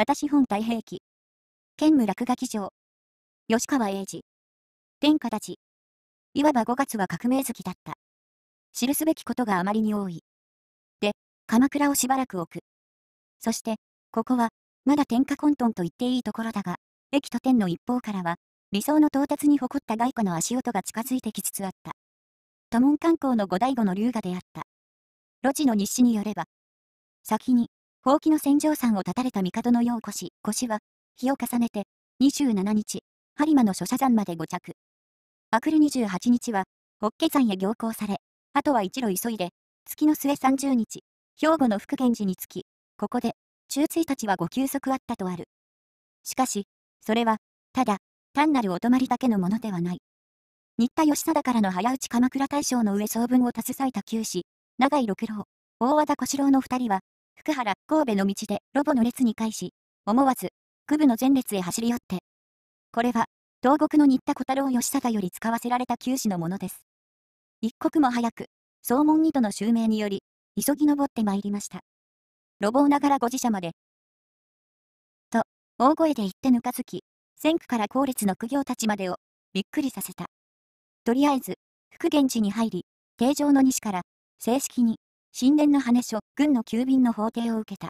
私本太平記。剣務落書き城。吉川英治。天下たち。いわば5月は革命好きだった。記すべきことがあまりに多い。で、鎌倉をしばらく置く。そして、ここは、まだ天下混沌と言っていいところだが、駅と天の一方からは、理想の到達に誇った外貨の足音が近づいてきつつあった。都門観光の五醍醐の竜が出会った。路地の日誌によれば、先に、ほうきの戦場山を立たれた帝のようこし、腰は、日を重ねて、27日、播磨の諸社山まで五着。明くる28日は、ホッケ山へ行行され、あとは一路急いで、月の末30日、兵庫の福源寺に着き、ここで、中追たちはご休息あったとある。しかし、それは、ただ、単なるお泊まりだけのものではない。新田義貞からの早打ち鎌倉大将の上総分を携えた九死、長井六郎、大和田小四郎の二人は、福原、神戸の道でロボの列に返し、思わず、区部の前列へ走り寄って。これは、東国の新田小太郎義貞より使わせられた九死のものです。一刻も早く、総門二との襲名により、急ぎ登ってまいりました。ロボをながらご自社まで。と、大声で言ってぬかずき、先区から後列の苦行たちまでを、びっくりさせた。とりあえず、福源寺に入り、定常の西から、正式に、神殿の羽所、軍の急便の法廷を受けた。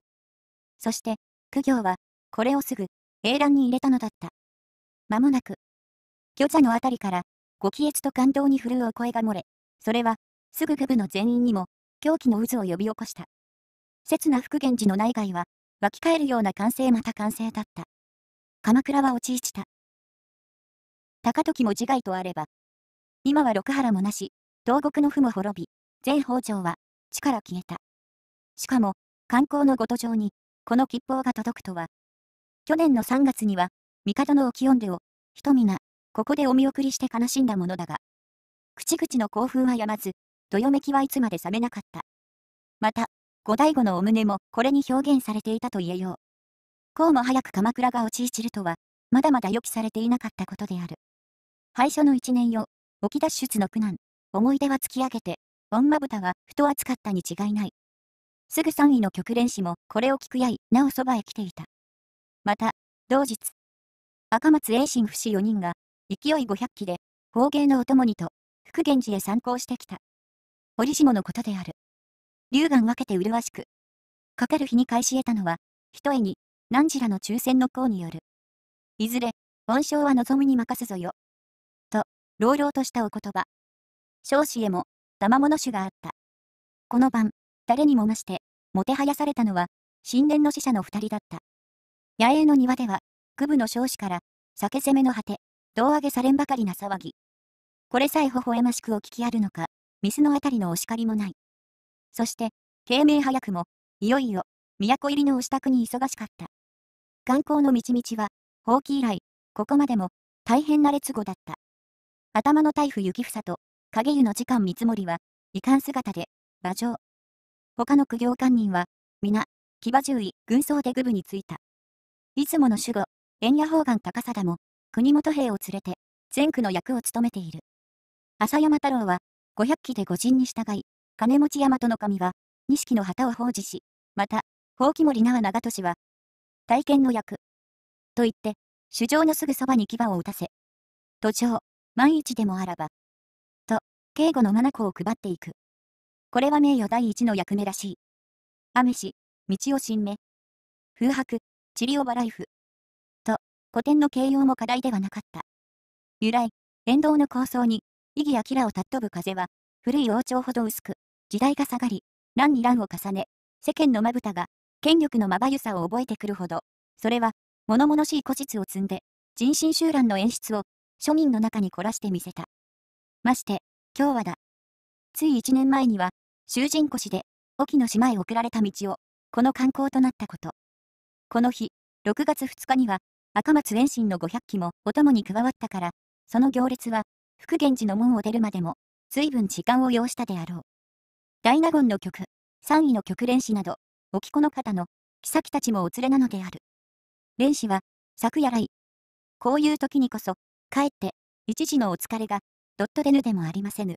そして、苦行は、これをすぐ、英乱に入れたのだった。間もなく、巨座のあたりから、ご気越と感動に震うお声が漏れ、それは、すぐ愚部の全員にも、狂気の渦を呼び起こした。刹那福源寺の内外は、湧き返るような歓声また歓声だった。鎌倉は落ちした。高時も自害とあれば、今は六原もなし、東国の府も滅び、全北条は、地から消えた。しかも、観光のごと状に、この吉報が届くとは。去年の3月には、帝の沖音でを、人皆、ここでお見送りして悲しんだものだが、口々の興奮はやまず、どよめきはいつまで冷めなかった。また、後醍醐のお胸もこれに表現されていたと言えよう。こうも早く鎌倉が陥るとは、まだまだ予期されていなかったことである。廃所の一年よ、沖脱出の苦難、思い出は突き上げて、本まぶたは、ふと熱かったに違いない。すぐ3位の極連士もこれを聞くやい、なおそばへ来ていた。また、同日、赤松栄心不死4人が、勢い500機で、法芸のお供にと、福源寺へ参考してきた。堀下のことである。龍眼分けて麗しく。かかる日に返し得たのは、ひとえに、何時らの抽選の功による。いずれ、恩賞は望みに任すぞよ。と、朗々としたお言葉。少子へも、賜物種があった。この晩、誰にもまして、もてはやされたのは、神殿の使者の二人だった。野営の庭では、区部の少子から、酒攻めの果て、胴上げされんばかりな騒ぎ。これさえ微笑ましくお聞きあるのか、ミスのあたりのお叱りもない。そして、慶明早くも、いよいよ、都入りのお支度に忙しかった。観光の道々は、放棄以来、ここまでも、大変な列語だった。頭の大夫雪房と、影湯の時間見積もりは、遺憾姿で、馬上。他の苦行官人は、皆、騎馬獣医、軍曹で具部についた。いつもの守護、円野方眼高貞も、国元兵を連れて、全区の役を務めている。浅山太郎は、五百騎で御陣に従い、金持大和の神は、錦の旗を奉仕し、また、宝木森縄長利は、体験の役。と言って、首上のすぐそばに牙を打たせ、途上、万一でもあらば、警護の眼を配っていく。これは名誉第一の役目らしい。雨シ、道を新め。風白、チリオバライフ。と、古典の形容も課題ではなかった。由来、沿道の構想に、意義ラを尊ぶ風は、古い王朝ほど薄く、時代が下がり、乱に乱を重ね、世間のまぶたが、権力のまばゆさを覚えてくるほど、それは、物々しい古実を積んで、人心集乱の演出を、庶民の中に凝らしてみせた。まして、日はだ。つい1年前には、囚人腰で、沖の島へ送られた道を、この観光となったこと。この日、6月2日には、赤松遠心の500機もお供に加わったから、その行列は、福源寺の門を出るまでも、随分時間を要したであろう。大納言の曲、三位の曲練師など、沖子の方の、妃たちもお連れなのである。連師は、昨夜来。こういう時にこそ、かえって、一時のお疲れが、ドットでぬでもありませぬ。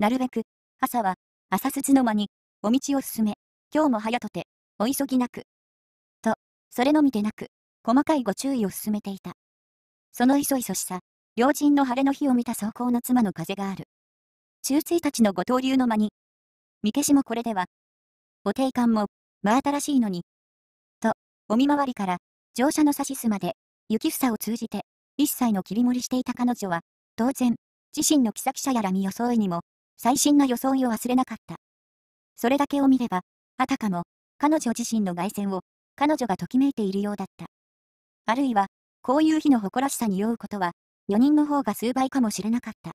なるべく、朝は、朝鈴の間に、お道を進め、今日も早とて、お急ぎなく。と、それのみでなく、細かいご注意を進めていた。そのいそいそしさ、両人の晴れの日を見た走行の妻の風がある。中水たちのご登流の間に、三消しもこれでは、ご定款も、真新しいのに、と、お見回りから、乗車の指しすまで、雪房を通じて、一切の切り盛りしていた彼女は、当然、自身の記者記者やらに装いにも、最新の装いを忘れなかった。それだけを見れば、あたかも、彼女自身の凱旋を、彼女がときめいているようだった。あるいは、こういう日の誇らしさに酔うことは、女人の方が数倍かもしれなかった。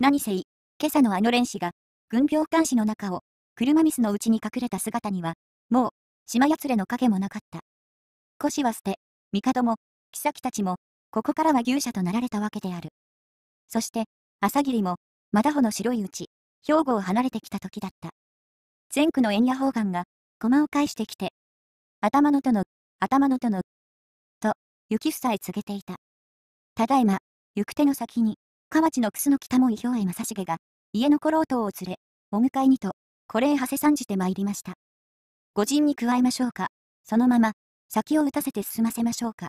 何せい、今朝のあの連氏が、軍病監視の中を、車ミスのうちに隠れた姿には、もう、島やつれの影もなかった。腰は捨て、帝も、妃たちも、ここからは牛舎となられたわけである。そして、朝霧も、またほの白いうち、兵庫を離れてきた時だった。前区の円屋方眼が、駒を返してきて、頭のとの、頭のとの、と、雪房へ告げていた。ただいま、行く手の先に、河内の楠木田も伊兵衛正成が、家の小老頭を連れ、お迎えにと、これへはせ参じて参りました。ご陣に加えましょうか、そのまま、先を打たせて進ませましょうか。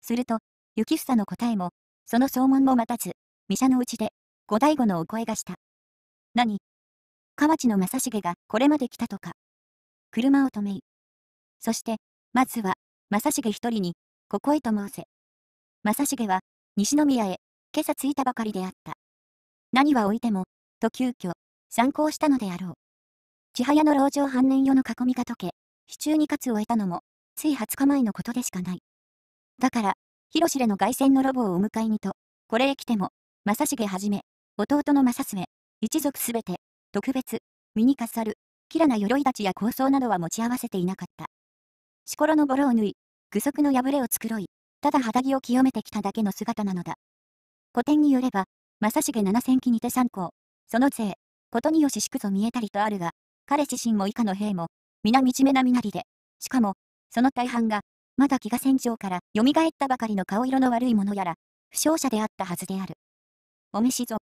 すると、雪房の答えも、その騒音も待たず、三社のうちで、後醍醐のお声がした。何河内の正成がこれまで来たとか。車を止めい。そして、まずは、正成一人に、ここへと申せ。正成は、西宮へ、今朝着いたばかりであった。何は置いても、と急遽、参考したのであろう。千早の老城半年夜の囲みが解け、市中に勝を得たのも、つい20日前のことでしかない。だから、広重の凱旋のロボをお迎えにと、これへ来ても、正成はじめ、弟の正末、一族すべて、特別、身にかさる、キラな鎧立ちや構想などは持ち合わせていなかった。しころのボロを縫い、具足の破れを繕い、ただ肌着を清めてきただけの姿なのだ。古典によれば、正成七千騎にて三校、その勢、ことによししくぞ見えたりとあるが、彼自身も以下の兵も、皆じめなみなりで、しかも、その大半が、まだ気が戦場から蘇ったばかりの顔色の悪い者やら、負傷者であったはずである。お召しぞ。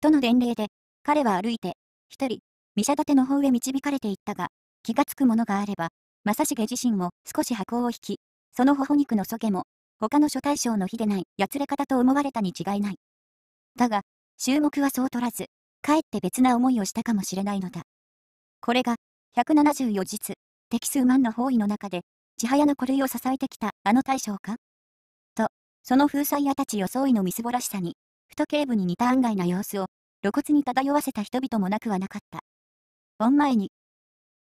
との伝令で、彼は歩いて、一人、三社立ての方へ導かれていったが、気がつくものがあれば、正成自身も少し箱を引き、その頬肉のそげも、他の諸大将の日でない、やつれ方と思われたに違いない。だが、注目はそう取らず、かえって別な思いをしたかもしれないのだ。これが、174日、敵数万の包囲の中で、千早の古類を支えてきたあの大将かと、その風采やたち装いのみすぼらしさに、と警部に似た案外な様子を、露骨に漂わせた人々もなくはなかった。本前に、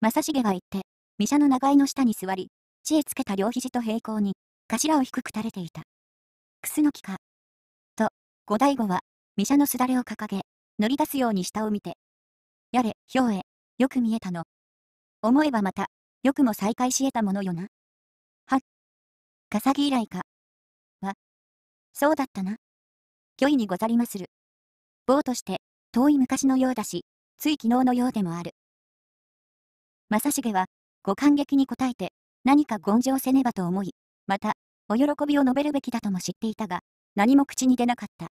正成が言って、三者の長いの下に座り、血へつけた両肘と平行に、頭を低く垂れていた。くすのきか。と、五醍醐は、三者のすだれを掲げ、乗り出すように下を見て、やれ、ひょうへ、よく見えたの。思えばまた、よくも再会し得たものよな。はっ。笠木以来か。は。そうだったな。良いにござりまする。棒として、遠い昔のようだし、つい昨日のようでもある。正成は、ご感激に応えて、何か言上せねばと思い、また、お喜びを述べるべきだとも知っていたが、何も口に出なかった。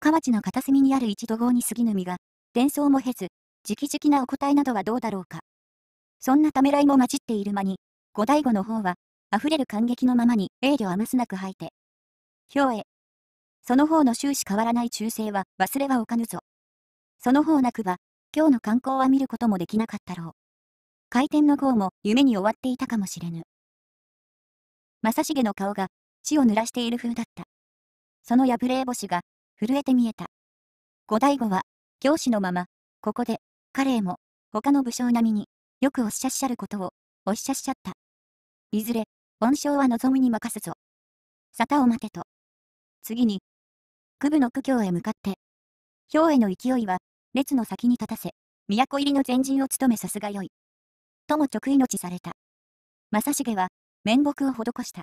河内の片隅にある一度号に過ぎぬ身が、伝送も経ず、直々なお答えなどはどうだろうか。そんなためらいも混じっている間に、後醍醐の方は、溢れる感激のままに栄慮はますなく吐いて、兵へ、その方の終始変わらない忠誠は忘れはおかぬぞ。その方なくば、今日の観光は見ることもできなかったろう。開店の号も夢に終わっていたかもしれぬ。正成の顔が血を濡らしている風だった。その破れ星が震えて見えた。後醍醐は教師のまま、ここで彼も他の武将並みによくおっしゃっしゃることをおっしゃっしゃった。いずれ恩賞は望みに任すぞ。沙汰を待てと。次に区部の区境へ向かって。兵への勢いは、列の先に立たせ、都入りの前陣を務めさすがよい。とも直命された。正成は、面目を施した。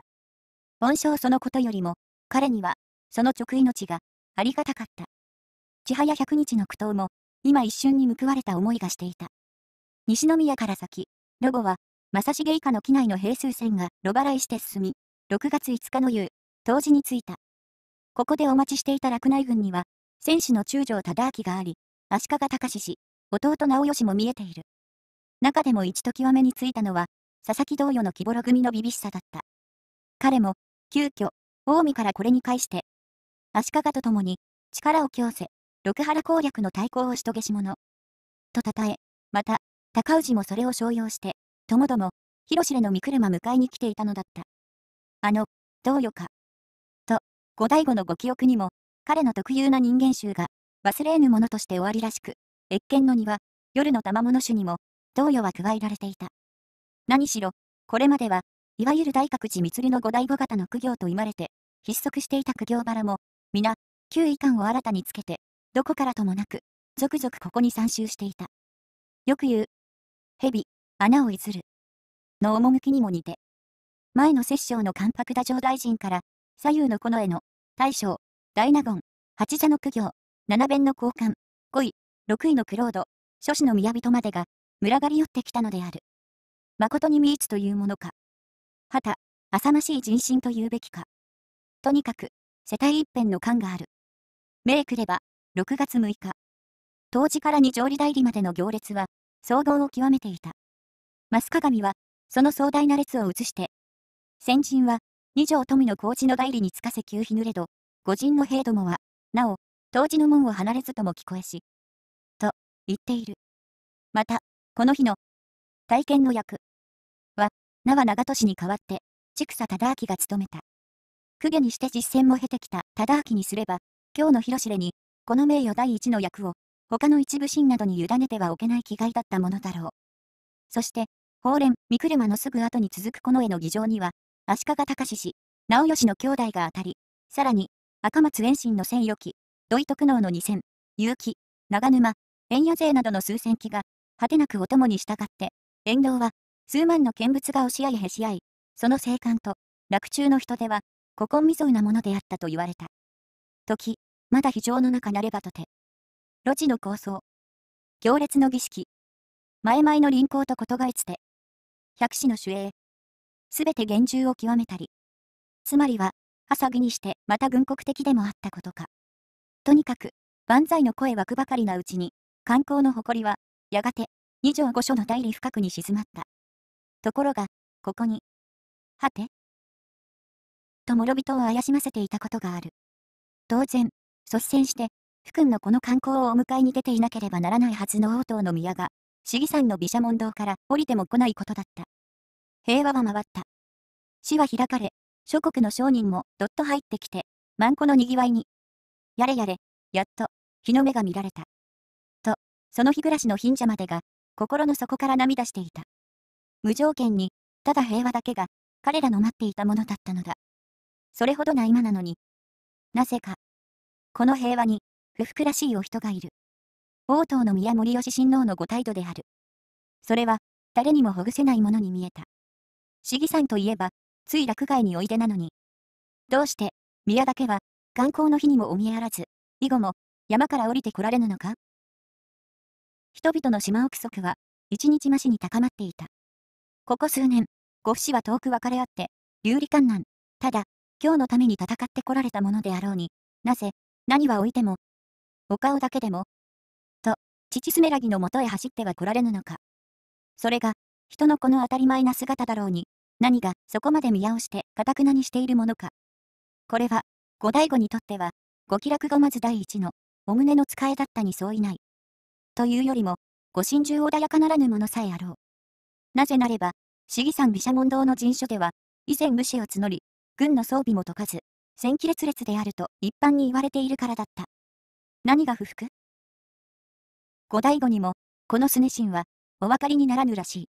恩賞そのことよりも、彼には、その直命が、ありがたかった。千早百日の苦闘も、今一瞬に報われた思いがしていた。西宮から先、ロボは、正成以下の機内の兵数線が、ロ払いして進み、6月5日の夕、当時に着いた。ここでお待ちしていた洛内軍には、戦士の中将忠明があり、足利隆氏、弟直義も見えている。中でも一時は目についたのは、佐々木同様の木ぼろ組の厳しさだった。彼も、急遽、近江からこれに返して、足利と共に、力を強せ、六原攻略の対抗をしとげし者。と称え、また、高氏もそれを商用して、ともども、広重の御車迎えに来ていたのだった。あの、うよか。五醍醐のご記憶にも、彼の特有な人間衆が、忘れぬものとして終わりらしく、越見の庭、夜の賜物種にも、投与は加えられていた。何しろ、これまでは、いわゆる大覚寺密の五醍醐型の苦行と言われて、筆足していた苦行腹も、皆、旧遺憾を新たにつけて、どこからともなく、続々ここに参集していた。よく言う、蛇、穴をいずる、の趣にも似て、前の摂政の関白太上大臣から、左右のの絵の、大将、大納言、八社の苦行、七弁の交換、5位、6位のクロード、諸子の宮人までが、群がり寄ってきたのである。誠に未一というものか。はた、浅ましい人心というべきか。とにかく、世帯一辺の感がある。名くれば、6月6日。当時から二条理代理までの行列は、総合を極めていた。マス鏡は、その壮大な列を映して、先人は、二条富の工事の代理につかせ旧日ぬれど、五人の兵どもは、なお、当時の門を離れずとも聞こえし。と、言っている。また、この日の、体験の役は、名は長年に代わって、千草忠明が務めた。公家にして実践も経てきた忠明にすれば、今日の広重に、この名誉第一の役を、他の一部シなどに委ねてはおけない気概だったものだろう。そして、法蓮、三車のすぐ後に続くこの絵の議場には、足利隆氏、直義の兄弟が当たり、さらに、赤松遠心の千余機、土井徳能の二千、結城、長沼、円野勢などの数千機が、果てなくお供に従って、沿道は、数万の見物が押し合いへし合い、その生還と、落中の人手は、古今未曾有なものであったと言われた。時、まだ非常の中なればとて。路地の構想。行列の儀式。前々の輪行とことがいつて。百紙の守衛。すべて厳重を極めたり。つまりは、朝ぎにしてまた軍国的でもあったことか。とにかく、万歳の声湧くばかりなうちに、観光の誇りは、やがて、二条五所の代理深くに静まった。ところが、ここに、はてと諸人を怪しませていたことがある。当然、率先して、福君のこの観光をお迎えに出ていなければならないはずの王党の宮が、市議山の毘沙門堂から降りても来ないことだった。平和は回った。市は開かれ、諸国の商人もどっと入ってきて、万古の賑わいに。やれやれ、やっと、日の目が見られた。と、その日暮らしの貧者までが、心の底から涙していた。無条件に、ただ平和だけが、彼らの待っていたものだったのだ。それほどな今なのに。なぜか。この平和に、不服らしいお人がいる。王党の宮森義親王のご態度である。それは、誰にもほぐせないものに見えた。市議さんといえば、つい落外においでなのに。どうして、宮だけは、観光の日にもお見えあらず、以後も、山から降りてこられぬのか人々の島奥測は、一日増しに高まっていた。ここ数年、ご府市は遠く別れ合って、有利観難、ただ、今日のために戦ってこられたものであろうに、なぜ、何は置いても、お顔だけでも、と、父すめらぎのもとへ走っては来られぬのか。それが、人のこの当たり前な姿だろうに、何がそこまで見合をして、かたくなにしているものか。これは、後醍醐にとっては、ご気楽ごまず第一の、お胸の使いだったに相違ない。というよりも、ご心中穏やかならぬものさえあろう。なぜなれば、市議ん毘沙門堂の人書では、以前武士を募り、軍の装備も解かず、戦気列列であると一般に言われているからだった。何が不服後醍醐にも、このスネ心は、お分かりにならぬらしい。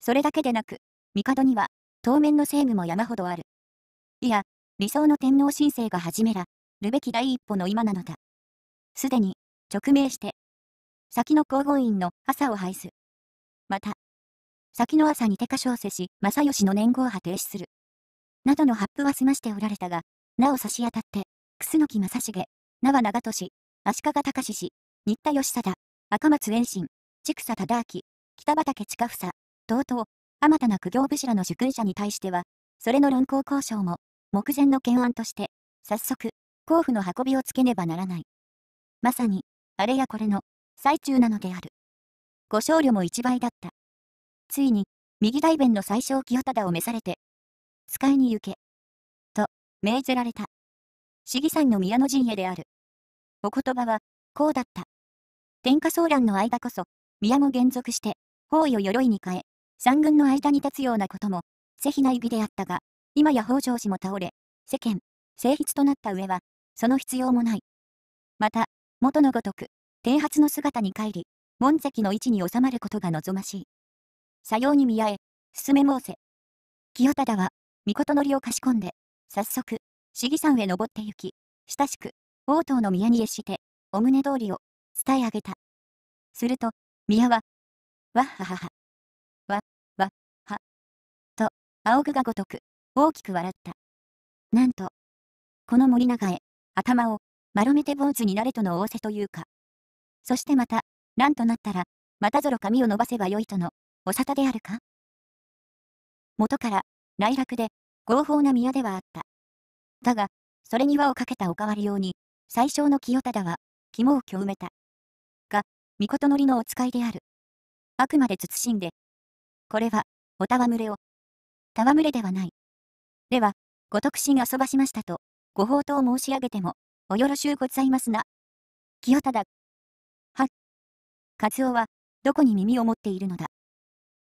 それだけでなく、帝には、当面の政務も山ほどある。いや、理想の天皇申請が始めら、るべき第一歩の今なのだ。すでに、直命して、先の皇后院の朝を廃す。また、先の朝に手下小せし、正義の年号派停止する。などの発布は済ましておられたが、なお差し当たって、楠木正成、名は長利、足利隆氏、新田義貞、赤松遠心、千草忠明、北畠近房、同等、あまたな苦行武士らの主君者に対しては、それの論考交渉も、目前の懸案として、早速、交付の運びをつけねばならない。まさに、あれやこれの、最中なのである。ご勝慮も一倍だった。ついに、右大弁の最小清忠を召されて、使いに行け。と、命ぜられた。市議山の宮の陣営である。お言葉は、こうだった。天下騒乱の間こそ、宮も連続して、包囲を鎧に変え、三軍の間に立つようなことも、是非ない美であったが、今や北条氏も倒れ、世間、性筆となった上は、その必要もない。また、元のごとく、剃髪の姿に帰り、門跡の位置に収まることが望ましい。さように見合え、進め申せ。清忠は、御のりを貸し込んで、早速、市議山へ登って行き、親しく、王党の宮に越して、お胸通りを、伝え上げた。すると、宮は、わっははは、青くがごとく、大きく笑った。なんと、この森永へ、頭を、丸めて坊主になれとの仰せというか。そしてまた、なんとなったら、またぞろ髪を伸ばせばよいとの、お沙汰であるか元から、内楽で、合法な宮ではあった。だが、それに輪をかけたおかわりように、最小の清忠は、肝を清めた。が、御事のりのお使いである。あくまで慎んで。これは、おたわむれを、戯れではない。では、ご徳心遊ばしましたと、ご法と申し上げても、およろしゅうございますな。清忠。は。カツオは、どこに耳を持っているのだ。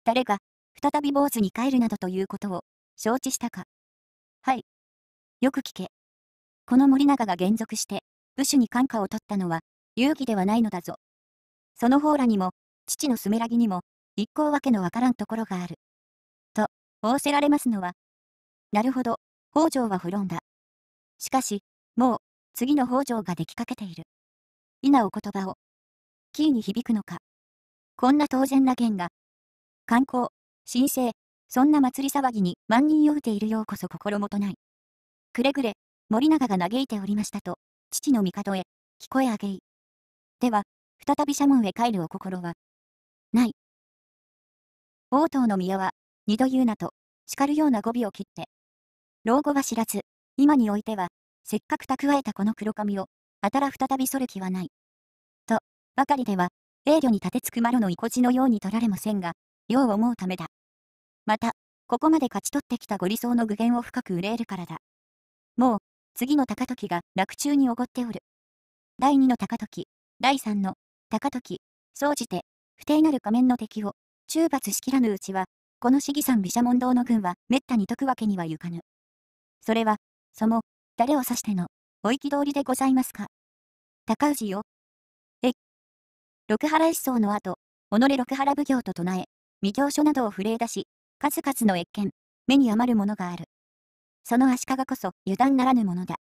誰が、再び坊主に帰るなどということを、承知したか。はい。よく聞け。この森永が減属して、武士に感化を取ったのは、勇気ではないのだぞ。その方らにも、父のスメラギにも、一向わけのわからんところがある。仰せられますのは、なるほど、北条は不論だ。しかし、もう、次の北条が出来かけている。否お言葉を、キーに響くのか。こんな当然な言が、観光、申請、そんな祭り騒ぎに万人酔うているようこそ心もとない。くれぐれ、森永が嘆いておりましたと、父の帝へ、聞こえあげい。では、再び社門へ帰るお心は、ない。王東の宮は、二度言うなと、叱るような語尾を切って。老後は知らず、今においては、せっかく蓄えたこの黒髪を、あたら再び剃る気はない。と、ばかりでは、栄慮に立てつくマロの意固地のように取られませんが、よう思うためだ。また、ここまで勝ち取ってきたご理想の具現を深く憂えるからだ。もう、次の高時が楽中におごっておる。第二の高時、第三の高時、総じて、不定なる仮面の敵を、中罰しきらぬうちは、この市議ん毘沙門堂の軍は、滅多に解くわけにはいかぬ。それは、その、誰を指しての、お行き通りでございますか。高氏よ。え。六原一層の後、己六原奉行と唱え、未教書などを触れ出し、数々の越見、目に余るものがある。その足利こそ油断ならぬものだ。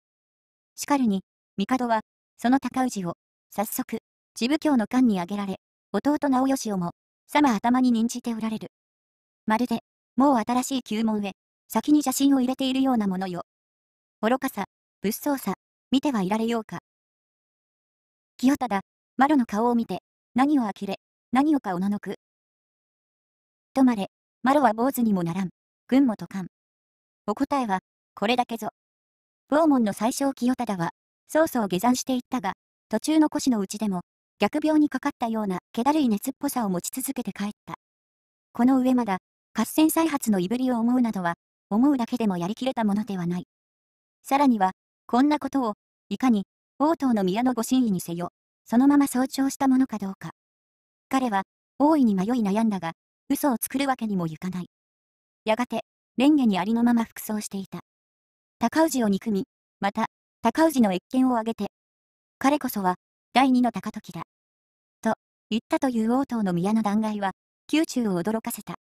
しかるに、帝は、その高氏を、早速、地部教の官に挙げられ、弟直義をも、さま頭に任じておられる。まるで、もう新しい旧門へ、先に邪神を入れているようなものよ。愚かさ、物騒さ、見てはいられようか。清忠、マロの顔を見て、何を呆れ、何をかおののく。とまれ、マロは坊主にもならん、軍もとかん。お答えは、これだけぞ。坊門の最小清忠は、曹操下山していったが、途中の腰のうちでも、逆病にかかったような気だるい熱っぽさを持ち続けて帰った。この上まだ、合戦再発のいぶりを思うなどは、思うだけでもやりきれたものではない。さらには、こんなことを、いかに、王東の宮のご真意にせよ、そのまま早朝したものかどうか。彼は、大いに迷い悩んだが、嘘を作るわけにもいかない。やがて、蓮華にありのまま服装していた。高氏を憎み、また、高氏の越見を挙げて、彼こそは、第二の高時だ。と、言ったという王東の宮の断崖は、宮中を驚かせた。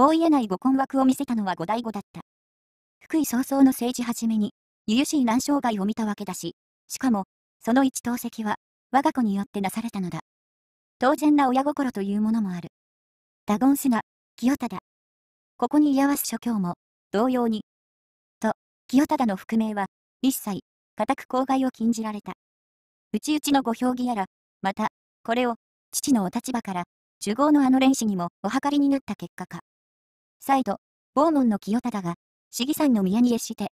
大家内ご困惑を見せたのは後醍醐だった。福井早々の政治はじめに、由々しい乱障害を見たわけだし、しかも、その一投石は、我が子によってなされたのだ。当然な親心というものもある。ダゴンスナ、清忠。ここに居合わす諸教も、同様に。と、清忠の覆名は、一切、固く公害を禁じられた。内々のご評議やら、また、これを、父のお立場から、呪号のあの練習にもお計りになった結果か。再度、坊門の清忠が、市議さんの宮に越して。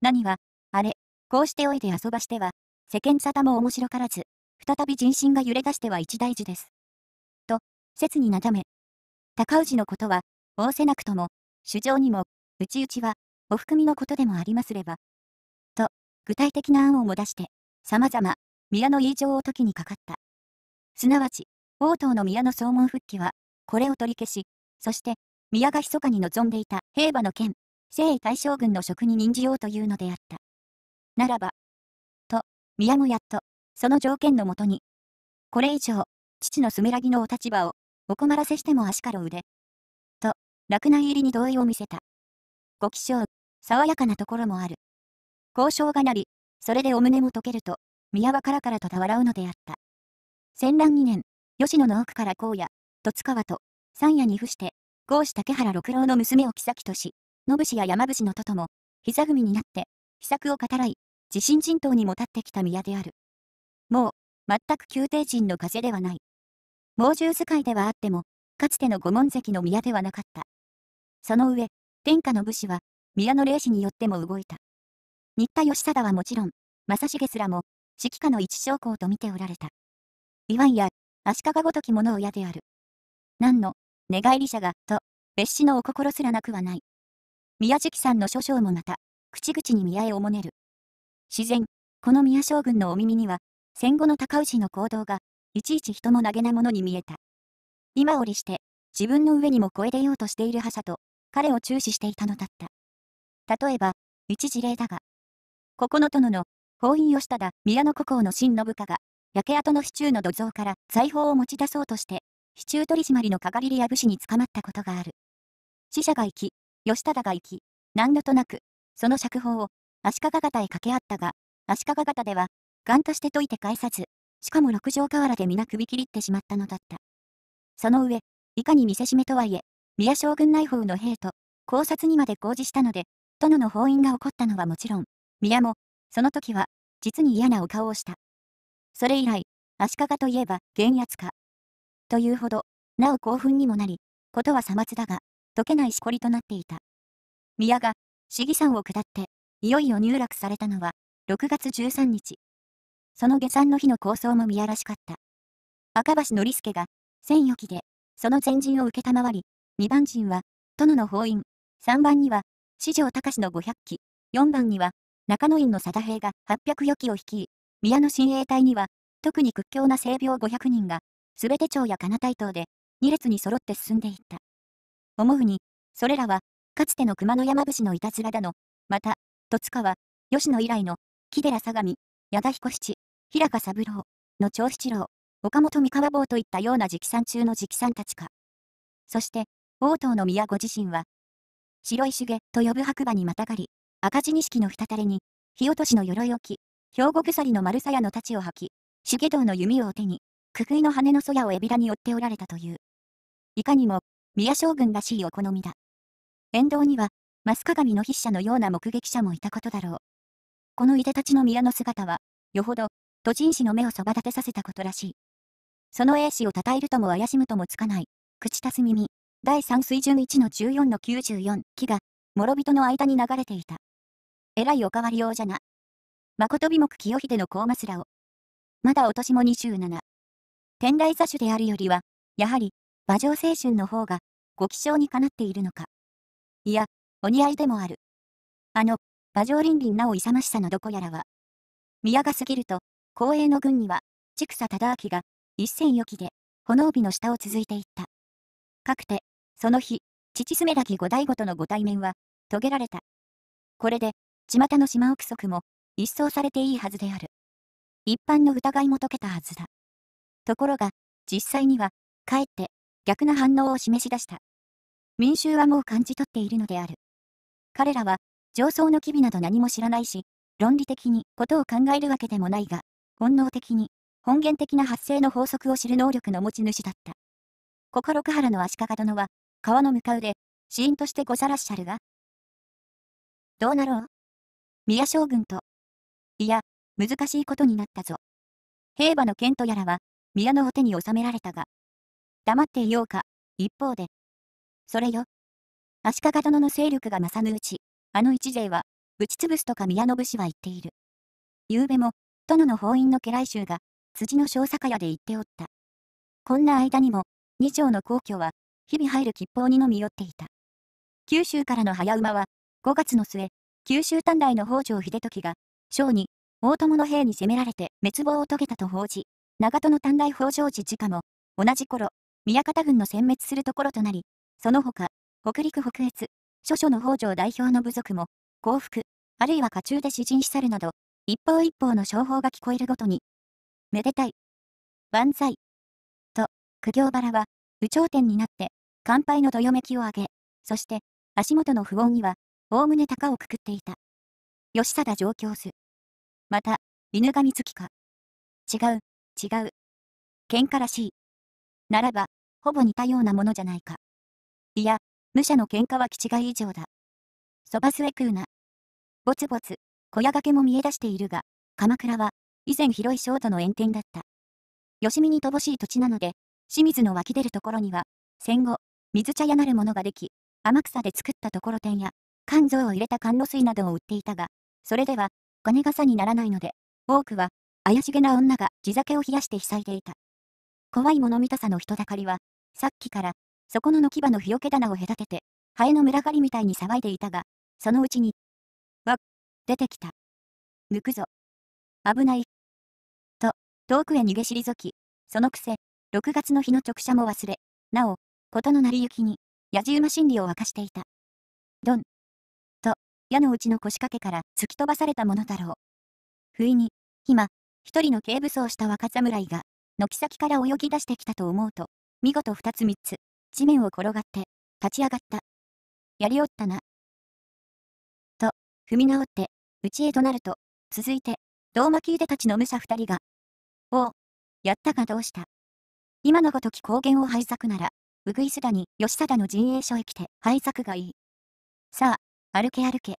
何は、あれ、こうしておいで遊ばしては、世間沙汰も面白からず、再び人心が揺れ出しては一大事です。と、切になだめ。高氏のことは、仰せなくとも、主張にも、内々は、お含みのことでもありますれば。と、具体的な案をも出して、様々、宮の異常を時にかかった。すなわち、王党の宮の総門復帰は、これを取り消し、そして、宮が密かに望んでいた平和の剣、征夷大将軍の職に任じようというのであった。ならば、と、宮もやっと、その条件のもとに、これ以上、父のスメラギのお立場を、お困らせしても足から腕。と、落内入りに同意を見せた。ご気性、爽やかなところもある。交渉がなり、それでお胸も解けると、宮はからからとた笑うのであった。戦乱2年、吉野の奥から荒野、戸塚川と、三野に伏して、郷士竹原六郎の娘を妃とし、信氏や山伏のととも、膝組になって、秘策を語らい、地震人頭にも立ってきた宮である。もう、全く宮廷人の風ではない。猛獣使いではあっても、かつての御門関の宮ではなかった。その上、天下の武士は、宮の霊師によっても動いた。新田義貞はもちろん、正成すらも、指揮下の一将校と見ておられた。いわんや、足利ごとき者親である。何の、寝返り者が、と、別紙のお心すらなくはない。宮敷さんの諸将もまた、口々に宮へおもねる。自然、この宮将軍のお耳には、戦後の高氏の行動が、いちいち人も投げなものに見えた。今折りして、自分の上にも声え出ようとしている覇者と、彼を注視していたのだった。例えば、一事例だが、九つの殿の、法院吉忠、宮野古校の真信部が、焼け跡の市中の土蔵から財宝を持ち出そうとして、市中取締りのカガリリア武士に捕まったことがある。死者が生き、義忠が生き、何度となく、その釈放を、足利方へ掛け合ったが、足利方では、願として解いて返さず、しかも六条河原で皆首切りってしまったのだった。その上、いかに見せしめとはいえ、宮将軍内報の兵と、考察にまで講じしたので、殿の法院が起こったのはもちろん、宮も、その時は、実に嫌なお顔をした。それ以来、足利といえば、減圧か、というほど、なお興奮にもなり、ことはさまつだが、解けないしこりとなっていた。宮が、市議山を下って、いよいよ入落されたのは、6月13日。その下山の日の構想も宮らしかった。赤橋則助が、千余期で、その前陣を承り、2番陣は、殿の法院、3番には、四条隆の500機、4番には、中野院の貞平が800余機を率い、宮の親衛隊には、特に屈強な性病500人が、すべて町や金台島で、2列に揃って進んでいった。思うに、それらは、かつての熊野山伏のいたずらだの、また、戸塚は、吉野以来の、木寺相模、矢田彦七、日高三郎、の長七郎、岡本三河坊といったような直参中の直参たちか。そして、王東の宮ご自身は、白い手と呼ぶ白馬にまたがり、赤字錦のたれに、火落としの鎧置き、兵庫鎖の丸さやの太刀を吐き、手道の弓を手に、ククイの羽のそやをエビラに追っておられたという。いかにも、宮将軍らしいお好みだ。沿道には、マス鏡の筆者のような目撃者もいたことだろう。このいでたちの宮の姿は、よほど、都人氏の目をそば立てさせたことらしい。その A 氏を称えるとも怪しむともつかない、口たす耳、第三水準1の14の94木が、諸人の間に流れていた。えらいおかわりうじゃな。誠美目清秀の子マスを。まだお年も27。天来座主であるよりは、やはり、馬上青春の方が、ご希少にかなっているのか。いや、お似合いでもある。あの、馬上凛林なお勇ましさのどこやらは。宮が過ぎると、光栄の軍には、千草忠明が、一戦余きで、炎火の下を続いていった。かくて、その日、父すめらぎ五代ごとのご対面は、遂げられた。これで、巷の島憶測も、一掃されていいはずである。一般の疑いも解けたはずだ。ところが、実際には、かえって逆な反応を示し出した。民衆はもう感じ取っているのである。彼らは、上層の機微など何も知らないし、論理的にことを考えるわけでもないが、本能的に、本源的な発生の法則を知る能力の持ち主だった。心六原の足利殿は、川の向かうで、死因としてごさらっしゃるが、どうなろう宮将軍と、いや、難しいことになったぞ。兵馬の剣とやらは、宮のを手に収められたが、黙っていようか、一方で。それよ。足利殿の勢力が勝ぬうち、あの一勢は、ぶち潰すとか宮の武士は言っている。ゆうべも、殿の法院の家来衆が、辻の小酒屋で言っておった。こんな間にも、二条の皇居は、日々入る吉報にのみ寄っていた。九州からの早馬は、5月の末、九州短大の北条秀時が、将に、大友の兵に攻められて滅亡を遂げたと報じ、長門の短大北条寺地下も、同じ頃、宮方軍の殲滅するところとなり、その他、北陸北越、諸所の北条代表の部族も、降伏、あるいは家中で詩人し去るなど、一方一方の商法が聞こえるごとに、めでたい、万歳、と、苦行原は、有頂天になって、乾杯のどよめきを上げ、そして、足元の不穏には、おおむね高をくくっていた。吉貞上京図。また、犬神月か。違う、違う。喧嘩らしい。ならば、ほぼ似たようなものじゃないか。いや、武者の喧嘩は気違い以上だ。そば末食うな。ぼつぼつ、小屋掛けも見え出しているが、鎌倉は、以前広い焦土の炎天だった。吉見に乏しい土地なので、清水の湧き出るところには、戦後、水茶屋なるものができ、天草で作ったところ店や、肝臓を入れた甘露水などを売っていたが、それでは、お金が差にならないので、多くは、怪しげな女が地酒を冷やして塞いでいた。怖いもの見たさの人だかりは、さっきから、そこの軒場の日よけ棚を隔てて、ハエの群がりみたいに騒いでいたが、そのうちに、わっ、出てきた。抜くぞ。危ない。と、遠くへ逃げ退き、そのくせ、6月の日の直射も忘れ、なお、ことの成り行きに、やじ馬心理を明かしていた。ドン。と、矢のうちの腰掛けから突き飛ばされたものだろう。不意に、今、1人の軽武装した若侍が、軒先から泳ぎ出してきたと思うと、見事二つ三つ、地面を転がって、立ち上がった。やりおったな。と、踏み直って、うちへとなると、続いて、堂巻きたちの武者二人が、おお、やったかどうした。今のごとき高原を拝作なら、うぐいすだに吉貞の陣営所へ来て拝作がいい。さあ、歩け歩け。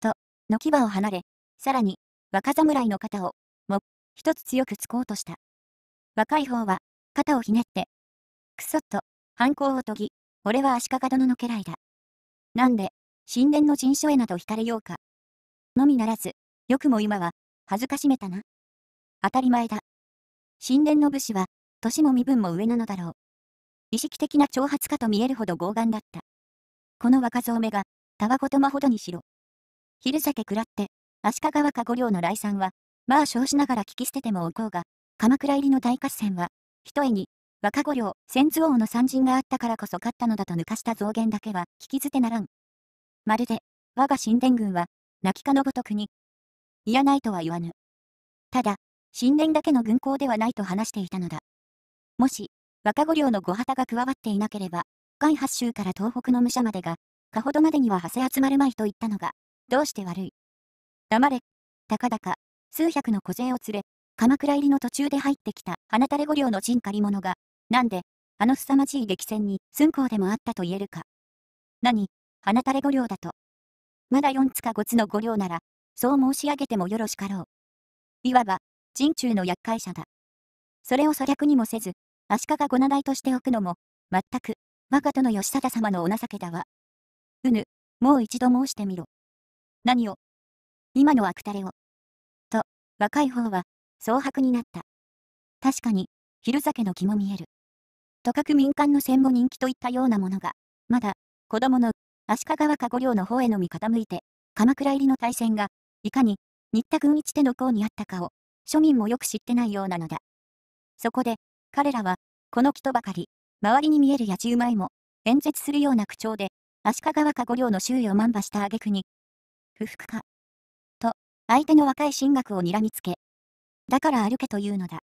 と、軒場を離れ、さらに、若侍の肩をも、一つ強く突こうとした。若い方は、肩をひねって、くそっと、反抗を研ぎ、俺は足利殿の家来だ。なんで、神殿の人所へなど惹かれようか。のみならず、よくも今は、恥ずかしめたな。当たり前だ。神殿の武士は、年も身分も上なのだろう。意識的な挑発かと見えるほど傲岸だった。この若造めが、たわごとまほどにしろ。昼酒食らって、足利はかごの来参は、まあ称しながら聞き捨ててもおこうが、鎌倉入りの大合戦は、ひとえに、若御両、千頭王の参陣があったからこそ勝ったのだと抜かした増言だけは、聞き捨てならん。まるで、我が神殿軍は、泣きかのごとくに、いやないとは言わぬ。ただ、神殿だけの軍港ではないと話していたのだ。もし、若御両の御旗が加わっていなければ、外八州から東北の武者までが、かほどまでには馳せ集まるまいと言ったのが、どうして悪い。黙れ、高々。数百の小勢を連れ、鎌倉入りの途中で入ってきた花垂れ御領の陣借り物が、なんで、あの凄まじい激戦に寸功でもあったと言えるか。何、花垂れ御領だと。まだ四つか五つの御領なら、そう申し上げてもよろしかろう。いわば、陣中の厄介者だ。それを阻却にもせず、足利ご名代としておくのも、全く、我が殿義貞様のお情けだわ。うぬ、もう一度申してみろ。何を今の悪たれを。若い方は、蒼白になった。確かに、昼酒の気も見える。とかく民間の戦後人気といったようなものが、まだ、子供の、足利歌五領の方へのみ傾いて、鎌倉入りの対戦が、いかに、新田軍一手の甲にあったかを、庶民もよく知ってないようなのだ。そこで、彼らは、この木とばかり、周りに見えるやじ馬いも、演説するような口調で、足利歌五領の周囲を万馬した挙句に、不服か、相手の若い進学を睨みつけ。だから歩けというのだ。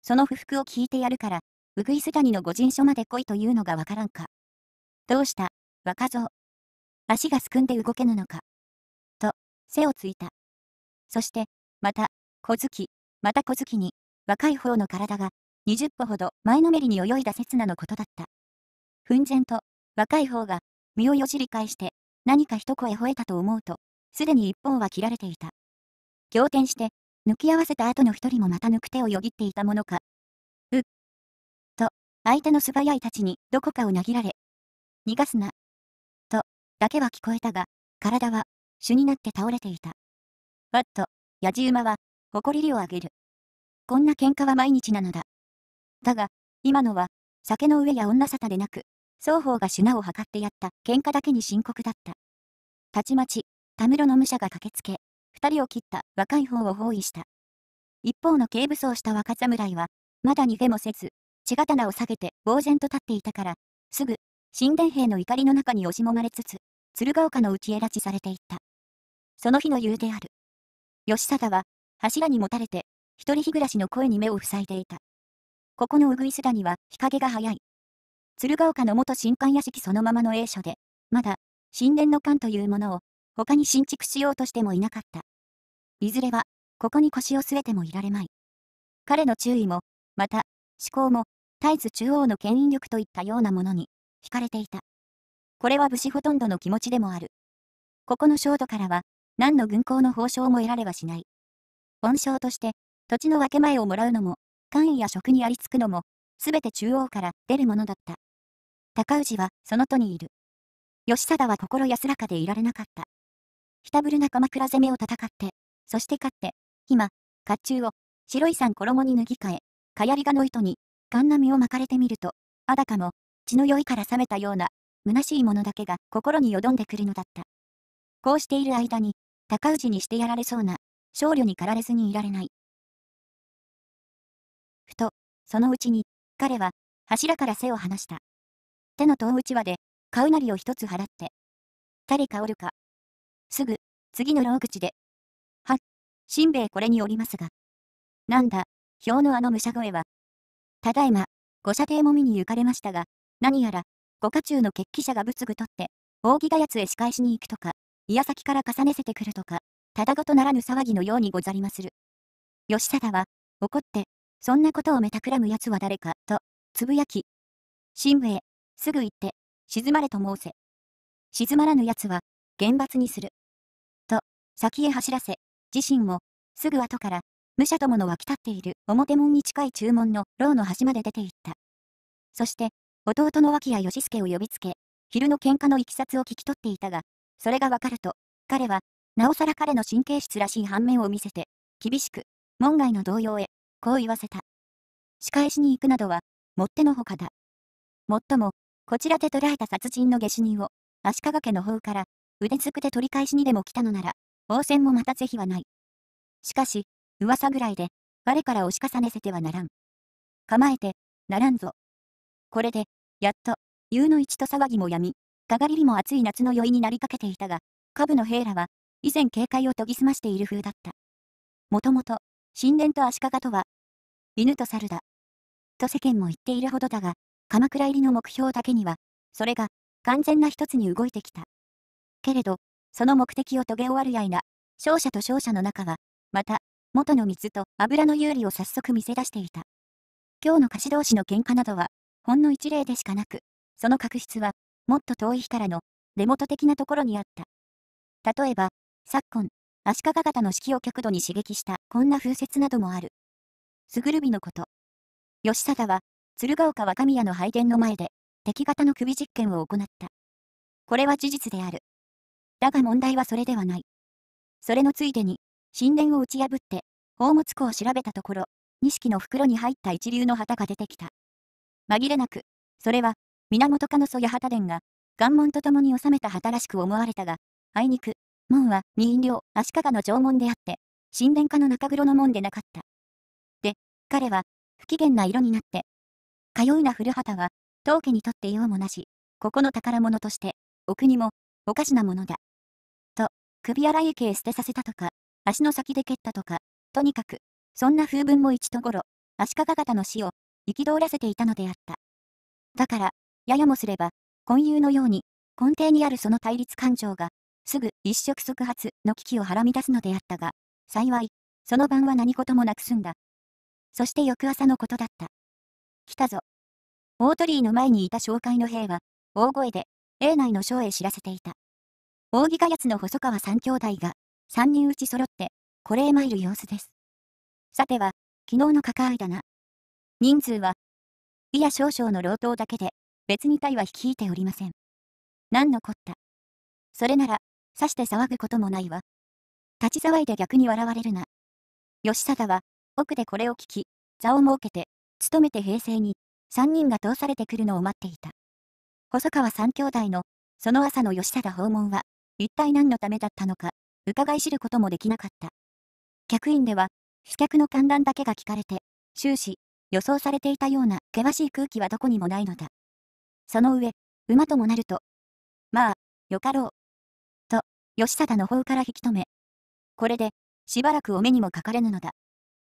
その不服を聞いてやるから、うぐいす谷の御人所まで来いというのがわからんか。どうした、若造。足がすくんで動けぬのか。と、背をついた。そして、また、小月、また小月に、若い方の体が、二十歩ほど前のめりに泳いだ刹那のことだった。奮然と、若い方が、身をよじり返して、何か一声吠えたと思うと、すでに一方は切られていた。仰天して、抜き合わせた後の一人もまた抜く手をよぎっていたものか。う。っ。と、相手の素早いたちにどこかをなぎられ、逃がすな。と、だけは聞こえたが、体は、主になって倒れていた。わっと、やじ馬は、誇りりをあげる。こんな喧嘩は毎日なのだ。だが、今のは、酒の上や女沙汰でなく、双方が品を図ってやった喧嘩だけに深刻だった。たちまち、田室の武者が駆けつけ、人を切った若い方を包囲した。一方の軽武装した若侍は、まだ逃げもせず、血刀を下げて呆然と立っていたから、すぐ、神殿兵の怒りの中に押しもまれつつ、鶴岡の内へ拉致されていった。その日の夕である。義貞は、柱にもたれて、一人日暮らしの声に目を塞いでいた。ここのうぐいす谷は日陰が早い。鶴岡の元新館屋敷そのままの栄所で、まだ、神殿の館というものを、他に新築しようとしてもいなかった。いずれは、ここに腰を据えてもいられまい。彼の注意も、また、思考も、絶えず中央の牽引力といったようなものに、惹かれていた。これは武士ほとんどの気持ちでもある。ここの焦土からは、何の軍港の報奨も得られはしない。恩賞として、土地の分け前をもらうのも、官位や職にありつくのも、すべて中央から出るものだった。高氏はその都にいる。義貞は心安らかでいられなかった。ひたぶるな鎌倉攻めを戦って、そして勝って、今、甲冑を、白い三衣に脱ぎ替え、かやりがの糸に、カンナミを巻かれてみると、あだかも、血の酔いから覚めたような、虚しいものだけが心によどんでくるのだった。こうしている間に、高氏にしてやられそうな、少女に駆られずにいられない。ふと、そのうちに、彼は、柱から背を離した。手の遠うち輪で、買うなりを一つ払って。誰かおるか。すぐ、次の牢口で、しんべヱこれによりますが。なんだ、表のあの武者声は。ただいま、ご射程も見に行かれましたが、何やら、ご家中の決起者がぶつぐとって、扇がやつへ仕返しに行くとか、矢先から重ねせてくるとか、ただごとならぬ騒ぎのようにござりまする。義貞は、怒って、そんなことをめたくらむ奴は誰か、と、つぶやき。新部へ、すぐ行って、静まれと申せ。静まらぬ奴は、厳罰にする。と、先へ走らせ、自身も、すぐ後から、武者ともの湧き立っている表門に近い注門の牢の端まで出て行った。そして、弟の脇屋義助を呼びつけ、昼の喧嘩のいきさつを聞き取っていたが、それがわかると、彼は、なおさら彼の神経質らしい反面を見せて、厳しく、門外の動揺へ、こう言わせた。仕返しに行くなどは、もってのほかだ。もっとも、こちらで捕らえた殺人の下手人を、足利家の方から、腕づくで取り返しにでも来たのなら、応戦もまた是非はない。しかし、噂ぐらいで、我から押し重ねせてはならん。構えて、ならんぞ。これで、やっと、夕の一と騒ぎもやみ、かがりりも暑い夏の酔いになりかけていたが、下部の兵らは、以前警戒を研ぎ澄ましている風だった。もともと、神殿と足利とは、犬と猿だ。と世間も言っているほどだが、鎌倉入りの目標だけには、それが、完全な一つに動いてきた。けれど、その目的を遂げ終わるやいな、勝者と勝者の中は、また、元の水と油の有利を早速見せ出していた。今日の歌し同士の喧嘩などは、ほんの一例でしかなく、その確執は、もっと遠い日からの、根元的なところにあった。例えば、昨今、足利方の指揮を極度に刺激したこんな風説などもある。すぐるびのこと。吉貞は、鶴岡若宮の拝殿の前で、敵方の首実験を行った。これは事実である。だが問題はそれではない。それのついでに、神殿を打ち破って、宝物庫を調べたところ、錦の袋に入った一流の旗が出てきた。紛れなく、それは、源加の曽八旗殿が、岩門と共に収めた旗らしく思われたが、あいにく、門は二院領足利の縄文であって、神殿下の中黒の門でなかった。で、彼は、不機嫌な色になって、かような古旗は、当家にとって用もなし、ここの宝物として、お国も、おかしなものだ。首洗い毛捨てさせたとか、足の先で蹴ったとか、とにかく、そんな風文も一とごろ、足利方の死を、憤らせていたのであった。だから、ややもすれば、婚友のように、根底にあるその対立感情が、すぐ一触即発の危機をはらみ出すのであったが、幸い、その晩は何事もなく済んだ。そして翌朝のことだった。来たぞ。大鳥居の前にいた紹介の兵は、大声で、営内の将へ知らせていた。大木谷康の細川三兄弟が、三人打ち揃って、これへ参る様子です。さては、昨日の関りだな。人数は、いや少々の老頭だけで、別に隊は率いておりません。何のこった。それなら、さして騒ぐこともないわ。立ち騒いで逆に笑われるな。吉貞は、奥でこれを聞き、座を設けて、勤めて平成に、三人が通されてくるのを待っていた。細川三兄弟の、その朝の吉貞訪問は、一体何のためだったのか、伺い知ることもできなかった。客員では、主客の観覧だけが聞かれて、終始、予想されていたような険しい空気はどこにもないのだ。その上、馬ともなると、まあ、よかろう。と、吉貞の方から引き止め。これで、しばらくお目にもかかれぬのだ。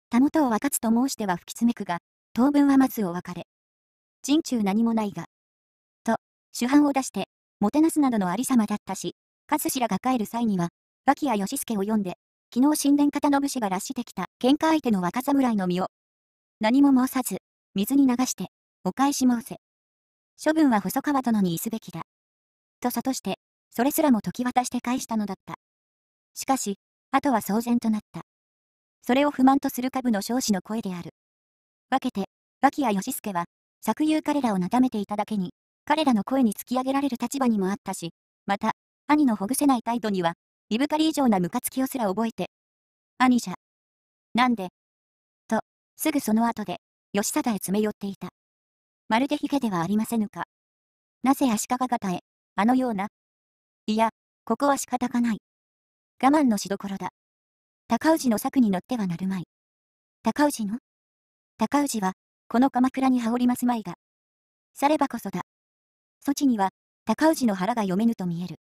たもとを分かつと申しては吹きつめくが、当分はまずお別れ。人中何もないが。と、主犯を出して、もてなすなどのありさまだったし、ズシらが帰る際には、脇谷義助を読んで、昨日神殿方の武士が脱してきた喧嘩相手の若侍の身を、何も申さず、水に流して、お返し申せ。処分は細川殿にいすべきだ。と諭して、それすらも解き渡して返したのだった。しかし、あとは騒然となった。それを不満とする下部の少子の声である。分けて、脇谷義助は、作夕彼らをなだめていただけに、彼らの声に突き上げられる立場にもあったし、また、兄のほぐせない態度には、いぶかり以上なムカつきをすら覚えて、兄じゃ。なんでと、すぐその後で、吉貞へ詰め寄っていた。まるでヒゲではありませぬか。なぜ足利方へ、あのような。いや、ここは仕方がない。我慢のしどころだ。高氏の策に乗ってはなるまい。高氏の高氏は、この鎌倉に羽織りますまいが。さればこそだ。そちには、高氏の腹が読めぬと見える。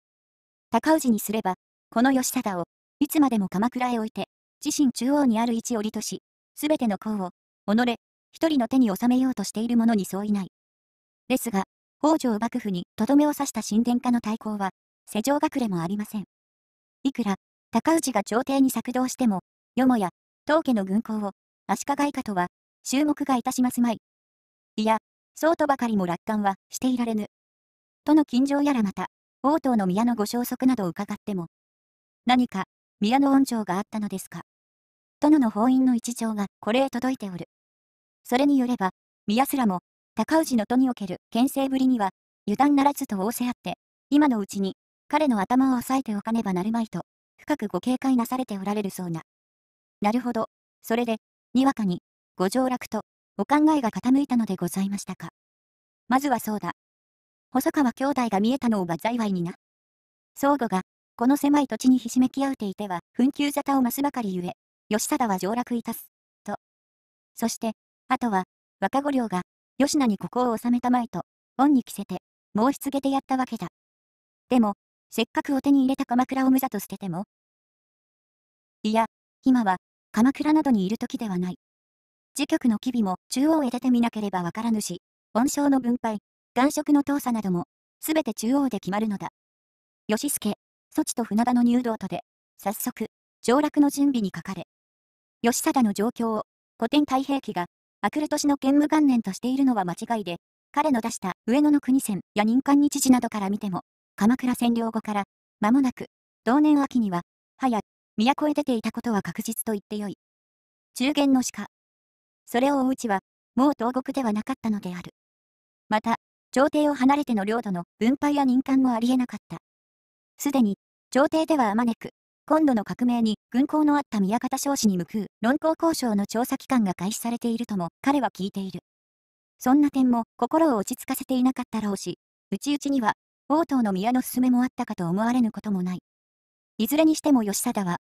高氏にすれば、この義貞を、いつまでも鎌倉へ置いて、自身中央にある一折とし、すべての功を、己、一人の手に収めようとしている者に相違ない。ですが、北条幕府にとどめを刺した神殿下の対抗は、世情隠れもありません。いくら、高氏が朝廷に策動しても、よもや、当家の軍港を、足利以下とは、注目がいたしますまい。いや、そうとばかりも楽観はしていられぬ。との近所やらまた、王党の宮のご消息などを伺っても、何か、宮の恩情があったのですか。殿の法院の一条がこれへ届いておる。それによれば、宮すらも、高氏の都における牽制ぶりには、油断ならずと仰せあって、今のうちに、彼の頭を押さえておかねばなるまいと、深くご警戒なされておられるそうな。なるほど、それで、にわかに、ご上落と、お考えが傾いたのでございましたか。まずはそうだ、細川兄弟が見えたのをば幸いにな。相互が、この狭い土地にひしめき合うていては、紛糾沙汰を増すばかりゆえ、義貞は上洛いたす。と。そして、あとは、若御寮が、吉名にここを治めたまいと、恩に着せて、申し告げてやったわけだ。でも、せっかくお手に入れた鎌倉を無ざと捨てても。いや、今は、鎌倉などにいる時ではない。次局の機微も中央へ出てみなければわからぬし、恩賞の分配、官色の当査なども、すべて中央で決まるのだ。吉助、ソチと船田の入道とで、早速、上洛の準備にかかれ。吉貞の状況を、古典太平記が、明くる年の兼務元年としているのは間違いで、彼の出した上野の国戦や任官日時などから見ても、鎌倉占領後から、間もなく、同年秋には、早、都へ出ていたことは確実と言ってよい。中元の鹿。それを追うちは、もう東国ではなかったのである。また、朝廷を離れての領土の分配や任官もありえなかった。すでに、朝廷ではあまねく、今度の革命に軍港のあった宮方少子に向く論考交渉の調査機関が開始されているとも彼は聞いている。そんな点も心を落ち着かせていなかったろうし、内々には、王党の宮の勧めもあったかと思われぬこともない。いずれにしても義貞は、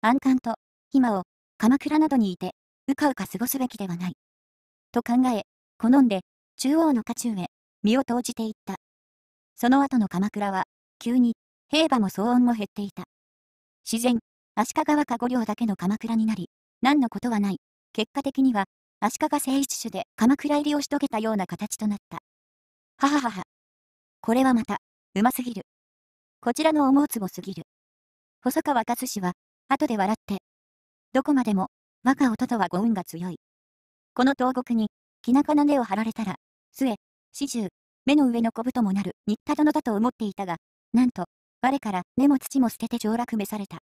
安官と暇を鎌倉などにいて、うかうか過ごすべきではない。と考え、好んで、中央の家中へ、身を投じていった。その後の鎌倉は、急に、兵馬も騒音も減っていた。自然、足利は加護領だけの鎌倉になり、何のことはない。結果的には、足利聖一種で鎌倉入りをし遂げたような形となった。はははは。これはまた、うますぎる。こちらの思うつぼすぎる。細川勝氏は、後で笑って、どこまでも、若音とはご運が強い。この東国に、きなかな根を張られたら、末、始終、目の上の小太もなる、新田殿だと思っていたが、なんと、我から根も土も捨てて上落召された。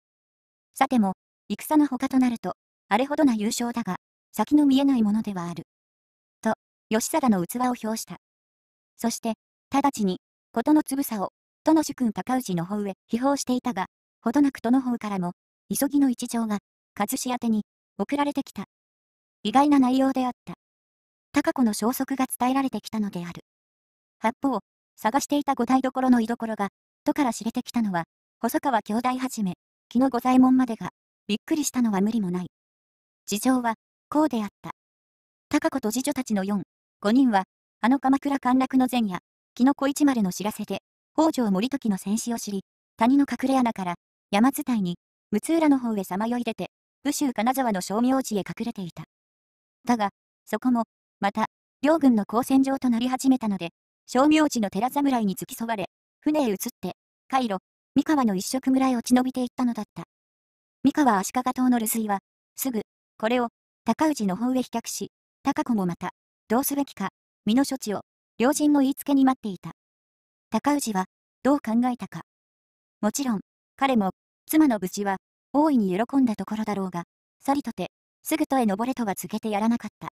さても、戦の他となると、あれほどな優勝だが、先の見えないものではある。と、義貞の器を表した。そして、直ちに、事のつぶさを、との主君高氏の方へ秘報していたが、ほどなくとの方からも、急ぎの一条が、葛志宛に、送られてきた。意外な内容であった。高子の消息が伝えられてきたのである。八方、探していた五台所の居所が、都から知れてきたのは、細川兄弟はじめ、木の五左衛門までが、びっくりしたのは無理もない。事情は、こうであった。高子と次女たちの四、五人は、あの鎌倉陥落の前夜、木の小一丸の知らせで、北条森時の戦死を知り、谷の隠れ穴から、山伝いに、六浦の方へさまよい出て、武州金沢の正明寺へ隠れていた。だが、そこも、また、両軍の交戦場となり始めたので、照明寺の寺侍に付き添われ、船へ移って、カイロ、三河の一色村へ落ち延びていったのだった。三河足利島の留水は、すぐ、これを、高氏の方へ飛脚し、高子もまた、どうすべきか、身の処置を、両人の言いつけに待っていた。高氏は、どう考えたか。もちろん、彼も、妻の無事は、大いに喜んだところだろうが、さりとて、すぐとへ登れとは告げてやらなかった。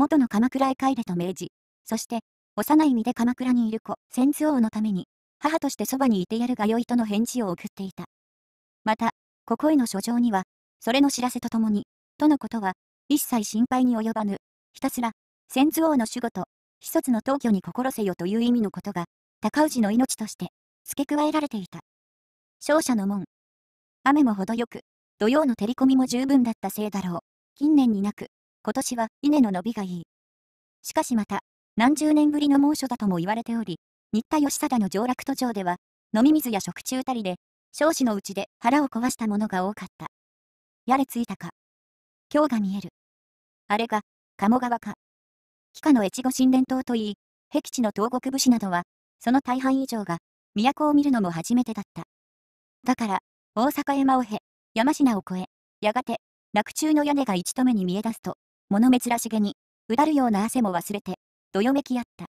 元の鎌倉へ帰れと命じ、そして、幼い身で鎌倉にいる子、千津王のために、母としてそばにいてやるがよいとの返事を送っていた。また、ここへの書状には、それの知らせとともに、とのことは、一切心配に及ばぬ、ひたすら、千津王の守護と、秘卒の当居に心せよという意味のことが、高氏の命として、付け加えられていた。勝者の門。雨も程よく、土曜の照り込みも十分だったせいだろう。近年になく、今年は稲の伸びがいい。しかしまた、何十年ぶりの猛暑だとも言われており、新田義貞の上洛途上では、飲み水や食中たりで、少子のうちで腹を壊したものが多かった。やれついたか。今日が見える。あれが、鴨川か。帰化の越後神殿島といい、僻地の東国武士などは、その大半以上が、都を見るのも初めてだった。だから、大阪山を経、山科を越え、やがて、洛中の屋根が一と目に見え出すと、物珍しげに、うだるような汗も忘れて、どよめきあった。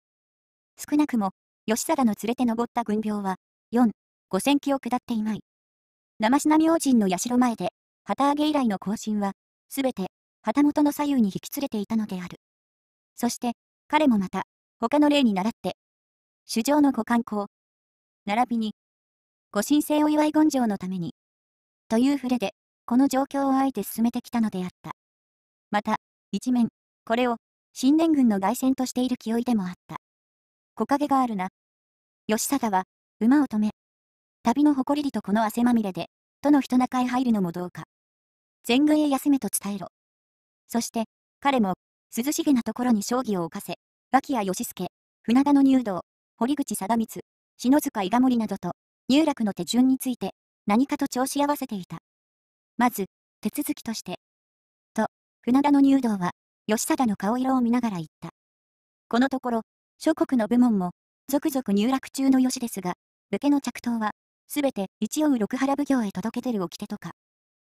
少なくも、吉貞の連れて登った軍病は、4、5千機を下っていまい。生品明神の社前で、旗揚げ以来の行進は、すべて、旗本の左右に引き連れていたのである。そして、彼もまた、他の例に倣って、主上のご観光、並びに、ご神聖お祝い根性のために、という触れで、この状況をあえて進めてきたのであった。また、一面、これを、新連軍の凱旋としている清居でもあった。木陰があるな。義貞は、馬を止め、旅の誇りとこの汗まみれで、との人中へ入るのもどうか。全軍へ休めと伝えろ。そして、彼も、涼しげなところに将棋を置かせ、脇や義助、船田の入道、堀口貞光、篠塚伊賀森などと、入楽の手順について、何かと調子合わせていた。まず、手続きとして、船田の入道は、吉貞の顔色を見ながら言った。このところ、諸国の部門も、続々入落中の吉ですが、武家の着頭は、すべて一応六原奉行へ届けてる掟とか、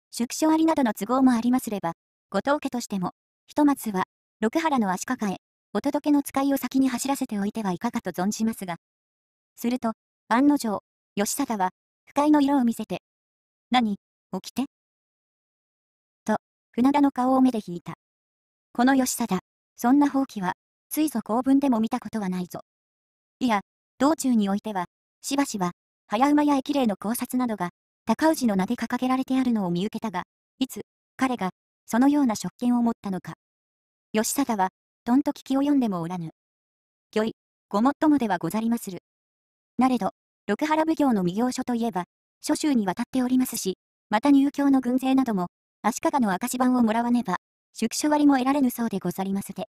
縮小ありなどの都合もありますれば、後藤家としても、ひとまずは、六原の足利へ、お届けの使いを先に走らせておいてはいかかと存じますが。すると、案の定、吉貞は、不快の色を見せて、何、起きて船田の顔を目で引いた。この吉貞、そんな放棄は、ついぞ公文でも見たことはないぞ。いや、道中においては、しばしば、早馬や駅霊の考察などが、高氏の名で掲げられてあるのを見受けたが、いつ、彼が、そのような職権を持ったのか。吉貞は、どんと聞き及んでもおらぬ。ぎょい、ごもっともではござりまする。なれど、六原奉行の御行書といえば、諸州に渡っておりますし、また入教の軍勢なども、足利の証版をもらわねば、宿所割も得られぬそうでござりますで。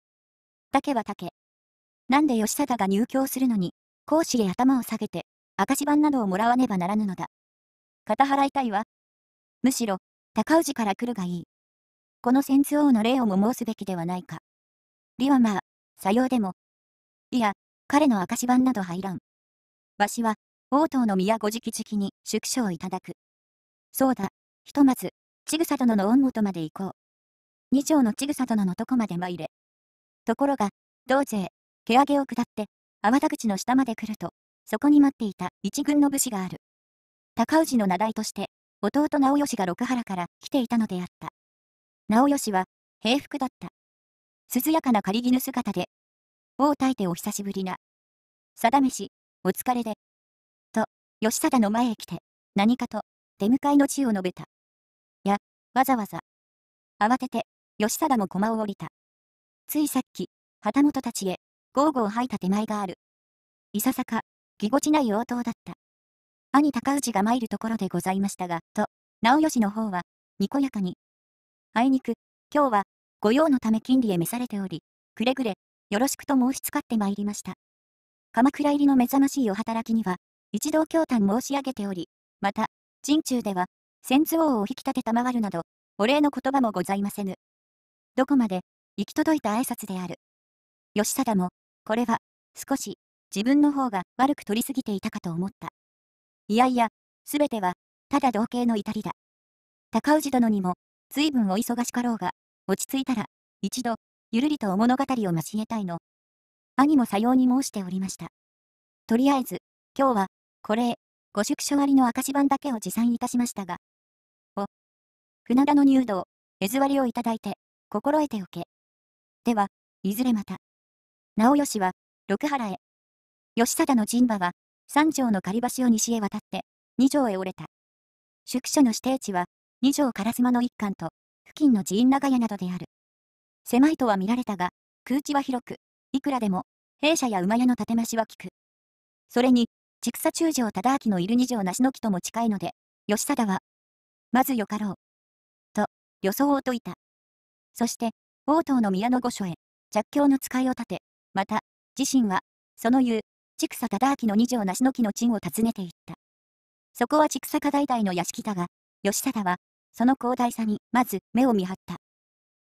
竹は竹。なんで吉貞が入居するのに、講師へ頭を下げて、証版などをもらわねばならぬのだ。片払いたいわ。むしろ、高氏から来るがいい。この先通王の礼をも申すべきではないか。理はまあ、さようでも。いや、彼の証版など入らん。わしは、王党の宮ごじきじきに宿所をいただく。そうだ、ひとまず、ちぐさ殿の御元まで行こう。二丁のちぐさ殿のとこまで参れ。ところが、道勢、毛上げを下って、粟田口の下まで来ると、そこに待っていた一軍の武士がある。高氏の名代として、弟直義が六原から来ていたのであった。直義は、平服だった。涼やかな仮絹姿で、たいてお久しぶりな。定めし、お疲れで。と、義貞の前へ来て、何かと、出迎えの地を述べた。わざわざ。慌てて、吉貞も駒を降りた。ついさっき、旗本たちへ、豪語を吐いた手前がある。いささか、ぎこちない応答だった。兄高氏が参るところでございましたが、と、直義の方は、にこやかに。あいにく、今日は、御用のため金利へ召されており、くれぐれ、よろしくと申しつかって参りました。鎌倉入りの目覚ましいお働きには、一同驚嘆申し上げており、また、陣中では、先頭王を引き立てたまわるなど、お礼の言葉もございませぬ。どこまで、行き届いた挨拶である。義貞も、これは、少し、自分の方が悪く取りすぎていたかと思った。いやいや、すべては、ただ同型の至りだ。高氏殿にも、随分お忙しかろうが、落ち着いたら、一度、ゆるりとお物語を交えたいの。兄もさように申しておりました。とりあえず、今日は、これへ、ご宿所割の証版だけを持参いたしましたが、お、船田の入道、絵座割をいただいて、心得ておけ。では、いずれまた。直義は、六原へ。義貞の陣馬は、三条の狩り橋を西へ渡って、二条へ折れた。宿所の指定地は、二条烏丸の一貫と、付近の寺院長屋などである。狭いとは見られたが、空地は広く、いくらでも、兵舎や馬屋の建て増しは効く。それに、千草中将忠明のいる二条梨の木とも近いので、義貞は、まずよかろう。と、予想を解いた。そして、王党の宮の御所へ、着境の使いを立て、また、自身は、その言う、千草忠明の二条梨の木の陳を訪ねていった。そこは千草課題大の屋敷だが、義貞は、その広大さに、まず、目を見張った。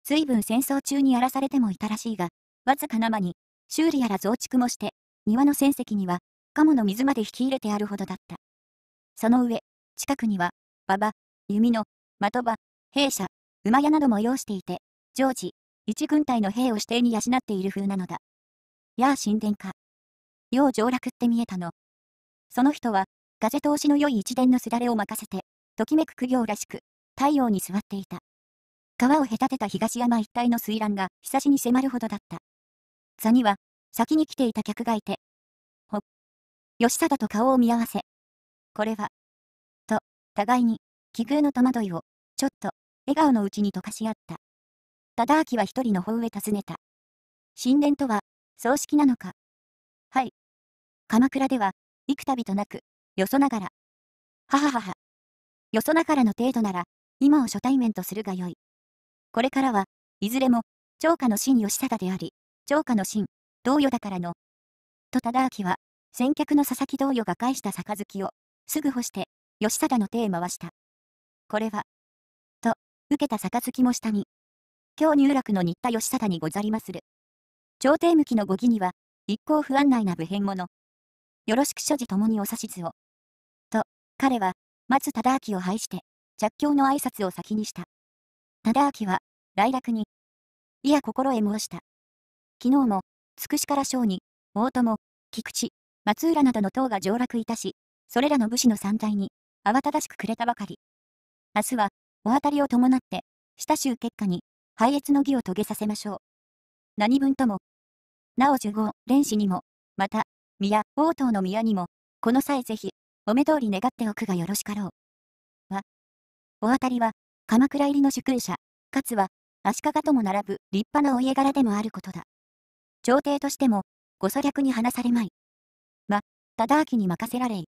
随分戦争中に荒らされてもいたらしいが、わずかな間に、修理やら増築もして、庭の戦績には、鴨の水まで引き入れてあるほどだった。その上、近くには、馬場、弓の、的場、兵舎、馬屋なども用していて、常時、一軍隊の兵を指定に養っている風なのだ。やあ神殿か。よう上落って見えたの。その人は、風通しの良い一殿のすだれを任せて、ときめく苦行らしく、太陽に座っていた。川を隔てた東山一帯の水乱が、ひさしに迫るほどだった。座には、先に来ていた客がいて、義貞と顔を見合わせ。これは、と、互いに、奇遇の戸惑いを、ちょっと、笑顔のうちに溶かし合った。忠明は一人の方へ尋ねた。神殿とは、葬式なのか。はい。鎌倉では、幾度となく、よそながら。はははは。よそながらの程度なら、今を初対面とするがよい。これからは、いずれも、長家の真義貞であり、長家の真、同与だからの。と忠明は、先客の佐々木同様が返した杯を、すぐ干して、吉貞の手へ回した。これは、と、受けた杯も下に、今日入落の新田義貞にござりまする。朝廷向きの語義には、一向不安内な武変者。よろしく所持ともにお指図を。と、彼は、松忠明を拝して、着境の挨拶を先にした。忠明は、来落に、いや心得申した。昨日も、つくしから将に、大友、菊池、松浦などの党が上洛いたし、それらの武士の参在に、慌ただしくくれたばかり。明日は、お当たりを伴って、下州結果に、敗越の儀を遂げさせましょう。何分とも。なお十五、連氏にも、また、宮、王党の宮にも、この際ぜひ、お目通り願っておくがよろしかろう。は、お当たりは、鎌倉入りの主君者、かつは、足利とも並ぶ立派なお家柄でもあることだ。朝廷としても、ごそ略に話されまい。ダダーキに任せられい。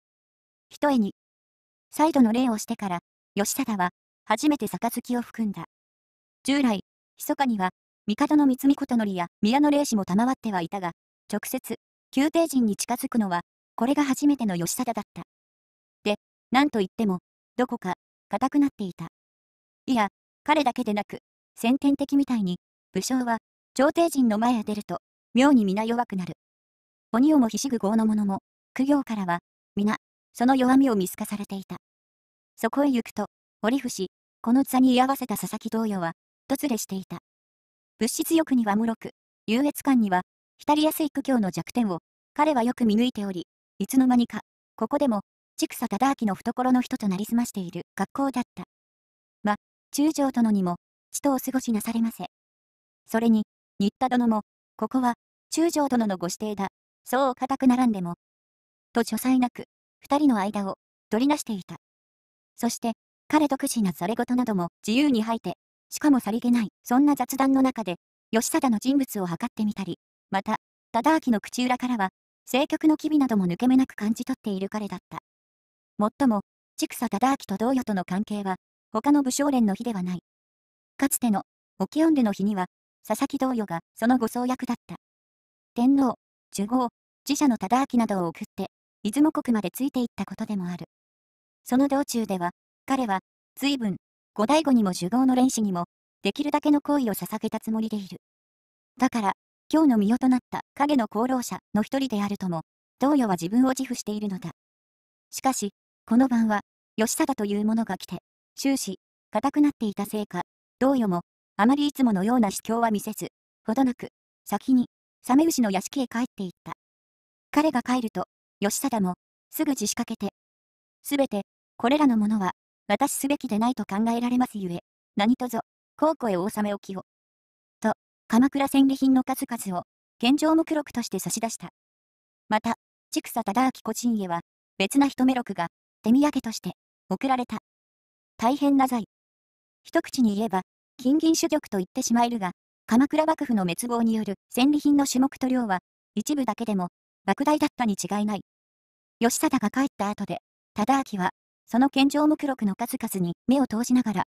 ひとえに、再度の礼をしてから、義貞は、初めて杯を含んだ。従来、密かには、帝の三見琴りや宮の霊師も賜ってはいたが、直接、宮廷人に近づくのは、これが初めての義貞だった。で、なんといっても、どこか、固くなっていた。いや、彼だけでなく、先天的みたいに、武将は、朝廷人の前へ出ると、妙に皆弱くなる。鬼をもひしぐ豪の者も、苦行からは、皆、その弱みを見透かされていた。そこへ行くと、折伏、この座に居合わせた佐々木東洋は、とつれしていた。物質欲にはもろく、優越感には、浸りやすい苦境の弱点を、彼はよく見抜いており、いつの間にか、ここでも、千草忠明の懐の人となりすましている格好だった。ま、中将殿にも、ちとお過ごしなされませ。それに、新田殿も、ここは、中将殿のご指定だ、そう固く並んでも、と書斎なく、二人の間を取りなしていた。そして、彼独自なされ事なども自由に吐いて、しかもさりげない、そんな雑談の中で、吉貞の人物を測ってみたり、また、忠明の口裏からは、政局の機微なども抜け目なく感じ取っている彼だった。もっとも、千草忠明と同与との関係は、他の武将連の日ではない。かつての、オキオンルの日には、佐々木同与がその護送役だった。天皇、呪号、寺社の忠明などを送って、出雲国までついていったことでもある。その道中では、彼は、随分、後醍醐にも呪号の練習にも、できるだけの行為を捧げたつもりでいる。だから、今日の身をとなった影の功労者の一人であるとも、道与は自分を自負しているのだ。しかし、この晩は、義貞というものが来て、終始、固くなっていたせいか、道与も、あまりいつものような死境は見せず、ほどなく、先に、サメ牛の屋敷へ帰っていった。彼が帰ると、義貞も、すぐ自仕掛けて。すべて、これらのものは、私すべきでないと考えられますゆえ、何とぞ、皇庫へお納め置きを。と、鎌倉戦利品の数々を、現状目録として差し出した。また、千草忠明個人家は、別な一目録が、手土産として、送られた。大変な罪。一口に言えば、金銀主玉と言ってしまえるが、鎌倉幕府の滅亡による戦利品の種目と量は、一部だけでも、莫大だったに違いない。義貞が帰った後で、忠明は、その献上目録の数々に目を投じながら、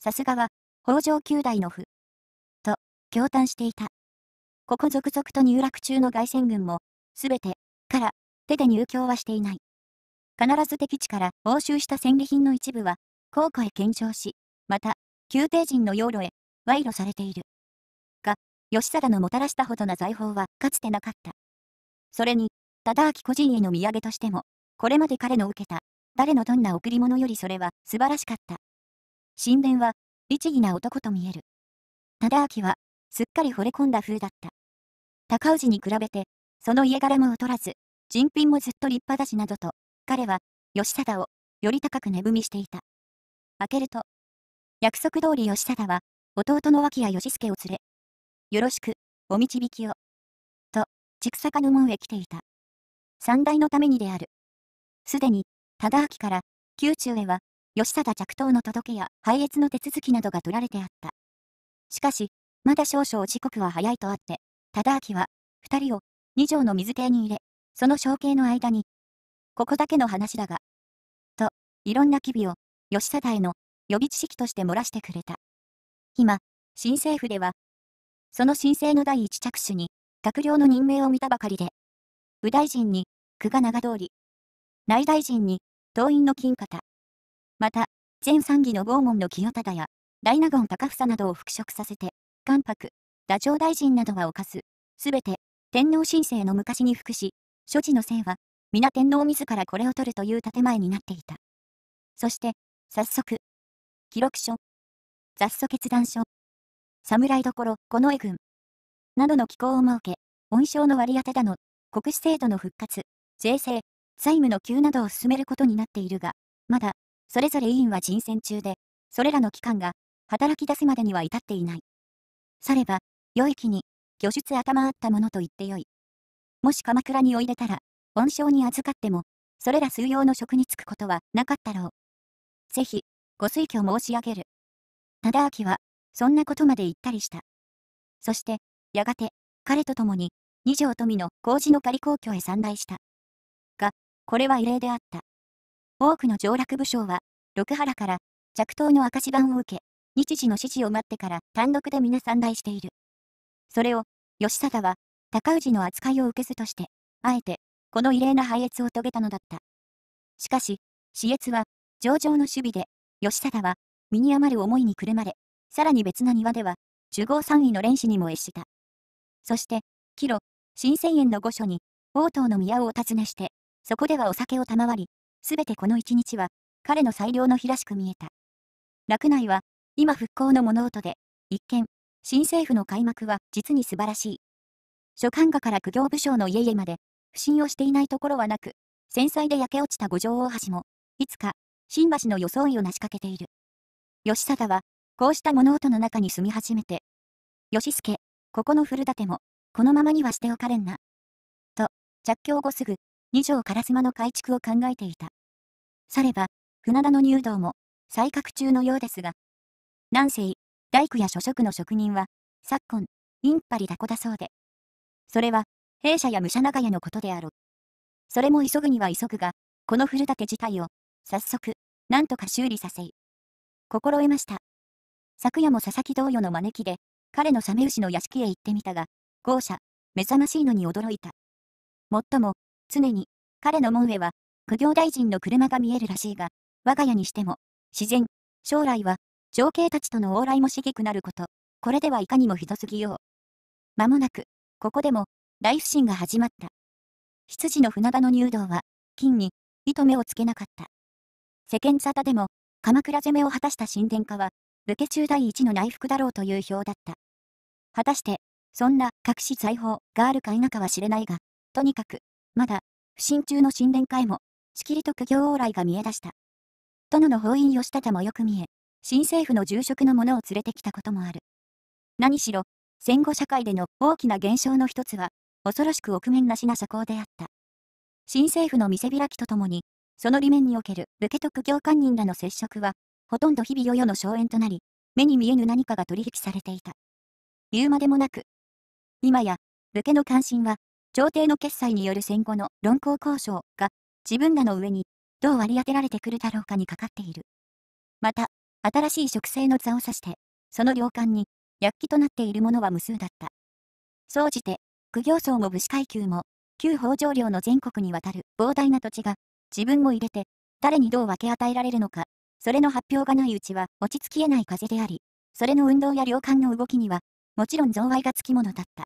さすがは、北条九代の府。と、驚嘆していた。ここ続々と入落中の外戦軍も、すべて、から、手で入京はしていない。必ず敵地から押収した戦利品の一部は、皇庫へ献上し、また、宮廷人の養路へ、賄賂されている。が、義貞のもたらしたほどな財宝はかつてなかった。それに、忠明個人への土産としても、これまで彼の受けた、誰のどんな贈り物よりそれは素晴らしかった。神殿は、律儀な男と見える。忠明は、すっかり惚れ込んだ風だった。高氏に比べて、その家柄も劣らず、人品もずっと立派だしなどと、彼は、義貞を、より高く値踏みしていた。開けると、約束通り義貞は、弟の脇や義助を連れ、よろしく、お導きを、と、千草の門へ来ていた。三大のためにである。すでに、忠明から、宮中へは、吉貞着頭の届けや拝謁の手続きなどが取られてあった。しかし、まだ少々時刻は早いとあって、忠明は、二人を、二条の水亭に入れ、その承継の間に、ここだけの話だが、と、いろんな機微を、吉貞への予備知識として漏らしてくれた。今、新政府では、その申請の第一着手に、閣僚の任命を見たばかりで、右大臣に、久長通り。内大臣に、党員の金方。また、前参議の拷問の清忠や、大納言高房などを復職させて、関白、太政大臣などは犯す、すべて、天皇申請の昔に服し、所持のせいは、皆天皇自らこれを取るという建前になっていた。そして、早速、記録書、雑訴決断書、侍どころ、この絵軍、などの機構を設け、恩賞の割り当てだの、国史制度の復活、税制、債務の急などを進めることになっているが、まだ、それぞれ委員は人選中で、それらの機関が、働き出すまでには至っていない。されば、良い気に、挙出頭あったものと言ってよい。もし鎌倉においでたら、恩賞に預かっても、それら数用の職に就くことはなかったろう。ぜひ、ご推挙申し上げる。忠明は、そんなことまで言ったりした。そして、やがて、彼と共に、二条富の事の仮公共へ参来した。これは異例であった。多くの上洛武将は、六原から着刀の証版を受け、日時の指示を待ってから単独で皆参来している。それを、義貞は、高氏の扱いを受けずとして、あえて、この異例な敗越を遂げたのだった。しかし、私越は、上々の守備で、義貞は、身に余る思いにくるまれ、さらに別な庭では、守護三位の連氏にも越した。そして、帰路、新千円の御所に、王党の宮をお尋ねして、そこではお酒を賜り、すべてこの一日は、彼の最良の日らしく見えた。落内は、今復興の物音で、一見、新政府の開幕は実に素晴らしい。諸官下から苦行武将の家々まで、不信をしていないところはなく、繊細で焼け落ちた五条大橋も、いつか、新橋の装いを成しかけている。義貞は、こうした物音の中に住み始めて、義助、ここの古立ても、このままにはしておかれんな。と、着京後すぐ、二条烏丸の改築を考えていた。されば、船田の入道も、再格中のようですが、南西、大工や諸職の職人は、昨今、インパリだこだそうで。それは、弊社や武者長屋のことであろう。それも急ぐには急ぐが、この古て自体を、早速、なんとか修理させい。心得ました。昨夜も佐々木同様の招きで、彼のサメ牛の屋敷へ行ってみたが、豪舎、目覚ましいのに驚いた。もっとも、常に、彼の門上は、苦行大臣の車が見えるらしいが、我が家にしても、自然、将来は、情景たちとの往来も刺激くなること、これではいかにもひどすぎよう。間もなく、ここでも、大不審が始まった。羊の船場の入道は、金に、糸目をつけなかった。世間沙汰でも、鎌倉攻めを果たした神殿家は、武家中第一の内服だろうという表だった。果たして、そんな隠し財宝があるか否かは知れないが、とにかく、まだ、不審中の神殿会も、しきりと苦行往来が見え出した。殿の法院義忠もよく見え、新政府の重職の者を連れてきたこともある。何しろ、戦後社会での大きな現象の一つは、恐ろしく臆面なしな社交であった。新政府の見せ開きとともに、その裏面における武家と苦行官人らの接触は、ほとんど日々世々の荘園となり、目に見えぬ何かが取引されていた。言うまでもなく、今や、武家の関心は、朝廷の決裁による戦後の論考交渉が自分らの上にどう割り当てられてくるだろうかにかかっている。また、新しい植生の座を指して、その領間に躍起となっているものは無数だった。総じて、苦行僧も武士階級も、旧北条領の全国にわたる膨大な土地が、自分も入れて、誰にどう分け与えられるのか、それの発表がないうちは落ち着きえない風であり、それの運動や領間の動きには、もちろん贈賄がつきものだった。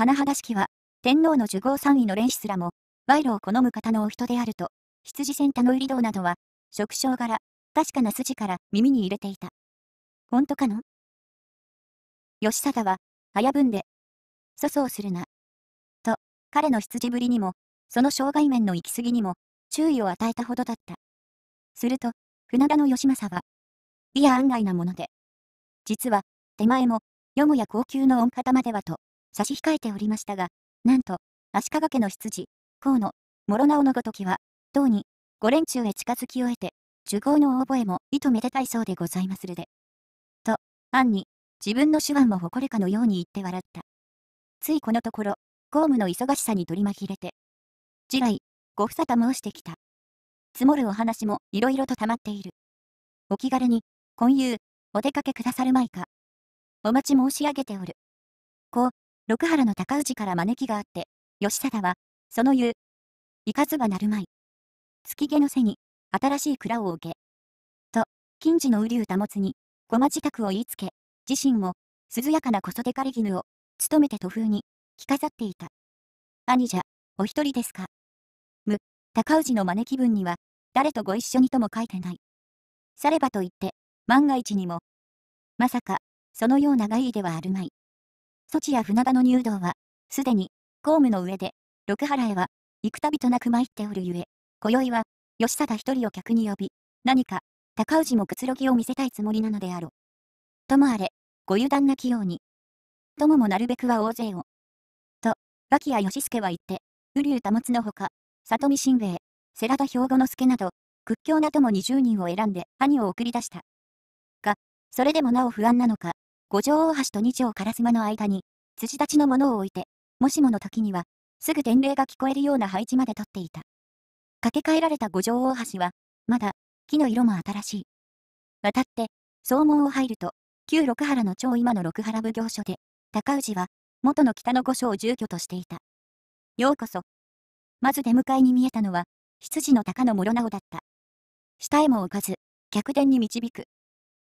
甚だしきは、天皇の呪号三位の蓮すらも、賄賂を好む方のお人であると、羊戦田の入道などは、職傷柄、確かな筋から耳に入れていた。本当かの吉貞は、早分で、粗相するな。と、彼の羊ぶりにも、その障害面の行き過ぎにも、注意を与えたほどだった。すると、船田の義政は、いや案外なもので、実は、手前も、よもや高級の御方まではと、差し控えておりましたが、なんと、足利家の羊、河野、諸直のごときは、うに、五連中へ近づきを得て、受講の覚えも、意図めでたいそうでございまするで。と、暗に、自分の手腕も誇るかのように言って笑った。ついこのところ、公務の忙しさに取り紛れて、次来、ごふ沙汰申してきた。積もるお話もいろいろと溜まっている。お気軽に、今夕、お出かけくださるまいか。お待ち申し上げておる。こう、六原の高氏から招きがあって、義貞は、その言う、いかずばなるまい。月毛の背に、新しい蔵を受け。と、近次の瓜生保に、ごま宅を言いつけ、自身も、涼やかな小袖狩り絹を、務めて途風に、着飾っていた。兄者、お一人ですか。む、高氏の招き文には、誰とご一緒にとも書いてない。さればと言って、万が一にも、まさか、そのような害意ではあるまい。ソチや船場の入道は、すでに、公務の上で、六原へは、幾度となく参っておるゆえ、今宵は、吉貞一人を客に呼び、何か、高氏もくつろぎを見せたいつもりなのであろう。ともあれ、ご油断なきように。友もなるべくは大勢を。と、脇屋義助は言って、瓜生保つのほか、里見新兵衛、世良田兵庫之助など、屈強な友20人を選んで兄を送り出した。が、それでもなお不安なのか、五条大橋と二条烏丸の間に、辻立ちのものを置いて、もしもの時には、すぐ伝令が聞こえるような配置まで取っていた。掛け替えられた五条大橋は、まだ、木の色も新しい。渡って、総門を入ると、旧六原の町今の六原奉行所で、高氏は、元の北の御所を住居としていた。ようこそ。まず出迎えに見えたのは、羊の鷹の諸直だった。下へも置かず、客殿に導く。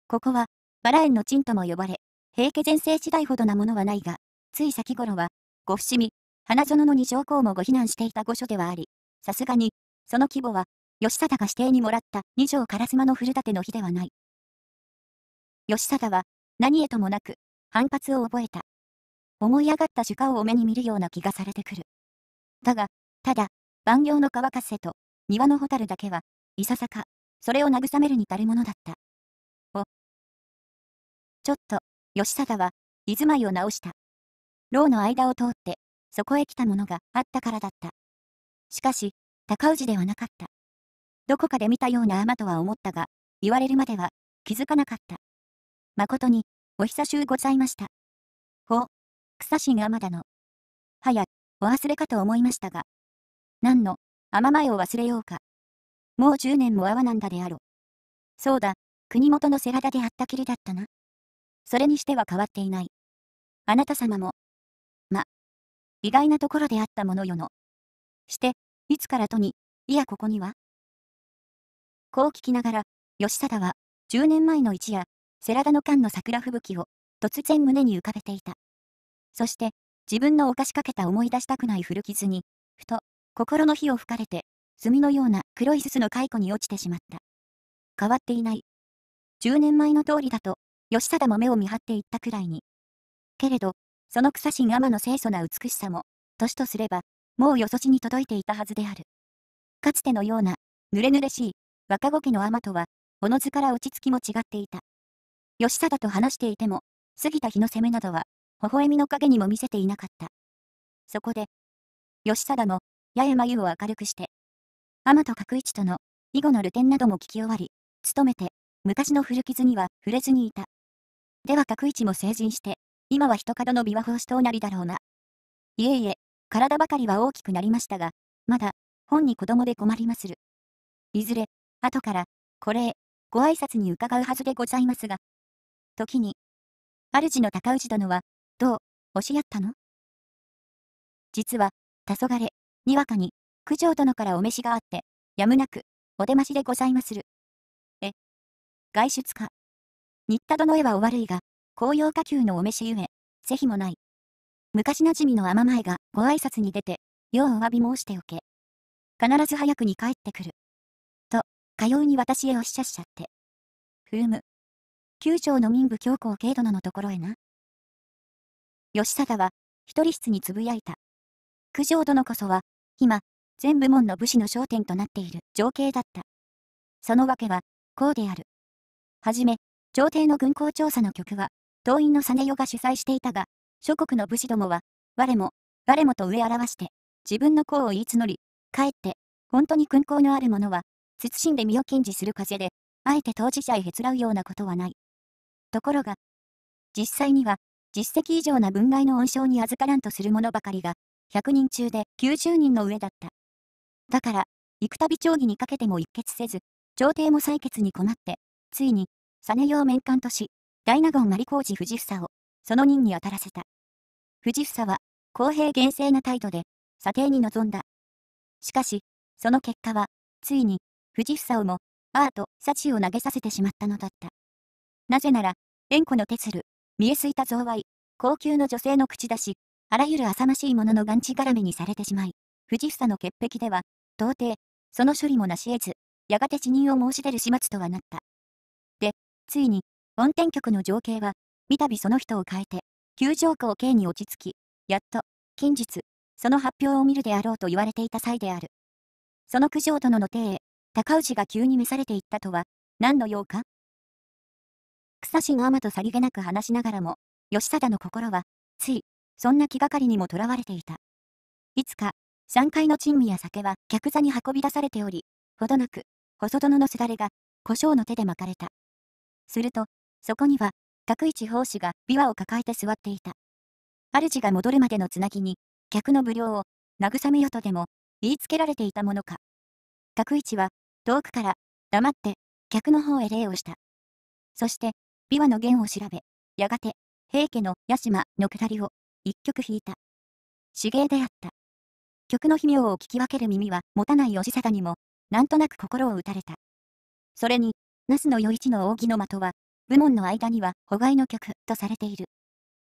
ここは、バラ園の鎮とも呼ばれ、平家全盛時代ほどなものはないが、つい先頃は、ご伏見、花園の二条校もご避難していた御所ではあり、さすがに、その規模は、吉貞が指定にもらった二条烏丸の古立の日ではない。吉貞は、何へともなく、反発を覚えた。思い上がった主家をお目に見るような気がされてくる。だが、ただ、万葉の乾かせと、庭の蛍だけは、いささか、それを慰めるに足るものだった。ちょっと、義貞は、居住まいを直した。牢の間を通って、そこへ来たものがあったからだった。しかし、高氏ではなかった。どこかで見たような雨とは思ったが、言われるまでは気づかなかった。誠に、お久しゅうございました。ほう、草新がだの。はや、お忘れかと思いましたが。何の、雨前を忘れようか。もう10年も泡なんだであろう。そうだ、国元の世良田であったきりだったな。それにしては変わっていない。あなた様も、ま、意外なところであったものよの。して、いつからとに、いやここにはこう聞きながら、吉貞は、10年前の一夜、世良田の間の桜吹雪を、突然胸に浮かべていた。そして、自分の犯しかけた思い出したくない古傷に、ふと、心の火を吹かれて、炭のような黒いすすの解雇に落ちてしまった。変わっていない。10年前の通りだと義貞も目を見張っていったくらいに。けれど、その草神天の清楚な美しさも、年とすれば、もうよそしに届いていたはずである。かつてのような、ぬれぬれしい、若ごきの天とは、おのずから落ち着きも違っていた。義貞と話していても、過ぎた日の攻めなどは、微笑みの影にも見せていなかった。そこで、義貞も、八重眉を明るくして、天と角一との、囲碁の流転なども聞き終わり、努めて、昔の古傷には触れずにいた。では角一も成人して、今は一角の琵琶法師となりだろうな。いえいえ、体ばかりは大きくなりましたが、まだ、本に子供で困りまする。いずれ、後から、これへ、ご挨拶に伺うはずでございますが。時に、主の高氏殿は、どう、押しやったの実は、黄昏、にわかに、九条殿からお召しがあって、やむなく、お出ましでございまする。え、外出か。新田殿へはお悪いが、紅葉下級のお召しゆえ、是非もない。昔馴染みの甘前がご挨拶に出て、ようお詫び申しておけ。必ず早くに帰ってくる。と、かように私へおっしゃっしゃって。ふうむ。九条の民部教皇慶殿のところへな。吉貞は、一人室につぶやいた。九条殿こそは、今、全部門の武士の焦点となっている情景だった。そのわけは、こうである。はじめ、朝廷の軍港調査の局は、党員の実代が主催していたが、諸国の武士どもは、我も、我もと上表して、自分の功を言い募り、かえって、本当に軍港のある者は、慎んで身を禁じする風で、あえて当事者へへつらうようなことはない。ところが、実際には、実績以上な分外の恩賞に預からんとする者ばかりが、100人中で90人の上だった。だから、幾度町議にかけても一決せず、朝廷も採決に困って、ついに、実用面官とし、大納言成工事藤房を、その任に当たらせた。藤房は、公平厳正な態度で、査定に臨んだ。しかし、その結果は、ついに、藤房をも、アート、幸を投げさせてしまったのだった。なぜなら、縁故の手鶴、見えすいた贈賄、高級の女性の口出し、あらゆる浅ましいもののがんち絡めにされてしまい、藤房の潔癖では、到底、その処理もなし得ず、やがて辞任を申し出る始末とはなった。ついに、本店局の情景は、三度その人を変えて、球場校刑に落ち着き、やっと、近日、その発表を見るであろうと言われていた際である。その九条殿の手へ、高氏が急に召されていったとは、何の用か草氏が天とさりげなく話しながらも、吉貞の心は、つい、そんな気がかりにもとらわれていた。いつか、3階の珍味や酒は客座に運び出されており、ほどなく、細殿のすだれが、胡椒の手で巻かれた。すると、そこには、各一奉仕が琵琶を抱えて座っていた。主が戻るまでのつなぎに、客の無料を、慰めよとでも、言いつけられていたものか。各一は、遠くから、黙って、客の方へ礼をした。そして、琵琶の弦を調べ、やがて、平家の屋島の下りを、一曲弾いた。手芸であった。曲の秘妙を聞き分ける耳は持たない吉貞にも、なんとなく心を打たれた。それに、那須の与一の扇の的は、部門の間には、ほがいの曲とされている。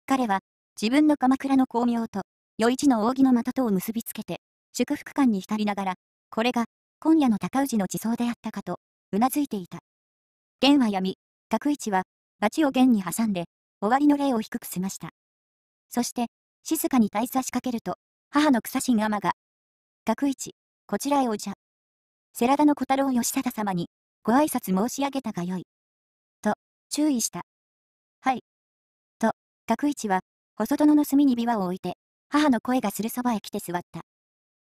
彼は、自分の鎌倉の巧妙と、与一の扇の的とを結びつけて、祝福感に浸りながら、これが、今夜の高氏の地層であったかと、うなずいていた。弦は闇、角一は、罰を弦に挟んで、終わりの霊を低くしました。そして、静かに退差しかけると、母の草新天が、角一、こちらへおじゃ。世良田の小太郎義貞様に、ご挨拶申し上げたがよい。と、注意した。はい。と、角一は、細殿の隅に琵琶を置いて、母の声がするそばへ来て座った。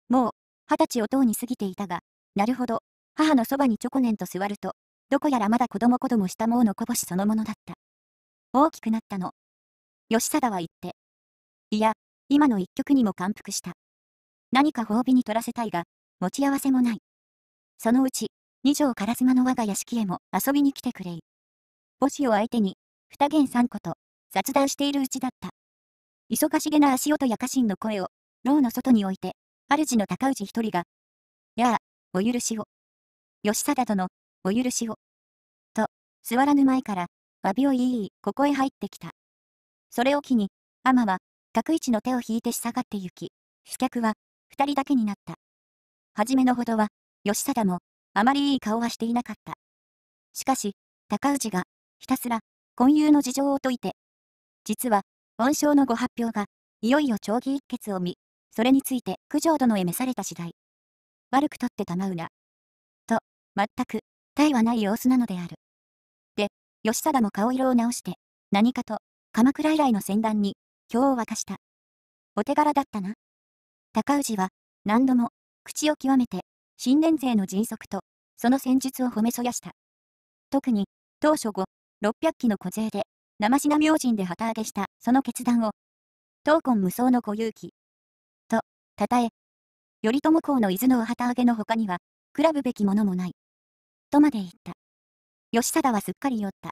もう、二十歳をとうに過ぎていたが、なるほど、母のそばにチョコネンと座ると、どこやらまだ子供子供したもうのこぼしそのものだった。大きくなったの。吉貞は言って。いや、今の一曲にも感服した。何か褒美に取らせたいが、持ち合わせもない。そのうち、二条烏丸の我が屋敷へも遊びに来てくれい。母子を相手に、二弦三個と、雑談しているうちだった。忙しげな足音や家臣の声を、牢の外に置いて、主の高氏一人が、やあ、お許しを。吉貞殿、お許しを。と、座らぬ前から、詫びを言い、ここへ入ってきた。それを機に、天は、各一の手を引いて下がって行き、主客は、二人だけになった。はじめのほどは、吉貞も、あまりいい顔はしていなかった。しかし、高氏が、ひたすら、婚友の事情を解いて、実は、恩賞のご発表が、いよいよ長期一決を見、それについて九条殿へ召された次第。悪くとってたまうな。と、全く、体はない様子なのである。で、吉貞も顔色を直して、何かと、鎌倉以来の戦団に、票を沸かした。お手柄だったな。高氏は、何度も、口を極めて、新年勢の迅速と、その戦術を褒めそやした。特に、当初後、600機の小勢で、生品明神で旗揚げしたその決断を、闘魂無双のご勇気、と、称え、頼朝公の伊豆のお旗揚げの他には、比べべきものもない。とまで言った。義貞はすっかり酔った。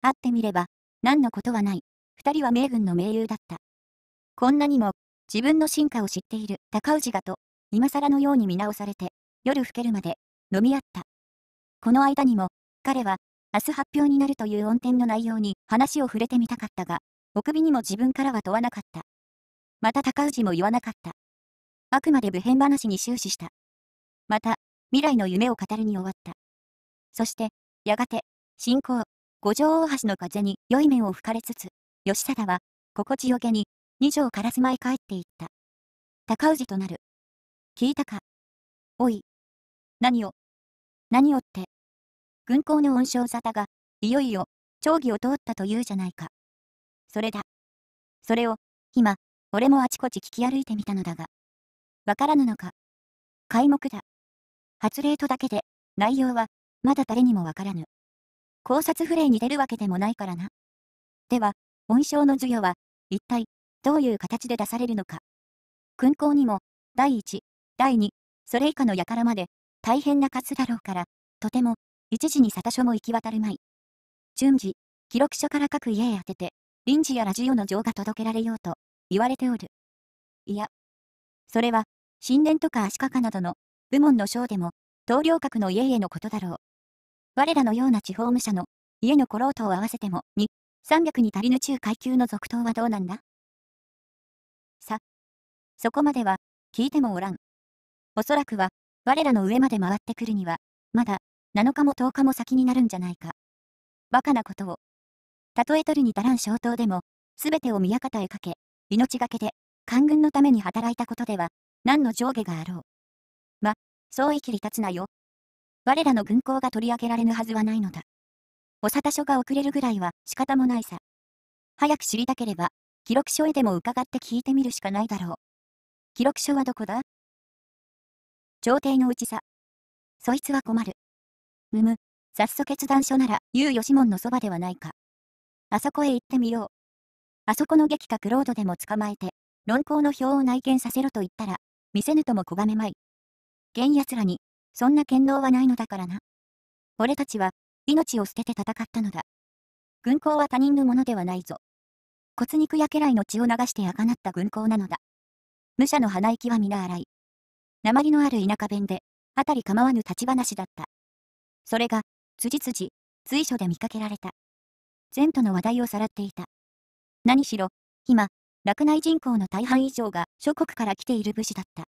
会ってみれば、何のことはない。二人は名軍の盟友だった。こんなにも、自分の進化を知っている高氏がと、今更のように見直されて、夜更けるまで、飲み合った。この間にも、彼は、明日発表になるという音程の内容に話を触れてみたかったが、お首にも自分からは問わなかった。また高氏も言わなかった。あくまで部変話に終始した。また、未来の夢を語るに終わった。そして、やがて、進行、五条大橋の風に良い面を吹かれつつ、吉貞は、心地よげに、二条烏丸へ帰っていった。高氏となる。聞いたか。おい、何を何をって。軍港の温床沙汰が、いよいよ、町議を通ったというじゃないか。それだ。それを、今、俺もあちこち聞き歩いてみたのだが。わからぬのか。皆目だ。発令とだけで、内容は、まだ誰にもわからぬ。考察不例に出るわけでもないからな。では、温床の授与は、一体、どういう形で出されるのか。勲功にも、第1、第2、それ以下の輩まで、大変な数だろうから、とても、一時に汰書も行き渡るまい。順次、記録書から各家へ当てて、臨時やラジオの情が届けられようと、言われておる。いや、それは、神殿とか足利などの、部門の章でも、棟梁閣の家へのことだろう。我らのような地方武者の、家の古老とを合わせても、に、300に足りぬ中階級の続投はどうなんださ、そこまでは、聞いてもおらん。おそらくは、我らの上まで回ってくるには、まだ、7日も10日も先になるんじゃないか。バカなことを。たとえ取りに足らん消灯でも、すべてを宮方へかけ、命がけで、官軍のために働いたことでは、何の上下があろう。ま、そういきり立つなよ。我らの軍港が取り上げられぬはずはないのだ。お沙汰書が遅れるぐらいは仕方もないさ。早く知りたければ、記録書へでも伺って聞いてみるしかないだろう。記録書はどこだ朝廷の内さ。そいつは困る。むむ、早速決断書なら、ゆうよしもんのそばではないか。あそこへ行ってみよう。あそこの激化クロードでも捕まえて、論考の表を内見させろと言ったら、見せぬとも拒めまい。現奴らに、そんな剣能はないのだからな。俺たちは、命を捨てて戦ったのだ。軍港は他人のものではないぞ。骨肉や家来の血を流してあかなった軍港なのだ。武者の鼻息は皆荒い。鉛のある田舎弁で、あたり構わぬ立ち話だった。それが、辻辻、随所で見かけられた。前途の話題をさらっていた。何しろ、今、洛内人口の大半以上が諸国から来ている武士だった。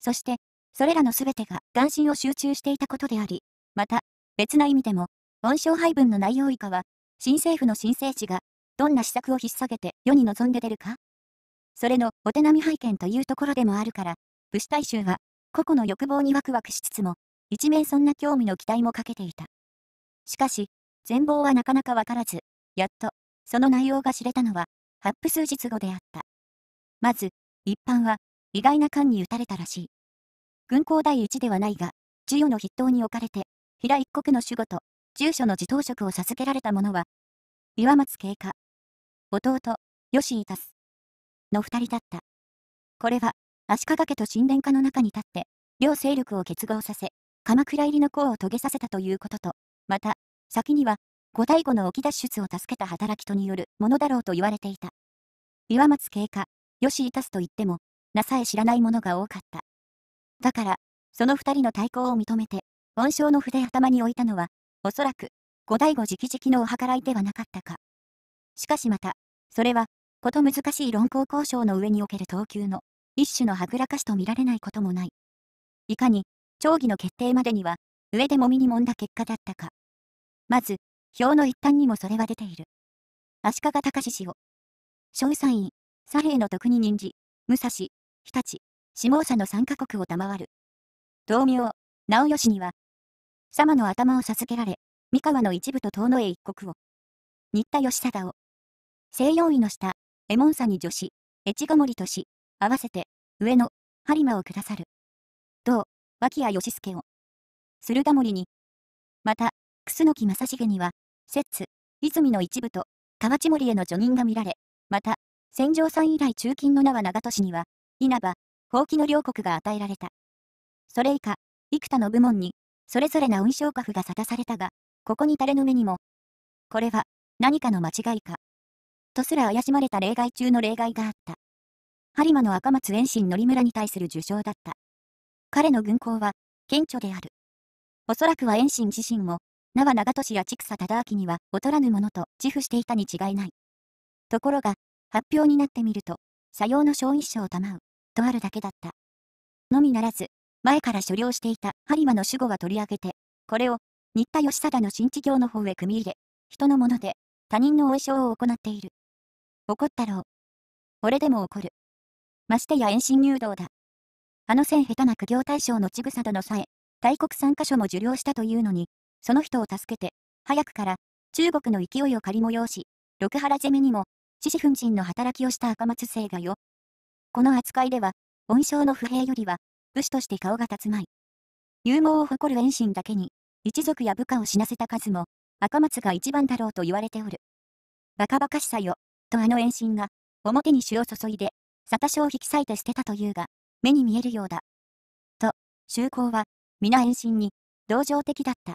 そして、それらの全てが眼心を集中していたことであり、また、別な意味でも、恩賞配分の内容以下は、新政府の新政治が、どんな施策を引っ提げて世に望んで出るかそれのお手並み拝見というところでもあるから、武士大衆は、個々の欲望にワクワクしつつも、一面そんな興味の期待もかけていた。しかし、全貌はなかなかわからず、やっと、その内容が知れたのは、八ッ数日後であった。まず、一般は、意外な感に打たれたらしい。軍港第一ではないが、授与の筆頭に置かれて、平一国の守護と、住所の自頭職を授けられた者は、岩松経過。弟、吉井達の二人だった。これは、足利家と神殿家の中に立って、両勢力を結合させ、鎌倉入りの功を遂げさせたということと、また、先には、五対五の沖脱出を助けた働きとによるものだろうと言われていた。岩松経過、吉いたすと言っても、名さえ知らないものが多かった。だから、その二人の対抗を認めて、恩賞の筆頭に置いたのは、おそらく、五醍醐直々のお計らいではなかったか。しかしまた、それは、こと難しい論考交渉の上における等級の、一種のはぐらかしと見られないこともない。いかに、町議の決定までには、上でもみにもんだ結果だったか。まず、表の一端にもそれは出ている。足利隆氏を、小参院、左平の徳に任じ、武蔵、日立、下者の三カ国を賜る。同名、直義には、様の頭を授けられ、三河の一部と遠野へ一国を、新田義貞を、西洋医の下、右衛門佐に女子、越後森とし、合わせて、上野、播磨を下さる。同、脇谷義助を。駿河森に。また、楠木正成には、摂津、泉の一部と、河内森への序任が見られ、また、戦場さん以来中勤の名は長門氏には、稲葉、放棄の両国が与えられた。それ以下、幾多の部門に、それぞれな恩賞家父が定されたが、ここに垂れの目にも、これは、何かの間違いか。とすら怪しまれた例外中の例外があった。播磨の赤松遠心則村に対する受賞だった。彼の軍功は、顕著である。おそらくは遠心自身も、名長長年や千草忠明には劣らぬものと自負していたに違いない。ところが、発表になってみると、左様の小一章を賜う、とあるだけだった。のみならず、前から所領していた播磨の守護は取り上げて、これを、新田義貞の新地業の方へ組み入れ、人のもので、他人のお衣装を行っている。怒ったろう。俺でも怒る。ましてや遠心誘導だ。あの線下手な苦行大将のちぐさ殿さえ、大国3カ所も受領したというのに、その人を助けて、早くから中国の勢いを借り催し、六原攻めにも、獅子奮陣の働きをした赤松姓がよ。この扱いでは、恩賞の不平よりは、武士として顔が立つまい。勇猛を誇る遠心だけに、一族や部下を死なせた数も、赤松が一番だろうと言われておる。バカバカしさよ、とあの遠心が、表に主を注いで、沙汰書を引き裂いて捨てたというが、目に見えるようだ。と、修航は、皆遠心に、同情的だった。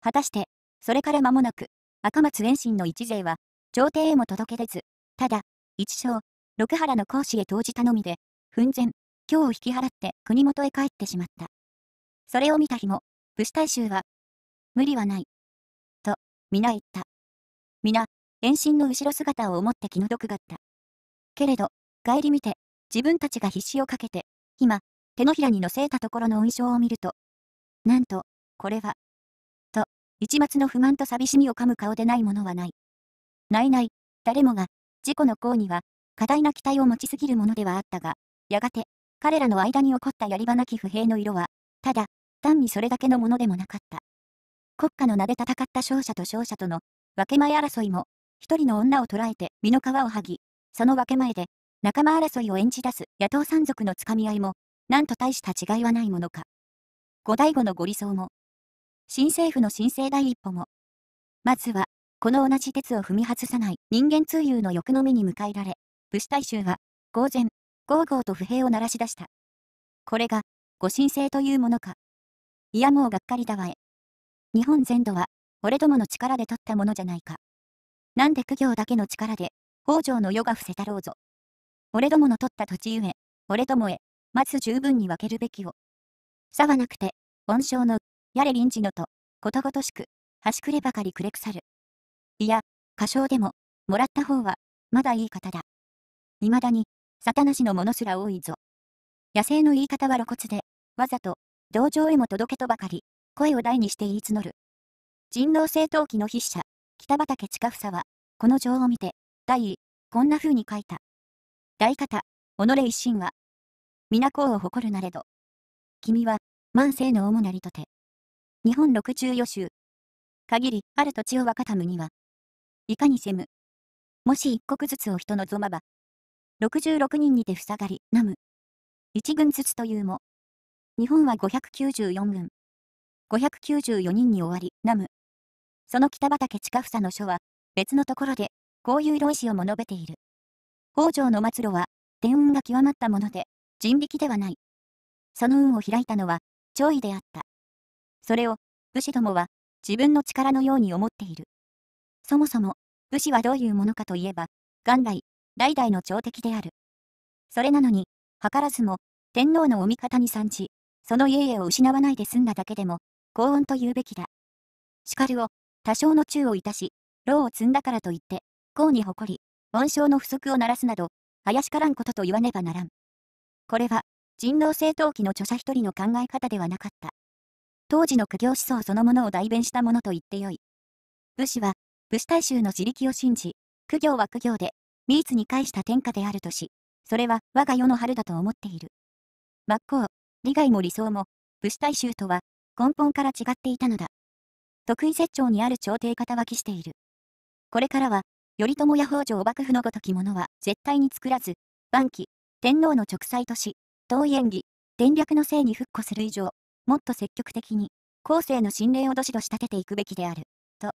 果たして、それから間もなく、赤松遠心の一勢は、朝廷へも届け出ず、ただ、一生、六原の講師へ投じたのみで、奮然、京を引き払って国元へ帰ってしまった。それを見た日も、武士大衆は、無理はない。と、皆言った。皆、遠心の後ろ姿を思って気の毒がった。けれど、帰り見て、自分たちが必死をかけて、今、手のひらに乗せたところの印象を見ると、なんと、これは、と、一末の不満と寂しみを噛む顔でないものはない。ないない、誰もが、事故の功には、過大な期待を持ちすぎるものではあったが、やがて、彼らの間に起こったやり場なき不平の色は、ただ、単にそれだけのものでもなかった。国家の名で戦った勝者と勝者との、分け前争いも、一人の女を捕らえて身の皮を剥ぎ、その分け前で、仲間争いを演じ出す野党山賊のつかみ合いも、なんと大した違いはないものか。五醍醐のご理想も、新政府の新政第一歩も、まずは、この同じ鉄を踏み外さない人間通遊の欲の目に迎えられ、武士大衆は、公然、豪豪と不平を鳴らし出した。これが、ご神聖というものか。いやもうがっかりだわえ。日本全土は、俺どもの力で取ったものじゃないか。なんで苦行だけの力で、北条の世が伏せたろうぞ。俺どもの取った土地ゆえ、俺どもへ、まず十分に分けるべきを。さはなくて、恩賞の、やれ臨時のと、ことごとしく、端くればかりくれ腐る。いや、過小でも、もらった方は、まだいい方だ。未だに、沙汰なしのものすら多いぞ。野生の言い方は露骨で、わざと、同情へも届けとばかり、声を大にして言い募る。人狼正当期の筆者、北畠近房は、この情を見て、大意、こんな風に書いた。大方、己一心は、皆功を誇るなれど。君は、万世の主なりとて。日本六十余州。限り、ある土地をかたむには。いかにせむ。もし一国ずつを人のぞまば。六十六人にて塞がり、なむ。一軍ずつというも。日本は五百九十四軍。五百九十四人に終わり、なむ。その北畠近房の書は、別のところで、こういう論旨をも述べている。北条の末路は、天運が極まったもので、人力ではない。その運を開いたのは、弔意であった。それを、武士どもは、自分の力のように思っている。そもそも、武士はどういうものかといえば、元来、代々の朝敵である。それなのに、図らずも、天皇のお味方に参じ、その家々を失わないで済んだだけでも、幸運と言うべきだ。しかるを、多少の宙をいたし、労を積んだからといって、功に誇り、恩賞の不足を鳴らすなど、怪しからんことと言わねばならん。これは、人狼正当期の著者一人の考え方ではなかった。当時の苦行思想そのものを代弁したものと言ってよい。武士は、武士大衆の自力を信じ、苦行は苦行で、密に返した天下であるとし、それは我が世の春だと思っている。真っ向、利害も理想も、武士大衆とは根本から違っていたのだ。得意説調にある朝廷方は期している。これからは、頼朝や北条幕府のごときものは絶対に作らず、晩期、天皇の直裁とし、東演義、天略のせいに復古する以上、もっと積極的に、後世の心霊をどしどし立てていくべきである、と。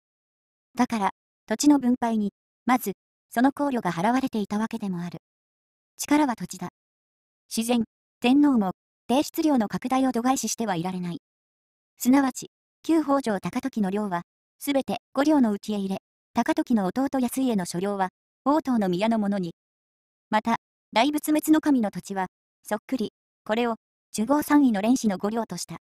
だから、土地の分配に、まず、その考慮が払われていたわけでもある。力は土地だ。自然、天皇も、提出量の拡大を度外視してはいられない。すなわち、旧北条高時の量は、すべて五両のうちへ入れ、高時の弟安家の所領は、王党の宮のものに。また、大仏滅の神の土地は、そっくり、これを、十号三位の連氏の御領とした。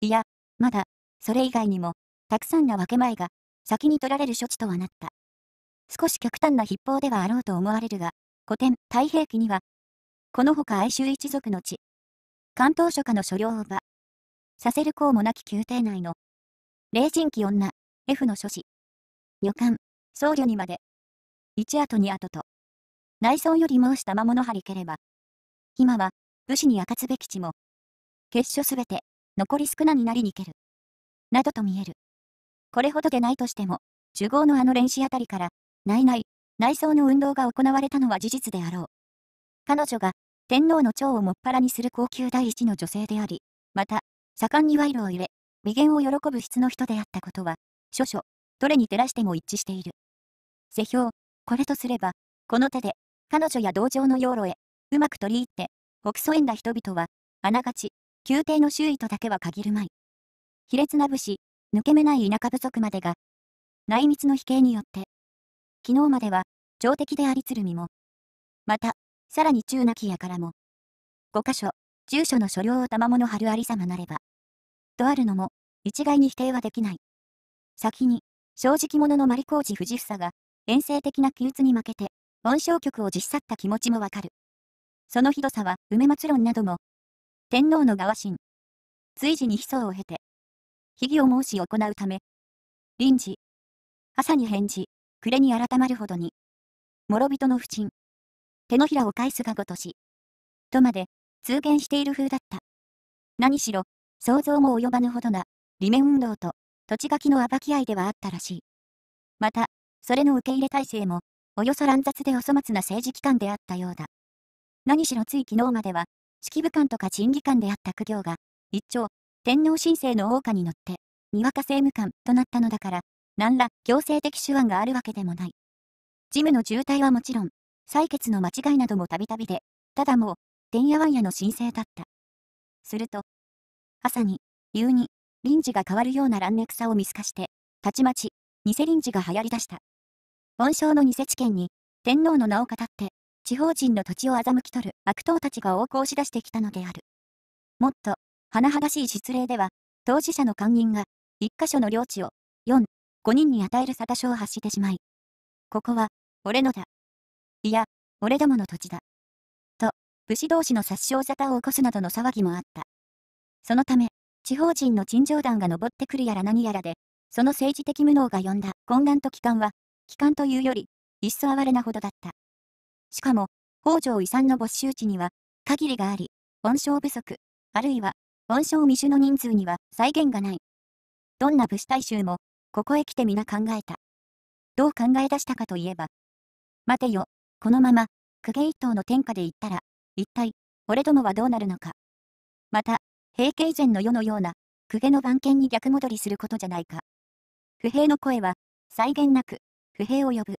いや、まだ、それ以外にも、たくさんな分け前が、先に取られる処置とはなった。少し極端な筆法ではあろうと思われるが、古典、太平記には、このほか哀愁一族の地、関東書家の所領をば、させる功もなき宮廷内の、霊人記女、F の書士、旅館、僧侶にまで。一後に後と。内装より申した魔物張りければ。今は、武士に明かすべき地も。結所すべて、残り少なになりにける。などと見える。これほどでないとしても、主号のあの練習あたりから、内々、内装の運動が行われたのは事実であろう。彼女が、天皇の長をもっぱらにする高級第一の女性であり、また、盛んに賄賂を入れ、美言を喜ぶ質の人であったことは、諸々、どれに照らしても一致している。世評、これとすれば、この手で、彼女や同情の養老へ、うまく取り入って、くそえんだ人々は、あながち、宮廷の周囲とだけは限るまい。卑劣な武士、抜け目ない田舎不足までが、内密の否定によって、昨日までは、上敵でありつるも、また、さらに中なきやからも、五箇所、住所の所領を賜物春ありさまなれば、とあるのも、一概に否定はできない。先に、正直者のマリコーチ藤房が、遠征的な気鬱に負けて、音唱曲を実去った気持ちもわかる。そのひどさは、梅松論なども、天皇の側心、随時に悲壮を経て、悲儀を申し行うため、臨時、朝に返事、暮れに改まるほどに、諸人の不沈、手のひらを返すがごとし、とまで、通言している風だった。何しろ、想像も及ばぬほどな、利面運動と、栃きの暴き合いではあったらしい。また、それの受け入れ体制も、およそ乱雑でお粗末な政治機関であったようだ。何しろつい昨日までは、指揮部官とか審議官であった苦行が、一丁、天皇申請の王家に乗って、にわか政務官となったのだから、何ら行政的手腕があるわけでもない。事務の渋滞はもちろん、採決の間違いなどもたびたびで、ただもう、てんやわんやの申請だった。すると、朝に、夕に、臨時が変わるような乱脈さを見透かして、たちまち、偽臨時が流行り出した。恩賞の偽知見に、天皇の名を語って、地方人の土地を欺き取る悪党たちが横行しだしてきたのである。もっと、甚だしい失礼では、当事者の官人が、一箇所の領地を、4、5人に与える沙汰書を発してしまい、ここは、俺のだ。いや、俺どもの土地だ。と、武士同士の殺傷沙汰を起こすなどの騒ぎもあった。そのため、地方人の陳情団が登ってくるやら何やらで、その政治的無能が呼んだ混乱と帰還は、帰還というより、一層哀れなほどだった。しかも、北条遺産の没収地には、限りがあり、温床不足、あるいは、温床未種の人数には再現がない。どんな武士大衆も、ここへ来て皆考えた。どう考え出したかといえば、待てよ、このまま、公家一党の天下で行ったら、一体、俺どもはどうなるのか。また、平家以前の世のような、公家の番犬に逆戻りすることじゃないか。不平の声は、際限なく、不平を呼ぶ。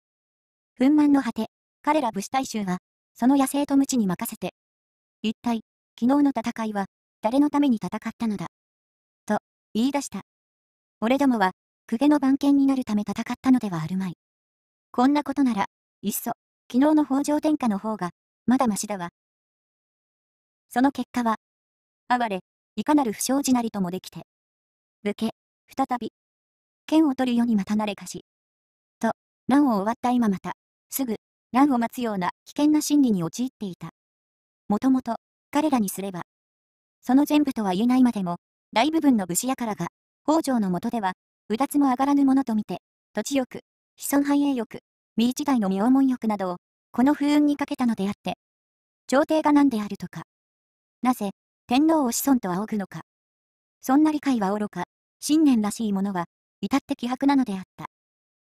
憤満の果て、彼ら武士大衆は、その野生と無知に任せて。一体、昨日の戦いは、誰のために戦ったのだ。と、言い出した。俺どもは、公家の番犬になるため戦ったのではあるまい。こんなことなら、いっそ、昨日の北条殿下の方が、まだましだわ。その結果は、哀れ、いかなる不祥事なりともできて。武家、再び。剣を取るよにまたなれかし。と、乱を終わった今また、すぐ、乱を待つような危険な心理に陥っていた。もともと、彼らにすれば、その全部とは言えないまでも、大部分の武士やからが、北条のもとでは、うだつも上がらぬものとみて、土地欲、子孫繁栄欲、身一代の名門欲などを、この風雲にかけたのであって、朝廷が何であるとか。なぜ、天皇を子孫と仰ぐのか。そんな理解は愚か、信念らしいものは、至って希薄なのであった。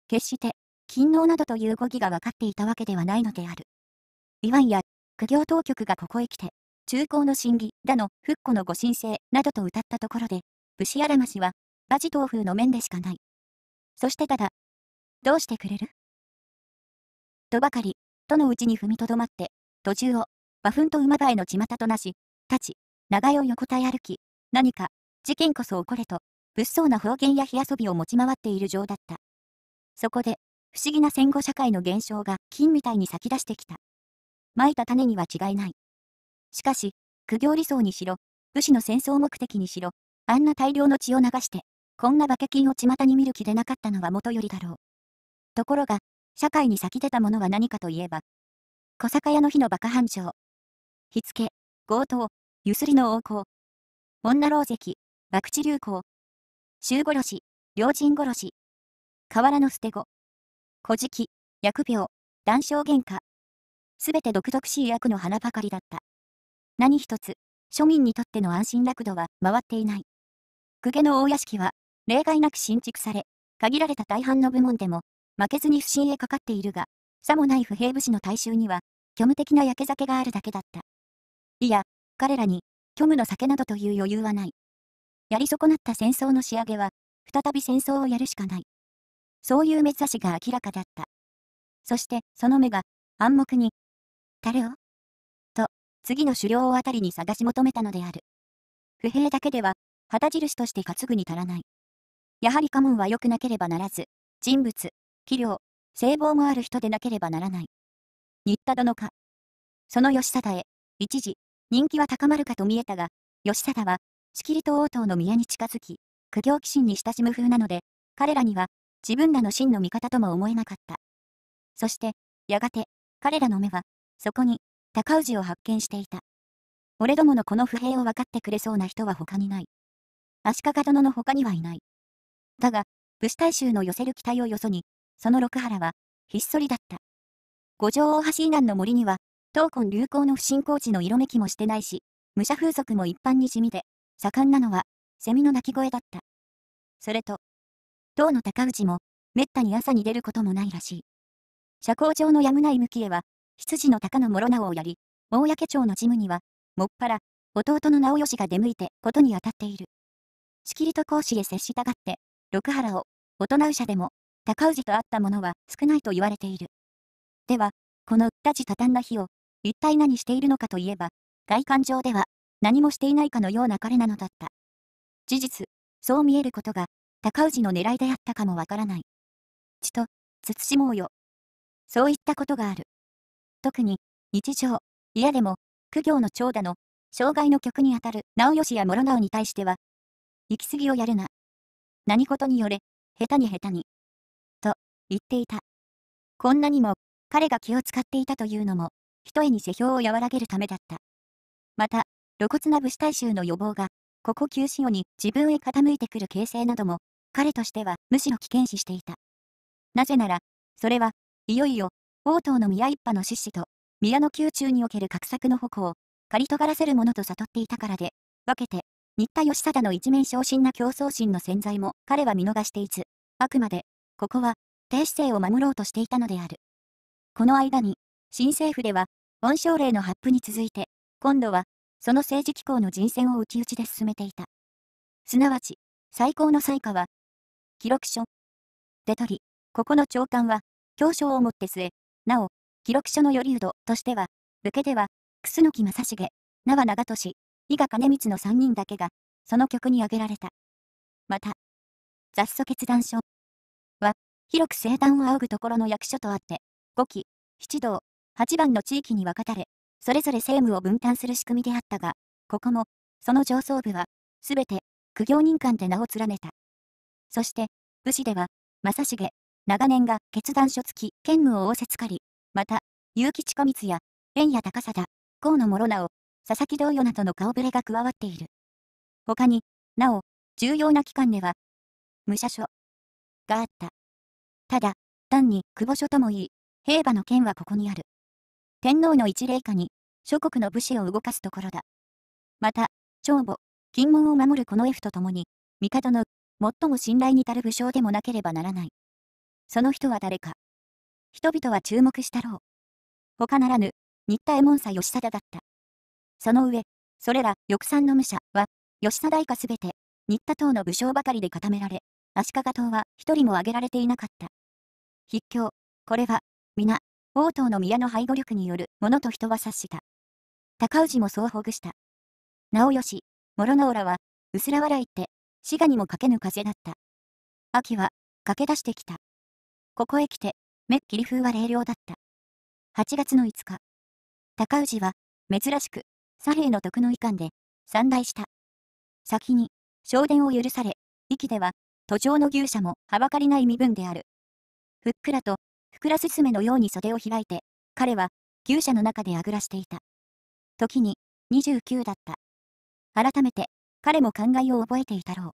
決して、勤王などという語義が分かっていたわけではないのである。いわんや、苦行当局がここへ来て、中高の審議だの復古のご神聖などと歌ったところで、武士あらましは、馬事東風の面でしかない。そしてただ、どうしてくれるとばかり、とのうちに踏みとどまって、途中を、馬糞と馬場への巷となし、立ち、長を横たえ歩き、何か、事件こそ起これと、物騒な方言や火遊びを持ち回っている情だった。そこで、不思議な戦後社会の現象が金みたいに咲き出してきた。まいた種には違いない。しかし、苦行理想にしろ、武士の戦争目的にしろ、あんな大量の血を流して、こんな化け金を巷に見る気でなかったのは元よりだろう。ところが、社会に先出たものは何かといえば、小坂屋の日の馬鹿繁盛。火付け、強盗、ゆすりの横行。女老石、博打流行。衆殺し、良人殺し。河原の捨て子。古事記、薬病、談笑喧嘩。すべて毒々しい悪の花ばかりだった。何一つ、庶民にとっての安心楽度は回っていない。公家の大屋敷は、例外なく新築され、限られた大半の部門でも、負けずに不審へかかっているが、さもない不平武士の大衆には、虚無的な焼け酒があるだけだった。いや、彼らに、虚無の酒などという余裕はない。やり損なった戦争の仕上げは、再び戦争をやるしかない。そういう目指しが明らかだった。そしてその目が暗黙に「誰を?」と次の狩猟をあたりに探し求めたのである不平だけでは旗印として担ぐに足らないやはり家紋は良くなければならず人物器量聖望もある人でなければならない新田殿かその吉貞へ一時人気は高まるかと見えたが、義貞は、しきりと王党の宮に近づき、苦行鬼心に親しむ風なので、彼らには、自分らの真の味方とも思えなかった。そして、やがて、彼らの目は、そこに、高氏を発見していた。俺どものこの不平を分かってくれそうな人は他にない。足利殿の他にはいない。だが、武士大衆の寄せる期待をよそに、その六原は、ひっそりだった。五条大橋以南の森には、闘魂流行の不振工事の色めきもしてないし、武者風俗も一般に地味で、盛んなのは、セミの鳴き声だった。それと、当の高氏も、めったに朝に出ることもないらしい。社交上のやむない向きへは、羊の鷹の諸直をやり、大焼町の事務には、もっぱら、弟の直義が出向いてことに当たっている。しきりと講師へ接したがって、六原を、大人者でも、高氏と会った者は少ないと言われている。では、このうったじたたんな日を、一体何しているのかといえば、外観上では何もしていないかのような彼なのだった。事実、そう見えることが、高氏の狙いであったかもわからない。ちと、慎もうよ。そういったことがある。特に、日常、嫌でも、苦行の長蛇の、障害の曲にあたる直義や諸直に対しては、行き過ぎをやるな。何事によれ、下手に下手に。と、言っていた。こんなにも、彼が気を使っていたというのも、ひとえに世評を和らげるためだった。また、露骨な武士大衆の予防が、ここ急死後に自分へ傾いてくる形勢なども、彼としてはむしろ危険視していた。なぜなら、それは、いよいよ、王党の宮一派の志士と、宮の宮中における格策の矛を、刈りとがらせるものと悟っていたからで、分けて、新田義貞の一面昇進な競争心の潜在も彼は見逃していず、あくまで、ここは、低姿勢を守ろうとしていたのである。この間に、新政府では、本省令の発布に続いて、今度は、その政治機構の人選を内ちで進めていた。すなわち、最高の最下は、記録書。で取り、ここの長官は、教書をもって据え、なお、記録書の頼人としては、武家では、楠木正成、名は長俊、伊賀兼光の3人だけが、その曲に挙げられた。また、雑素決断書は、広く生誕を仰ぐところの役所とあって、五期、七道、8番の地域に分かたれ、それぞれ政務を分担する仕組みであったが、ここも、その上層部は、すべて、苦行人間で名を連ねた。そして、武士では、正成、長年が決断書付き、兼務を仰せつかり、また、結城近光や、円谷高貞、河野諸直、佐々木同様などの顔ぶれが加わっている。他に、なお、重要な機関では、武者書があった。ただ、単に久保書ともいい、兵馬の剣はここにある。天皇の一例下に、諸国の武士を動かすところだ。また、長母、金門を守るこの F と共に、帝の、最も信頼に足る武将でもなければならない。その人は誰か。人々は注目したろう。他ならぬ、新田右衛門佐義貞だった。その上、それら、翼賛の武者は、吉貞以下すべて、新田党の武将ばかりで固められ、足利党は一人も挙げられていなかった。筆境、これは、皆、王党の宮の背後力によるものと人は察した。高氏もそうほぐした。直義、諸直らは、薄ら笑いって、滋賀にもかけぬ風だった。秋は、駆け出してきた。ここへ来て、めっきり風は冷涼だった。8月の5日。高氏は、珍しく、左兵の徳の遺憾で、散大した。先に、昇殿を許され、息では、途上の牛舎もはばかりない身分である。ふっくらとふくらすすめのように袖を開いて、彼は、牛舎の中であぐらしていた。時に、29だった。改めて、彼も考えを覚えていたろ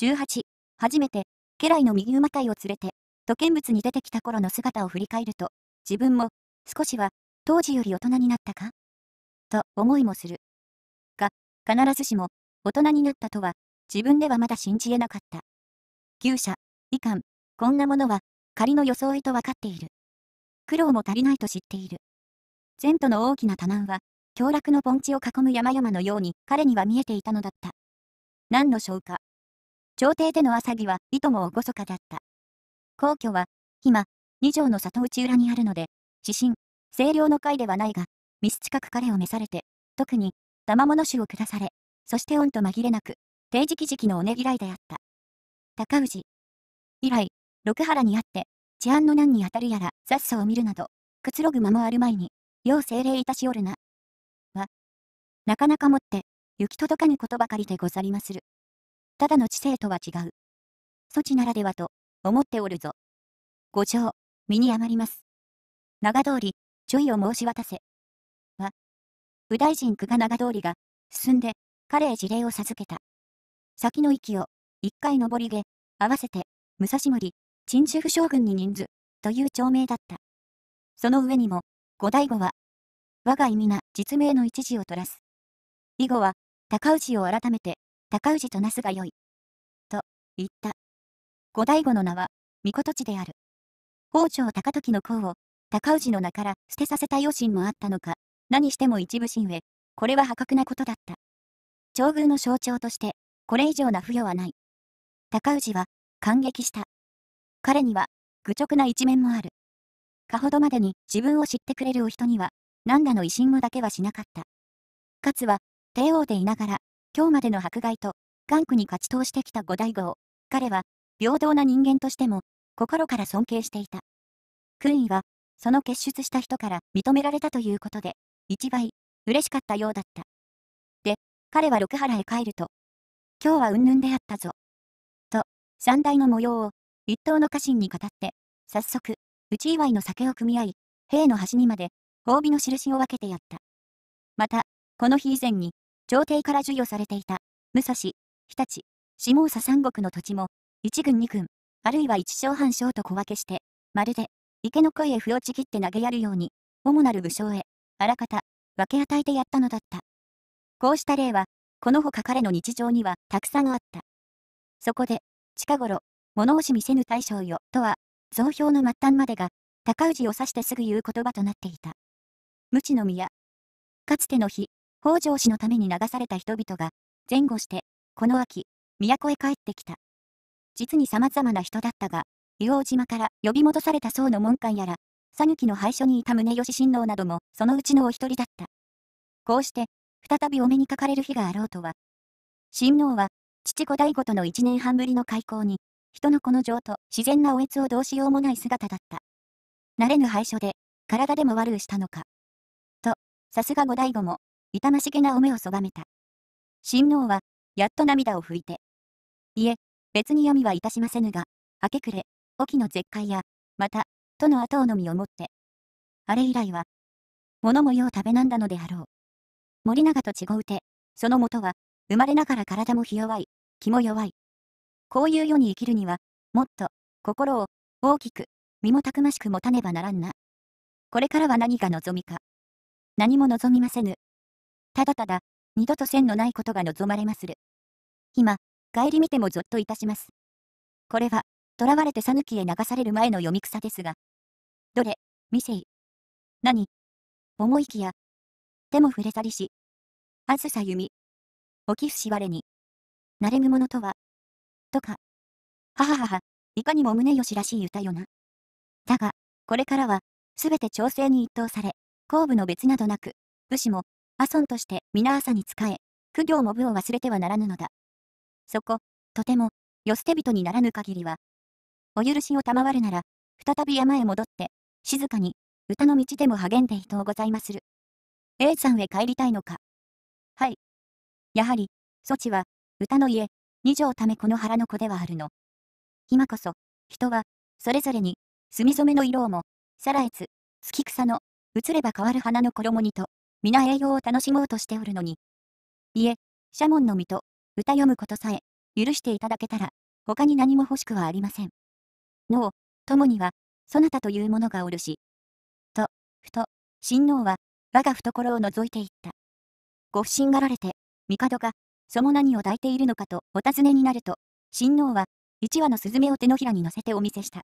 う。18、初めて、家来の右馬隊を連れて、都見物に出てきた頃の姿を振り返ると、自分も、少しは、当時より大人になったかと思いもする。が、必ずしも、大人になったとは、自分ではまだ信じえなかった。牛舎、遺憾、こんなものは、仮の装いと分かっている。苦労も足りないと知っている。前途の大きな多難は、凶楽の盆地を囲む山々のように彼には見えていたのだった。何の証か。朝廷での朝木はいとも厳かだった。皇居は、今、二条の里内裏にあるので、指針、清涼の会ではないが、ミス近く彼を召されて、特に、玉物種を下され、そして恩と紛れなく、定時期時期のおねぎらいであった。高氏。以来、六原にあって、治安の難にあたるやら雑草を見るなど、くつろぐ間もある前に、よう精霊いたしおるな。は、なかなかもって、行き届かぬことばかりでござりまする。ただの知性とは違う。措置ならではと、思っておるぞ。ご条、身に余ります。長通り、ちょいを申し渡せ。は、右大臣久我長通りが、進んで、彼へ事例を授けた。先の息を、一回上り下、合わせて、武蔵森、陳州府将軍に人数という町名だった。その上にも、後醍醐は、我が意味な実名の一字を取らす。以後は、高氏を改めて、高氏となすがよい。と、言った。後醍醐の名は、御事地である。北条高時の功を、高氏の名から捨てさせた余心もあったのか、何しても一部神へ、これは破格なことだった。将軍の象徴として、これ以上な付与はない。高氏は、感激した。彼には、愚直な一面もある。かほどまでに自分を知ってくれるお人には、何らの威信もだけはしなかった。かつは、帝王でいながら、今日までの迫害と、頑固に勝ち通してきた五大号、彼は、平等な人間としても、心から尊敬していた。君位は、その結出した人から認められたということで、一倍、嬉しかったようだった。で、彼は六原へ帰ると、今日は云々であったぞ。と、三大の模様を一党の家臣に語って、早速、内祝いの酒を組み合い、兵の端にまで、褒美の印を分けてやった。また、この日以前に、朝廷から授与されていた、武蔵、日立、下総三国の土地も、一軍二軍、あるいは一小半小と小分けして、まるで、池の声へ不をちぎって投げやるように、主なる武将へ、あらかた、分け与えてやったのだった。こうした例は、このほか彼の日常にはたくさんあった。そこで、近頃、物押し見せぬ大将よ、とは、増票の末端までが、高氏を指してすぐ言う言葉となっていた。無知の宮。かつての日、北条氏のために流された人々が、前後して、この秋、都へ帰ってきた。実に様々な人だったが、硫黄島から呼び戻された僧の門官やら、讃岐の廃所にいた宗義親王なども、そのうちのお一人だった。こうして、再びお目にかかれる日があろうとは。親王は、父後醍醐との一年半ぶりの開校に、人のこの情と自然なおえつをどうしようもない姿だった。慣れぬ敗所で、体でも悪うしたのか。と、さすが後醍醐も、痛ましげなお目をそがめた。親王は、やっと涙を拭いて。いえ、別に読みはいたしませぬが、明け暮れ、沖の絶海や、また、との後をのみをもって。あれ以来は、物もよう食べなんだのであろう。森永と違うて、その元は、生まれながら体もひ弱い、気も弱い。こういう世に生きるには、もっと、心を、大きく、身もたくましく持たねばならんな。これからは何が望みか。何も望みませぬ。ただただ、二度と線のないことが望まれまする。今、帰り見てもぞっといたします。これは、囚われてさぬきへ流される前の読み草ですが。どれ、未成。何思いきや。手も触れたりし。あずさゆみ。おきふしれに。なれぬものとは、とか。はははは、いかにも胸よしらしい歌よな。だが、これからは、すべて調整に一刀され、後部の別などなく、武士も、阿孫として皆朝に仕え、苦行も部を忘れてはならぬのだ。そこ、とても、よ捨て人にならぬ限りは、お許しを賜るなら、再び山へ戻って、静かに、歌の道でも励んで人をございまする。A さんへ帰りたいのか。はい。やはり、そちは、歌の家、二条ためこの腹の子ではあるの。今こそ、人は、それぞれに、墨染めの色をも、さらえツ、月草の、移れば変わる花の衣にと、皆栄養を楽しもうとしておるのに。いえ、シャモンの実と、歌読むことさえ、許していただけたら、他に何も欲しくはありません。のう、友には、そなたというものがおるし。と、ふと、親王は、我が懐を覗いていった。ご不審がられて、帝が、その何を抱いているのかとお尋ねになると、親王は、一羽のスズメを手のひらに乗せてお見せした。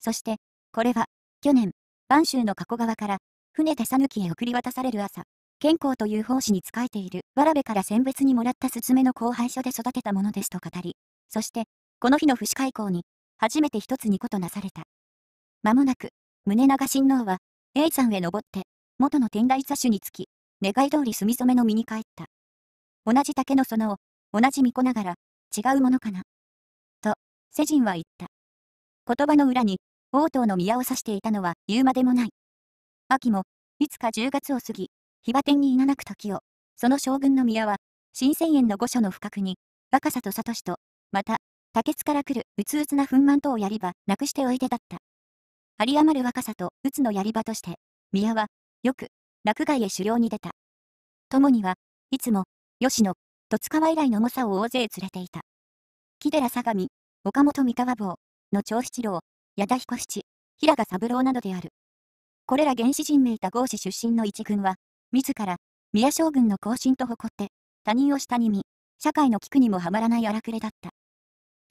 そして、これは、去年、播州の加古川から、船手さぬきへ送り渡される朝、健康という奉仕に仕えている、わらべから選別にもらったスズメの交配所で育てたものですと語り、そして、この日の不死開口に、初めて一つにことなされた。間もなく、宗長親王は、A 山へ登って、元の天台座主につき、願い通り墨染めの身に変え同じ竹の園を、同じ巫女ながら、違うものかな。と、世人は言った。言葉の裏に、王党の宮を指していたのは言うまでもない。秋も、いつか10月を過ぎ、火馬天にいななく時を、その将軍の宮は、新千円の御所の深くに、若さと氏と、また、竹津から来るうつうつな憤満とをやりば、なくしておいでだった。有り余る若さとうつのやり場として、宮は、よく、落外へ狩猟に出た。共には、いつも、吉野、戸塚以来の猛者を大勢連れていた。木寺相模、岡本三河坊、の長七郎、矢田彦七、平賀三郎などである。これら原始人めいた豪士出身の一軍は、自ら、宮将軍の後進と誇って、他人を下に見、社会の菊にもはまらない荒くれだった。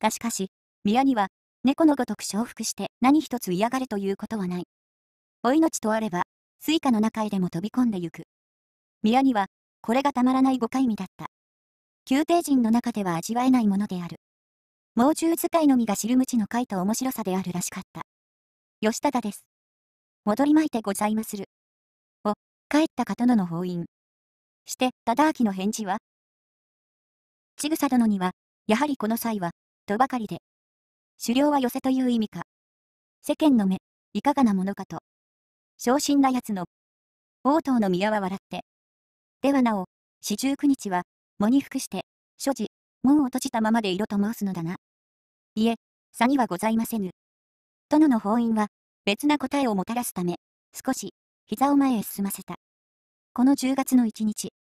がしかし、宮には、猫のごとく承服して何一つ嫌がれということはない。お命とあれば、スイカの中へでも飛び込んでゆく。宮には、これがたまらない5回味だった。宮廷人の中では味わえないものである。猛獣使いのみが知る無知の書いた面白さであるらしかった。吉忠です。戻りまいてございまする。お、帰ったか殿の封印。して、忠明の返事は千草殿には、やはりこの際は、とばかりで。狩猟は寄せという意味か。世間の目、いかがなものかと。昇進な奴の。王党の宮は笑って。ではなお、四十九日は、喪に服して、所持、門を閉じたままで色と申すのだな。いえ、詐欺はございませぬ。殿の法院は、別な答えをもたらすため、少し、膝を前へ進ませた。この十月の一日、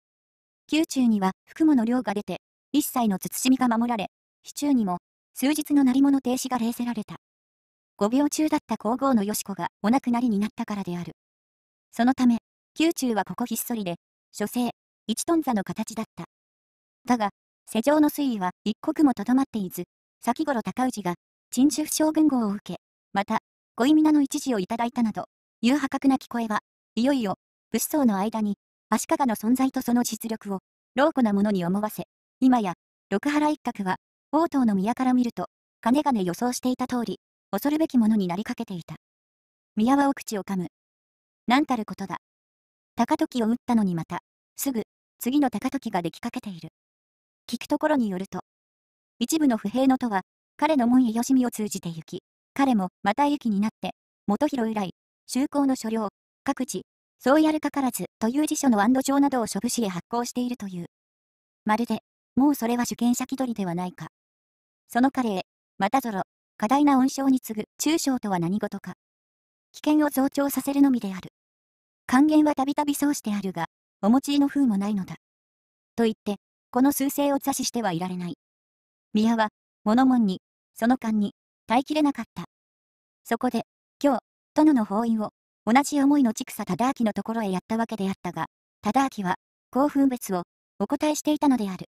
宮中には服喪の量が出て、一切の慎みが守られ、市中にも、数日の鳴り物停止が冷せられた。五秒中だった皇后のよし子がお亡くなりになったからである。そのため、宮中はここひっそりで、所生、一トン座の形だった。だが、世上の推移は一刻もとどまっていず、先頃高氏が、陳州将軍号を受け、また、恋皆の一時をいただいたなど、いう破格な聞こえは、いよいよ、武士層の間に、足利の存在とその実力を、牢固なものに思わせ、今や、六原一角は、王党の宮から見ると、金々予想していた通り、恐るべきものになりかけていた。宮はお口を噛む。なんたることだ。高時を打ったのにまた、すぐ、次の高時ができかけている。聞くところによると、一部の不平のとは、彼の門へ吉見を通じて行き、彼もまた駅になって、元広由来、修行の所領、各地、そうやるかからずという辞書の安堵帳などを処部し、へ発行しているという。まるで、もうそれは主権者気取りではないか。その彼へ、またぞろ、過大な恩賞に次ぐ中傷とは何事か。危険を増長させるのみである。還元はたびたびそうしてあるが、お持ちの風もないのだ。と言って、この数勢を座視してはいられない。宮は、物門に、その間に、耐えきれなかった。そこで、今日、殿の法院を、同じ思いの千草忠明のところへやったわけであったが、忠明は、興奮別を、お答えしていたのである。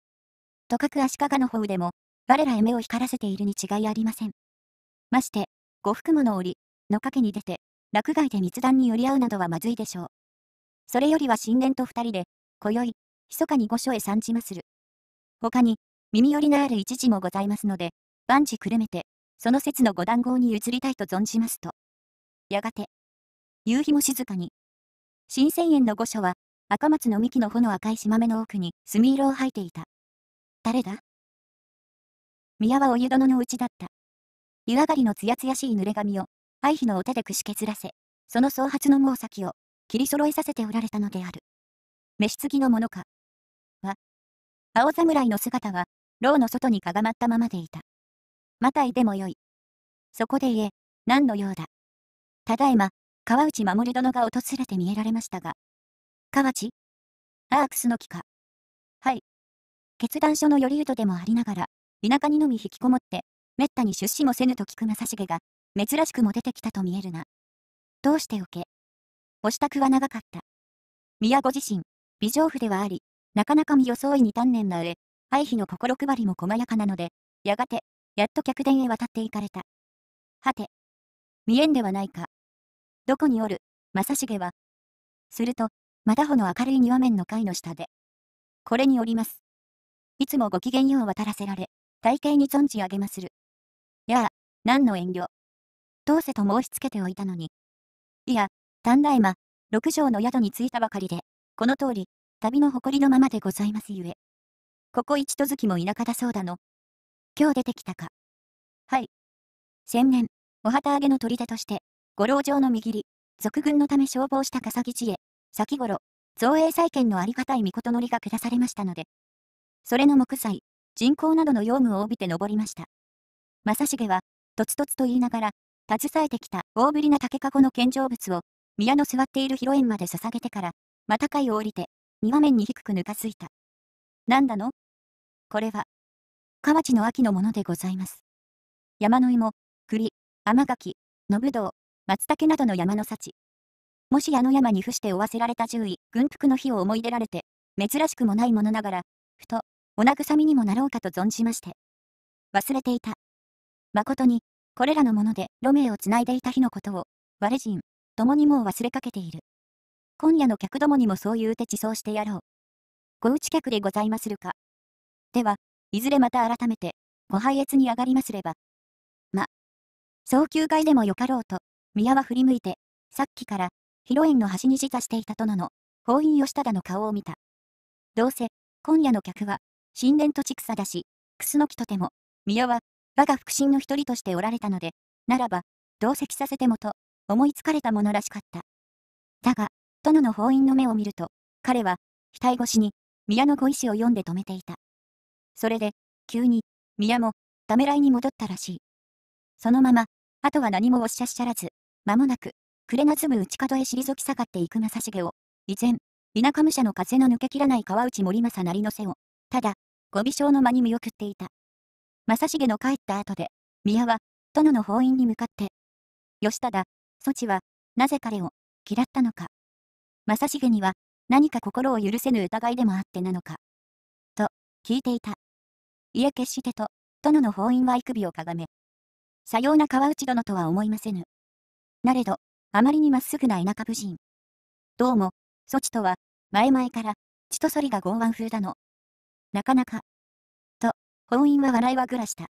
とかく足利の方でも、我らへ目を光らせているに違いありません。まして、呉服物折り、のかけに出て、落外で密談に寄り合うなどはまずいでしょう。それよりは神殿と二人で、今宵、密かに御所へ参じまする。他に、耳寄りのある一時もございますので、万事くるめて、その説の御談合に移りたいと存じますと。やがて、夕日も静かに。新千円の御所は、赤松の幹の穂の赤い島目の奥に墨色を吐いていた。誰だ宮はお湯殿のうちだった。湯上がりのつやつやしい濡れ髪を愛妃のお手でくし削らせ、その創発の毛先を切り揃えさせておられたのである。召しのものか。は、青侍の姿は、牢の外にかがまったままでいた。またいでもよい。そこで言え、何の用だ。ただいま、川内守殿が訪れて見えられましたが。河内アークスの木か。はい。決断書の頼人でもありながら、田舎にのみ引きこもって、めったに出資もせぬと聞く正成が、珍しくも出てきたと見えるな。どうしておけ。お支度は長かった。宮ご自身、美女婦ではあり、なかなか身装いに丹念な上、愛妃の心配りも細やかなので、やがて、やっと客殿へ渡っていかれた。はて。見えんではないか。どこにおる、正成は。すると、またほの明るい庭面の階の下で。これにおります。いつもご機嫌よう渡らせられ、体型に存じ上げまする。やあ、何の遠慮。どうせと申しつけておいたのに。いや、た大だいま、六畳の宿に着いたばかりで、この通り、旅の誇りのままでございますゆえ。ここ一と月も田舎だそうだの。今日出てきたか。はい。千年、お旗揚げの砦として、五老城の右利、俗軍のため消防した笠木地へ、先頃、造営再建のありがたい御事のりが下されましたので、それの木材、人工などの用具を帯びて登りました。正成は、とつとつと言いながら、携えてきた大ぶりな竹籠の献上物を、宮の座っている広縁まで捧げてから、また階を降りて、庭面に低くぬかついた。なんだのこれは、河内の秋のものでございます。山の芋、栗、甘柿、野ぶどう、松茸などの山の幸。もしあの山に伏して追わせられた獣医、軍服の日を思い出られて、珍しくもないものながら、ふと、お慰みにもなろうかと存じまして。忘れていた。誠に、これらのもので、路名をつないでいた日のことを、我人、共にもう忘れかけている。今夜の客どもにもそう言うて地層してやろう。ご打ち客でございまするか。では、いずれまた改めて、ご拝謁に上がりますれば。ま、早急外でもよかろうと、宮は振り向いて、さっきから、披露宴の端に自座していた殿の、法院吉忠の顔を見た。どうせ、今夜の客は、神殿と畜草だし、楠スノとても、宮は、我が腹心の一人としておられたので、ならば、同席させてもと、思いつかれたものらしかった。だが、殿の法院の目を見ると、彼は、額越しに、宮のご意志を読んで止めていた。それで、急に、宮も、ためらいに戻ったらしい。そのまま、あとは何もおっしゃっしゃらず、間もなく、暮れなずむ内角へ退き下がっていく正成を、依然、田舎武者の風の抜けきらない川内森政成の背を、ただ、ご微笑の間に見送っていた。正成の帰った後で、宮は、殿の法院に向かって、義忠、ソチは、なぜ彼を、嫌ったのか。正成には、何か心を許せぬ疑いでもあってなのか。と、聞いていた。いえ決してと、殿の法院は育尾をかがめ。さような川内殿とは思いませぬ。なれど、あまりにまっすぐな田舎武人。どうも、ソチとは、前々から、血とそりが剛腕風だの。なかなか、本因は笑いはぐらした。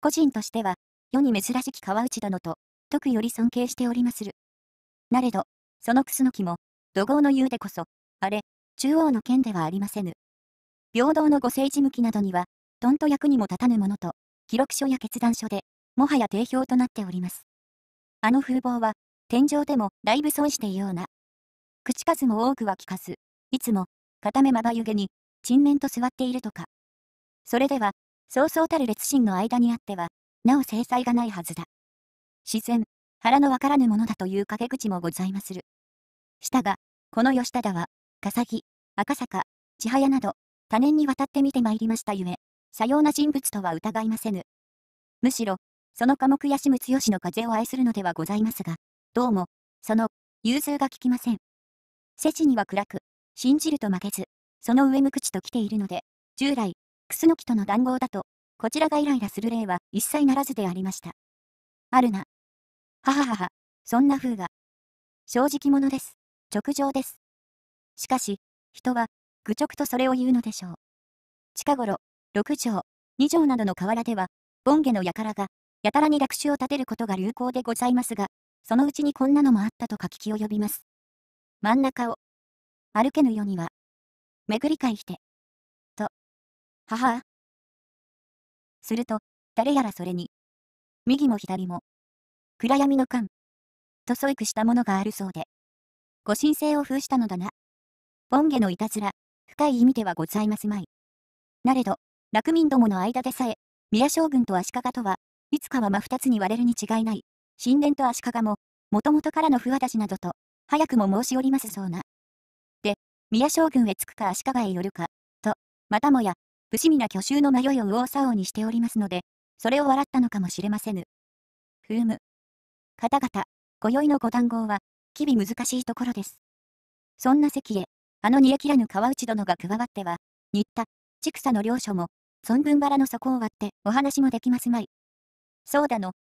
個人としては、世に珍しき川内殿と、特より尊敬しておりまする。なれど、その楠キも、怒号の言うでこそ、あれ、中央の剣ではありませぬ。平等のご政治向きなどには、どんと役にも立たぬものと、記録書や決断書で、もはや定評となっております。あの風貌は、天井でもだいぶ損していような。口数も多くは聞かず、いつも、片目まばゆげに、沈面と座っているとか。それでは、そうそうたる列心の間にあっては、なお制裁がないはずだ。自然、腹のわからぬものだという陰口もございまする。したが、この吉忠は、笠木、赤坂、千早など、多年にわたって見てまいりましたゆえ、さような人物とは疑いませぬ。むしろ、その科目やしむつよしの風を愛するのではございますが、どうも、その、融通が利きません。世知には暗く、信じると負けず、その上無口と来ているので、従来、楠木との談合だと、こちらがイライラする例は一切ならずでありました。あるな。はははそんな風が。正直者です。直情です。しかし、人は、愚直とそれを言うのでしょう。近頃、六条、二条などの河原では、ボンゲの輩が、やたらに落首を立てることが流行でございますが、そのうちにこんなのもあったと書き気を呼びます。真ん中を、歩けぬようには、めぐり返して、母すると、誰やらそれに、右も左も、暗闇の間、と添いくしたものがあるそうで、ご神聖を封したのだな。ボンゲのいたずら、深い意味ではございますまい。なれど、楽民どもの間でさえ、宮将軍と足利とは、いつかは真二つに割れるに違いない、神殿と足利も、もともとからの不和しなどと、早くも申し寄りますそうな。で、宮将軍へ着くか足利へ寄るか、と、またもや、不思議な巨就の迷いを右往左往にしておりますので、それを笑ったのかもしれませぬ。ふうむ。方々、今宵のご談合は、機微難しいところです。そんな席へ、あの煮え切らぬ川内殿が加わっては、新田、千草の領所も、存分原の底を割ってお話もできますまい。そうだの。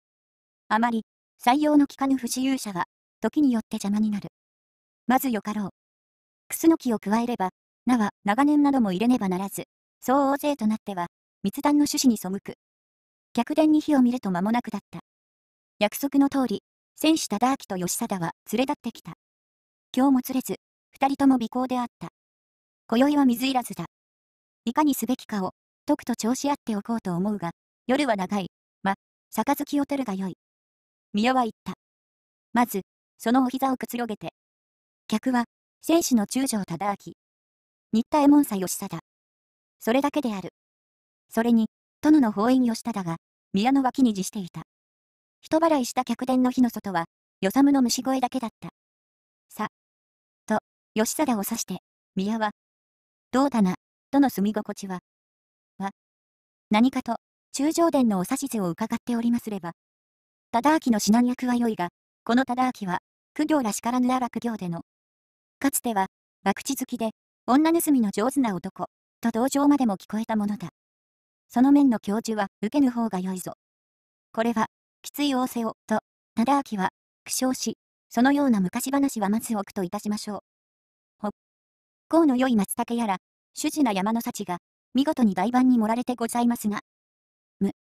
あまり、採用の効かぬ不自由者は、時によって邪魔になる。まずよかろう。クスノキを加えれば、名は長年なども入れねばならず、そう大勢となっては、密談の趣旨に背く。客殿に火を見ると間もなくだった。約束の通り、戦士忠明と義貞は連れ立ってきた。今日も釣れず、二人とも尾行であった。今宵は水いらずだ。いかにすべきかを、とくと調子あっておこうと思うが、夜は長い、ま、杯を取るがよい。宮は言った。まず、そのお膝をくつろげて。客は、戦士の中将忠明。新田右衛門佐義貞。それだけである。それに、殿の法院をしただが、宮の脇に辞していた。人払いした客殿の火の外は、与三の虫声だけだった。さ。と、義貞を指して、宮は、どうだな、との住み心地は、は、何かと、中上殿のお指図を伺っておりますれば、忠明の指南役は良いが、この忠明は、苦行らしからぬらら苦行での、かつては、博打好きで、女盗みの上手な男、と同情までも聞こえたものだ。その面の教授は、受けぬ方が良いぞ。これは、きつい仰せを、と、忠明は、苦笑し、そのような昔話はまずくといたしましょう。ほ、っ。甲の良い松茸やら、主事な山の幸が、見事に台盤に盛られてございますが。む。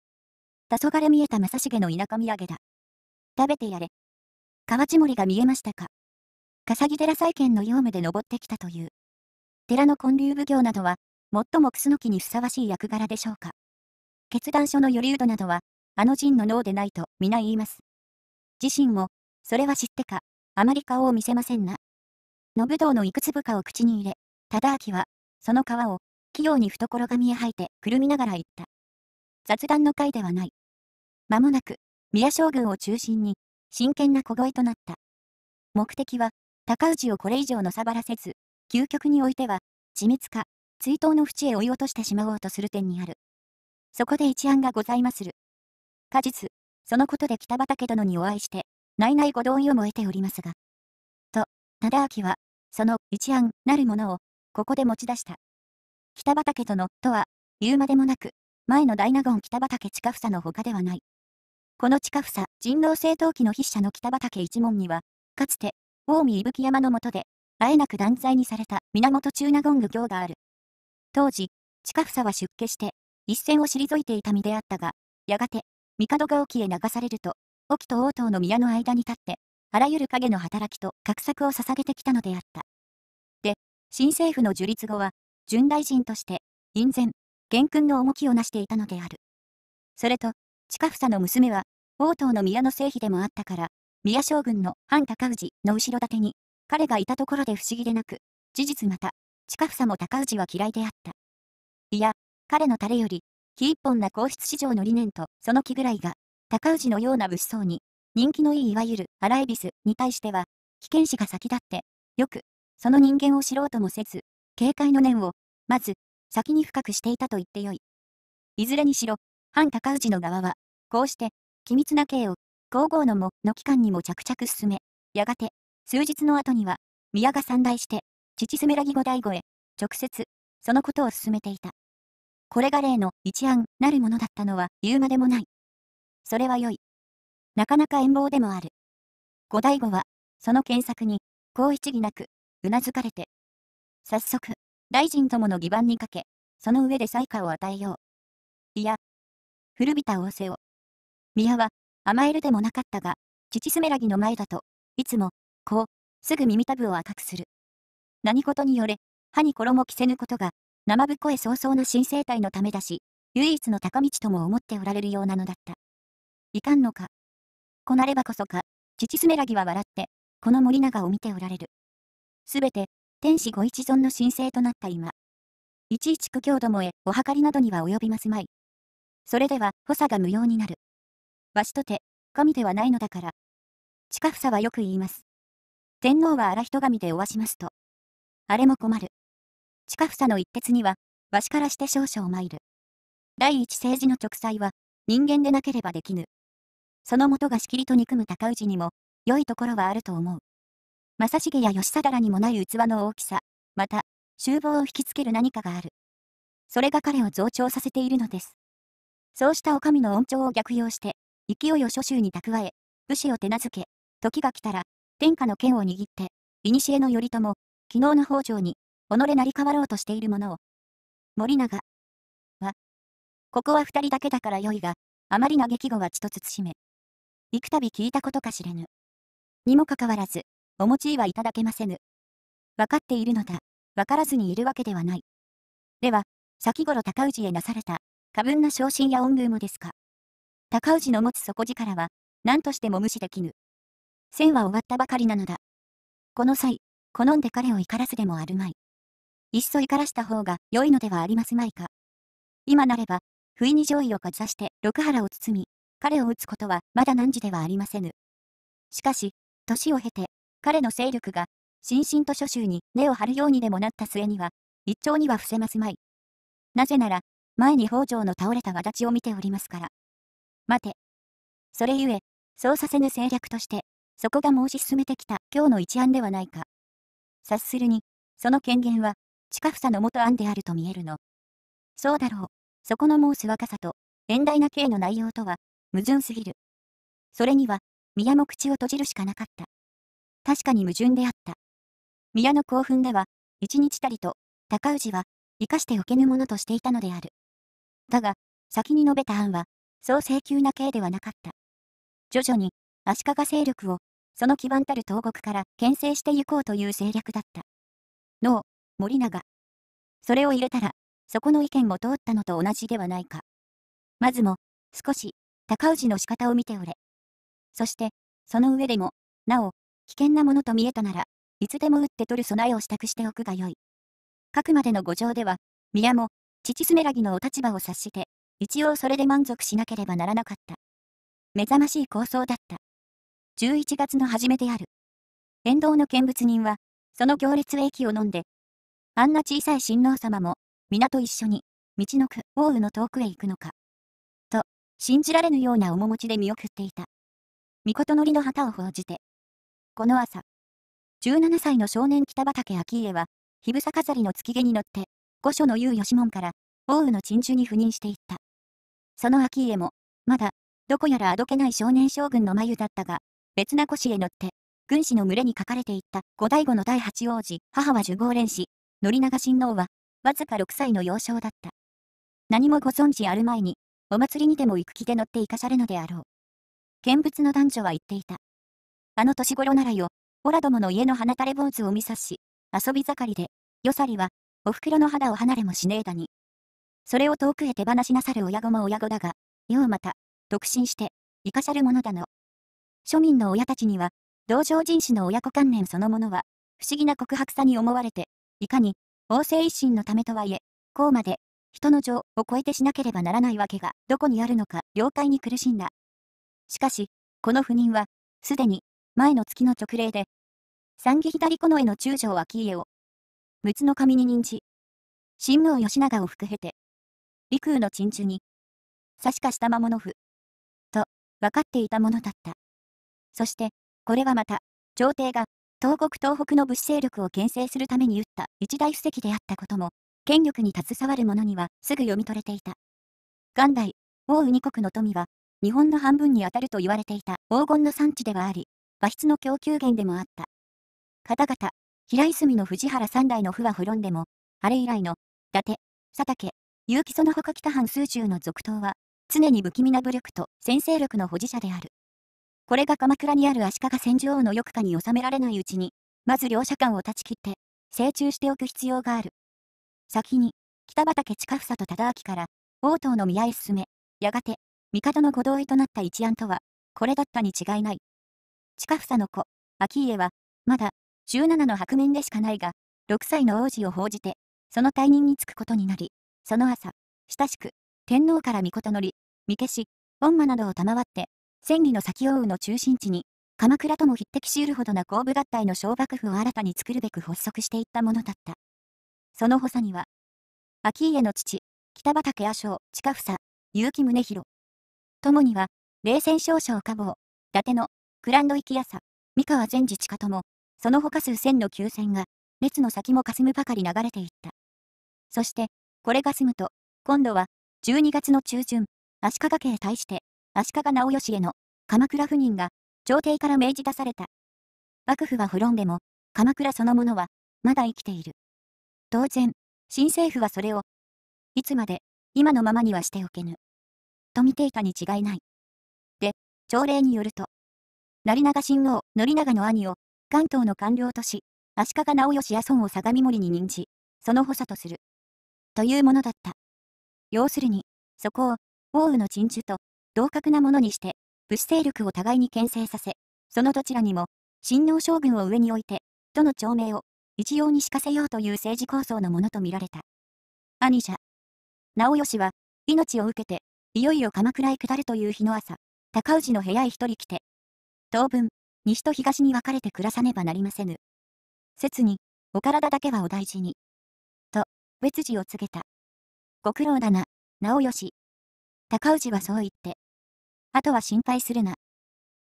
黄昏見えた正成の田舎土産だ。食べてやれ。河内森が見えましたか。笠木寺再建の用務で登ってきたという。寺の建立奉行などは、最もクスノキにふさわしい役柄でしょうか。決断書のよりうどなどは、あの陣の脳でないと皆言います。自身も、それは知ってか、あまり顔を見せませんな。信道のいくつぶかを口に入れ、忠明は、その皮を、器用に懐紙へ吐いて、くるみながら言った。雑談の会ではない。間もなく、宮将軍を中心に、真剣な小声となった。目的は、高氏をこれ以上のさばらせず、究極においては、緻密か、追悼の淵へ追い落としてしまおうとする点にある。そこで一案がございまする。果実、そのことで北畠殿にお会いして、内々ご同意をも得ておりますが。と、忠明は、その一案なるものを、ここで持ち出した。北畠殿とは、言うまでもなく、前の大納言北畠近房の他ではない。この近房、人狼政党機の筆者の北畠一門には、かつて、近江伊吹山の下で、あえなく断罪にされた源中納言愚行がある。当時、近房は出家して、一線を退いていた身であったが、やがて、帝が沖へ流されると、沖と王党の宮の間に立って、あらゆる影の働きと画策を捧げてきたのであった。で、新政府の樹立後は、巡大臣として、院前、元君の重きをなしていたのである。それと、近房の娘は、王党の宮の正妃でもあったから、宮将軍の藩高氏の後ろ盾に、彼がいたところで不思議でなく、事実また、近房も高氏は嫌いであった。いや、彼の垂れより、木一本な皇室史上の理念とその気ぐらいが、高氏のような物騒に、人気のいいいわゆるアライビスに対しては、危険視が先立って、よく、その人間を知ろうともせず、警戒の念を、まず、先に深くしていたと言ってよい。いずれにしろ、反高氏の側は、こうして、機密な刑を、皇后のもの期間にも着々進め、やがて、数日の後には、宮が散大して、父スメラギゴ大悟へ、直接、そのことを進めていた。これが例の一案なるものだったのは言うまでもない。それは良い。なかなか遠謀でもある。五代悟は、その検索に、こう一義なく、うなずかれて。早速、大臣ともの義盤にかけ、その上で採火を与えよう。いや、古びた仰せを。宮は、甘えるでもなかったが、父スメラギの前だと、いつも、こう、すぐ耳たぶを赤くする。何事によれ、歯に衣着せぬことが、生ぶこえ早々な新生体のためだし、唯一の高道とも思っておられるようなのだった。いかんのか。こなればこそか、父すめらぎは笑って、この森永を見ておられる。すべて、天使ご一存の神聖となった今。いちいち苦境どもへ、お計りなどには及びますまい。それでは、補佐が無用になる。わしとて、神ではないのだから。近房はよく言います。天皇は荒人神でおわしますと。あれも困る。近房の一徹には、わしからして少々参る。第一政治の直裁は、人間でなければできぬ。その元がしきりと憎む高氏にも、良いところはあると思う。正成や貞らにもない器の大きさ、また、厨房を引きつける何かがある。それが彼を増長させているのです。そうしたお上の恩寵を逆用して、勢いを諸州に蓄え、武士を手なずけ、時が来たら、天下の剣を握って、古の頼朝、昨日の北条に、己成り変わろうとしているものを。森永は、ここは二人だけだからよいが、あまり嘆き語は血と慎め。幾度聞いたことか知れぬ。にもかかわらず、お持ちいはいただけませぬ。分かっているのだ、わからずにいるわけではない。では、先頃高氏へなされた、過分な昇進や恩遇もですか。高氏の持つ底力は、何としても無視できぬ。千は終わったばかりなのだ。この際、好んで彼を怒らすでもあるまい。いっそ怒らした方が良いのではありますまいか。今なれば、不意に上位をかざして六原を包み、彼を打つことはまだ何時ではありませぬ。しかし、年を経て、彼の勢力が、心身と諸州に根を張るようにでもなった末には、一丁には伏せますまい。なぜなら、前に北条の倒れた輪立ちを見ておりますから。待て。それゆえ、そうさせぬ政略として、そこが申し進めてきた今日の一案ではないか。察するに、その権限は、近房の元案であると見えるの。そうだろう。そこの申す若さと、遠大な刑の内容とは、矛盾すぎる。それには、宮も口を閉じるしかなかった。確かに矛盾であった。宮の興奮では、一日たりと、高氏は、生かしておけぬものとしていたのである。だが、先に述べた案は、そう請求な刑ではなかった。徐々に、足利勢力を、その基盤たる東国から牽制していこうという政略だった。の、森永。それを入れたら、そこの意見も通ったのと同じではないか。まずも、少し、高氏の仕方を見ておれ。そして、その上でも、なお、危険なものと見えたなら、いつでも打って取る備えを支度しておくがよい。かくまでの五条では、宮も、父すめらぎのお立場を察して、一応それで満足しなければならなかった。目覚ましい構想だった。11月の初めである。沿道の見物人は、その行列駅を飲んで、あんな小さい親王様も、皆と一緒に、道の区、大羽の遠くへ行くのか。と、信じられぬような面持ちで見送っていた。御事のりの旗を報じて。この朝、17歳の少年北畠顕家は、日房飾りの月毛に乗って、御所の優吉門から、大羽の鎮守に赴任していった。その秋家も、まだ、どこやらあどけない少年将軍の眉だったが、別な腰へ乗って、軍師の群れに書かれていった五醍醐の第八王子、母は受号連士、宣長親王は、わずか6歳の幼少だった。何もご存知ある前に、お祭りにでも行く気で乗って行かされのであろう。見物の男女は言っていた。あの年頃ならよ、オラどもの家の花垂れ坊主を見さし、遊び盛りで、よさりは、お袋の肌を離れもしねえだに。それを遠くへ手放しなさる親子も親子だが、ようまた、独身して、生かさるものだの。庶民の親たちには、同情人種の親子観念そのものは、不思議な告白さに思われて、いかに、王政一心のためとはいえ、こうまで、人の情を超えてしなければならないわけがどこにあるのか了解に苦しんだ。しかし、この不妊は、すでに、前の月の直令で、三義左近衛の中将秋家を、陸の神に任じ、新王義長を含めて、陸空の鎮守に、差しかした魔物府、と、分かっていたものだった。そして、これはまた、朝廷が、東国東北の武士勢力を牽制するために打った一大布石であったことも、権力に携わる者にはすぐ読み取れていた。元来、王羽二国の富は、日本の半分にあたると言われていた黄金の産地ではあり、和室の供給源でもあった。方々、平泉の藤原三代の負は滅んでも、あれ以来の、伊達、佐竹、結城その他北藩数十の続投は、常に不気味な武力と先制力の保持者である。これが鎌倉にある足利戦女王のく下に収められないうちに、まず両者間を断ち切って、成中しておく必要がある。先に、北畠近房と忠明から、王党の宮へ進め、やがて、帝のご同意となった一案とは、これだったに違いない。近房の子、秋家は、まだ、17の白面でしかないが、6歳の王子を報じて、その退任に就くことになり、その朝、親しく、天皇から御と乗り、御消し、本間などを賜って、千里の先追うの中心地に、鎌倉とも匹敵しうるほどな後部合体の小幕府を新たに作るべく発足していったものだった。その補佐には、秋家の父、北畠亜昌、近房、結城宗広。共には、冷戦少将家坊、伊達の、クランド行き朝、三河全治近とも、その他数千の急戦が、列の先も霞むばかり流れていった。そして、これが済むと、今度は、12月の中旬、足利家へ対して、足利直義への鎌倉赴任が朝廷から命じ出された。幕府は滅んでも、鎌倉そのものは、まだ生きている。当然、新政府はそれを、いつまで、今のままにはしておけぬ。と見ていたに違いない。で、朝礼によると、成長親王、宣長の兄を、関東の官僚とし、足利直義や孫を相模森に任じ、その補佐とする。というものだった。要するに、そこを、王羽の鎮守と、同格なものにして、武士勢力を互いに牽制させ、そのどちらにも、親王将軍を上に置いて、との長名を、一様に敷かせようという政治構想のものとみられた。兄者。直義は、命を受けて、いよいよ鎌倉へ下るという日の朝、高氏の部屋へ一人来て、当分、西と東に分かれて暮らさねばなりませぬ。切に、お体だけはお大事に。と、別次を告げた。ご苦労だな、直義。高氏はそう言って、あとは心配するな。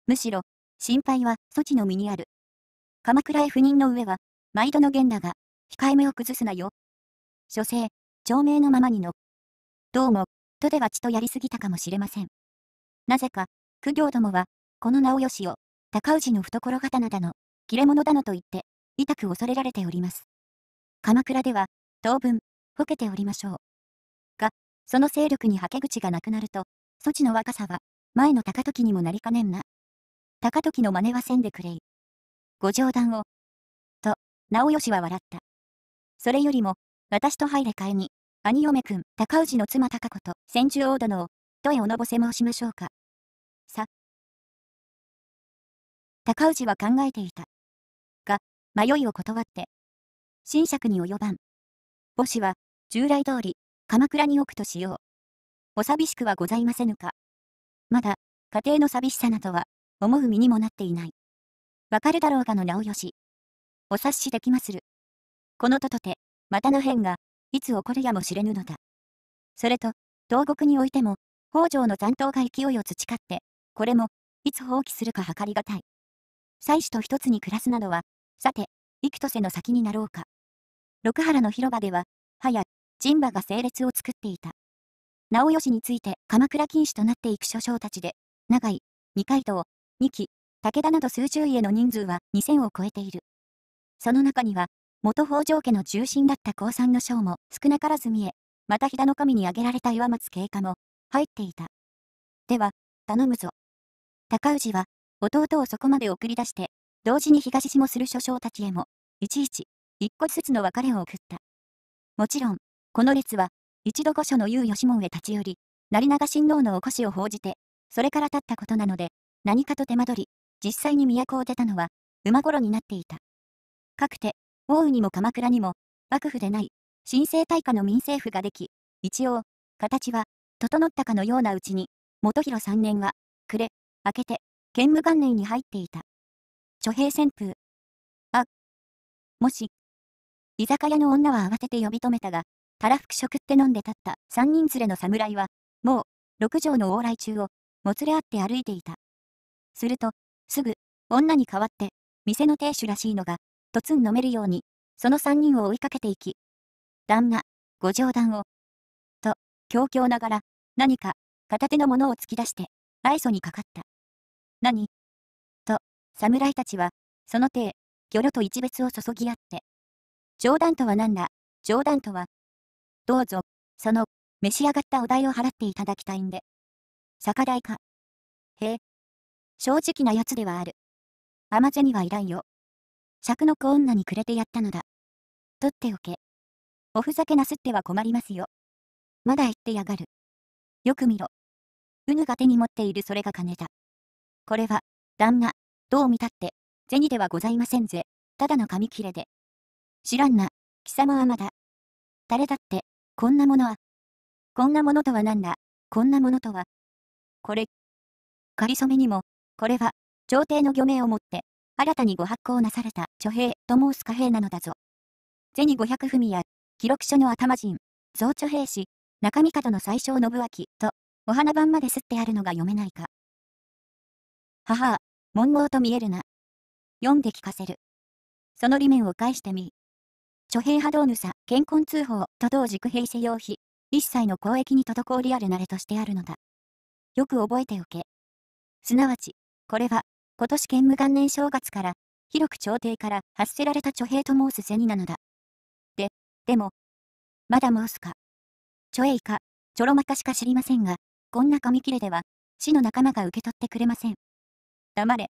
むしろ、心配は、措置の身にある。鎌倉へ不任の上は、毎度の源だが、控えめを崩すなよ。所詮、長命のままにの。どうも、とではちとやりすぎたかもしれません。なぜか、苦行どもは、この直義を、高氏の懐刀だの、切れ者だのと言って、痛く恐れられております。鎌倉では、当分、ほけておりましょう。が、その勢力に刷け口がなくなると、措置の若さは、前の高時にもなりかねんな。高時の真似はせんでくれい。ご冗談を。と、直義は笑った。それよりも、私と入れ替えに、兄嫁くん、高氏の妻高子と千住大殿を、どへおのぼせ申しましょうか。さ。高氏は考えていた。が、迷いを断って、新尺に及ばん。母子は、従来通り、鎌倉に置くとしよう。お寂しくはございませぬか。まだ、家庭の寂しさなどは、思う身にもなっていない。わかるだろうがの直義。お察しできまする。このととて、またの変が、いつ起こるやもしれぬのだ。それと、東国においても、北条の残党が勢いを培って、これも、いつ放棄するか計りがたい。妻子と一つに暮らすなどは、さて、幾とせの先になろうか。六原の広場では、はや、神馬が整列を作っていた。直義について鎌倉禁止となっていく諸将たちで、長井、二階堂、二期、武田など数十位への人数は2000を超えている。その中には、元北条家の重臣だった高三の将も少なからず見え、また飛騨の神に挙げられた岩松経過も入っていた。では、頼むぞ。高氏は、弟をそこまで送り出して、同時に東下する諸将たちへも、いちいち、一個ずつの別れを送った。もちろん、この列は、一度御所の優吉門へ立ち寄り、成長親王のお越しを報じて、それから立ったことなので、何かと手間取り、実際に都を出たのは、馬頃になっていた。かくて、奥羽にも鎌倉にも、幕府でない、新生大化の民政府ができ、一応、形は、整ったかのようなうちに、元広三年は、暮れ、明けて、兼務元年に入っていた。諸兵旋風。あ。もし。居酒屋の女は慌てて呼び止めたが、たらふくって飲んで立った三人連れの侍は、もう、六畳の往来中を、もつれ合って歩いていた。すると、すぐ、女に代わって、店の亭主らしいのが、とつん飲めるように、その三人を追いかけていき、旦那、ご冗談を、と、強々ながら、何か、片手のものを突き出して、愛想にかかった。何と、侍たちは、その手へ、ロと一別を注ぎ合って。冗談とは何だ、冗談とは、どうぞ、その、召し上がったお代を払っていただきたいんで。酒代か。へえ。正直なやつではある。甘銭にはいらんよ。尺の子女にくれてやったのだ。取っておけ。おふざけなすっては困りますよ。まだ言ってやがる。よく見ろ。うぬが手に持っているそれが金だ。これは、旦那、どう見たって、銭ではございませんぜ。ただの紙切れで。知らんな、貴様はまだ。誰だって、こんなものは。こんなものとは何だ、こんなものとは。これ。仮初めにも、これは、朝廷の御名をもって、新たにご発行なされた諸兵と申す貨幣なのだぞ。銭五百文や、記録書の頭人、増著兵士、中身方の最小信明と、お花番まですってあるのが読めないか。母、文豪と見えるな。読んで聞かせる。その裏面を返してみ。諸兵派道ぬさ、健康通報と同軸平成用費、一切の交易に滞りあるなれとしてあるのだ。よく覚えておけ。すなわち、これは、今年兼務元年正月から、広く朝廷から発せられた著兵と申す銭なのだ。で、でも、まだ申すか。え兵か、ちょろまかしか知りませんが、こんな紙切れでは、死の仲間が受け取ってくれません。黙れ。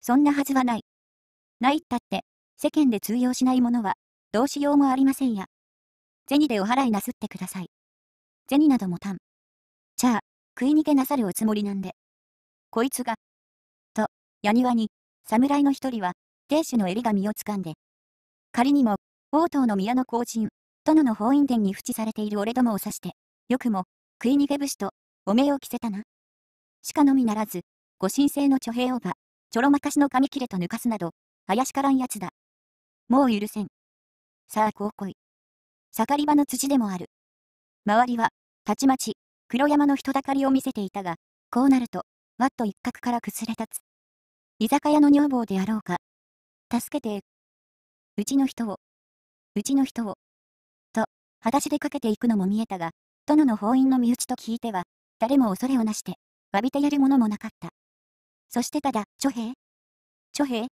そんなはずはない。ないったって、世間で通用しないものは、どうしようもありませんや。銭でお払いなすってください。銭などもたん。じゃあ、食い逃げなさるおつもりなんで。こいつが。と、矢庭に、侍の一人は、亭主の襟紙を掴んで。仮にも、王道の宮の後人、殿の法院殿に扶持されている俺どもを指して、よくも、食い逃げ武士と、おめえを着せたな。しかのみならず、ご神聖の著兵をば、ちょろまかしの紙切れと抜かすなど、怪しからんやつだ。もう許せん。さあこう来い。盛り場の土でもある。周りは、たちまち、黒山の人だかりを見せていたが、こうなると、わっと一角から崩れ立つ。居酒屋の女房であろうか。助けて。うちの人を。うちの人を。と、裸足でかけていくのも見えたが、殿の法院の身内と聞いては、誰も恐れをなして、詫びてやるものもなかった。そしてただ、諸兵諸兵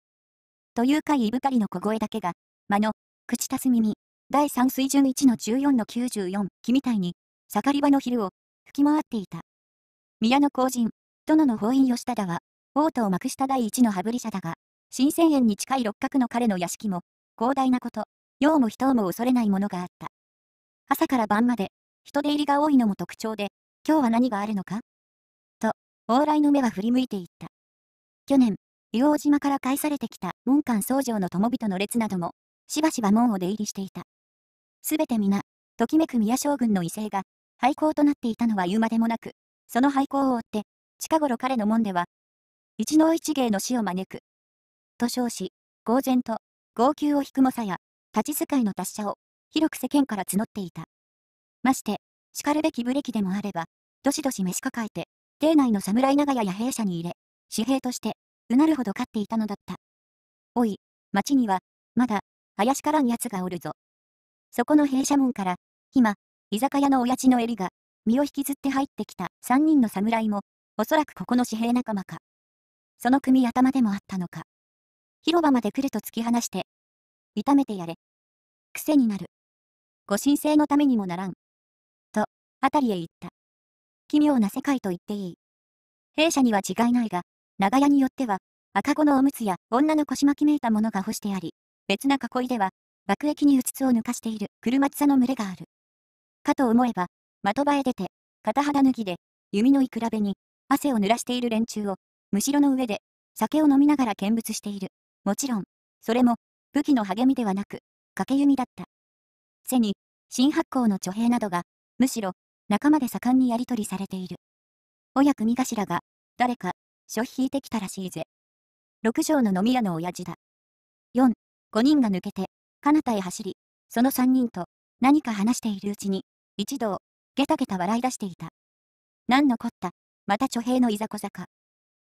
というかいぶかりの小声だけが、間の、口たす耳、第3水準1の14の94、木みたいに、盛り場の昼を、吹き回っていた。宮の後人、殿の法院吉田だは、王都を幕下第一の羽振り者だが、新千円に近い六角の彼の屋敷も、広大なこと、用も人も恐れないものがあった。朝から晩まで、人出入りが多いのも特徴で、今日は何があるのかと、往来の目は振り向いていった。去年、硫黄島から返されてきた門間僧正の友人の列なども、しばしば門を出入りしていた。すべて皆、ときめく宮将軍の威勢が、廃校となっていたのは言うまでもなく、その廃校を追って、近頃彼の門では、一能一芸の死を招く。と称し、公然と、号泣を引くもさや、立ち遣いの達者を、広く世間から募っていた。まして、しかるべき武力でもあれば、どしどし召し抱えて、邸内の侍長屋や兵舎に入れ、私兵として、うなるほど飼っていたのだった。おい、町には、まだ、怪しからん奴がおるぞ。そこの弊社門から、今、居酒屋の親父の襟が、身を引きずって入ってきた三人の侍も、おそらくここの紙幣仲間か。その組頭でもあったのか。広場まで来ると突き放して、痛めてやれ。癖になる。ご神聖のためにもならん。と、辺りへ行った。奇妙な世界と言っていい。弊社には違いないが、長屋によっては、赤子のおむつや女の腰巻きめいたものが干してあり、別な囲いでは、爆撃にうつつを抜かしている車草の群れがある。かと思えば、的場へ出て、片肌脱ぎで、弓のいくらべに、汗を濡らしている連中を、むしろの上で、酒を飲みながら見物している。もちろん、それも、武器の励みではなく、掛け弓だった。背に、新発行の著兵などが、むしろ、仲間で盛んにやり取りされている。親組頭が、誰か、書引いてきたらしいぜ。六条の飲み屋の親父だ。4、5人が抜けて、彼方へ走り、その3人と何か話しているうちに、一同、ゲタゲタ笑い出していた。何のこった、また著兵のいざこざか。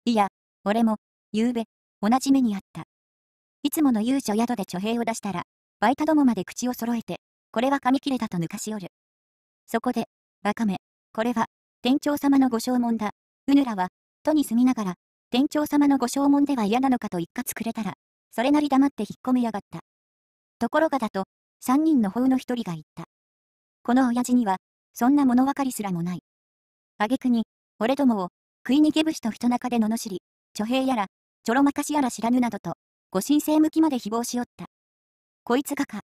いや、俺も、ゆうべ、同じ目にあった。いつもの遊女宿で著兵を出したら、バイタどもまで口を揃えて、これは紙切れだと抜かしおる。そこで、わかめ、これは、店長様のご証文だ。うぬらは、とに住みながら、店長様のご証文では嫌なのかと一括くれたら、それなり黙って引っ込めやがった。ところがだと、三人の方の一人が言った。この親父には、そんな物分かりすらもない。挙句に、俺どもを、食い逃げ節と人中で罵り、諸兵やら、ちょろまかしやら知らぬなどと、ご神聖向きまで誹謗しおった。こいつがか。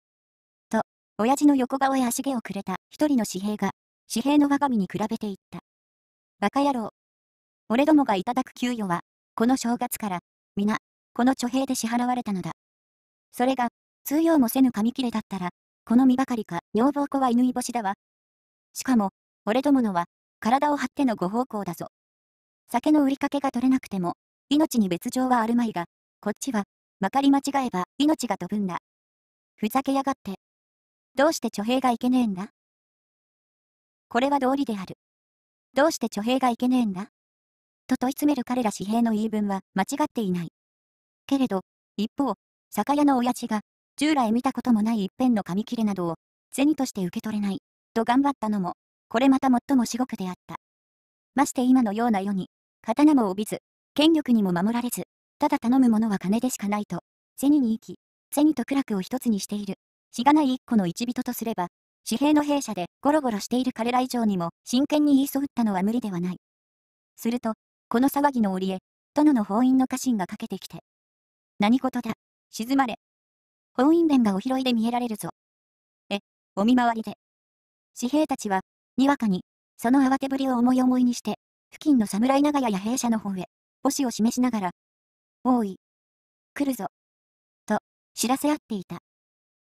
と、親父の横顔へ足毛をくれた一人の紙幣が、紙幣の我が身に比べていった。バカ野郎。俺どもがいただく給与は、この正月から、皆、この貯兵で支払われたのだ。それが、通用もせぬ紙切れだったら、この身ばかりか、女房子は犬い干しだわ。しかも、俺どものは、体を張ってのご奉公だぞ。酒の売りかけが取れなくても、命に別状はあるまいが、こっちは、まかり間違えば命が飛ぶんだ。ふざけやがって。どうして貯兵がいけねえんだこれは道理である。どうして貯兵がいけねえんだと問い詰める彼ら紙幣の言い分は間違っていない。けれど、一方、酒屋の親父が、従来見たこともない一辺の紙切れなどを、銭として受け取れない、と頑張ったのも、これまた最も至極であった。まして今のような世に、刀も帯びず、権力にも守られず、ただ頼むものは金でしかないと、銭に生き、銭と苦楽を一つにしている、しがない一個の一人とすれば、紙幣の弊社でゴロゴロしている彼ら以上にも真剣に言いそふったのは無理ではない。すると、この騒ぎの折へ、殿の法院の家臣がかけてきて、何事だ。静まれ。本院弁がお拾いで見えられるぞ。え、お見回りで。紙兵たちは、にわかに、その慌てぶりを思い思いにして、付近の侍長屋や兵舎の方へ、母子を示しながら、おい、来るぞ、と、知らせ合っていた。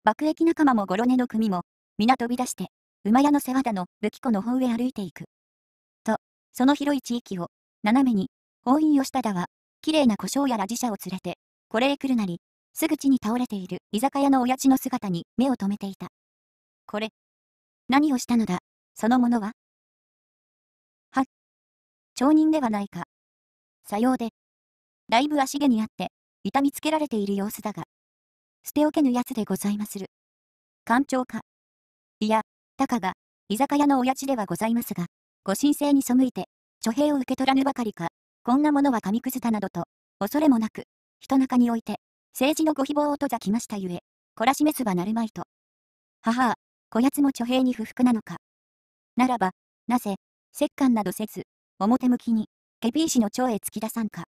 爆撃仲間もゴロネの組も、皆飛び出して、馬屋の世話だの武器庫の方へ歩いていく。と、その広い地域を、斜めに、法院吉忠は、綺麗な故障やら自社を連れて、これへ来るなり、すぐ地に倒れている居酒屋の親父の姿に目を留めていた。これ。何をしたのだ、その者はは町人ではないか。さようで。だいぶ足毛にあって、痛みつけられている様子だが。捨ておけぬやつでございまする。官庁か。いや、たかが、居酒屋の親父ではございますが、ご神聖に背いて、諸兵を受け取らぬばかりか、こんなものは紙くずだなどと、恐れもなく、人中において、政治のご誹謗をとざきましたゆえ、懲らしめすばなるまいと。母はこやつも著兵に不服なのか。ならば、なぜ、折檻などせず、表向きに、ケビー氏の長へ突き出さんか。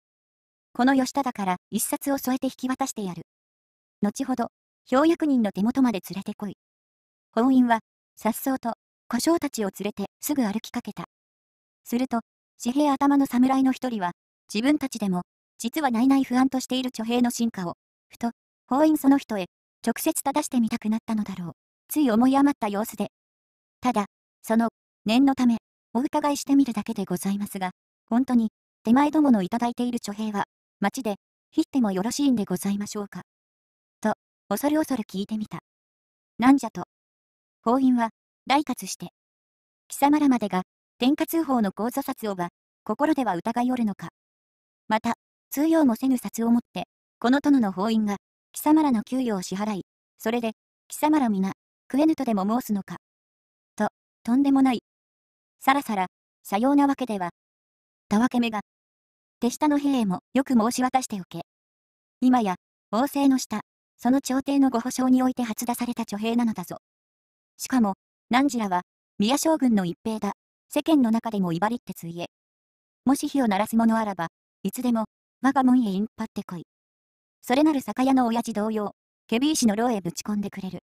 この吉田だから一冊を添えて引き渡してやる。後ほど、表役人の手元まで連れてこい。本院は、颯爽と、小将たちを連れてすぐ歩きかけた。すると、紙幣頭の侍の一人は、自分たちでも実は内々不安としている著兵の進化を、ふと、法院その人へ、直接正してみたくなったのだろう。つい思い余った様子で。ただ、その、念のため、お伺いしてみるだけでございますが、本当に、手前どものいただいている著兵は、町で、ひってもよろしいんでございましょうか。と、恐る恐る聞いてみた。なんじゃと。法院は、大活して。貴様らまでが、天下通報の講座殺をは、心では疑いおるのか。また、通用もせぬ札を持って、この殿の法院が、貴様らの給与を支払い、それで、貴様ら皆、食えぬとでも申すのか。と、とんでもない。さらさら、さようなわけでは。たわけめが。手下の兵衛もよく申し渡しておけ。今や、王政の下、その朝廷のご保証において発出された著兵なのだぞ。しかも、汝らは、宮将軍の一兵だ。世間の中でも威張りってついえ。もし火を鳴らす者あらば、いつでも、我が門へ引っ張ってこい。それなる酒屋の親父同様、ケビー氏の牢へぶち込んでくれる。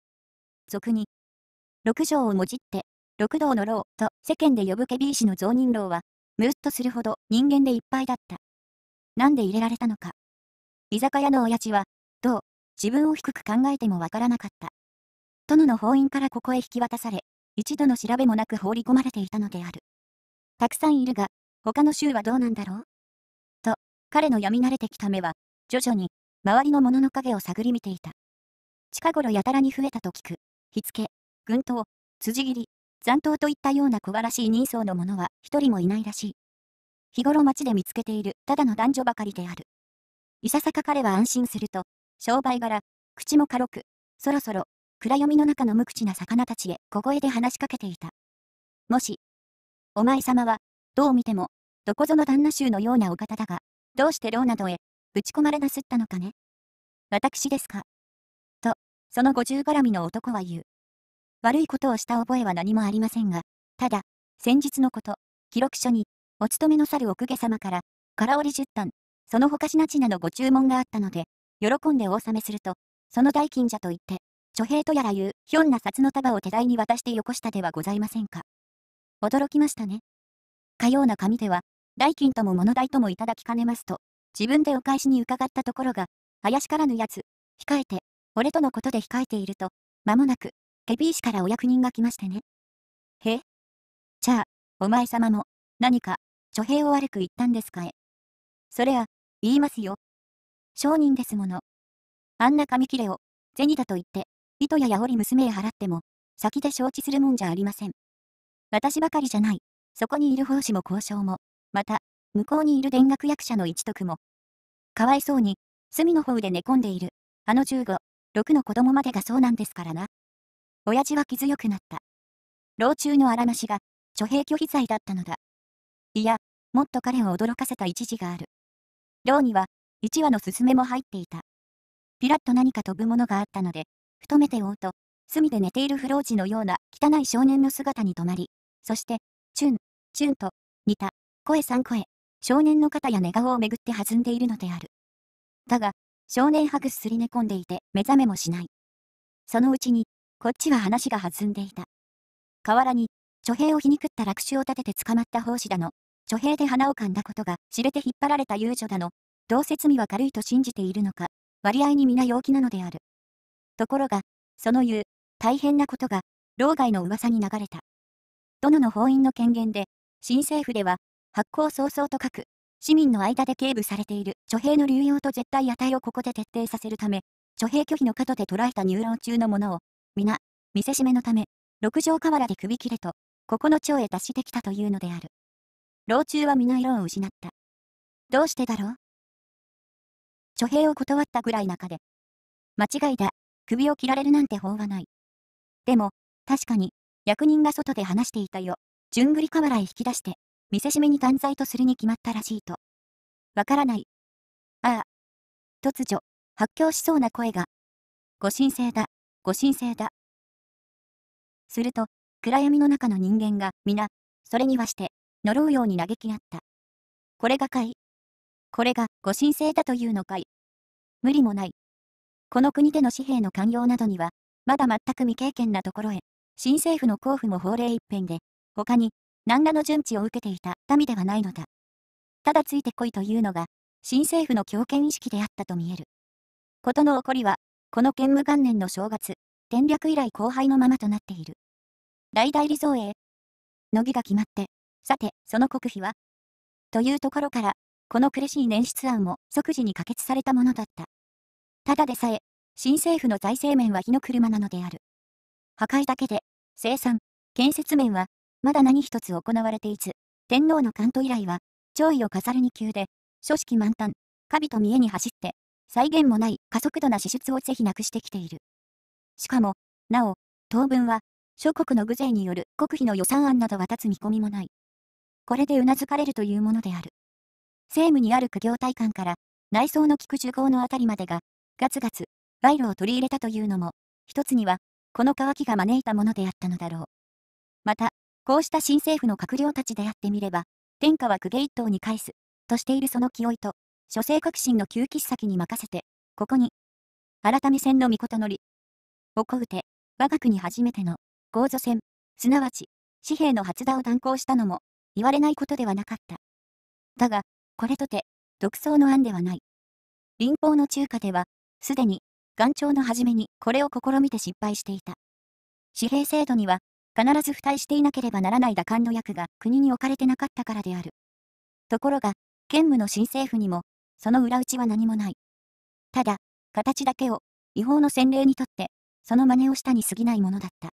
俗に、六条をもじって、六道の牢と世間で呼ぶケビー氏の造人牢は、ムーとするほど人間でいっぱいだった。なんで入れられたのか。居酒屋の親父は、どう、自分を低く考えてもわからなかった。殿の法院からここへ引き渡され、一度の調べもなく放り込まれていたのである。たくさんいるが、他の州はどうなんだろう彼の読み慣れてきた目は、徐々に、周りのものの影を探り見ていた。近頃やたらに増えたと聞く、火付け、群島、辻斬り、残党といったような小柄しい人相の者は一人もいないらしい。日頃街で見つけているただの男女ばかりである。いささか彼は安心すると、商売柄、口も軽く、そろそろ、暗闇の中の無口な魚たちへ小声で話しかけていた。もし、お前様は、どう見ても、どこぞの旦那衆のようなお方だが、どうして牢などへ、打ち込まれなすったのかね。私ですか。と、その五十絡みの男は言う。悪いことをした覚えは何もありませんが、ただ、先日のこと、記録書に、お勤めの猿お公家様から、空折り十単、その他品々のご注文があったので、喜んでお納めすると、その代金じゃと言って、諸兵とやらいうひょんな札の束を手代に渡してよこしたではございませんか。驚きましたね。かような紙では、代金とも物代ともいただきかねますと、自分でお返しに伺ったところが、林からぬやつ、控えて、俺とのことで控えていると、間もなく、ケビー氏からお役人が来ましてね。へじゃあ、お前様も、何か、諸兵を悪く言ったんですかえ。それは、言いますよ。商人ですもの。あんな紙切れを、銭だと言って、糸ややおり娘へ払っても、先で承知するもんじゃありません。私ばかりじゃない、そこにいる奉仕も交渉も、また、向こうにいる田楽役者の一徳も、かわいそうに、隅の方で寝込んでいる、あの15、6の子供までがそうなんですからな。親父は気強くなった。老中の荒なしが、諸兵拒否罪だったのだ。いや、もっと彼を驚かせた一時がある。牢には、一羽のすすめも入っていた。ピラッと何か飛ぶものがあったので、太めて追うと、隅で寝ている不老児のような汚い少年の姿に止まり、そして、チュン、チュンと、似た、声3声、少年の肩や寝顔をめぐって弾んでいるのである。だが、少年はぐすり寝込んでいて目覚めもしない。そのうちに、こっちは話が弾んでいた。河原に、諸兵を皮肉った落首を立てて捕まった奉仕だの、諸兵で花を噛んだことが知れて引っ張られた遊女だの、どうせ罪は軽いと信じているのか、割合に皆陽気なのである。ところが、その言う、大変なことが、老害の噂に流れた。殿の法院の権限で、新政府では、発行早々と書く。市民の間で警部されている諸兵の流用と絶対値をここで徹底させるため、諸兵拒否の過で捉えた入浪中のものを、皆、見せしめのため、六条河原で首切れと、ここの町へ達してきたというのである。老中は皆色を失った。どうしてだろう諸兵を断ったぐらい中で。間違いだ。首を切られるなんて法はない。でも、確かに、役人が外で話していたよ。順繰り河原へ引き出して、見せしめに断罪とするに決まったらしいと。わからない。ああ。突如、発狂しそうな声が。ご神聖だ、ご神聖だ。すると、暗闇の中の人間が皆、それにはして、呪うように嘆き合った。これがい。これがご神聖だというのかい。無理もない。この国での紙幣の寛容などには、まだ全く未経験なところへ、新政府の交付も法令一辺で、他に何らの順知を受けていた民ではないのだ。ただついてこいというのが、新政府の強権意識であったと見える。事の起こりは、この建武元年の正月、天略以来後輩のままとなっている。大々理造へ、乃木が決まって、さて、その国費はというところから、この苦しい捻出案も即時に可決されたものだった。ただでさえ、新政府の財政面は火の車なのである。破壊だけで、生産、建設面はまだ何一つ行われていず、天皇の関東以来は、弔意を飾るに級で、書式満タン、カビと見えに走って、再現もない加速度な支出を是非なくしてきている。しかも、なお、当分は、諸国の具税による国費の予算案などは立つ見込みもない。これでうなずかれるというものである。政務にある苦行体感から、内装の菊樹号のあたりまでが、ガツガツ、賄賂を取り入れたというのも、一つには、この渇きが招いたものであったのだろう。また、こうした新政府の閣僚たちであってみれば、天下は公家一党に返す、としているその気負いと、諸政革新の旧騎先に任せて、ここに、改め戦の御とのり、をこうて、我が国初めての、合助戦、すなわち、紙幣の発打を断行したのも、言われないことではなかった。だが、これとて、独創の案ではない。臨法の中華では、すでに、岩朝の初めにこれを試みて失敗していた。紙幣制度には、必ず付帯していなければならない打艦の役が国に置かれてなかったからである。ところが、兼務の新政府にも、その裏打ちは何もない。ただ、形だけを、違法の先例にとって、その真似をしたに過ぎないものだった。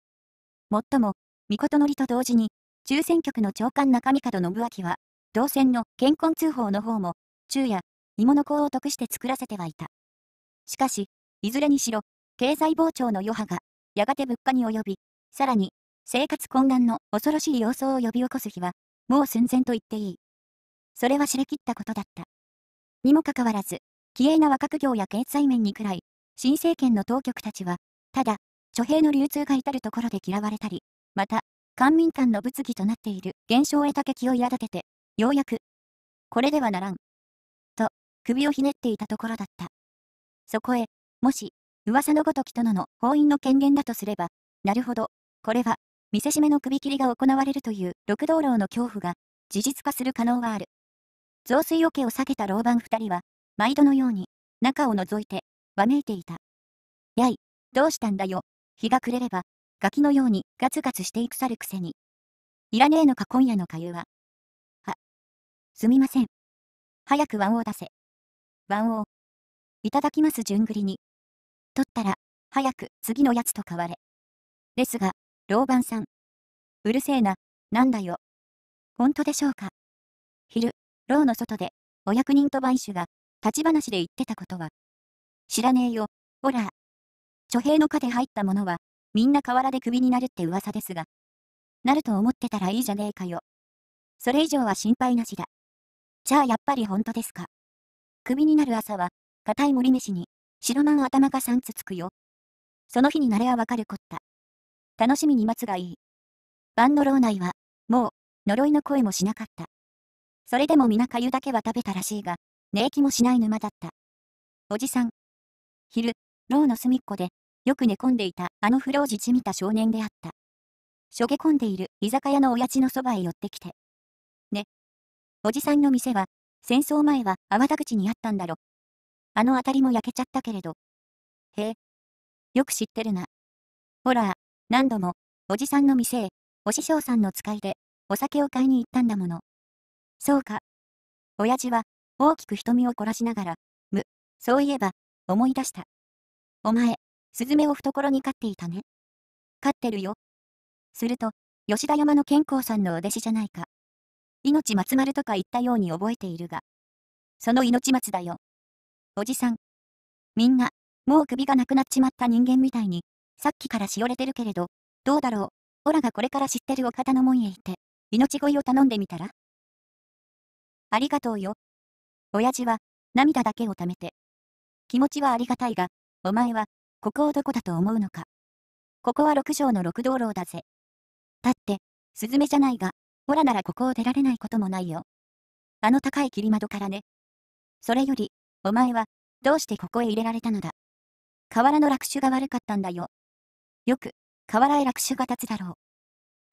もっとも、御事のりと同時に、中選局の長官中門信明は、同選の健康通報の方も、昼夜、芋の子を得して作らせてはいた。しかし、いずれにしろ、経済膨張の余波が、やがて物価に及び、さらに、生活困難の恐ろしい様相を呼び起こす日は、もう寸前と言っていい。それは知れ切ったことだった。にもかかわらず、奇麗な若く業や経済面にくらい、新政権の当局たちは、ただ、諸兵の流通が至るところで嫌われたり、また、官民間の物議となっている現象へ竹気を苛立てて、ようやく、これではならん。と、首をひねっていたところだった。そこへ、もし、噂のごとき殿の法院の権限だとすれば、なるほど、これは、見せしめの首切りが行われるという六道楼の恐怖が事実化する可能はある。増水桶を避けた老番二人は、毎度のように中を覗いて、わめいていた。やい、どうしたんだよ。日が暮れれば、ガキのようにガツガツしていくさるくせに。いらねえのか今夜のかゆは。は。すみません。早くンを出せ。ワンを。いただきます順繰りに。取ったら、早く次のやつと変われ。ですが、老板さん。うるせえな、なんだよ。本当でしょうか。昼、牢の外で、お役人と売主が、立ち話で言ってたことは。知らねえよ、ほら。諸兵の課で入った者は、みんな河原でクビになるって噂ですが。なると思ってたらいいじゃねえかよ。それ以上は心配なしだ。じゃあやっぱり本当ですか。クビになる朝は、硬い森飯に、白まん頭が3つつくよ。その日になれはわかるこった。楽しみに待つがいい。万の牢内は、もう、呪いの声もしなかった。それでも皆粥だけは食べたらしいが、寝息もしない沼だった。おじさん。昼、牢の隅っこで、よく寝込んでいたあの不老じみた少年であった。しょげ込んでいる居酒屋のおやのそばへ寄ってきて。ね。おじさんの店は、戦争前は泡田口にあったんだろ。あの辺りも焼けちゃったけれど。へえ。よく知ってるな。ほら、何度も、おじさんの店へ、お師匠さんの使いで、お酒を買いに行ったんだもの。そうか。親父は、大きく瞳を凝らしながら、む、そういえば、思い出した。お前、スズメを懐に飼っていたね。飼ってるよ。すると、吉田山の健康さんのお弟子じゃないか。命松丸とか言ったように覚えているが。その命松だよ。おじさん。みんな、もう首がなくなっちまった人間みたいに、さっきからしおれてるけれど、どうだろう。オラがこれから知ってるお方の門へ行って、命乞いを頼んでみたらありがとうよ。親父は、涙だけをためて。気持ちはありがたいが、お前は、ここをどこだと思うのか。ここは六条の六道路だぜ。だって、スズメじゃないが、オラならここを出られないこともないよ。あの高い切り窓からね。それより、お前は、どうしてここへ入れられたのだ。河原の落手が悪かったんだよ。よく、河原へ落首が立つだろう。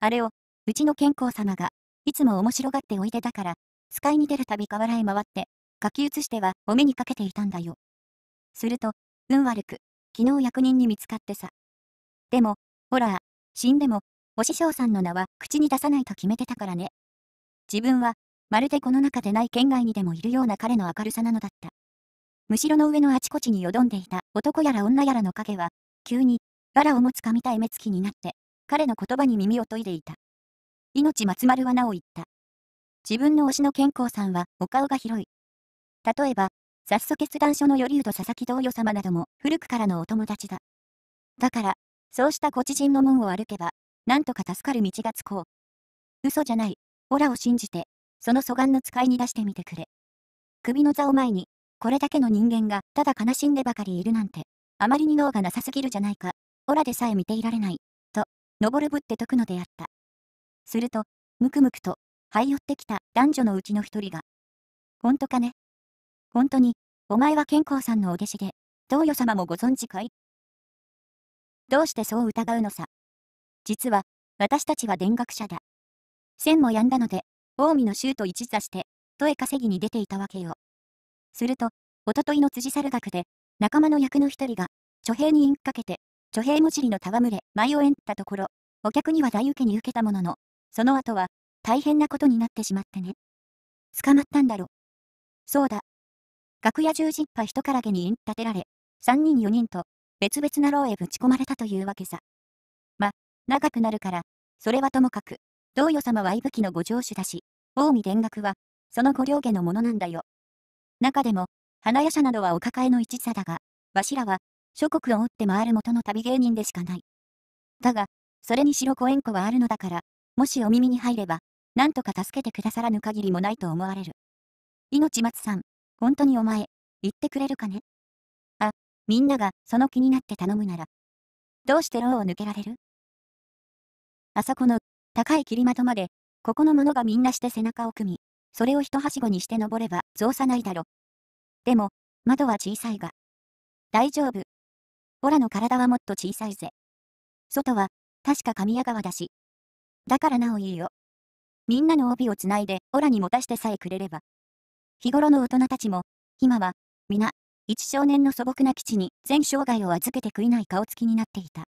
あれを、うちの健康様が、いつも面白がっておいでだから、使いに出るたび河原へ回って、書き写してはお目にかけていたんだよ。すると、運悪く、昨日役人に見つかってさ。でも、ほら、死んでも、お師匠さんの名は口に出さないと決めてたからね。自分は、まるでこの中でない県外にでもいるような彼の明るさなのだった。むしろの上のあちこちによどんでいた男やら女やらの影は、急にガラをもつかみたい目つきになって、彼の言葉に耳を研いでいた。命松丸はなお言った。自分の推しの健康さんはお顔が広い。例えば、早速決断書の頼と佐々木道与様なども古くからのお友達だ。だから、そうしたご知人の門を歩けば、なんとか助かる道がつこう。嘘じゃない、オラを信じて、その素眼の使いに出してみてくれ。首の座を前に、これだけの人間がただ悲しんでばかりいるなんて、あまりに脳がなさすぎるじゃないか、オラでさえ見ていられない、と、登るぶって説くのであった。すると、むくむくと、這い寄ってきた男女のうちの一人が、ほんとかね。ほんとに、お前は健康さんのお弟子で、東与様もご存知かいどうしてそう疑うのさ。実は、私たちは田楽者だ。千もやんだので、近江の州と一座して、都へ稼ぎに出ていたわけよ。すると、おとといの辻猿学で、仲間の役の一人が、諸兵に引っ掛けて、女兵もじりの戯れ、舞を演ったところ、お客には大受けに受けたものの、その後は、大変なことになってしまってね。捕まったんだろ。そうだ。楽屋十人派人からげに引っ立てられ、三人四人と、別々な牢へぶち込まれたというわけさ。ま、長くなるから、それはともかく、道与様は息吹のご城主だし、近江田楽は、そのご両家のものなんだよ。中でも、花屋舎などはお抱えの一座だが、わしらは、諸国を追って回る元の旅芸人でしかない。だが、それにしろコエ子はあるのだから、もしお耳に入れば、なんとか助けてくださらぬ限りもないと思われる。命松さん、本当にお前、言ってくれるかねあ、みんながその気になって頼むなら。どうして牢を抜けられるあそこの高い切り的まで、ここの者がみんなして背中を組み、それを一はしごにして登れば造さないだろ。でも、窓は小さいが。大丈夫、オラの体はもっと小さいぜ。外は、確か神谷川だし。だからなおいいよ。みんなの帯をつないで、オラに持たしてさえくれれば。日頃の大人たちも、今は、皆、一少年の素朴な基地に全生涯を預けて食いない顔つきになっていた。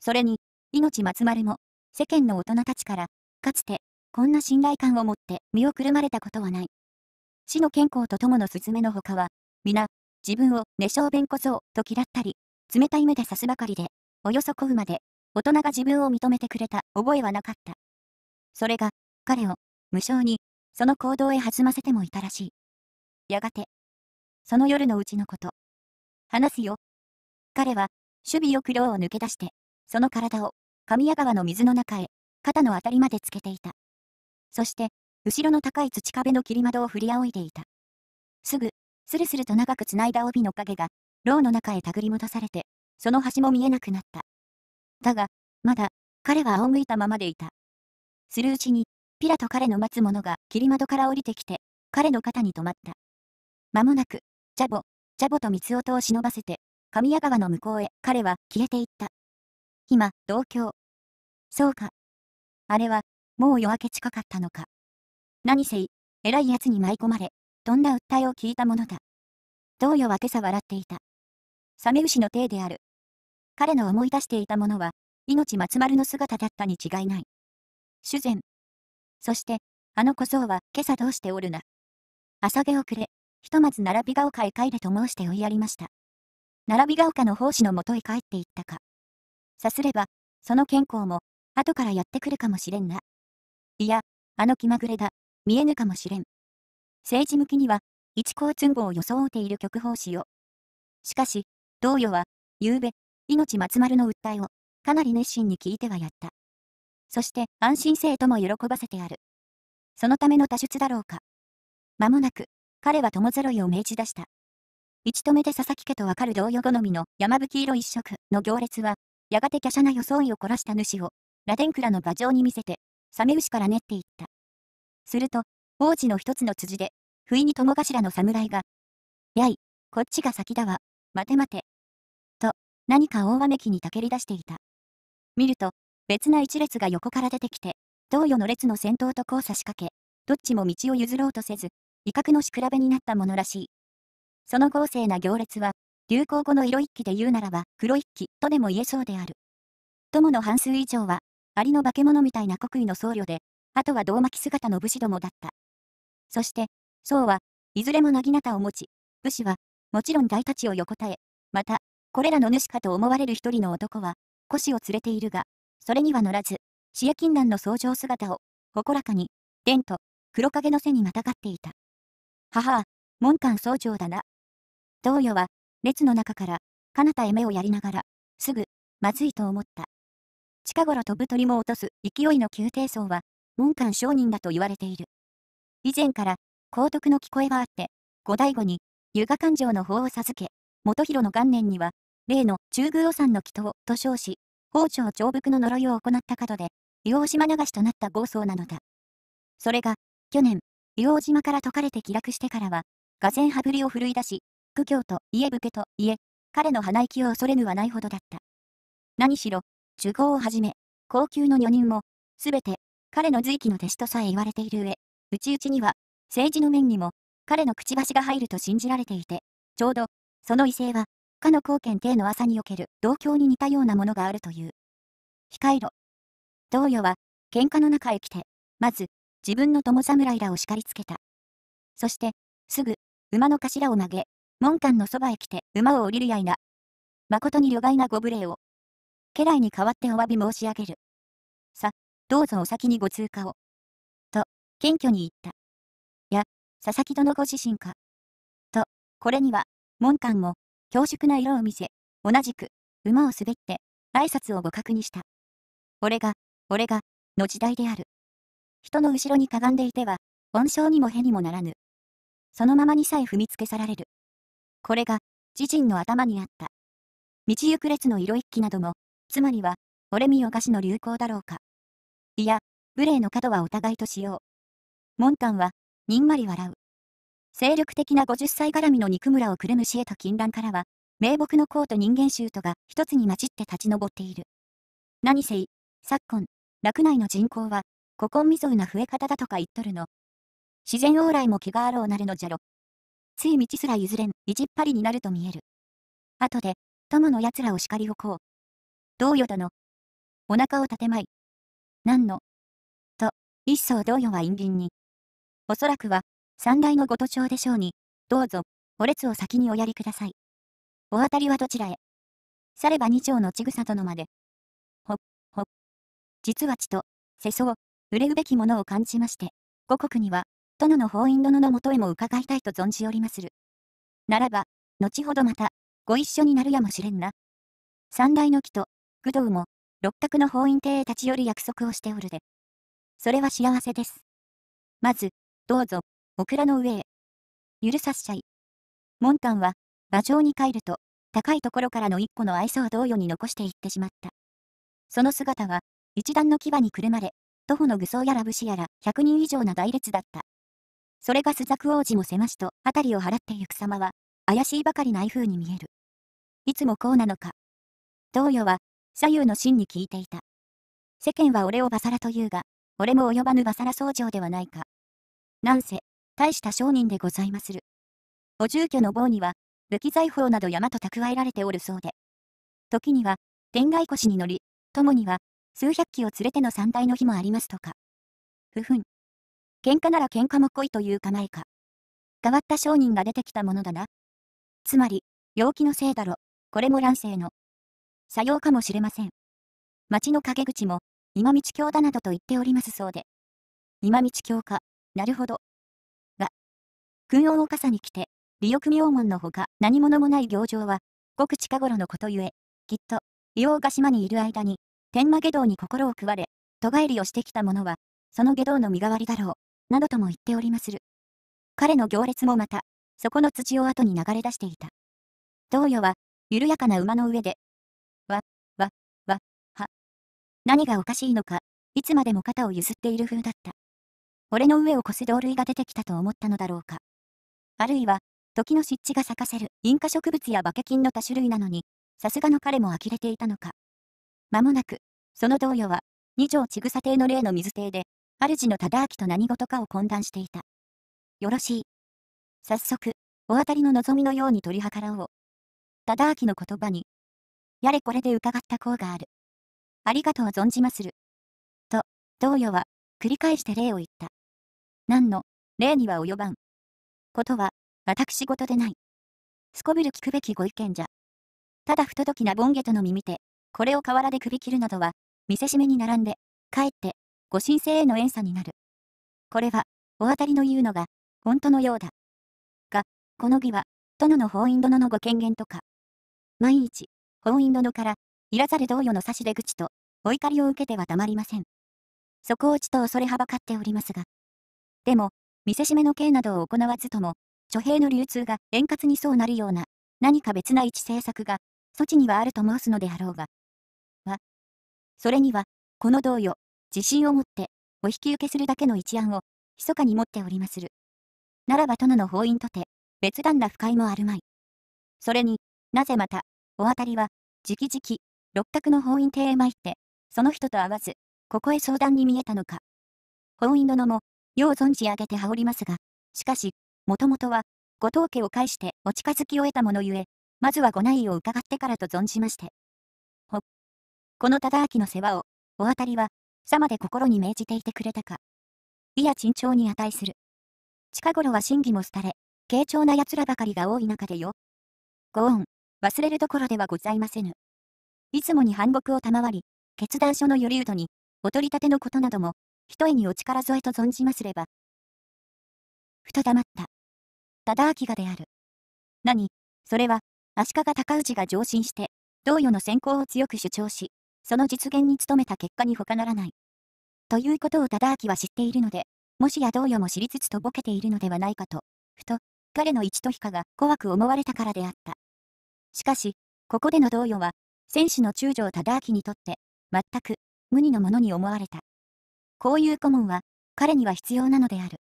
それに、命松丸も、世間の大人たちから、かつて、こんな信頼感を持って身をくるまれたことはない。死の健康と友の勧めの他は、皆、自分を寝小便こそと嫌ったり、冷たい目で刺すばかりで、およそこうまで、大人が自分を認めてくれた覚えはなかった。それが、彼を、無性に、その行動へ弾ませてもいたらしい。やがて、その夜のうちのこと。話すよ。彼は、守備よく牢を抜け出して、その体を、神谷川の水の中へ、肩のあたりまでつけていた。そして、後ろの高い土壁の切り窓を振り仰いでいた。すぐ、スルスルと長くつないだ帯の影が、牢の中へたぐり戻されて、その端も見えなくなった。だが、まだ、彼は仰向いたままでいた。するうちに、ピラと彼の待つ者が切り窓から降りてきて、彼の肩に止まった。間もなく、ジャボ、ジャボと三音を忍ばせて、神谷川の向こうへ彼は消えていった。今、同郷。そうか。あれは、もう夜明け近かったのか。何せい、偉い奴に舞い込まれ、どんな訴えを聞いたものだ。どうは今けさ笑っていた。サメ牛の体である。彼の思い出していたものは、命松丸の姿だったに違いない。修繕。そして、あの小僧は今朝どうしておるな。朝げ遅れ、ひとまず並びが丘へ帰れと申して追いやりました。並びが丘の奉仕のもとへ帰っていったか。さすれば、その健康も、後からやってくるかもしれんな。いや、あの気まぐれだ、見えぬかもしれん。政治向きには、一高寸合を装うている極奉師を。しかし、同与は、昨べ、命松丸の訴えを、かなり熱心に聞いてはやった。そして、安心生徒とも喜ばせてある。そのための多出だろうか。間もなく、彼は友揃いを命じ出した。一止めで佐々木家とわかる同様好みの山吹色一色の行列は、やがて華奢な装いを凝らした主を、ラテンクラの馬上に見せて、サメ牛から練っていった。すると、王子の一つの辻で、不意に友頭の侍が、やい、こっちが先だわ、待て待て、何か大わめきにたけり出していた。見ると、別な一列が横から出てきて、同様の列の先頭と交差しかけ、どっちも道を譲ろうとせず、威嚇のし比べになったものらしい。その豪勢な行列は、流行語の色一揆で言うならば黒一揆とでも言えそうである。友の半数以上は、アリの化け物みたいな国威の僧侶で、あとは胴巻き姿の武士どもだった。そして、僧は、いずれもなぎなたを持ち、武士は、もちろん大太刀を横たえ、また、これらの主かと思われる一人の男は、古紙を連れているが、それには乗らず、視野禁断の相乗姿を、ほこらかに、ンと、黒影の背にまたがっていた。母は、門間僧正だな。童女は、列の中から、彼方へ目をやりながら、すぐ、まずいと思った。近頃飛ぶ鳥も落とす勢いの宮廷僧は、門間商人だと言われている。以前から、高徳の聞こえがあって、後醍醐に、湯河感情の法を授け、元弘の元年には、例の中宮王さの祈祷と称し、北条長伏の呪いを行った角で、硫黄島流しとなった豪僧なのだ。それが、去年、硫黄島から解かれて帰楽してからは、俄然羽振りを振るい出し、苦境と家武家と言え、彼の鼻息を恐れぬはないほどだった。何しろ、呪豪をはじめ、高級の女人も、すべて、彼の随記の弟子とさえ言われている上、内々には、政治の面にも、彼のくちばしが入ると信じられていて、ちょうど、その威勢は、かの貢献帝の朝における同郷に似たようなものがあるという。控えろ。同与は、喧嘩の中へ来て、まず、自分の友侍らを叱りつけた。そして、すぐ、馬の頭を曲げ、門間のそばへ来て馬を降りるやいな。誠に旅外なご無礼を。家来に代わってお詫び申し上げる。さ、どうぞお先にご通過を。と、謙虚に言った。や、佐々木殿ご自身か。と、これには、門間も、恐縮な色を見せ、同じく、馬を滑って、挨拶を互角にした。俺が、俺が、の時代である。人の後ろにかがんでいては、温床にもへにもならぬ。そのままにさえ踏みつけ去られる。これが、自身の頭にあった。道行く列の色一気なども、つまりは、俺見よ菓子の流行だろうか。いや、無礼の角はお互いとしよう。門ンは、にんまり笑う。精力的な50歳絡みの肉村をくるむ死へと禁断からは、名木の甲と人間衆とが一つに混じって立ち上っている。何せい、昨今、洛内の人口は、古今未曾有な増え方だとか言っとるの。自然往来も気があろうなるのじゃろ。つい道すら譲れん、意地っ張りになると見える。後で、友の奴らを叱りおこう。どうよ殿。お腹を立てまい。何の。と、一層どうよは陰輪に。おそらくは、三大のご都庁でしょうに、どうぞ、お列を先におやりください。お当たりはどちらへされば二丁のちぐさ殿まで。ほ、ほ。実はちと、世相、売れうべきものを感じまして、五国には、殿の法院殿のもとへも伺いたいと存じおりまする。ならば、後ほどまた、ご一緒になるやもしれんな。三大の木と、愚道も、六角の法院邸へ立ち寄る約束をしておるで。それは幸せです。まず、どうぞ。オクラの上へ。ゆるさっしゃい。モンタンは、馬上に帰ると、高いところからの一個の愛想を同様に残していってしまった。その姿は、一段の牙にくるまれ、徒歩の愚装やら武士やら、百人以上な大列だった。それがスザク王子もせましと、辺りを払ってゆく様は、怪しいばかりない風に見える。いつもこうなのか。東与は、左右の真に聞いていた。世間は俺を馬サラと言うが、俺も及ばぬ馬サラ僧正ではないか。なんせ、大した商人でございまする。お住居の棒には、武器財宝など山と蓄えられておるそうで、時には、天外腰に乗り、友には、数百機を連れての三大の日もありますとか。ふふん。喧嘩なら喧嘩も来いという構えか。変わった商人が出てきたものだな。つまり、陽気のせいだろ、これも乱世の。さようかもしれません。町の陰口も、今道教だなどと言っておりますそうで。今道教か、なるほど。訓王を傘に来て、利欲妙門のほか何者もない行状は、ごく近頃のことゆえ、きっと、硫黄ヶ島にいる間に、天魔下道に心を食われ、戸帰りをしてきた者は、その下道の身代わりだろう、などとも言っておりまする。彼の行列もまた、そこの土を後に流れ出していた。道与は、緩やかな馬の上で、わ、わ、わ、は。何がおかしいのか、いつまでも肩を譲っている風だった。俺の上を越す同類が出てきたと思ったのだろうか。あるいは、時の湿地が咲かせるインカ植物やバケキンの多種類なのに、さすがの彼も呆れていたのか。間もなく、その同様は、二条千草邸の例の水邸で、主の忠明と何事かを懇談していた。よろしい。早速、お当たりの望みのように取り計らおう。忠明の言葉に、やれこれで伺った功がある。ありがとう存じまする。と、同様は、繰り返して礼を言った。何の、礼には及ばん。ことは、私事でない。すこびる聞くべきご意見じゃ。ただ不届きなボンゲとの耳て、これを河原で首切るなどは、見せしめに並んで、かえって、ご神聖への遠嗟になる。これは、お当たりの言うのが、本当のようだ。が、この儀は、殿の法院殿のご権限とか。毎日、法院殿から、いらざる同様の差し出口と、お怒りを受けてはたまりません。そこをちと恐れはばかっておりますが。でも、見せしめの刑などを行わずとも、諸兵の流通が円滑にそうなるような、何か別な一政策が、措置にはあると申すのであろうが。は、それには、この同様、自信を持って、お引き受けするだけの一案を、密かに持っておりまする。ならば殿の法院とて、別段な不快もあるまい。それになぜまた、お当たりは、じきじき、六角の法院邸へ参って、その人と会わず、ここへ相談に見えたのか。本院殿も、よう存じ上げて羽織りますが、しかし、もともとは、ご当家を介してお近づきを得たものゆえ、まずはご内を伺ってからと存じまして。ほ。っ。この忠明の世話を、お当たりは、さまで心に命じていてくれたか。いや慎重に値する。近頃は審議も廃れ、軽重な奴らばかりが多い中でよ。ご恩、忘れるどころではございませぬ。いつもに反目を賜り、決断書の寄りうどに、お取り立てのことなども、ひとえにお力添えと存じますれば。ふと黙った。忠明がである。何、それは、足利尊氏が上申して、同様の先行を強く主張し、その実現に努めた結果に他ならない。ということを忠明は知っているので、もしや同与も知りつつとぼけているのではないかと、ふと、彼の一とひかが怖く思われたからであった。しかし、ここでの同様は、戦士の中将忠明にとって、全く、無二のものに思われた。こういう顧問は、彼には必要なのである。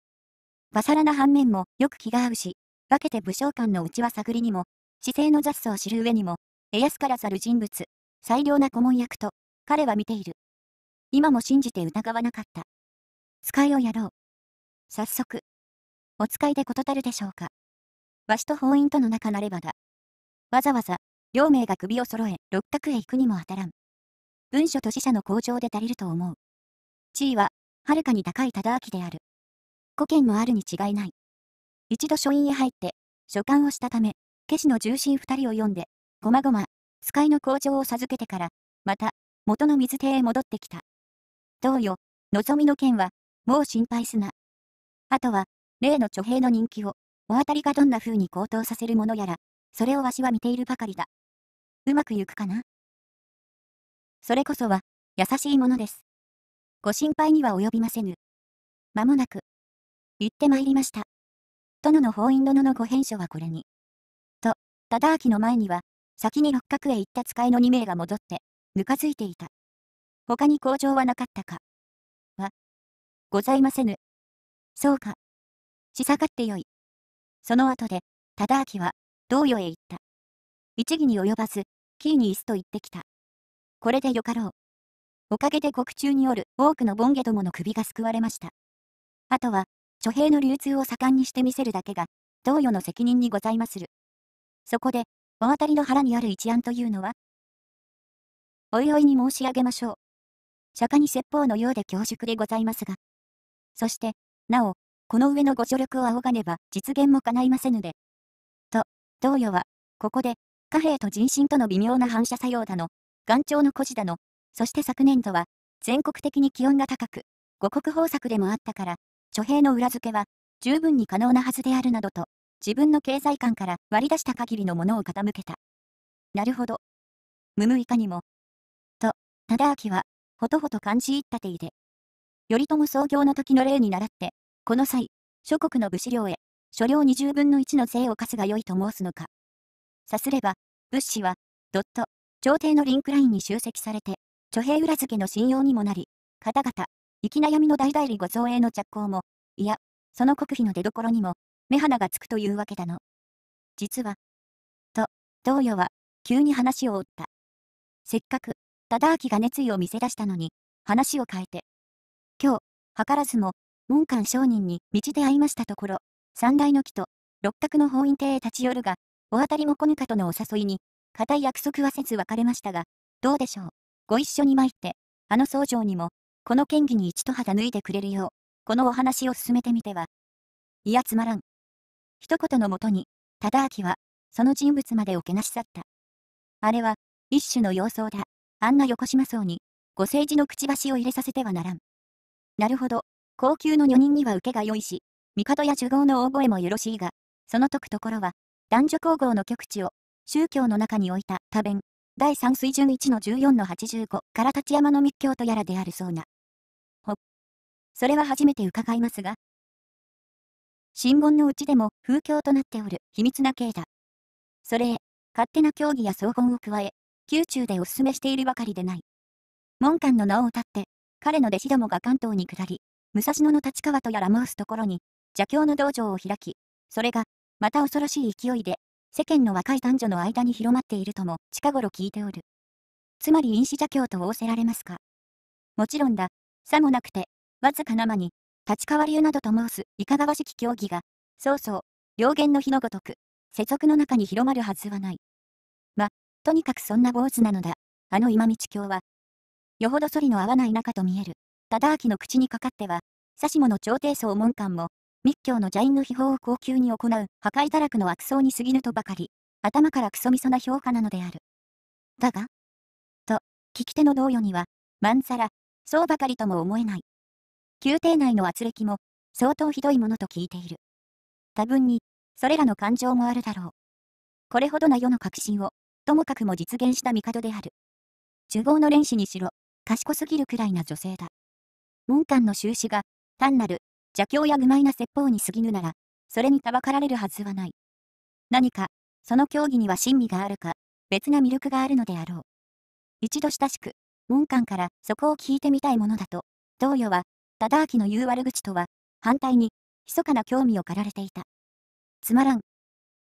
バサラな反面もよく気が合うし、化けて武将官の内輪探りにも、姿勢の雑草を知る上にも、エすから去る人物、最良な顧問役と、彼は見ている。今も信じて疑わなかった。使いをやろう。早速。お使いで事足るでしょうか。わしと法院との仲なればだ。わざわざ、両名が首を揃え、六角へ行くにも当たらん。文書と死者の向上で足りると思う。地位は、はるかに高い忠明である。古見もあるに違いない。一度書院へ入って、書簡をしたため、家士の重臣二人を読んで、ごまごま、使いの工場を授けてから、また、元の水亭へ戻ってきた。どうよ、望みの件は、もう心配すな。あとは、例の著兵の人気を、お当たりがどんな風に高騰させるものやら、それをわしは見ているばかりだ。うまくいくかなそれこそは、優しいものです。ご心配には及びませぬ。まもなく、行ってまいりました。殿の法院殿のご返書はこれに。と、忠明の前には、先に六角へ行った使いの二名が戻って、ぬかづいていた。他に工場はなかったか。は、ございませぬ。そうか。しさかってよい。その後で、忠明は、同与へ行った。一義に及ばず、キーに椅子と行ってきた。これでよかろう。おかげで獄中におる多くのボンゲどもの首が救われました。あとは、諸兵の流通を盛んにしてみせるだけが、同与の責任にございまする。そこで、お渡りの腹にある一案というのは、おいおいに申し上げましょう。釈迦に説法のようで恐縮でございますが。そして、なお、この上のご助力を仰がねば実現も叶いませぬで。と、同与は、ここで、貨幣と人心との微妙な反射作用だの、眼長の孤児だの、そして昨年度は、全国的に気温が高く、五穀豊作でもあったから、諸兵の裏付けは、十分に可能なはずであるなどと、自分の経済観から割り出した限りのものを傾けた。なるほど。むむいかにも。と、忠明は、ほとほと感じ入ったていで。頼朝創業の時の例に倣って、この際、諸国の武士領へ、所領二十分の一の税を課すがよいと申すのか。さすれば、物資は、どっと、朝廷のリンクラインに集積されて、著兵裏付けの信用にもなり、方々、生き悩みの大代理ご造営の着工も、いや、その国費の出どころにも、目鼻がつくというわけだの。実は、と、東与は、急に話を追った。せっかく、忠明が熱意を見せ出したのに、話を変えて。今日、図らずも、門官商人に道で会いましたところ、三大の木と、六角の法院邸へ立ち寄るが、お当たりもこぬかとのお誘いに、固い約束はせず別れましたが、どうでしょう。ご一緒に参って、あの僧正にも、この剣技に一と肌脱いでくれるよう、このお話を進めてみては。いやつまらん。一言のもとに、忠明は、その人物までをけなし去った。あれは、一種の様相だ。あんな横島そうに、ご政治のくちばしを入れさせてはならん。なるほど、高級の女人には受けが良いし、帝や呪豪の大声もよろしいが、その解くところは、男女皇后の極地を、宗教の中に置いた多弁、第3水準1の14の85から立山の密教とやらであるそうな。ほ。それは初めて伺いますが。真言のうちでも風教となっておる秘密な刑だ。それへ、勝手な教義や総本を加え、宮中でお勧めしているばかりでない。門官の名を歌って、彼の弟子どもが関東に下り、武蔵野の立川とやら申すところに、邪教の道場を開き、それが、また恐ろしい勢いで、世間の若い男女の間に広まっているとも近頃聞いておる。つまり飲酒邪教と仰せられますか。もちろんだ、さもなくて、わずかなまに、立川流などと申すいかがわしき競技が、そうそう、両言の日のごとく、世俗の中に広まるはずはない。ま、とにかくそんな坊主なのだ、あの今道教は。よほど反りの合わない仲と見える。忠明の口にかかっては、さしもの朝廷層門官も、密教のジャイの秘宝を高級に行う、破壊堕落の悪僧に過ぎぬとばかり、頭からクソみそな評価なのである。だが、と、聞き手の同様には、まんざら、そうばかりとも思えない。宮廷内の圧力も、相当ひどいものと聞いている。多分に、それらの感情もあるだろう。これほどな世の革新を、ともかくも実現した帝である。呪豪の連氏にしろ、賢すぎるくらいな女性だ。門官の修士が、単なる、邪教や愚昧な説法に過ぎぬなら、それにたばかられるはずはない。何か、その教義には真理があるか、別な魅力があるのであろう。一度親しく、門間からそこを聞いてみたいものだと、東与は、忠明の言う悪口とは、反対に、密かな興味を駆られていた。つまらん。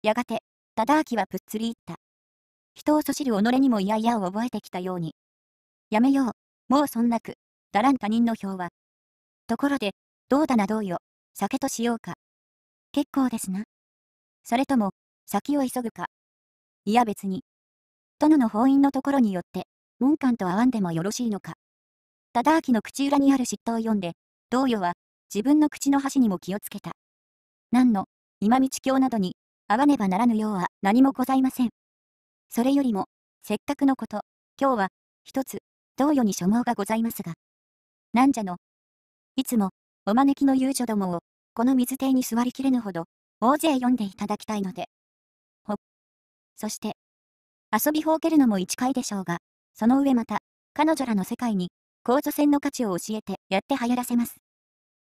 やがて、忠明はぷっつり言った。人をそしる己にも嫌々を覚えてきたように。やめよう、もうそんなく、だらん他人の票は。ところで、どうだなどうよ、酒としようか。結構ですな。それとも、先を急ぐか。いや別に。殿の法院のところによって、門官と会わんでもよろしいのか。忠明の口裏にある嫉妬を読んで、う与は、自分の口の端にも気をつけた。何の、今道教などに、会わねばならぬようは何もございません。それよりも、せっかくのこと、今日は、一つ、同与に所望がございますが。なんじゃの。いつも、お招きの遊女どもを、この水亭に座りきれぬほど、大勢読んでいただきたいので。ほ。そして、遊びほうけるのも一回でしょうが、その上また、彼女らの世界に、控除戦の価値を教えてやって流行らせます。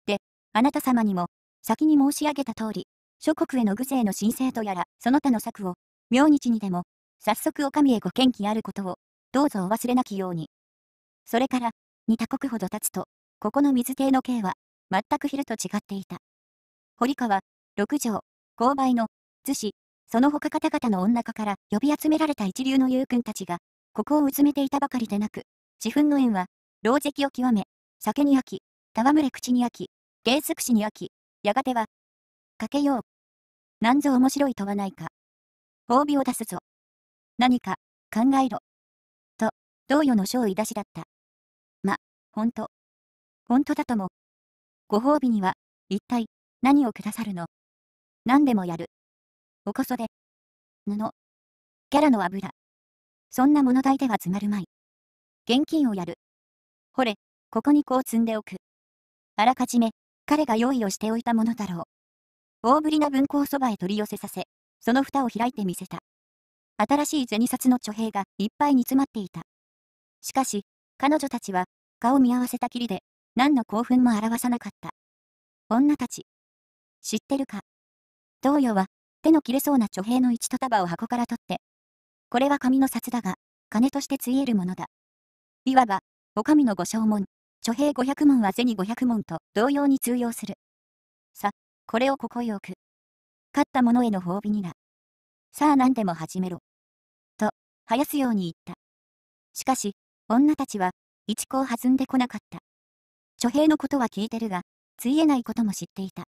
で、あなた様にも、先に申し上げた通り、諸国への愚勢の申請とやら、その他の策を、明日にでも、早速お上へご献金あることを、どうぞお忘れなきように。それから、二他国ほど経つと、ここの水亭の刑は、全く昼と違っていた。堀川、六条、勾配の、図子、その他方々の女家から呼び集められた一流の遊君たちが、ここをうつめていたばかりでなく、自分の縁は、老石を極め、酒に飽き、戯れ口に飽き、芸尽くしに飽き、やがては、かけよう。なんぞ面白いとはないか。褒美を出すぞ。何か、考えろ。と、同様の章言い出しだった。ま、ほんと。ほんとだとも、ご褒美には、一体、何をくださるの何でもやる。おこそで。布。キャラの油。そんな物代ではつまるまい。現金をやる。ほれ、ここにこう積んでおく。あらかじめ、彼が用意をしておいたものだろう。大ぶりな文庫をそばへ取り寄せさせ、その蓋を開いてみせた。新しい銭札の貯兵がいっぱいに詰まっていた。しかし、彼女たちは、顔見合わせたきりで、何の興奮も表さなかった。女たち。知ってるか。東洋は、手の切れそうな貯兵の一と束を箱から取って、これは紙の札だが、金としてついえるものだ。いわば、お上の御証文、貯兵500文は銭500文と同様に通用する。さ、これをここへ置く。勝った者への褒美にだ。さあ何でも始めろ。と、生やすように言った。しかし、女たちは、一向弾んでこなかった。諸兵のことは聞いてるが、ついえないことも知っていた。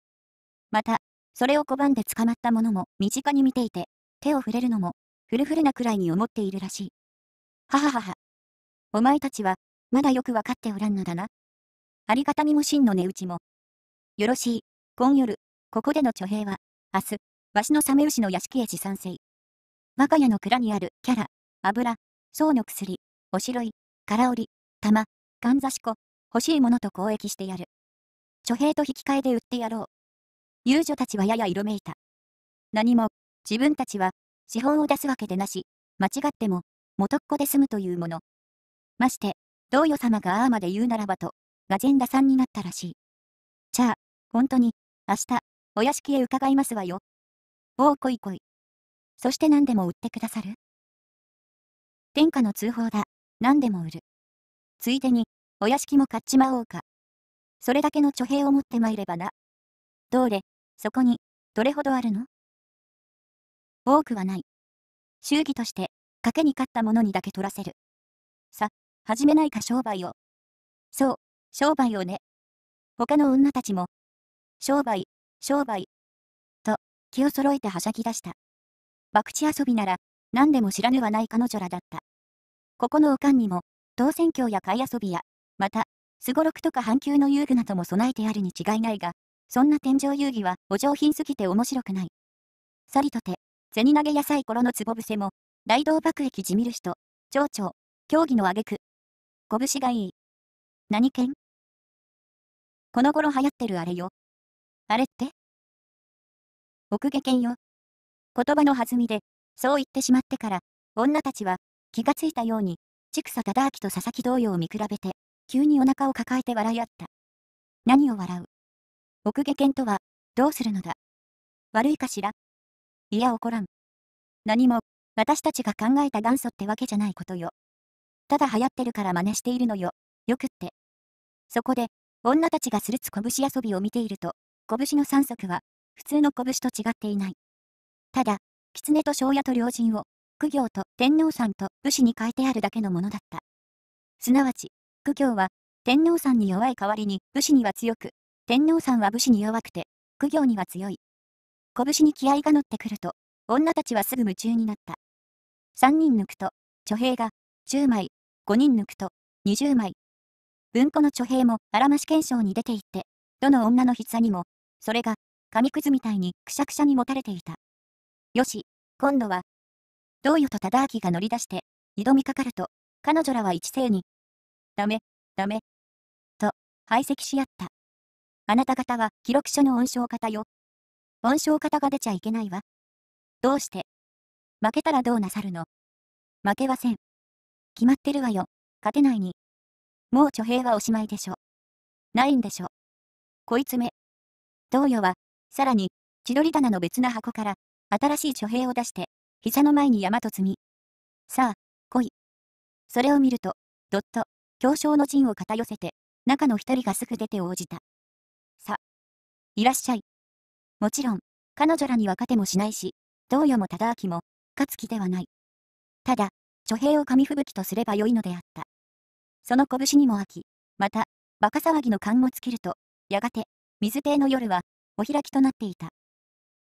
また、それを拒んで捕まった者も身近に見ていて、手を触れるのも、フルフルなくらいに思っているらしい。はははは。お前たちは、まだよくわかっておらんのだな。ありがたみも真の値打ちも。よろしい、今夜、ここでの諸兵は、明日、わしのサメ牛の屋敷へ持参せい。我が家の蔵にあるキャラ、油、層の薬、おしろい、空織り、玉、かんざし粉、欲しいものと交易してやる。諸兵と引き換えで売ってやろう。遊女たちはやや色めいた。何も、自分たちは、資本を出すわけでなし、間違っても、元っ子で済むというもの。まして、同与様がああまで言うならばと、ガジェンダさんになったらしい。じゃあ、本当に、明日、お屋敷へ伺いますわよ。おうこいこい。そして何でも売ってくださる天下の通報だ。何でも売る。ついでに、お屋敷も買っちまおうか。それだけの貯兵を持ってまいればな。どれ、そこに、どれほどあるの多くはない。祝儀として、賭けに勝った者にだけ取らせる。さ、始めないか商売を。そう、商売をね。他の女たちも、商売、商売、と、気を揃えてはしゃぎ出した。博打遊びなら、何でも知らぬはない彼女らだった。ここのおかんにも、当選挙や買い遊びや、また、すごろくとか半球の遊具なども備えてあるに違いないが、そんな天井遊戯はお上品すぎて面白くない。さりとて、銭投げ野菜頃のつぼ伏せも、大道爆撃地見る人、町長、競技の挙句。拳がいい。何県？この頃流行ってるあれよ。あれって奥下犬よ。言葉の弾みで、そう言ってしまってから、女たちは、気がついたように、千草忠明と佐々木同様を見比べて、急にお腹を抱えて笑い合った。何を笑う奥下犬とは、どうするのだ悪いかしらいや怒らん。何も、私たちが考えた元祖ってわけじゃないことよ。ただ流行ってるから真似しているのよ。よくって。そこで、女たちがするつ拳遊びを見ていると、拳の三足は、普通の拳と違っていない。ただ、狐と庄屋と両人を、苦行と天皇さんと武士に変えてあるだけのものだった。すなわち、仏教は、天皇さんに弱い代わりに武士には強く、天皇さんは武士に弱くて、苦行には強い。拳に気合が乗ってくると、女たちはすぐ夢中になった。3人抜くと、貯兵が10枚、5人抜くと20枚。文庫の貯兵もあらまし検証に出ていって、どの女の膝にも、それが、紙くずみたいにくしゃくしゃに持たれていた。よし、今度は、どうよと忠明が乗り出して、二度見かかると、彼女らは一斉にダメ、ダメ。と、排斥し合った。あなた方は記録書の温床方よ。温床方が出ちゃいけないわ。どうして負けたらどうなさるの負けはせん。決まってるわよ。勝てないに。もう挙兵はおしまいでしょ。ないんでしょ。こいつめ。東予は、さらに、千鳥棚の別な箱から、新しい挙兵を出して、膝の前に山と積み。さあ、来い。それを見ると、ドット。表彰の陣を肩寄せて、中の一人がすぐ出て応じた。さ。いらっしゃい。もちろん、彼女らには勝てもしないし、同洋も忠明も、勝つ気ではない。ただ、諸兵を紙吹雪とすればよいのであった。その拳にも飽き、また、バカ騒ぎの勘も尽きると、やがて、水亭の夜は、お開きとなっていた。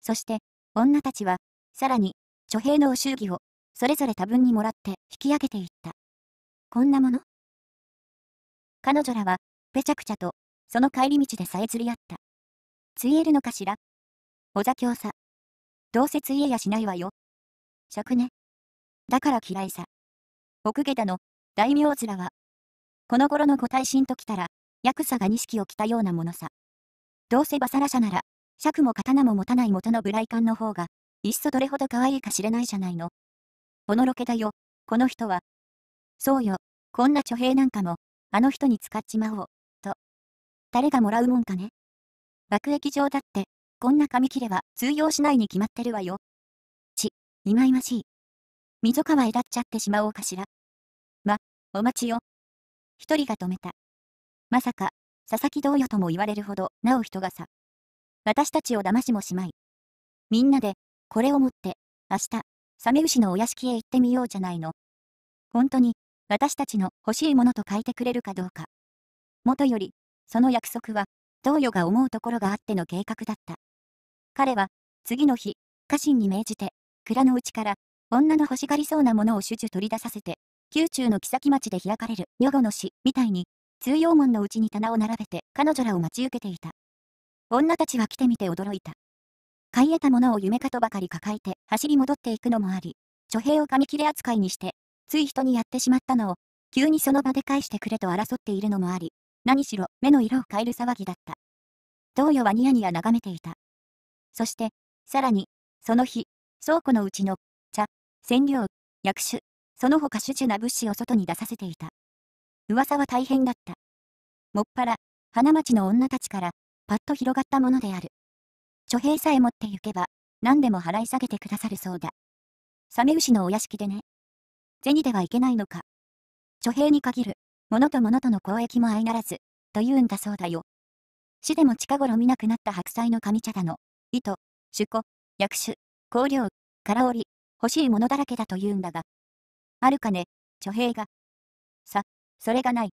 そして、女たちは、さらに、諸兵のお祝儀を、それぞれ多分にもらって引き上げていった。こんなもの彼女らは、ぺちゃくちゃと、その帰り道でさえずり合った。ついえるのかしらお座教さ。どうせついえやしないわよ。食ね。だから嫌いさ。奥下駄の大名面は、この頃のご大臣ときたら、ヤクサが錦を着たようなものさ。どうせバサラ社なら、尺も刀も持たない元のブライカンの方が、いっそどれほど可愛いか知れないじゃないの。おのろけだよ、この人は。そうよ、こんな著兵なんかも、あの人に使っちまおう、と。誰がもらうもんかね。爆液場だって、こんな紙切れは通用しないに決まってるわよ。ち、いまいましい。溝川へだっちゃってしまおうかしら。ま、お待ちよ。一人が止めた。まさか、佐々木同様とも言われるほど、なお人がさ。私たちを騙しもしまい。みんなで、これを持って、明日、サメ牛のお屋敷へ行ってみようじゃないの。本当に、私たちの欲しいものと書いてくれるかどうか。もとより、その約束は、東予が思うところがあっての計画だった。彼は、次の日、家臣に命じて、蔵の内から、女の欲しがりそうなものを種々取り出させて、宮中の木町で開かれる女子の死みたいに、通用門のうちに棚を並べて彼女らを待ち受けていた。女たちは来てみて驚いた。買い得たものを夢かとばかり抱えて走り戻っていくのもあり、諸兵を紙切れ扱いにしてつい人にやってしまったのを、急にその場で返してくれと争っているのもあり、何しろ目の色を変える騒ぎだった。東予はニヤニヤ眺めていた。そして、さらに、その日、倉庫のうちの、茶、染料、薬種、その他種々な物資を外に出させていた。噂は大変だった。もっぱら、花町の女たちから、パッと広がったものである。諸兵さえ持って行けば、何でも払い下げてくださるそうだ。サメ牛のお屋敷でね。銭ではいけないのか。諸兵に限る、物と物との交易も相ならず、というんだそうだよ。市でも近頃見なくなった白菜の神茶だの、糸、主古、薬種、香料、空織り、欲しいものだらけだというんだが。あるかね、諸兵が。さ、それがない。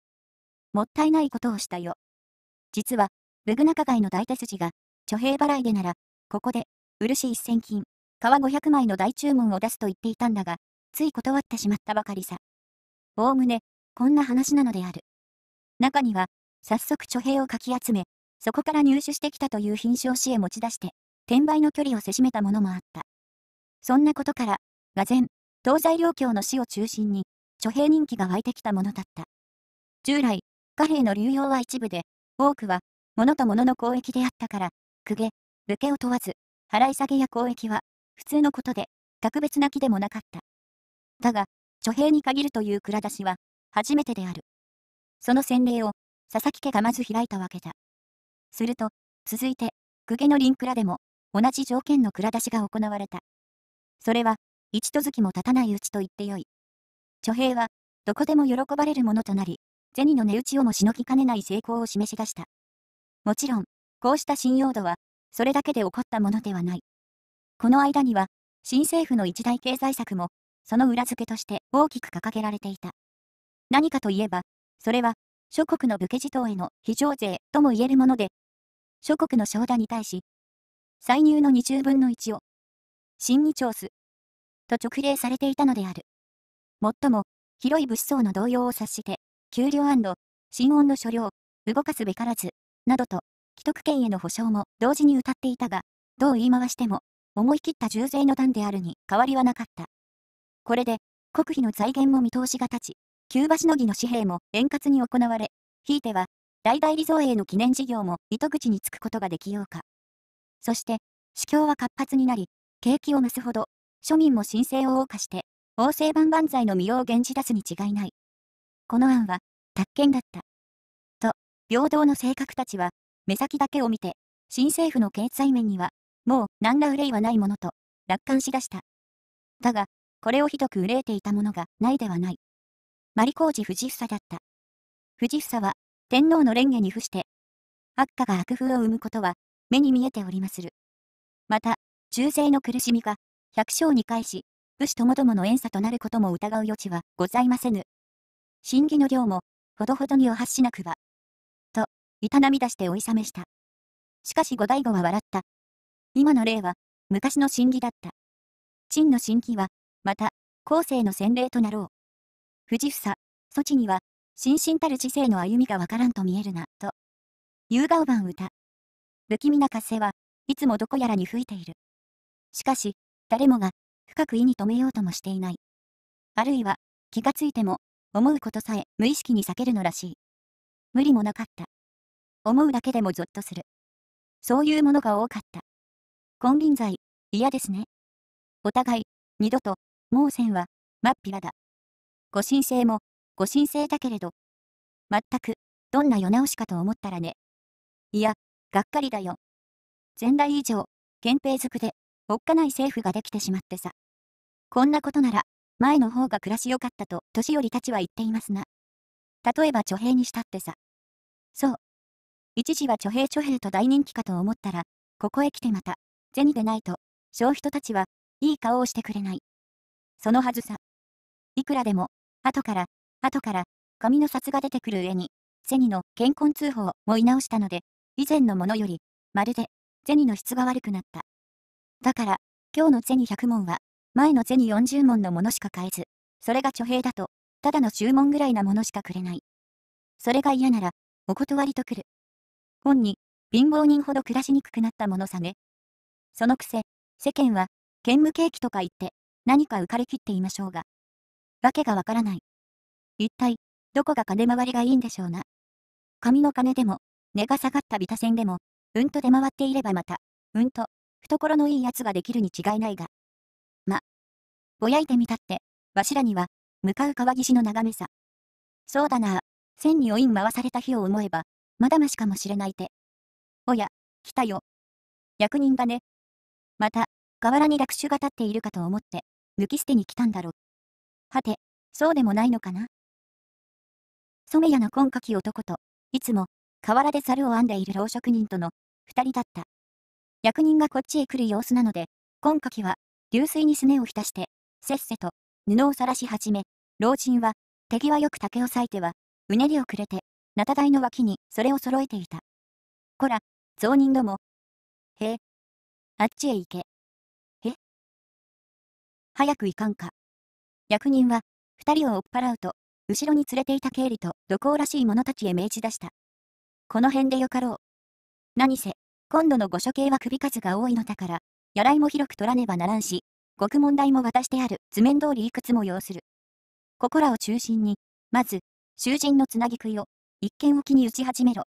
もったいないことをしたよ。実は、武具仲街の大手筋が、諸兵払いでなら、ここで、漆一千金、革500枚の大注文を出すと言っていたんだが、つい断ってしまったばかりさ。おおむね、こんな話なのである。中には、早速著兵をかき集め、そこから入手してきたという品種を市へ持ち出して、転売の距離をせしめたものもあった。そんなことから、がぜ東西両京の市を中心に、著兵人気が湧いてきたものだった。従来、貨幣の流用は一部で、多くは、物と物の交易であったから、公家、武家を問わず、払い下げや交易は、普通のことで、格別な気でもなかった。だが、諸兵に限るという蔵出しは、初めてである。その洗礼を、佐々木家がまず開いたわけだ。すると、続いて、公家の林蔵でも、同じ条件の蔵出しが行われた。それは、一と月も経たないうちと言ってよい。諸兵は、どこでも喜ばれるものとなり、銭の値打ちをもしのぎかねない成功を示し出した。もちろん、こうした信用度は、それだけで起こったものではない。この間には、新政府の一大経済策も、その裏付けとして大きく掲げられていた。何かといえば、それは、諸国の武家地頭への非常税とも言えるもので、諸国の商談に対し、歳入の二十分の一を、新に調す、と直令されていたのである。もっとも、広い物騒の動揺を察して、給料新音の所領、動かすべからず、などと、既得権への保障も同時に謳っていたが、どう言い回しても、思い切った重税の段であるに変わりはなかった。これで、国費の財源も見通しが立ち、急場しのぎの紙幣も円滑に行われ、ひいては、大々利造への記念事業も糸口につくことができようか。そして、市況は活発になり、景気を増すほど、庶民も申請を謳歌して、王政万々歳の身を現地出すに違いない。この案は、達見だった。と、平等の性格たちは、目先だけを見て、新政府の経済面には、もう何ら憂いはないものと、楽観しだした。だが、これをひどく憂えていたものがないではない。マリコージ藤房だった。藤房は、天皇の蓮華に付して、悪化が悪風を生むことは、目に見えておりまする。また、重税の苦しみが、百姓に返し、武士ともどもの遠嗟となることも疑う余地はございませぬ。審議の量も、ほどほどにお発しなくば。と、み涙しておいさめした。しかし後醍醐は笑った。今の例は、昔の審議だった。陳の審議は、また、後世の洗礼となろう。藤房、措置には、心身たる知性の歩みがわからんと見えるな、と。夕顔版歌。不気味な風はいつもどこやらに吹いている。しかし、誰もが、深く意に留めようともしていない。あるいは、気がついても、思うことさえ無意識に避けるのらしい。無理もなかった。思うだけでもゾッとする。そういうものが多かった。金輪際、嫌ですね。お互い、二度と、盲線は、マッピラだ。ご神聖も、ご神聖だけれど。まったく、どんな世直しかと思ったらね。いや、がっかりだよ。前代以上、憲兵づくで、おっかない政府ができてしまってさ。こんなことなら、前の方が暮らしよかったと、年寄りたちは言っていますな。例えば著兵にしたってさ。そう。一時は著兵著兵と大人気かと思ったら、ここへ来てまた、銭でないと、小人たちは、いい顔をしてくれない。そのはずさ。いくらでも、後から、後から、紙の札が出てくる上に、銭の健康通報もい直したので、以前のものより、まるで、銭の質が悪くなった。だから、今日の銭100問は、前の銭40問のものしか買えず、それが著兵だと、ただの注文ぐらいなものしかくれない。それが嫌なら、お断りとくる。本に、貧乏人ほど暮らしにくくなったものさね。そのくせ、世間は、兼務ケーキとか言って、何か浮かれきっていましょうが。わけがわからない。一体、どこが金回りがいいんでしょうな。紙の金でも、値が下がったビタ線でも、うんと出回っていればまた、うんと、懐のいいやつができるに違いないが。ま、ぼやいてみたって、わしらには、向かう川岸の眺めさ。そうだな千においん回された日を思えば、まだましかもしれないて。おや、来たよ。役人がね。また、河原に落首が立っているかと思って、抜き捨てに来たんだろ。はて、そうでもないのかな染谷の根下き男と、いつも、河原で猿を編んでいる老職人との、二人だった。役人がこっちへ来る様子なので、根下きは、流水にすねを浸して、せっせと、布をさらし始め、老人は、手際よく竹を裂いては、うねりをくれて、なた台の脇にそれを揃えていた。こら、造人ども。へえ。あっちへ行け。早く行かんか。役人は、二人を追っ払うと、後ろに連れていた経理と土工らしい者たちへ命じ出した。この辺でよかろう。何せ、今度の御処刑は首数が多いのだから、やらいも広く取らねばならんし、獄門題も渡してある図面通りいくつも要する。ここらを中心に、まず、囚人のつなぎ食いを、一軒置きに打ち始めろ。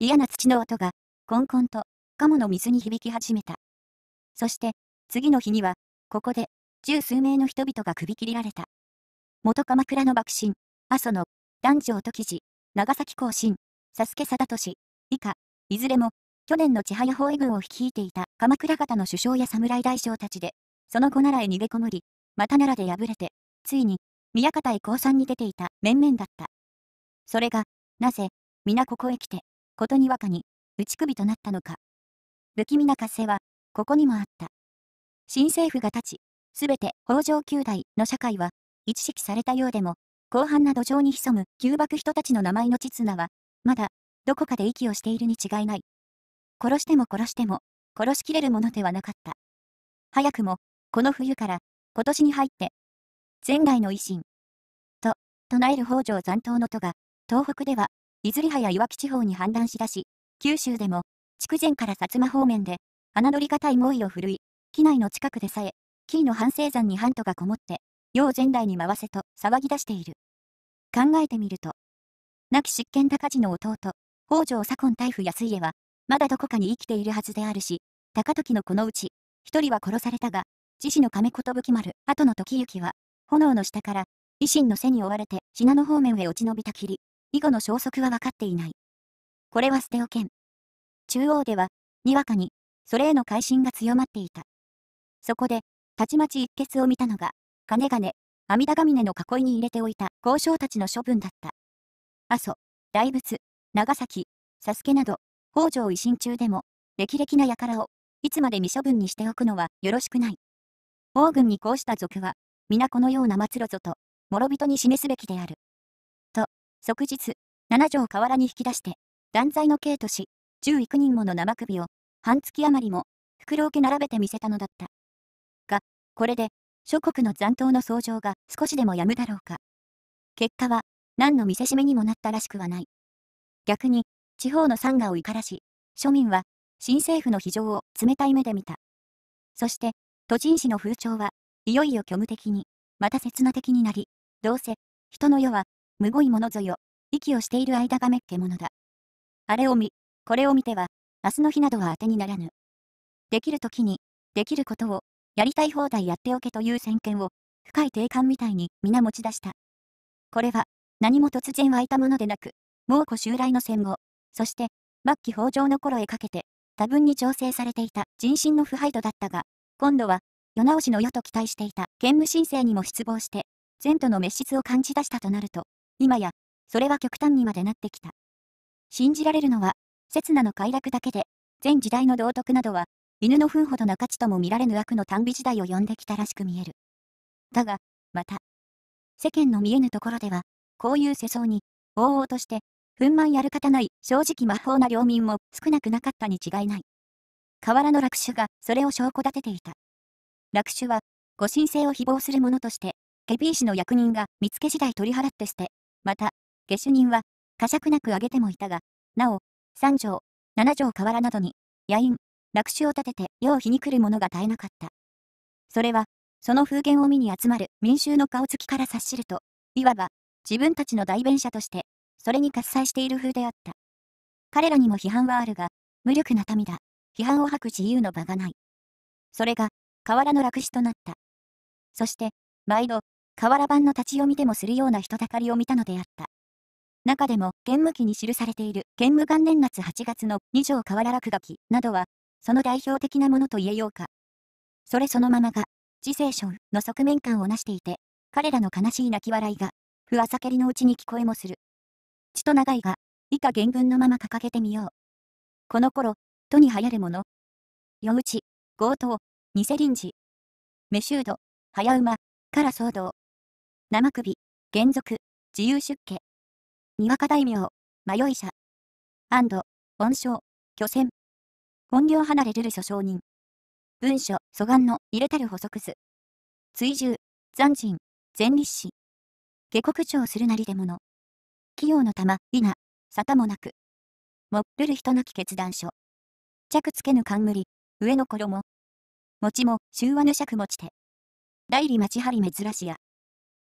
嫌な土の音が、コンコンと、鴨の水に響き始めた。そして、次の日には、ここで、十数名の人々が首切りられた。元鎌倉の幕臣、阿蘇の、男女音記事、長崎行進、佐助貞俊、以下、いずれも、去年の千早法衛軍を率いていた鎌倉方の首相や侍大将たちで、その後奈良へ逃げこもり、また奈良で敗れて、ついに、宮方へ降参に出ていた面々だった。それが、なぜ、皆ここへ来て、ことにわかに、打ち首となったのか。不気味な活性は、ここにもあった。新政府が立ち、すべて北条九代の社会は、一式されたようでも、広範な土壌に潜む旧幕人たちの名前の地綱は、まだ、どこかで息をしているに違いない。殺しても殺しても、殺しきれるものではなかった。早くも、この冬から、今年に入って、前代の維新。と、唱える北条残党の都が、東北では、いずりはやいわき地方に氾濫しだし、九州でも、筑前から薩摩方面で、侮り難い猛威を振るい、機内の近くでさえ、キーの反省山にハントがこもって、要前代に回せと騒ぎ出している。考えてみると、亡き執権高地の弟、北条左近大夫安家は、まだどこかに生きているはずであるし、高時のこのうち、一人は殺されたが、自死の亀寿丸、後の時行は、炎の下から、維新の背に追われて、信濃方面へ落ち延びたきり、以後の消息は分かっていない。これは捨ておけん。中央では、にわかに、それへの改心が強まっていた。そこで、たちまち一決を見たのが、金金、阿弥陀峰の囲いに入れておいた豪商たちの処分だった。阿蘇、大仏、長崎、佐助など、北条維新中でも、歴々な輩を、いつまで未処分にしておくのはよろしくない。王軍にこうした族は、皆このような末路ぞと、諸人に示すべきである。と、即日、七条河原に引き出して、断罪の刑とし、十幾人もの生首を、半月余りも、袋受け並べて見せたのだった。これで、諸国の残党の相乗が少しでもやむだろうか。結果は、何の見せしめにもなったらしくはない。逆に、地方の山河を怒らし、庶民は、新政府の非常を冷たい目で見た。そして、都人市の風潮は、いよいよ虚無的に、また刹那的になり、どうせ、人の世は、むごいものぞよ、息をしている間がめっけものだ。あれを見、これを見ては、明日の日などは当てにならぬ。できる時に、できることを、やりたい放題やっておけという先見を、深い定感みたいに皆持ち出した。これは、何も突然湧いたものでなく、猛虎襲来の戦後、そして、末期北条の頃へかけて、多分に調整されていた人心の腐敗度だったが、今度は、世直しの世と期待していた兼務申請にも失望して、前途の滅失を感じ出したとなると、今や、それは極端にまでなってきた。信じられるのは、刹那の快楽だけで、全時代の道徳などは、犬の糞ほどな価値とも見られぬ悪の短美時代を呼んできたらしく見える。だが、また、世間の見えぬところでは、こういう世相に、往々として、憤懣やる方ない正直魔法な領民も少なくなかったに違いない。河原の落首がそれを証拠立てていた。落首は、ご神聖を誹謗する者として、ケピー氏の役人が見つけ次第取り払って捨て、また、下手人は、呵責なく挙げてもいたが、なお、三条、七条河原などに、野因、落首を立てて、世を皮に来る者が絶えなかった。それは、その風景を見に集まる民衆の顔つきから察しると、いわば、自分たちの代弁者として、それに喝采している風であった。彼らにも批判はあるが、無力な民だ。批判を吐く自由の場がない。それが、河原の落首となった。そして、毎度、河原版の立ち読みでもするような人だかりを見たのであった。中でも、玄武記に記されている玄武元年月8月の二条河原落書きなどは、その代表的なものと言えようか。それそのままが、自生書の側面感をなしていて、彼らの悲しい泣き笑いが、ふわさけりのうちに聞こえもする。血と長いが、以下原文のまま掲げてみよう。この頃、とに流行るもの。夜打ち、強盗、偽臨時。メシュード、早馬、から騒動。生首、原属、自由出家。にわか大名、迷い者。安堵、恩賞、巨船。本領離れるる諸承人。文書、素願の入れたる補足図。追従、残人、前立士。下国長するなりでもの。器用の玉、稲、沙汰もなく。もっるる人なき決断書。着つけぬ冠、上の衣。餅も、終和ぬ尺持ちて。代理町張り珍しや。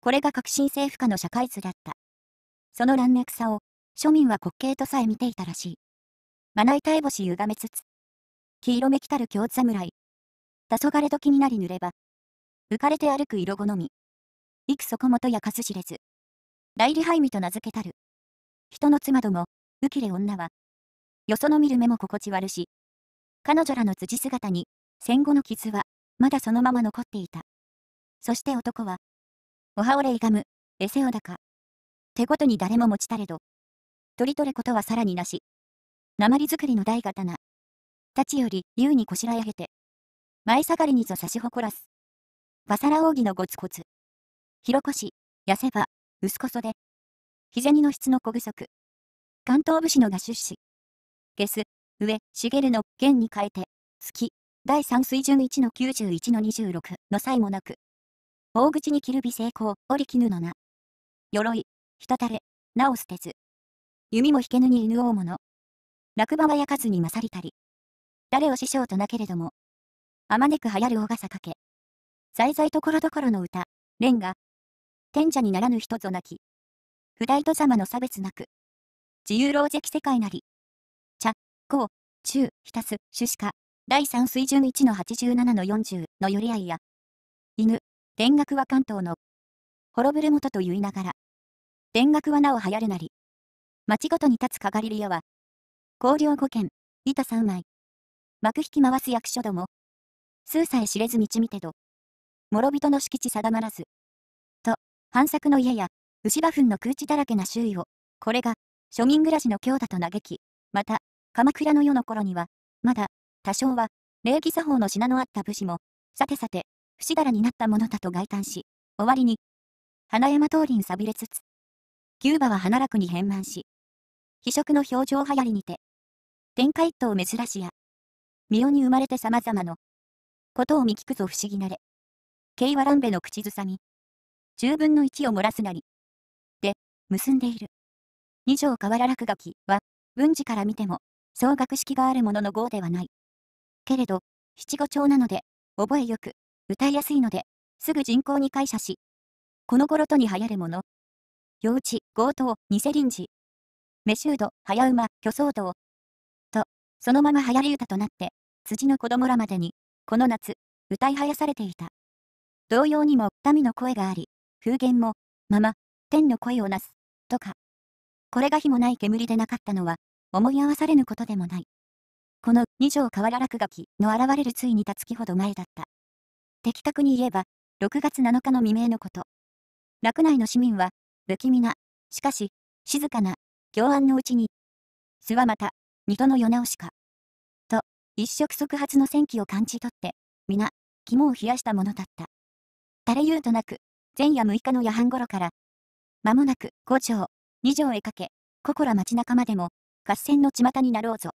これが革新政府下の社会図だった。その乱脈さを、庶民は滑稽とさえ見ていたらしい。まな板絵星歪めつつ、黄色めきたる京侍。黄昏時になり濡れば。浮かれて歩く色好み。幾そこもとやかす知れず。代理拝味と名付けたる。人の妻ども、浮きれ女は。よその見る目も心地悪し。彼女らの辻姿に、戦後の傷は、まだそのまま残っていた。そして男は、おはおれいがむ、エセオだか。手ごとに誰も持ちたれど。取り取ることはさらになし。鉛作りの大刀。立ちより、竜にこしらえ上げて。前下がりにぞ差し誇らす。バサラ扇のごつこつ。広こし、痩せば、薄こそで。ぜにの質の小具足。関東武士のが出資。ゲス、上、茂の、弦に変えて、月、第三水準1の91の26の際もなく。大口に切る美成功、折絹の名。鎧、ひたたれ、なお捨てず。弓も引けぬに犬大物。落馬は焼かずに勝りたり。誰を師匠となけれども。あまねく流行る大笠かけ。在在ところどころの歌、レンガ。天者にならぬ人ぞなき。不大と様の差別なく。自由老石世界なり。茶、高、中、ひたす、種子化。第三水準一の87の40の寄り合いや。犬、田楽は関東の。滅ぶる元と言いながら。田楽はなお流行るなり。町ごとに立つかがりりは。香料五軒、板三枚。幕引き回す役所ども。数さえ知れず道見てど。諸人の敷地定まらず。と、反作の家や、牛馬糞の空地だらけな周囲を、これが、庶民暮らしの強打と嘆き、また、鎌倉の世の頃には、まだ、多少は、礼儀作法の品のあった武士も、さてさて、不死だらになったものだと外嘆し、終わりに、花山通りにさびれつつ、牛馬は花楽に変満し、非色の表情はやりにて、天下一刀珍しや、身をに生まれて様々の、ことを見聞くぞ不思議なれ。ケイワランベの口ずさみ。十分の一を漏らすなり。で、結んでいる。二条河原落書きは、文字から見ても、総学式があるものの号ではない。けれど、七五調なので、覚えよく、歌いやすいので、すぐ人口に解釈し、この頃とに流行るもの。幼稚、強盗、偽臨時。メシュード、早馬、巨騒道、そのまま流行り歌となって、辻の子供らまでに、この夏、歌いはやされていた。同様にも民の声があり、風言も、まま、天の声をなす、とか。これが火もない煙でなかったのは、思い合わされぬことでもない。この二条河原落書きの現れるついにた月ほど前だった。的確に言えば、6月7日の未明のこと。落内の市民は、不気味な、しかし、静かな、行安のうちに、すはまた、水戸の世直しか。と、一触即発の戦機を感じ取って、皆、肝を冷やしたものだった。誰言うとなく、前夜6日の夜半頃から、間もなく五条、二条へかけ、ここら間中までも、合戦の巷になろうぞ。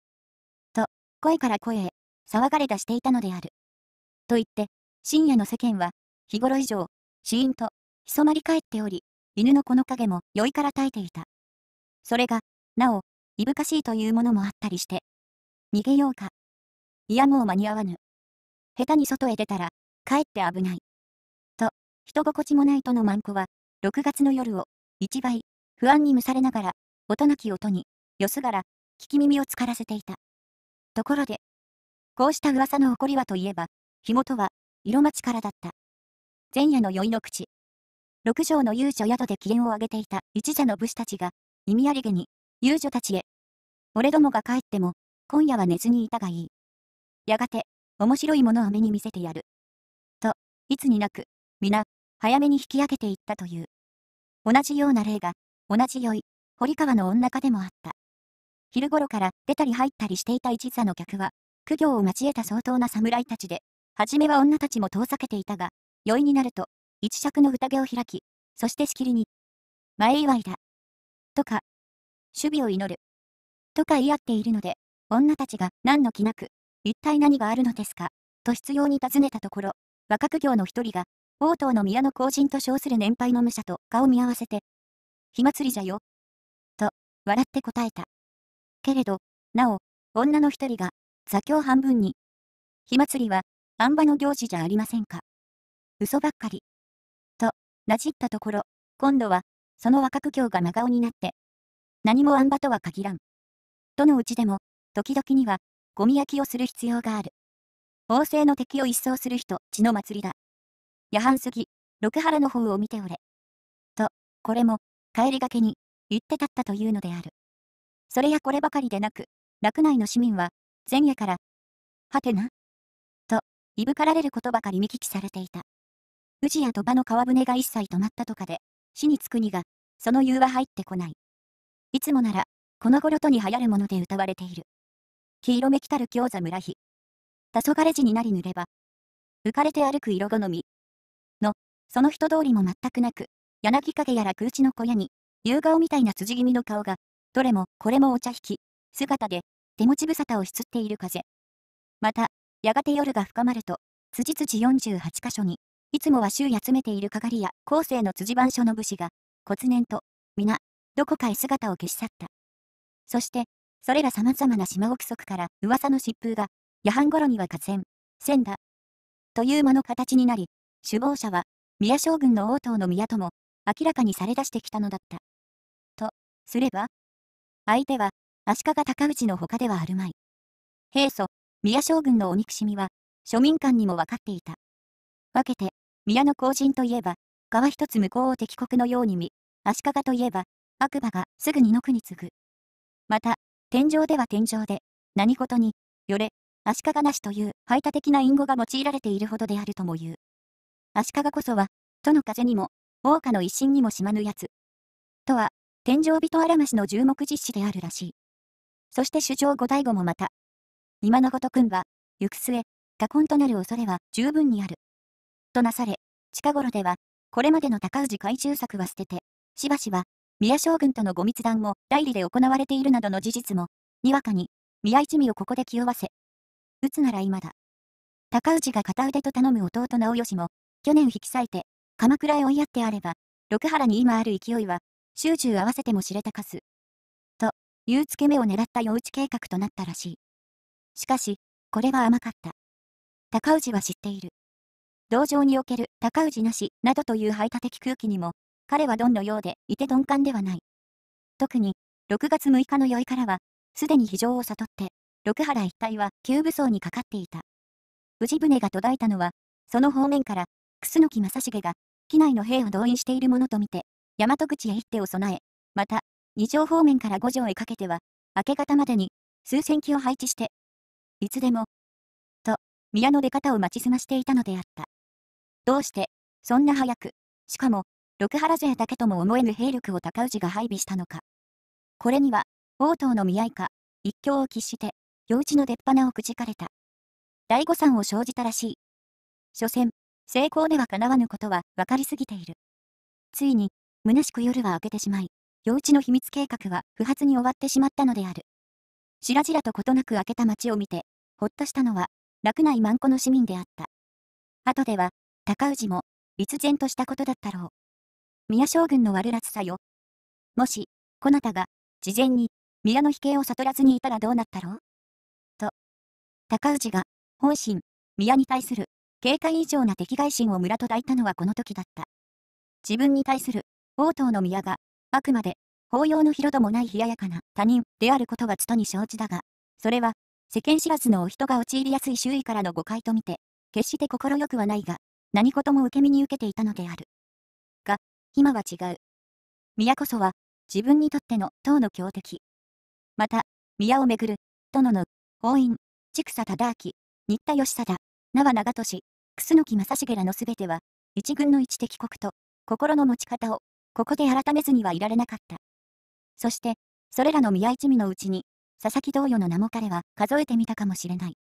と、声から声へ、騒がれ出していたのである。と言って、深夜の世間は、日頃以上、死因と、ひそまり返っており、犬の子の影も酔いから耐えていた。それが、なお、いぶかしいというものもあったりして。逃げようか。いやもう間に合わぬ。下手に外へ出たら、帰って危ない。と、人心地もないとのまんこは、6月の夜を、一倍、不安にむされながら、音なき音に、よすがら、聞き耳をつからせていた。ところで、こうした噂の起こりはといえば、火元は、色町からだった。前夜の宵の口。六条の遊女宿で機嫌を上げていた一茶の武士たちが、意味ありげに、遊女たちへ、俺どもが帰っても、今夜は寝ずにいたがいい。やがて、面白いものを目に見せてやる。と、いつになく、皆、早めに引き上げていったという。同じような例が、同じ酔い、堀川の女家でもあった。昼頃から出たり入ったりしていた一座の客は、苦行を交えた相当な侍たちで、初めは女たちも遠ざけていたが、酔いになると、一尺の宴を開き、そしてしきりに、前祝いだ。とか、守備を祈る。とか言い合っているので、女たちが何の気なく、一体何があるのですか、と執拗に尋ねたところ、若苦行の一人が、王党の宮の後人と称する年配の武者と顔見合わせて、火祭りじゃよ。と、笑って答えた。けれど、なお、女の一人が、座教半分に、火祭りは、あんばの行事じゃありませんか。嘘ばっかり。と、なじったところ、今度は、その若苦行が真顔になって、何もあんばとは限らん。どのうちでも、時々には、ゴミ焼きをする必要がある。王政の敵を一掃する人、血の祭りだ。夜半過ぎ、六原の方を見ておれ。と、これも、帰りがけに、言ってたったというのである。それやこればかりでなく、洛内の市民は、前夜から、はてな、と、いぶかられることばかり見聞きされていた。宇治や鳥羽の川船が一切止まったとかで、死につくにが、その言うは入ってこない。いつもなら、この頃とに流行るもので歌われている。黄色めきたる京座村日。黄昏時になり濡れば。浮かれて歩く色好み。の、その人通りも全くなく、柳陰やら空地の小屋に、夕顔みたいな辻気味の顔が、どれもこれもお茶引き、姿で、手持ち無沙汰をしつっている風。また、やがて夜が深まると、辻辻48箇所に、いつもは週集めているかがりや後世の辻番所の武士が、忽然と、皆、どこかへ姿を消し去った。そして、それら様々な島憶則から噂の疾風が、夜半頃には河川、千だ。という間の形になり、首謀者は、宮将軍の王党の宮とも、明らかにされ出してきたのだった。と、すれば相手は、足利高氏の他ではあるまい。平素、宮将軍のお憎しみは、庶民間にも分かっていた。分けて、宮の後人といえば、川一つ向こうを敵国のように見、足利といえば、悪魔がすぐにの国に次ぐ。また、天井では天井で、何事に、よれ、足利なしという排他的な隠語が用いられているほどであるとも言う。足利こそは、との風にも、王家の一心にもしまぬやつ。とは、天井人あらましの重目実施であるらしい。そして主張五醍醐もまた、今のごとくんは、行く末、禍根となる恐れは十分にある。となされ、近頃では、これまでの高氏懐中策は捨てて、しばしば、宮将軍とのご密談も代理で行われているなどの事実も、にわかに、宮一味をここで気負わせ、打つなら今だ。高氏が片腕と頼む弟直義も、去年引き裂いて、鎌倉へ追いやってあれば、六原に今ある勢いは、集中合わせても知れたかす。と、いう付け目を狙った夜打ち計画となったらしい。しかし、これは甘かった。高氏は知っている。道場における高氏なしなどという排他的空気にも、彼はドンのようで、いて鈍感ではない。特に、6月6日の宵からは、すでに非常を悟って、六原一帯は急武装にかかっていた。氏船が途絶えたのは、その方面から、楠木正成が、機内の兵を動員しているものとみて、大和口へ一手を備え、また、二条方面から五条へかけては、明け方までに、数千機を配置して、いつでも、と、宮の出方を待ちすましていたのであった。どうして、そんな早く、しかも、六原勢だけとも思えぬ兵力を高氏が配備したのか。これには、王党の見合いか、一強を喫して、幼稚の出っ放をくじかれた。第五山を生じたらしい。所詮、成功ではかなわぬことは分かりすぎている。ついに、虚しく夜は明けてしまい、幼稚の秘密計画は不発に終わってしまったのである。しらじらとことなく明けた街を見て、ほっとしたのは、楽内万古の市民であった。後では、高氏も、立然としたことだったろう。宮将軍の悪辣さよ。もし、こなたが、事前に、宮の比形を悟らずにいたらどうなったろうと、高氏が、本心、宮に対する、警戒以上な敵外心を村と抱いたのはこの時だった。自分に対する、王党の宮が、あくまで、法要の広どもない冷ややかな他人であることはつとに承知だが、それは、世間知らずのお人が陥りやすい周囲からの誤解とみて、決して快くはないが、何事も受け身に受けていたのである。今は違う。宮こそは、自分にとっての党の強敵。また、宮をめぐる、殿の、法院、千草忠明、新田義貞、名は長俊、楠木正成らのすべては、一軍の一敵国と、心の持ち方を、ここで改めずにはいられなかった。そして、それらの宮一味のうちに、佐々木同様の名も彼は数えてみたかもしれない。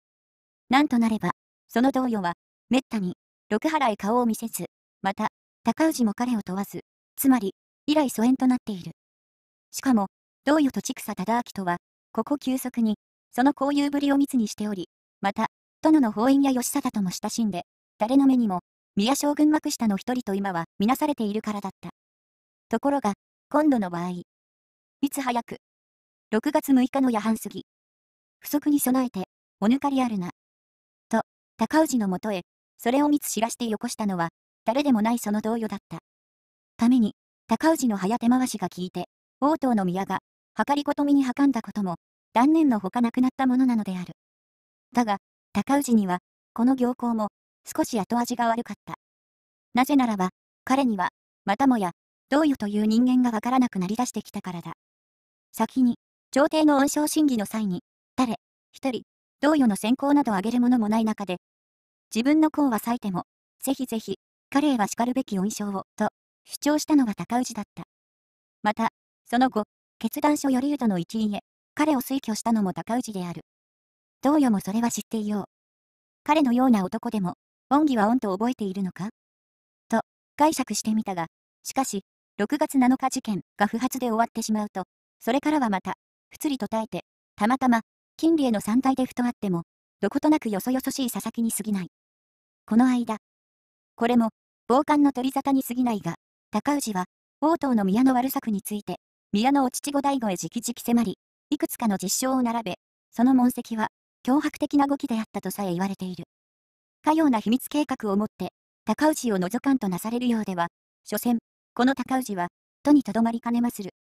なんとなれば、その同様は、めったに、六原へ顔を見せず、また、高氏も彼を問わず、つまり、以来疎遠となっている。しかも、同与と千草忠明とは、ここ急速に、その交友ぶりを密にしており、また、殿の法院や義貞とも親しんで、誰の目にも、宮将軍幕下の一人と今は見なされているからだった。ところが、今度の場合、いつ早く、6月6日の夜半過ぎ、不足に備えて、おぬかりあるな。と、高氏のもとへ、それを密つ知らしてよこしたのは、誰でもないその同与だった。ために、高氏の早手回しが効いて、王党の宮が、計りごと身に運んだことも、断念のほかなくなったものなのである。だが、高氏には、この行幸も、少し後味が悪かった。なぜならば、彼には、またもや、同与という人間がわからなくなりだしてきたからだ。先に、朝廷の恩賞審議の際に、誰、一人、同与の選考など挙げるものもない中で、自分の功は割いても、ぜひぜひ、彼は叱るべき恩賞を、と、主張したのが高氏だった。また、その後、決断書頼人の一員へ、彼を推挙したのも高氏である。どうよもそれは知っていよう。彼のような男でも、恩義は恩と覚えているのかと、解釈してみたが、しかし、6月7日事件が不発で終わってしまうと、それからはまた、ふつりと耐えて、たまたま、金利への参拝でふとあっても、どことなくよそよそしい佐々木に過ぎない。この間、これも、傍観の取り沙汰に過ぎないが、高氏は、王党の宮の悪作について、宮のお父後醍醐へ直々迫り、いくつかの実証を並べ、その問責は、脅迫的な動きであったとさえ言われている。かような秘密計画を持って、高氏を除かんとなされるようでは、所詮、この高氏は、都にとどまりかねまする。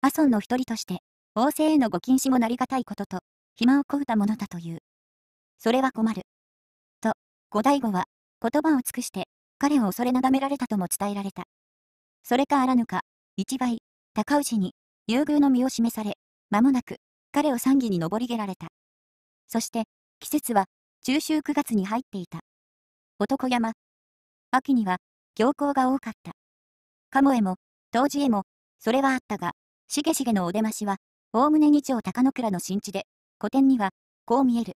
阿蘇の一人として、王政へのご禁止もなりがたいことと、暇をこうたものだという。それは困る。と、後醍醐は、言葉を尽くして、彼を恐れなだめられたとも伝えられた。それかあらぬか、一倍、高氏に、優遇の身を示され、間もなく、彼を三議に上り下られた。そして、季節は、中秋9月に入っていた。男山。秋には、行幸が多かった。鴨へも、当時へも、それはあったが、しげしげのお出ましは、おおむね二条高野倉の新地で、古典には、こう見える。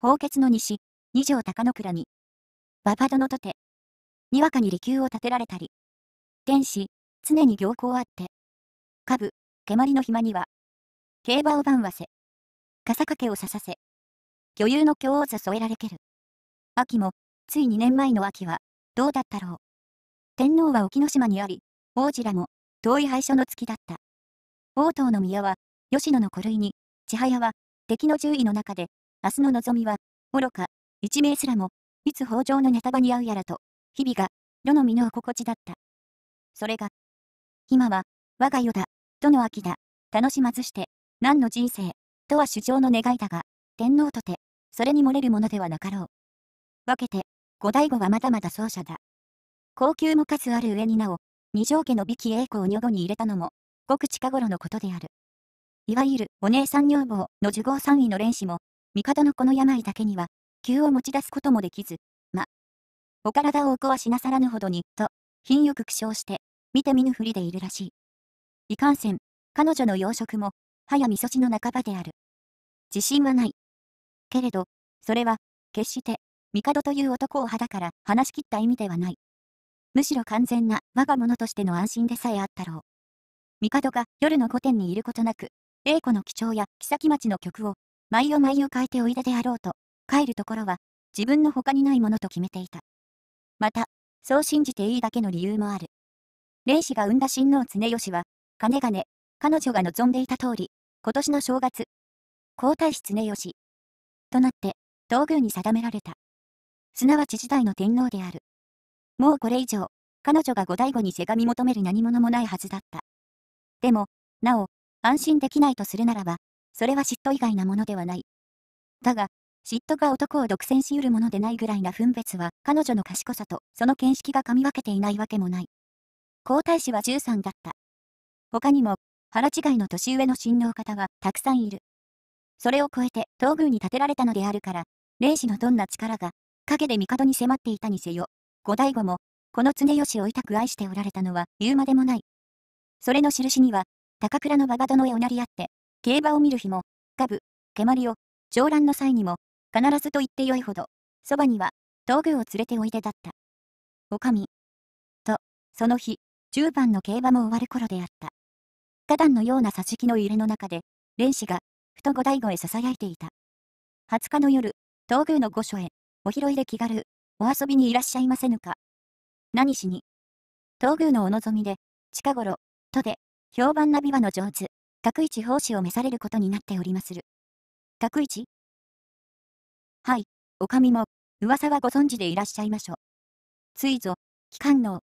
宝穴の西、二条高野倉に、馬場殿とて、にわかに利休を立てられたり、天使、常に行幸あって、下部、蹴鞠の暇には、競馬を番わせ、笠掛けをささせ、巨裕の凶王座添えられける。秋も、つい2年前の秋は、どうだったろう。天皇は沖ノ島にあり、王子らも、遠い廃所の月だった。王党の宮は、吉野の古類に、千早は、敵の獣医の中で、明日の望みは、愚か、一命すらも、いつ北条のネタ場に合うやらと、日々が、世の身の心地だった。それが、今は、我が世だ、どの秋だ、楽しまずして、何の人生、とは主張の願いだが、天皇とて、それに漏れるものではなかろう。分けて、後醍醐はまだまだ奏者だ。高級も数ある上になお、二条家の美紀栄子を女房に入れたのも、ごく近頃のことである。いわゆる、お姉さん女房の受号三位の連子も、帝のこの病だけには、急を持ち出すこともできず、ま、お体をお壊しなさらぬほどに、と、品よく苦笑して、見て見ぬふりでいるらしい。いかんせん、彼女の養殖も、はやみそしの半ばである。自信はない。けれど、それは、決して、帝という男を肌から話し切った意味ではない。むしろ完全な我が物としての安心でさえあったろう。帝が夜の御殿にいることなく、英子の貴重や木崎町の曲を、毎夜毎夜変えておいでであろうと、帰るところは自分の他にないものと決めていた。また、そう信じていいだけの理由もある。霊氏が生んだ親王常吉は、金金、彼女が望んでいた通り、今年の正月、皇太子常吉となって、東宮に定められた。すなわち時代の天皇である。もうこれ以上、彼女が後醍醐にせがみ求める何者もないはずだった。でも、なお、安心できないとするならば、それは嫉妬以外なものではない。だが、嫉妬が男を独占しうるものでないぐらいな分別は、彼女の賢さと、その見識が噛み分けていないわけもない。皇太子は13だった。他にも、腹違いの年上の親王方は、たくさんいる。それを超えて、東宮に建てられたのであるから、霊子のどんな力が、陰で帝に迫っていたにせよ、後醍醐も、この常吉を痛く愛しておられたのは、言うまでもない。それの印には、高倉の馬場殿へおなりあって、競馬を見る日も、下部蹴鞠を、長蘭の際にも、必ずと言ってよいほど、そばには、道具を連れておいでだった。おかみ。と、その日、十番の競馬も終わる頃であった。花壇のようなさし木の揺れの中で、蓮子が、ふと五醍醐へ囁いていた。20日の夜、東宮の御所へ、お拾いで気軽、お遊びにいらっしゃいませぬか。何しに。東宮のお望みで、近頃、とで、評判な琵琶の上手、各一奉仕を召されることになっておりまする。各一はい、お上も、噂はご存知でいらっしゃいましょう。ついぞ、機関能。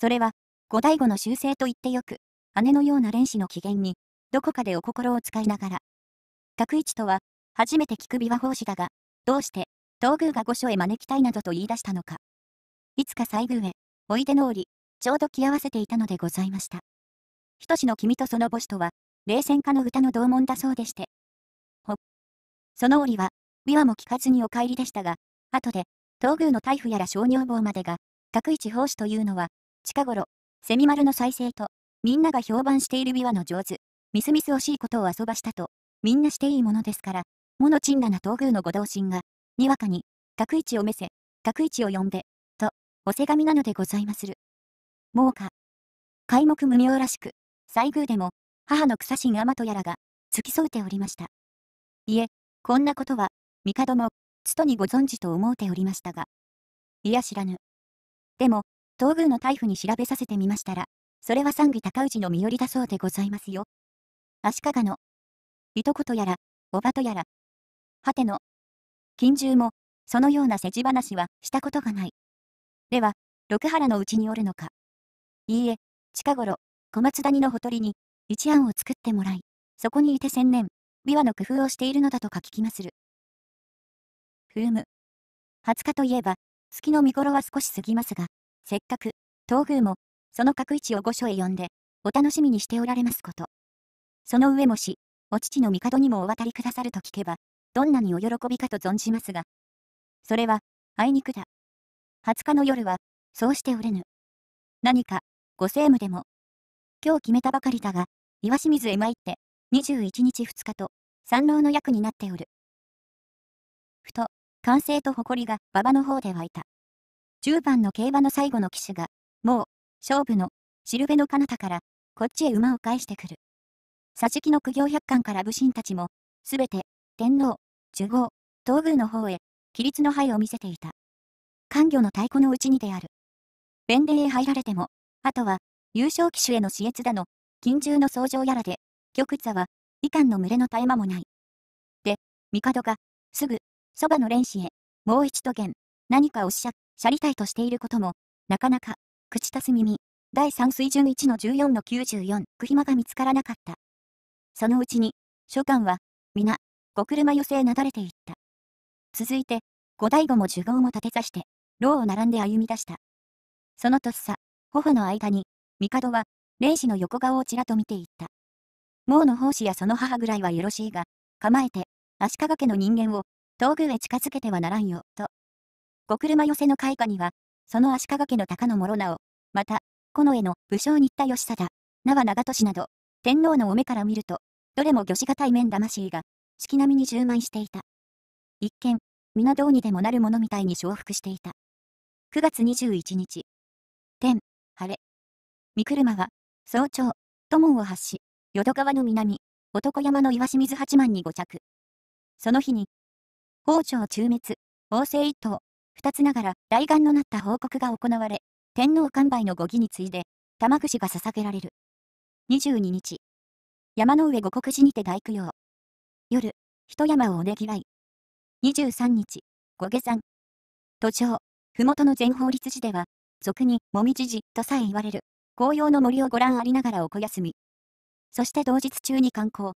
それは、五醍醐の修正と言ってよく、姉のような蓮子の機嫌に、どこかでお心を使いながら。角一とは、初めて聞く琵琶法師だが、どうして、東宮が御所へ招きたいなどと言い出したのか。いつか西宮へ、おいでの折、ちょうど着合わせていたのでございました。仁の君とその母子とは、冷戦家の歌の同門だそうでして。ほ。っ。その折は、琵琶も聞かずにお帰りでしたが、後で、東宮の大夫やら小女房までが、各一奉仕というのは、近頃、セミ丸の再生と、みんなが評判している琵琶の上手、みすみす惜しいことを遊ばしたと、みんなしていいものですから、ものちんなな東宮のご同心が、にわかに、各一を召せ、各一を呼んで、と、おせがみなのでございまする。もうか。開目無名らしく、西宮でも、母の草新天とやらが、付き添うておりました。いえ、こんなことは、帝も、つとにご存知と思うておりましたが。いや知らぬ。でも、東宮の大夫に調べさせてみましたら、それは三義高氏の身寄りだそうでございますよ。足利の、いとことやら、おばとやら、果ての、近獣も、そのような世辞話はしたことがない。では、六原のうちにおるのか。いいえ、近頃、小松谷のほとりに、一案を作ってもらい、そこにいて千年、琵琶の工夫をしているのだとか聞きまする。む。20日といえば、月の見頃は少し過ぎますが、せっかく、東宮も、その各置を御所へ呼んで、お楽しみにしておられますこと。その上もし、お父の帝にもお渡りくださると聞けば、どんなにお喜びかと存じますが、それは、あいにくだ。20日の夜は、そうしておれぬ。何か、ご政務でも。今日決めたばかりだが、岩清水へ参って、21日2日と、三郎の役になっておる。ふと、歓声と誇りが馬場の方で湧いた。10番の競馬の最後の騎手が、もう、勝負の、しるべの彼方から、こっちへ馬を返してくる。佐木の苦行百貫から武神たちも、すべて、天皇、呪号、東宮の方へ、規律の牌を見せていた。官魚の太鼓のうちにである。弁礼へ入られても、あとは、優勝騎手への私越だの、金獣の相乗やらで、玉座は、遺憾の群れの絶え間もない。で、帝が、すぐ、そばの蓮子へ、もう一度言、何かおっしゃ、しゃりたいとしていることも、なかなか、口たす耳、第3水準1の14の94、くひまが見つからなかった。そのうちに、書館は、皆、ご車寄せへなだれていった。続いて、五醍醐も呪号も立てさして、牢を並んで歩み出した。そのとっさ、頬の間に、帝は、蓮氏の横顔をちらと見ていった。もうの奉仕やその母ぐらいはよろしいが、構えて、足利家の人間を、東宮へ近づけてはならんよ、と。ご車寄せの開花には、その足利家の高野諸直、また、近衛の武将新田義貞、名は長利など、天皇のお目から見ると、どれも魚子がたい面魂が、四き並みに充満していた。一見、皆どうにでもなるものみたいに承服していた。9月21日。天、晴れ。御車は、早朝、都門を発し、淀川の南、男山の岩清水八幡にご着。その日に、北条中滅、王政一党、二つながら大願のなった報告が行われ、天皇完売の御儀に次いで、玉串が捧げられる。22日、山の上五国寺にて大供養。夜、一山をおねぎらい。23日、五下山。途上、麓の全法律寺では、俗に、もみじ寺とさえ言われる、紅葉の森をご覧ありながらお小休み。そして同日中に観光。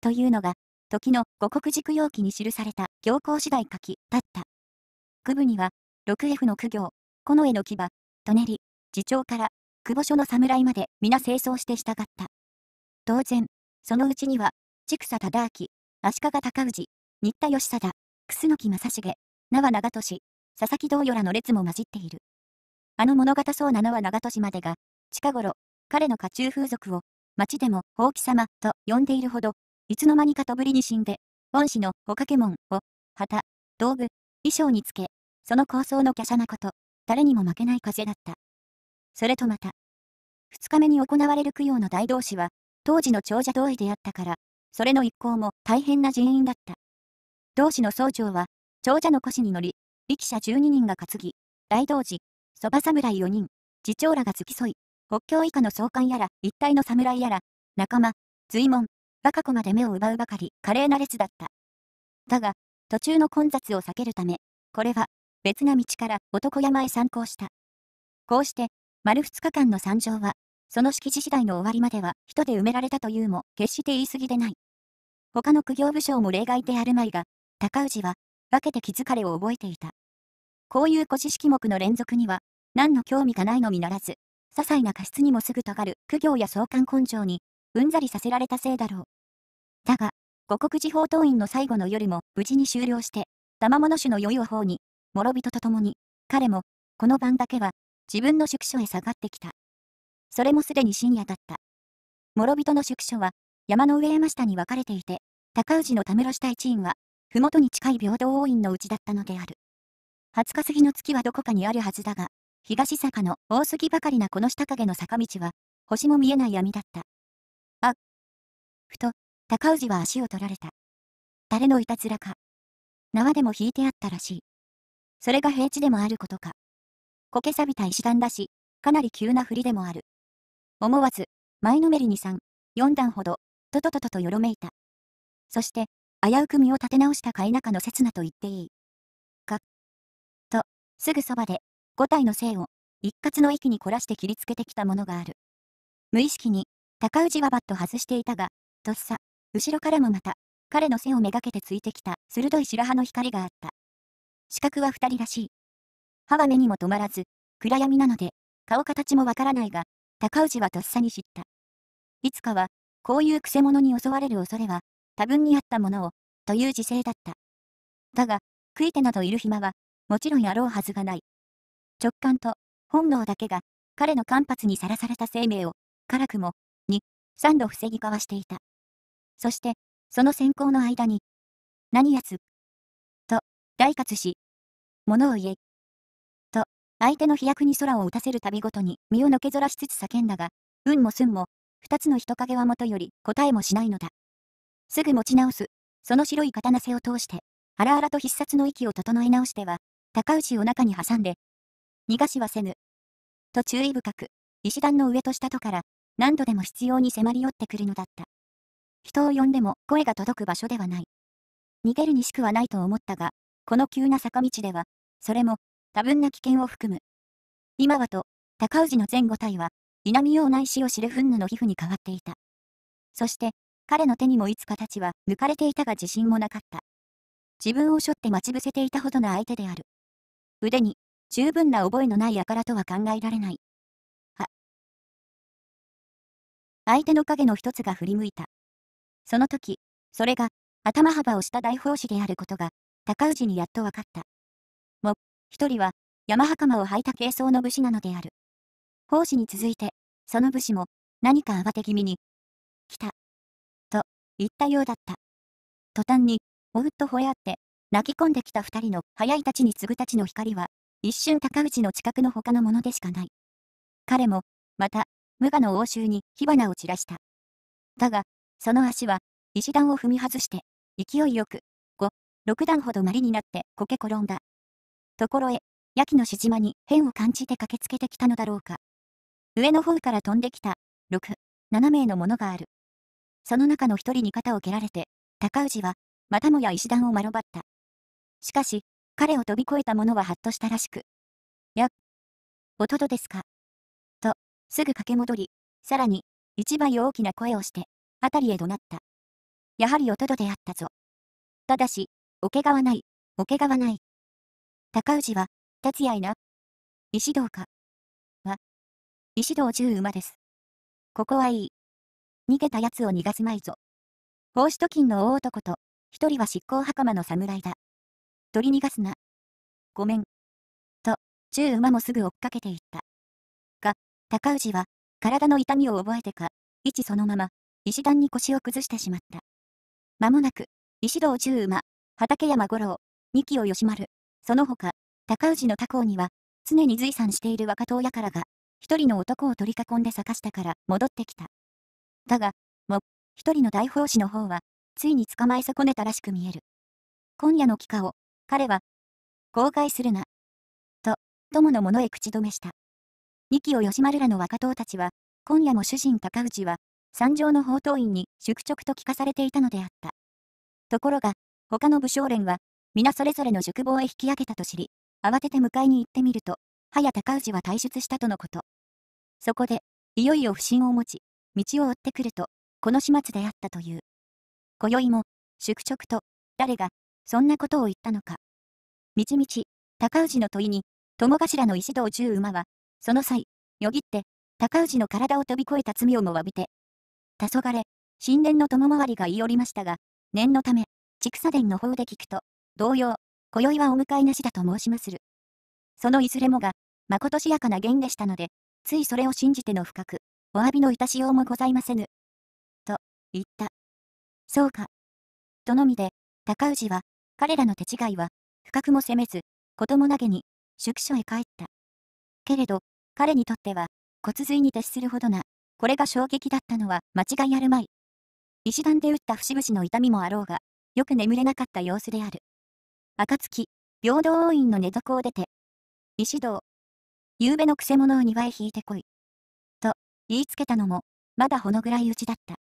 というのが、時の五国軸容器に記された行幸次第書き、立った。区部には、6F の苦行、近衛の牙、舎人、次長から、久保所の侍まで皆清掃して従った。当然、そのうちには、千草忠明、足利尊氏、新田義貞、楠木正成、名は長俊、佐々木道与らの列も混じっている。あの物語そうな名は長俊までが、近頃、彼の家中風俗を、町でも、ほうき様と呼んでいるほど、いつの間にかとぶりに死んで、恩師のおかけもんを、旗、道具、衣装につけ、その構想の華奢なこと、誰にも負けない風だった。それとまた、二日目に行われる供養の大同士は、当時の長者同意であったから、それの一行も大変な人員だった。同士の総長は、長者の腰に乗り、力者12人が担ぎ、大道寺、そば侍4人、次長らが付き添い、北京以下の総監やら、一体の侍やら、仲間、随門、バカ子まで目を奪うばかり、華麗な列だった。だが、途中の混雑を避けるため、これは、別な道から男山へ参考した。こうして、丸2日間の参上は、その敷地次第の終わりまでは人で埋められたというも、決して言い過ぎでない。他の苦行武将も例外であるまいが、高氏は、化けて気づかれを覚えていた。こういう古知識目の連続には、何の興味がないのみならず、些細な過失にもすぐとがる苦行や相関根性に、うんざりさせられたせいだろう。だが、五国寺法党員の最後の夜も無事に終了して、玉物種の余いを方に、諸人と共に、彼も、この晩だけは、自分の宿所へ下がってきた。それもすでに深夜だった。諸人の宿所は、山の上山下に分かれていて、高氏のため下した一院は、麓に近い平等王院のうちだったのである。20日過ぎの月はどこかにあるはずだが、東坂の大杉ばかりなこの下影の坂道は、星も見えない闇だった。ふと、高氏は足を取られた。誰のいたずらか。縄でも引いてあったらしい。それが平地でもあることか。こけさびた石段だし、かなり急な振りでもある。思わず、前のめりに3、4段ほど、とととととよろめいた。そして、危うく身を立て直したか否かの刹那と言っていい。か。と、すぐそばで、五体の精を、一括の息に凝らして切りつけてきたものがある。無意識に、高氏はバッと外していたが、とっさ。後ろからもまた、彼の背をめがけてついてきた、鋭い白羽の光があった。視覚は二人らしい。歯は目にも止まらず、暗闇なので、顔形もわからないが、高氏はとっさに知った。いつかは、こういうくせ者に襲われる恐れは、多分にあったものを、という時勢だった。だが、食い手などいる暇は、もちろんあろうはずがない。直感と、本能だけが、彼の間髪にさらされた生命を、辛くも、に、三度防ぎ交わしていた。そして、その閃光の間に、何やつ、と、大活し、物を言え、と、相手の飛躍に空を打たせる度ごとに身をのけぞらしつつ叫んだが、運も寸も、二つの人影はもとより答えもしないのだ。すぐ持ち直す、その白い刀背を通して、あらあらと必殺の息を整え直しては、高氏を中に挟んで、逃がしはせぬ。と注意深く、石段の上と下とから、何度でも必要に迫り寄ってくるのだった。人を呼んでも声が届く場所ではない。逃げるにしくはないと思ったが、この急な坂道では、それも多分な危険を含む。今はと、高氏の前後体は、稲見ようない死を知る憤怒の皮膚に変わっていた。そして、彼の手にもいつかたちは抜かれていたが自信もなかった。自分を背負って待ち伏せていたほどの相手である。腕に、十分な覚えのない輩とは考えられない。は。相手の影の一つが振り向いた。その時、それが、頭幅をした大奉仕であることが、高氏にやっと分かった。も、一人は、山袴を履いた軽装の武士なのである。奉仕に続いて、その武士も、何か慌て気味に、来た、と、言ったようだった。途端に、おうっと吠え合って、泣き込んできた二人の早い立ちに次ぐ立ちの光は、一瞬高氏の近くの他のものでしかない。彼も、また、無我の応酬に火花を散らした。だが、その足は、石段を踏み外して、勢いよく、5、6段ほどまりになってこけ転んだ。ところへ、やきのしじまに変を感じて駆けつけてきたのだろうか。上の方から飛んできた、6、7名のものがある。その中の一人に肩を蹴られて、高氏は、またもや石段を丸ばった。しかし、彼を飛び越えた者ははっとしたらしく。やっ、おとどですか。と、すぐ駆け戻り、さらに、一倍大きな声をして、辺りへ怒鳴った。やはりおとどであったぞ。ただし、おけがはない、おけがはない。高氏は、達也いな。石堂か。は、石堂十馬です。ここはいい。逃げた奴を逃がすまいぞ。奉仕都金の大男と、一人は執行袴の侍だ。取り逃がすな。ごめん。と、十馬もすぐ追っかけていった。が、高氏は、体の痛みを覚えてか、位置そのまま、石段に腰を崩してしまった。間もなく、石堂十馬、畠山五郎、二木尾義丸、その他、高氏の他校には、常に随参している若党からが、一人の男を取り囲んで坂下から戻ってきた。だが、も、一人の大法師の方は、ついに捕まえ損ねたらしく見える。今夜の帰化を、彼は、公開するな。と、友の者へ口止めした。二木尾義丸らの若党たちは、今夜も主人高氏は、三上の宝刀院に宿直と聞かされていたのであった。ところが、他の武将連は、皆それぞれの宿坊へ引き上げたと知り、慌てて迎えに行ってみると、早高氏は退出したとのこと。そこで、いよいよ不審を持ち、道を追ってくると、この始末であったという。今宵も、宿直と、誰が、そんなことを言ったのか。みちみち、高氏の問いに、友頭の石堂十馬は、その際、よぎって、高氏の体を飛び越えた罪をも詫びて、黄昏、神殿の友回りが言い寄りましたが、念のため、畜草殿の方で聞くと、同様、今宵はお迎えなしだと申しまする。そのいずれもが、まことしやかな言でしたので、ついそれを信じての深く、お詫びのいたしようもございませぬ。と、言った。そうか。とのみで、高氏は、彼らの手違いは、深くも責めず、子供投げに、宿所へ帰った。けれど、彼にとっては、骨髄に徹するほどな、これが衝撃だったのは間違いあるまい。石段で打った節々の痛みもあろうが、よく眠れなかった様子である。暁、平等王院の寝床を出て、石堂、夕べのくせ者を庭へ引いてこい。と、言いつけたのも、まだほのぐらいうちだった。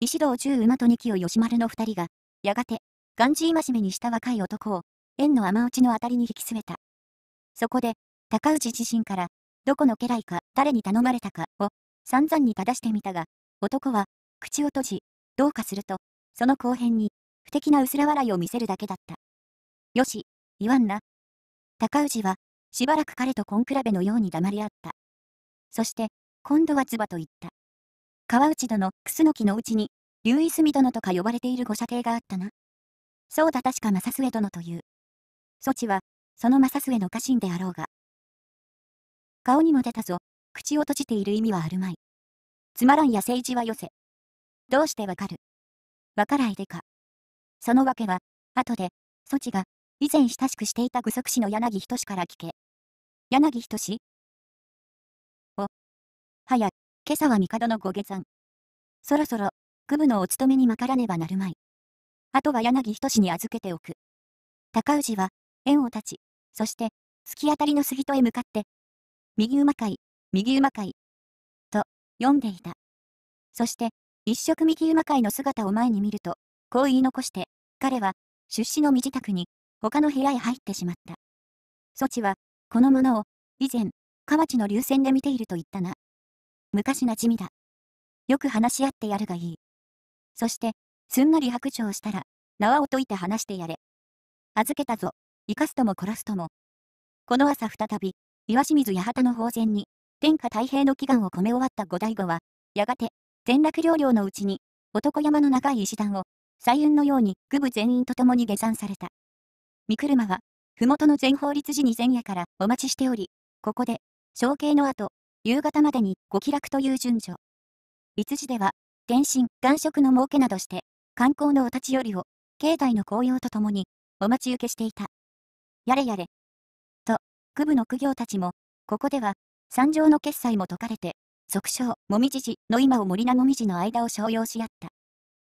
石堂十馬と二木を吉丸の二人が、やがて、がんじしめにした若い男を、縁の雨落ちのあたりに引き据えた。そこで、高氏自身から、どこの家来か誰に頼まれたかを散々に正してみたが、男は、口を閉じ、どうかすると、その後編に、不敵な薄ら笑いを見せるだけだった。よし、言わんな。高氏は、しばらく彼と根比べのように黙り合った。そして、今度は唾と言った。川内殿、楠木のうちに、竜井住殿とか呼ばれているご射程があったな。そうだ確か正末殿という。措置は、その正末の家臣であろうが。顔にも出たぞ、口を閉じている意味はあるまい。つまらんや政治はよせ。どうしてわかるわからいでか。そのわけは、後で、措置が、以前親しくしていた具足師の柳仁志から聞け。柳仁志お。はや、今朝は帝のご下山。そろそろ、区部のお勤めにまからねばなるまい。あとは柳仁志に預けておく。高氏は、縁を立ち、そして、突き当たりの杉戸へ向かって、右馬会、右馬会。と、読んでいた。そして、一色右馬会の姿を前に見ると、こう言い残して、彼は、出資の身支度に、他の部屋へ入ってしまった。ソチは、このものを、以前、河内の流線で見ていると言ったな。昔馴染みだ。よく話し合ってやるがいい。そして、すんなり白状したら、縄を解いて話してやれ。預けたぞ、生かすとも殺すとも。この朝再び、岩清水八幡の法前に、天下太平の祈願を込め終わった後醍醐は、やがて、全楽領領のうちに、男山の長い石段を、彩雲のように、愚部全員と共に下山された。御車は、麓の全法律寺に前夜からお待ちしており、ここで、承継の後、夕方までにご気楽という順序。五時では、転身、願食の儲けなどして、観光のお立ち寄りを、境内の紅葉と共に、お待ち受けしていた。やれやれ。と、区部の苦行たちも、ここでは、山上の決済も解かれて、俗称、もみじじの今を森名もみじの間を商用し合った。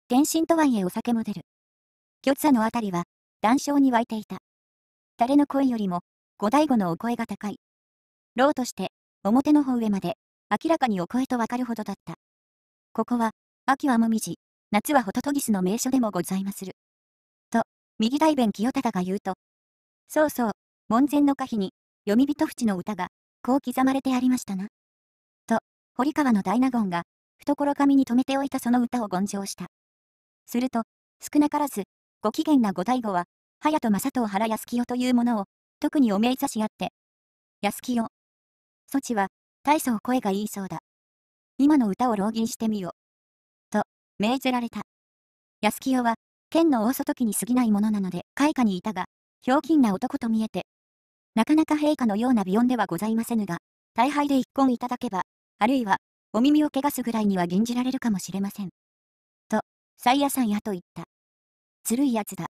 天津とはいえお酒も出る。魚座のあたりは、談笑に湧いていた。誰の声よりも、五醍醐のお声が高い。ろうとして、表の方上まで、明らかにお声とわかるほどだった。ここは、秋はもみじ、夏はホトトギスの名所でもございまする。と、右大弁清忠が言うと、そうそう、門前の可否に、読み人淵の歌が、こう刻まれてありましたな。と、堀川の大納言が、懐紙に留めておいたその歌を言上した。すると、少なからず、ご機嫌な後醍醐は、隼人正藤原康清というものを、特にお命差し合って。康清。そちは、大層声が言いそうだ。今の歌を浪吟してみよ。と、命ぜられた。康清は、剣の大外記に過ぎないものなので、開花にいたが、ひょうきんな男と見えて、なかなか陛下のような美音ではございませぬが、大敗で一婚いただけば、あるいは、お耳を汚すぐらいには吟じられるかもしれません。と、サイヤさんやと言った。ずるいやつだ。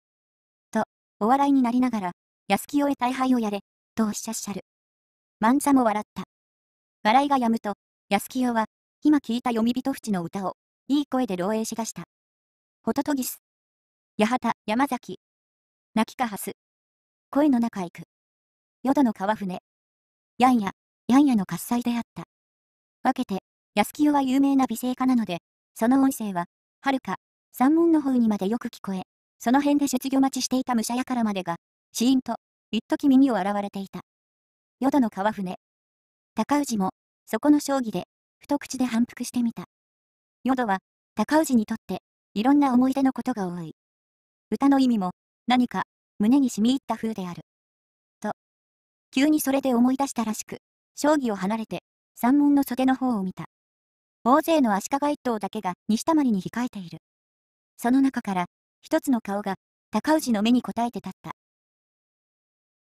と、お笑いになりながら、安清へ大敗をやれ、とおっしゃっしゃる。万座も笑った。笑いが止むと、安清は、今聞いた読み人淵の歌を、いい声で漏洩しだした。ホトトギス。八幡、山崎。泣きかはす。声の中へ行く。淀の川船。やんや、やんやの喝采であった。分けて、安清は有名な美声家なので、その音声は、はるか、山門の方にまでよく聞こえ、その辺で出魚待ちしていた武者やからまでが、死ーと、一時耳を洗われていた。淀の川船。高氏も、そこの将棋で、太口で反復してみた。淀は、高氏にとって、いろんな思い出のことが多い。歌の意味も、何か、胸に染み入った風である。急にそれで思い出したらしく、将棋を離れて、山門の袖の方を見た。大勢の足利一頭だけが西たまりに控えている。その中から、一つの顔が、高氏の目に応えて立った。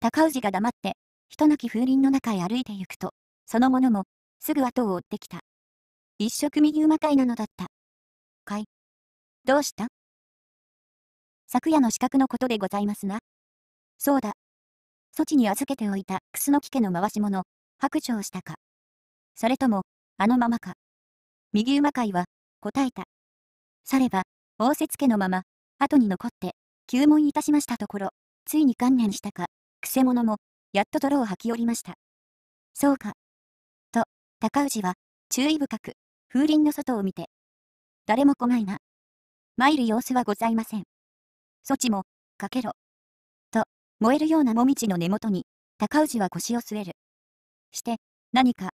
高氏が黙って、人なき風鈴の中へ歩いて行くと、その者も、すぐ後を追ってきた。一色右馬隊なのだった。かい。どうした昨夜の資格のことでございますな。そうだ、措置に預けておいた楠木家の回し者、白状したか。それとも、あのままか。右馬会は、答えた。されば、応接家のまま、後に残って、休問いたしましたところ、ついに観念したか、くせ者も、やっと泥を吐き折りました。そうか。と、高氏は、注意深く、風鈴の外を見て、誰も来ないな。参る様子はございません。措置も、かけろ。燃えるようなもみじの根元に、高氏は腰を据える。して、何か。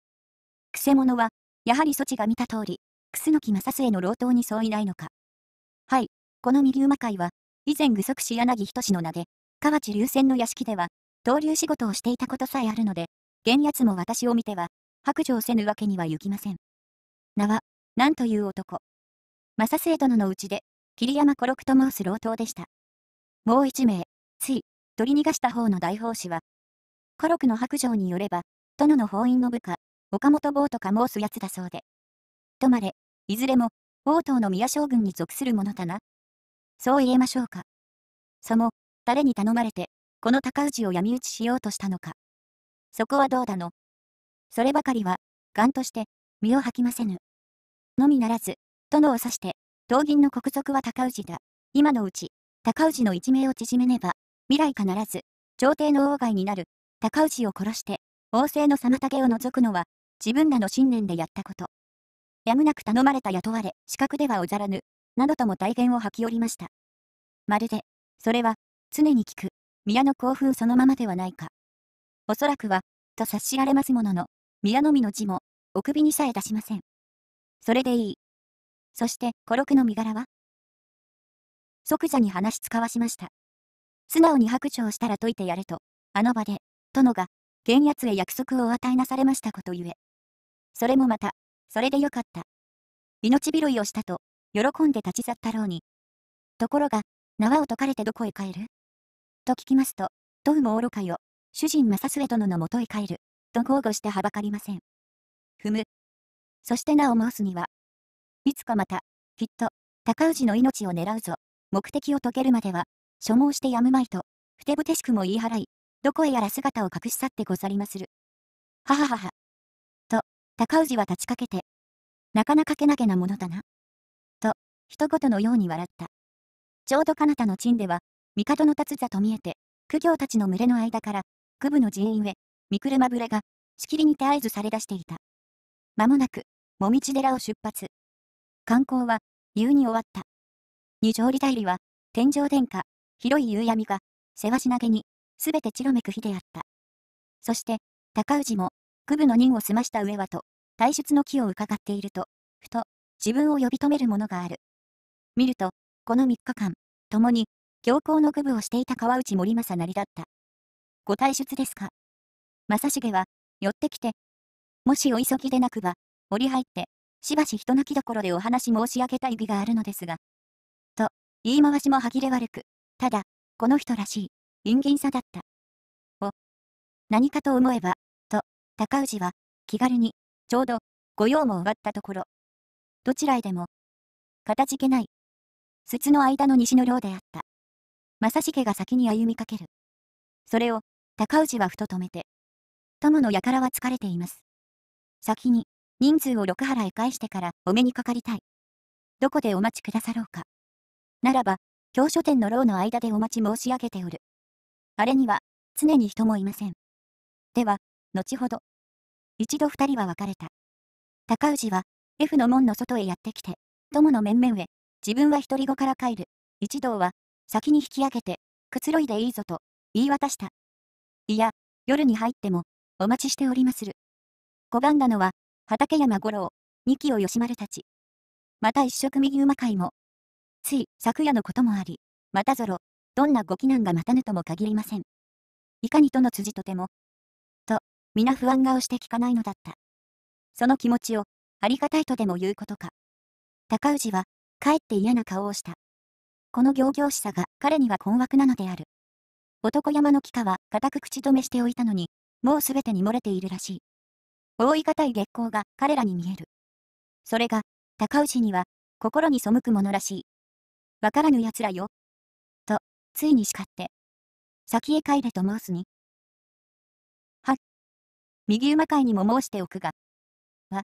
くせ者は、やはり措置が見た通り、楠木正末の老頭に相違いないのか。はい、この右馬会は、以前具足し柳仁の名で、河内流泉の屋敷では、闘竜仕事をしていたことさえあるので、現奴も私を見ては、白状せぬわけにはいきません。名は、何という男。正末殿のうちで、桐山小六と申す老頭でした。もう一名、つい、取り逃がした方の大法師は、古録の白状によれば、殿の法院の部下、岡本坊とか申すやつだそうで。とまれ、いずれも、王党の宮将軍に属する者だな。そう言えましょうか。そも、誰に頼まれて、この高氏を闇討ちしようとしたのか。そこはどうだの。そればかりは、頑として、身を吐きませぬ。のみならず、殿を刺して、東銀の国賊は高氏だ。今のうち、高氏の一命を縮めねば、未来必ず、朝廷の王外になる、高氏を殺して、王政の妨げを除くのは、自分らの信念でやったこと。やむなく頼まれた雇われ、資格ではおざらぬ、などとも大言を吐き寄りました。まるで、それは、常に聞く、宮の興奮そのままではないか。おそらくは、と察しられますものの、宮のみの字も、お首にさえ出しません。それでいい。そして、孤六の身柄は即座に話し使わしました。素直に白状したら解いてやれと、あの場で、殿が、玄奴へ約束を与えなされましたことゆえ。それもまた、それでよかった。命拾いをしたと、喜んで立ち去ったろうに。ところが、縄を解かれてどこへ帰ると聞きますと、トうも愚かよ、主人正末殿のもとへ帰る、と豪語してはばかりません。踏む。そしてなお申すには、いつかまた、きっと、高氏の命を狙うぞ、目的を解けるまでは、所望してやむまいと、ふてぶてしくも言い払い、どこへやら姿を隠し去ってござりまする。はははは。と、高氏は立ちかけて、なかなかけなげなものだな。と、一言のように笑った。ちょうど彼方の陳では、帝の立座と見えて、苦行たちの群れの間から、区部の人員へ、御車ぶれが、しきりに手合図され出していた。まもなく、もみち寺を出発。観光は、夕に終わった。二条理代理は、天上殿下、広い夕闇が、せわしなげに、すべてろめく日であった。そして、高氏も、区部の任を済ました上はと、退出の気を伺っていると、ふと、自分を呼び止めるものがある。見ると、この3日間、共に、行幸の区部をしていた川内森政成だった。ご退出ですか正成は、寄ってきて、もしお急ぎでなくば、森入って、しばし人泣きどころでお話申し上げた意義があるのですが、と、言い回しも歯切れ悪く、ただ、この人らしい、陰銀さだった。お、何かと思えば、と、高氏は、気軽に、ちょうど、御用も終わったところ。どちらへでも、かたじけない。筒の間の西の寮であった。正成が先に歩みかける。それを、高氏はふと止めて。友の輩は疲れています。先に、人数を六原へ返してからお目にかかりたい。どこでお待ちくださろうか。ならば、教書店の牢の間でお待ち申し上げておる。あれには、常に人もいません。では、後ほど。一度二人は別れた。高氏は、F の門の外へやってきて、友の面々へ、自分は独り子から帰る。一同は、先に引き上げて、くつろいでいいぞと、言い渡した。いや、夜に入っても、お待ちしておりまする。拒んだのは、畠山五郎、二木を吉丸たち。また一色右馬会も、つい、昨夜のこともあり、またぞろ、どんなご危難がまたぬとも限りません。いかにとの辻とても、と、皆不安顔して聞かないのだった。その気持ちを、ありがたいとでも言うことか。高氏は、かえって嫌な顔をした。この行々しさが彼には困惑なのである。男山の木下は固く口止めしておいたのに、もうすべてに漏れているらしい。覆い難い月光が彼らに見える。それが、高氏には、心に背くものらしい。わからぬ奴らよ。と、ついに叱って。先へ帰れと申すに。は。右馬会にも申しておくが。は。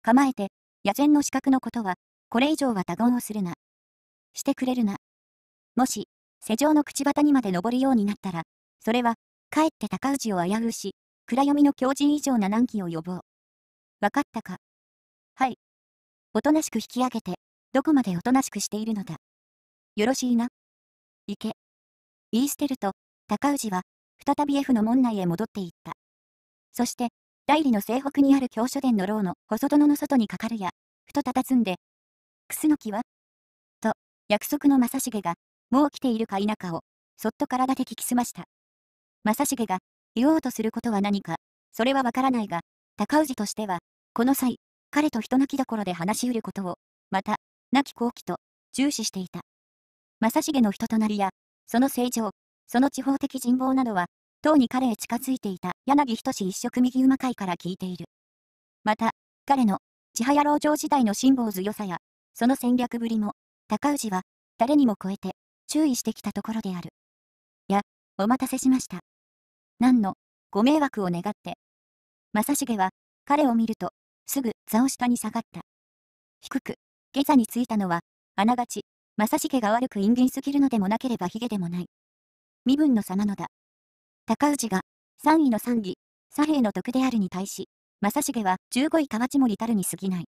構えて、野犬の資格のことは、これ以上は他言をするな。してくれるな。もし、世上の口端にまで登るようになったら、それは、かえって高氏を危うし、暗闇の狂人以上な難期を呼ぼう。わかったか。はい。おとなしく引き上げて、どこまでおとなしくしているのだ。よろしいな。行け。言い捨てると、高氏は、再び F の門内へ戻っていった。そして、代理の西北にある教書殿の牢の細殿の外にかかるや、ふと佇んで、クスノキはと、約束の正成が、もう来ているか否かを、そっと体で聞きすました。正成が、言おうとすることは何か、それはわからないが、高氏としては、この際、彼と人泣きどころで話しうることを、また、亡き後期と、重視していた。正成の人となりや、その成長、その地方的人望などは、うに彼へ近づいていた柳仁一色右馬会から聞いている。また、彼の、千早老城時代の辛抱強さや、その戦略ぶりも、高氏は、誰にも超えて、注意してきたところである。や、お待たせしました。何の、ご迷惑を願って。正成は、彼を見ると、すぐ、座を下に下がった。低く、下座についたのは、あながち、正しが悪く陰銀すぎるのでもなければヒゲでもない。身分の差なのだ。高氏が、3位の三義、左平の徳であるに対し、正成は15位河内森たるに過ぎない。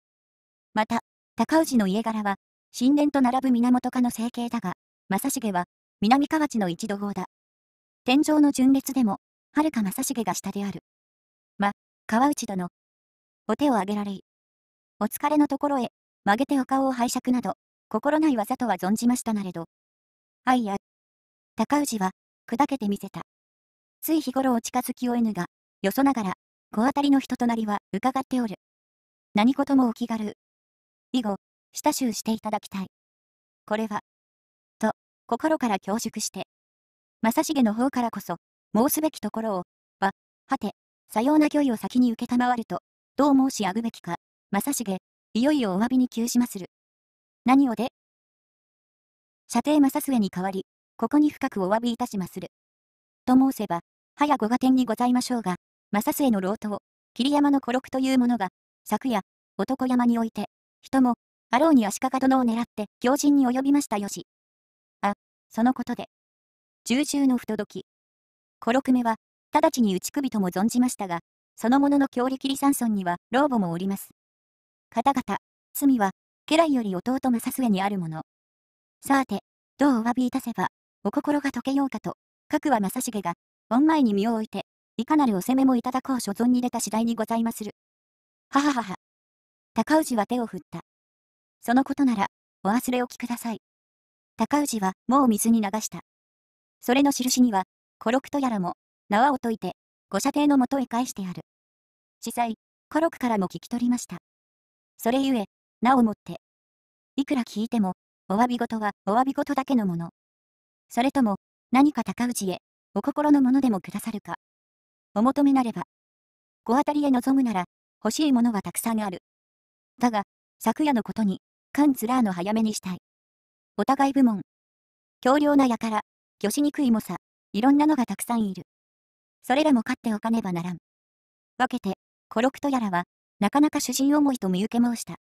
また、高氏の家柄は、神殿と並ぶ源家の生計だが、正成は、南河内の一度号だ。天井の順列でも、はるか正成が下である。ま、川内殿。お手を挙げられい。お疲れのところへ、曲げてお顔を拝借など、心ない技とは存じましたなれど。あいや。高氏は、砕けてみせた。つい日頃お近づきを得ぬが、よそながら、小当たりの人となりは伺っておる。何事もお気軽。以後、親しゅうしていただきたい。これは、と、心から恐縮して、正成の方からこそ、申すべきところを、は、はて、さような御意を先に承ると、どう申しあぐべきか、正成、いよいよお詫びに窮しまする。何をで射程正末に代わり、ここに深くお詫びいたしまする。と申せば、早ごが天にございましょうが、正末の老頭、桐山の孤六というものが、昨夜、男山において、人も、あろうに足利殿を狙って、行人に及びましたよし。あ、そのことで。重々の不届き。孤六目は、直ちに打ち首とも存じましたが、その者の強力離山村には、老母もおります。方々、罪は、家来より弟正末にあるもの。さて、どうお詫びいたせば、お心が解けようかと、各は正成が、恩前に身を置いて、いかなるお責めもいただこう所存に出た次第にございまする。はははは。高氏は手を振った。そのことなら、お忘れおきください。高氏は、もう水に流した。それの印には、コロクとやらも、縄を解いて、ご射程のもとへ返してある。司祭、コロクからも聞き取りました。それゆえ、なおもって、いくら聞いても、お詫び事はお詫び事だけのもの。それとも、何か高氏へ、お心のものでもくださるか。お求めなれば、ご当たりへ望むなら、欲しいものはたくさんある。だが、昨夜のことに、カンツラーの早めにしたい。お互い部門。強量なやから、魚しにくいもさ、いろんなのがたくさんいる。それらも買っておかねばならん。分けて、コロクトやらは、なかなか主人思いと見受け申した。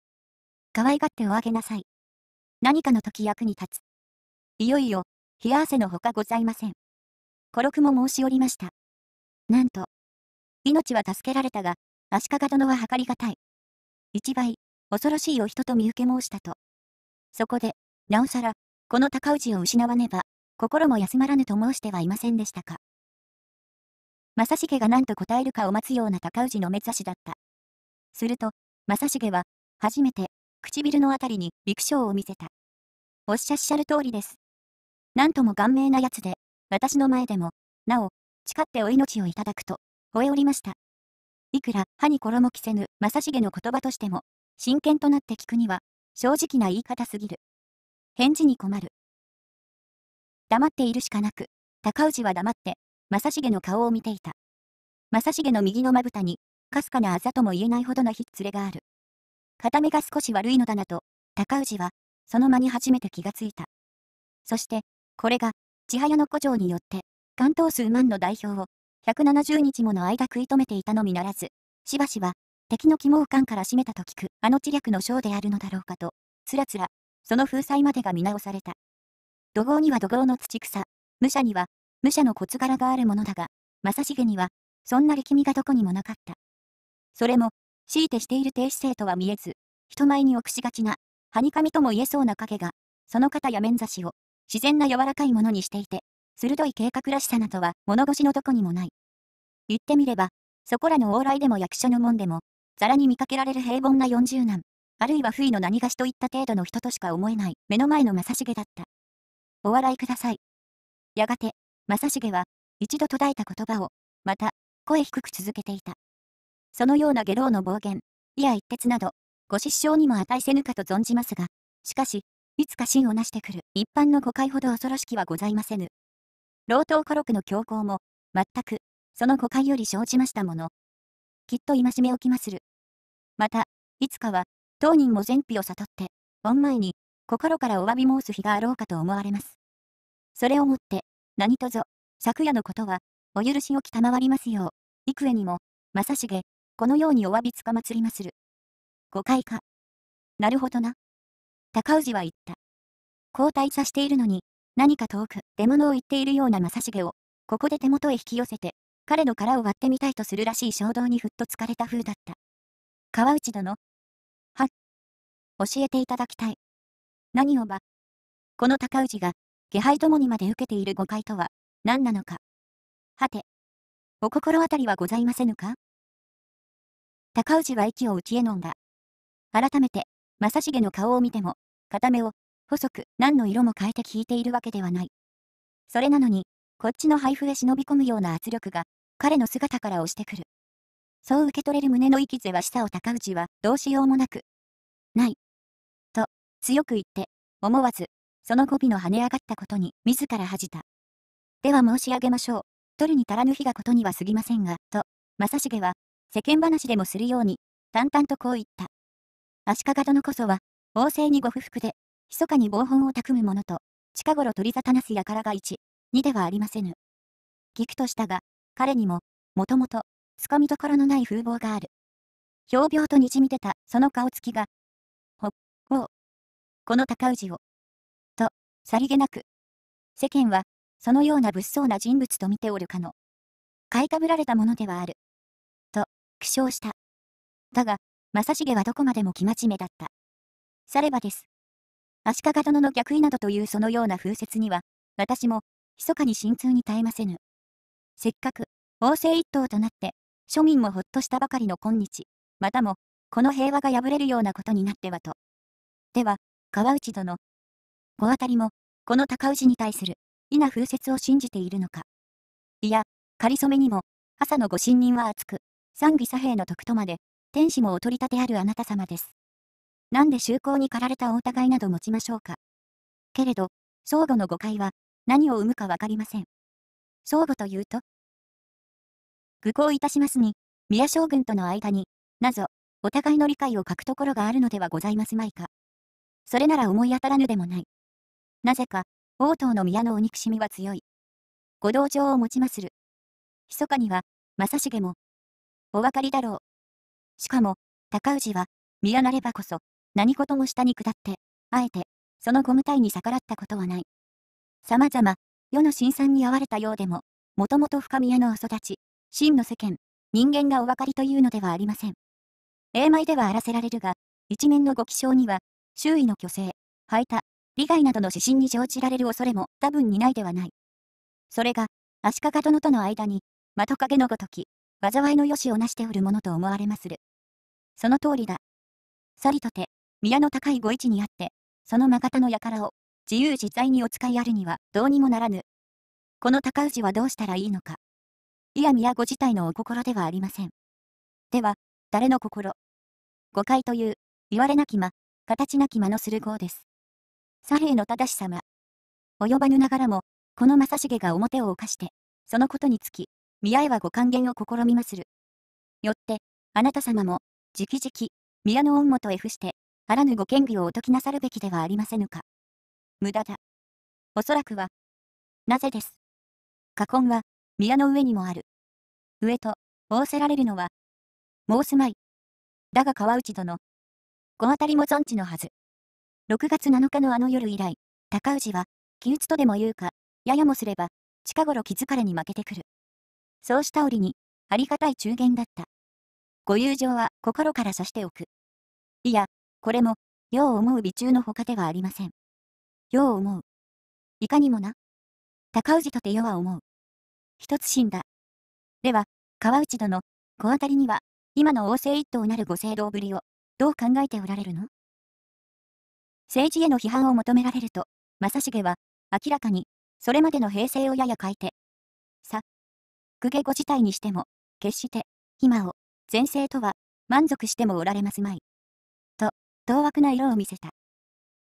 可愛がっておあげなさい。何かの時役に立つ。いよいよ、冷や汗のほかございません。コロクも申しおりました。なんと、命は助けられたが、足利殿は計りがたい。一倍、恐ろしいお人と見受け申したと。そこで、なおさら、この高氏を失わねば、心も休まらぬと申してはいませんでしたか。正成が何と答えるかを待つような高氏の目指しだった。すると、正成は、初めて、唇のあたりに陸将を見せた。おっしゃっしゃる通りです。なんとも顔面なやつで、私の前でも、なお、誓ってお命をいただくと、吠えおりました。いくら、歯に衣着せぬ、正成の言葉としても、真剣となって聞くには、正直な言い方すぎる。返事に困る。黙っているしかなく、高氏は黙って、正成の顔を見ていた。正成の右のまぶたに、かすかなあざとも言えないほどのひっつれがある。片目が少し悪いのだなと、高氏は、その間に初めて気がついた。そして、これが、千早の古城によって、関東数万の代表を、170日もの間食い止めていたのみならず、しばしば、敵の肝を缶から締めたと聞く、あの知略の将であるのだろうかと、つらつら、その風采までが見直された。土豪には土豪の土草、武者には、武者の骨柄があるものだが、正成には、そんな力みがどこにもなかった。それも、強いてしている低姿勢とは見えず、人前に臆しがちな、はにかみとも言えそうな影が、その肩や面差しを、自然な柔らかいものにしていて、鋭い計画らしさなどは物腰のどこにもない。言ってみれば、そこらの往来でも役所の門でも、ざらに見かけられる平凡な40男、あるいは不意の何がしといった程度の人としか思えない目の前の正成だった。お笑いください。やがて、正成は、一度途絶えた言葉を、また、声低く続けていた。そのような下老の暴言、いや一徹など、ご失笑にも値せぬかと存じますが、しかし、いつか真をなしてくる一般の誤解ほど恐ろしきはございませぬ。老頭孤録の強行も、全く、その誤解より生じましたもの。きっと今しめおきまする。また、いつかは、当人も善否を悟って、御前に、心からお詫び申す日があろうかと思われます。それをもって、何とぞ、昨夜のことは、お許しをきたまわりますよう、幾重にも、正成、このようにお詫びつかまつりまする。誤解か。なるほどな。高氏は言った。交代さしているのに、何か遠く出物を言っているような正成を、ここで手元へ引き寄せて、彼の殻を割ってみたいとするらしい衝動にふっと疲れた風だった。川内殿。は。教えていただきたい。何をば。この高氏が、下配ともにまで受けている誤解とは、何なのか。はて。お心当たりはございませぬか高氏は息を打ちえのんだ。改めて、正成の顔を見ても、片目を、細く、何の色も変えて聞いているわけではない。それなのに、こっちの配布へ忍び込むような圧力が、彼の姿から押してくる。そう受け取れる胸の息ぜはさを高氏は、どうしようもなく、ない。と、強く言って、思わず、その語尾の跳ね上がったことに、自ら恥じた。では申し上げましょう。取るに足らぬ日がことには過ぎませんが、と、正成は、世間話でもするように、淡々とこう言った。足利殿こそは、王政にご不服で、密かに謀本をくむ者と、近頃取り沙汰なす輩が一、二ではありませぬ。聞くとしたが、彼にも、もともと、つかみどころのない風貌がある。ひょうびょうとにじみ出たその顔つきが、ほ、っ、ほう。この高氏を。と、さりげなく。世間は、そのような物騒な人物と見ておるかの。買いかぶられたものではある。苦笑した。だが、正成はどこまでも生真面目だった。さればです。足利殿の逆位などというそのような風説には、私も、密かに心痛に耐えませぬ。せっかく、王政一党となって、庶民もほっとしたばかりの今日、またも、この平和が破れるようなことになってはと。では、川内殿。ごあたりも、この高氏に対する、異な風説を信じているのか。いや、仮初めにも、朝のご信任は厚く、三義左兵の徳とまで、天使もお取り立てあるあなた様です。なんで就航に駆られたお互いなど持ちましょうか。けれど、相互の誤解は、何を生むかわかりません。相互というと、愚行いたしますに、宮将軍との間に、謎、お互いの理解を欠くところがあるのではございますまいか。それなら思い当たらぬでもない。なぜか、王党の宮のお憎しみは強い。ご同情を持ちまする。密かには、正成も、お分かりだろう。しかも、高氏は、宮なればこそ、何事も下に下って、あえて、そのご無体に逆らったことはない。様々、世の辛酸に遭われたようでも、もともと深宮のお育ち、真の世間、人間がお分かりというのではありません。英米ではあらせられるが、一面のご気象には、周囲の虚勢、排他、利害などの指針に乗じられる恐れも多分にないではない。それが、足利殿との間に、的影のごとき、災いの良しをなしておるものと思われまする。その通りだ。さりとて、宮の高いご位置にあって、その真方の輩を、自由自在にお使いあるにはどうにもならぬ。この高氏はどうしたらいいのか。いや宮ご自体のお心ではありません。では、誰の心誤解という、言われなき間、形なき間のする号です。左平の正しさま。及ばぬながらも、この正成が表を犯して、そのことにつき、宮へはご還元を試みまする。よって、あなた様も、じきじき、宮の恩元へ付して、あらぬご権利をおときなさるべきではありませぬか。無駄だ。おそらくは、なぜです。過婚は、宮の上にもある。上と、仰せられるのは、申すまい。だが川内殿、ごあたりも存知のはず。6月7日のあの夜以来、高氏は、気打つとでも言うか、ややもすれば、近頃気疲れに負けてくる。そうした折に、ありがたい中言だった。ご友情は心からさしておく。いや、これも、よう思う美中の他ではありません。よう思う。いかにもな。高氏とて世は思う。一つ死んだ。では、川内殿、小当たりには、今の王政一党なるご政道ぶりを、どう考えておられるの政治への批判を求められると、正成は、明らかに、それまでの平成をやや変えて、グゲ語自体にしても、決して、今を、前世とは、満足してもおられますまい。と、当惑な色を見せた。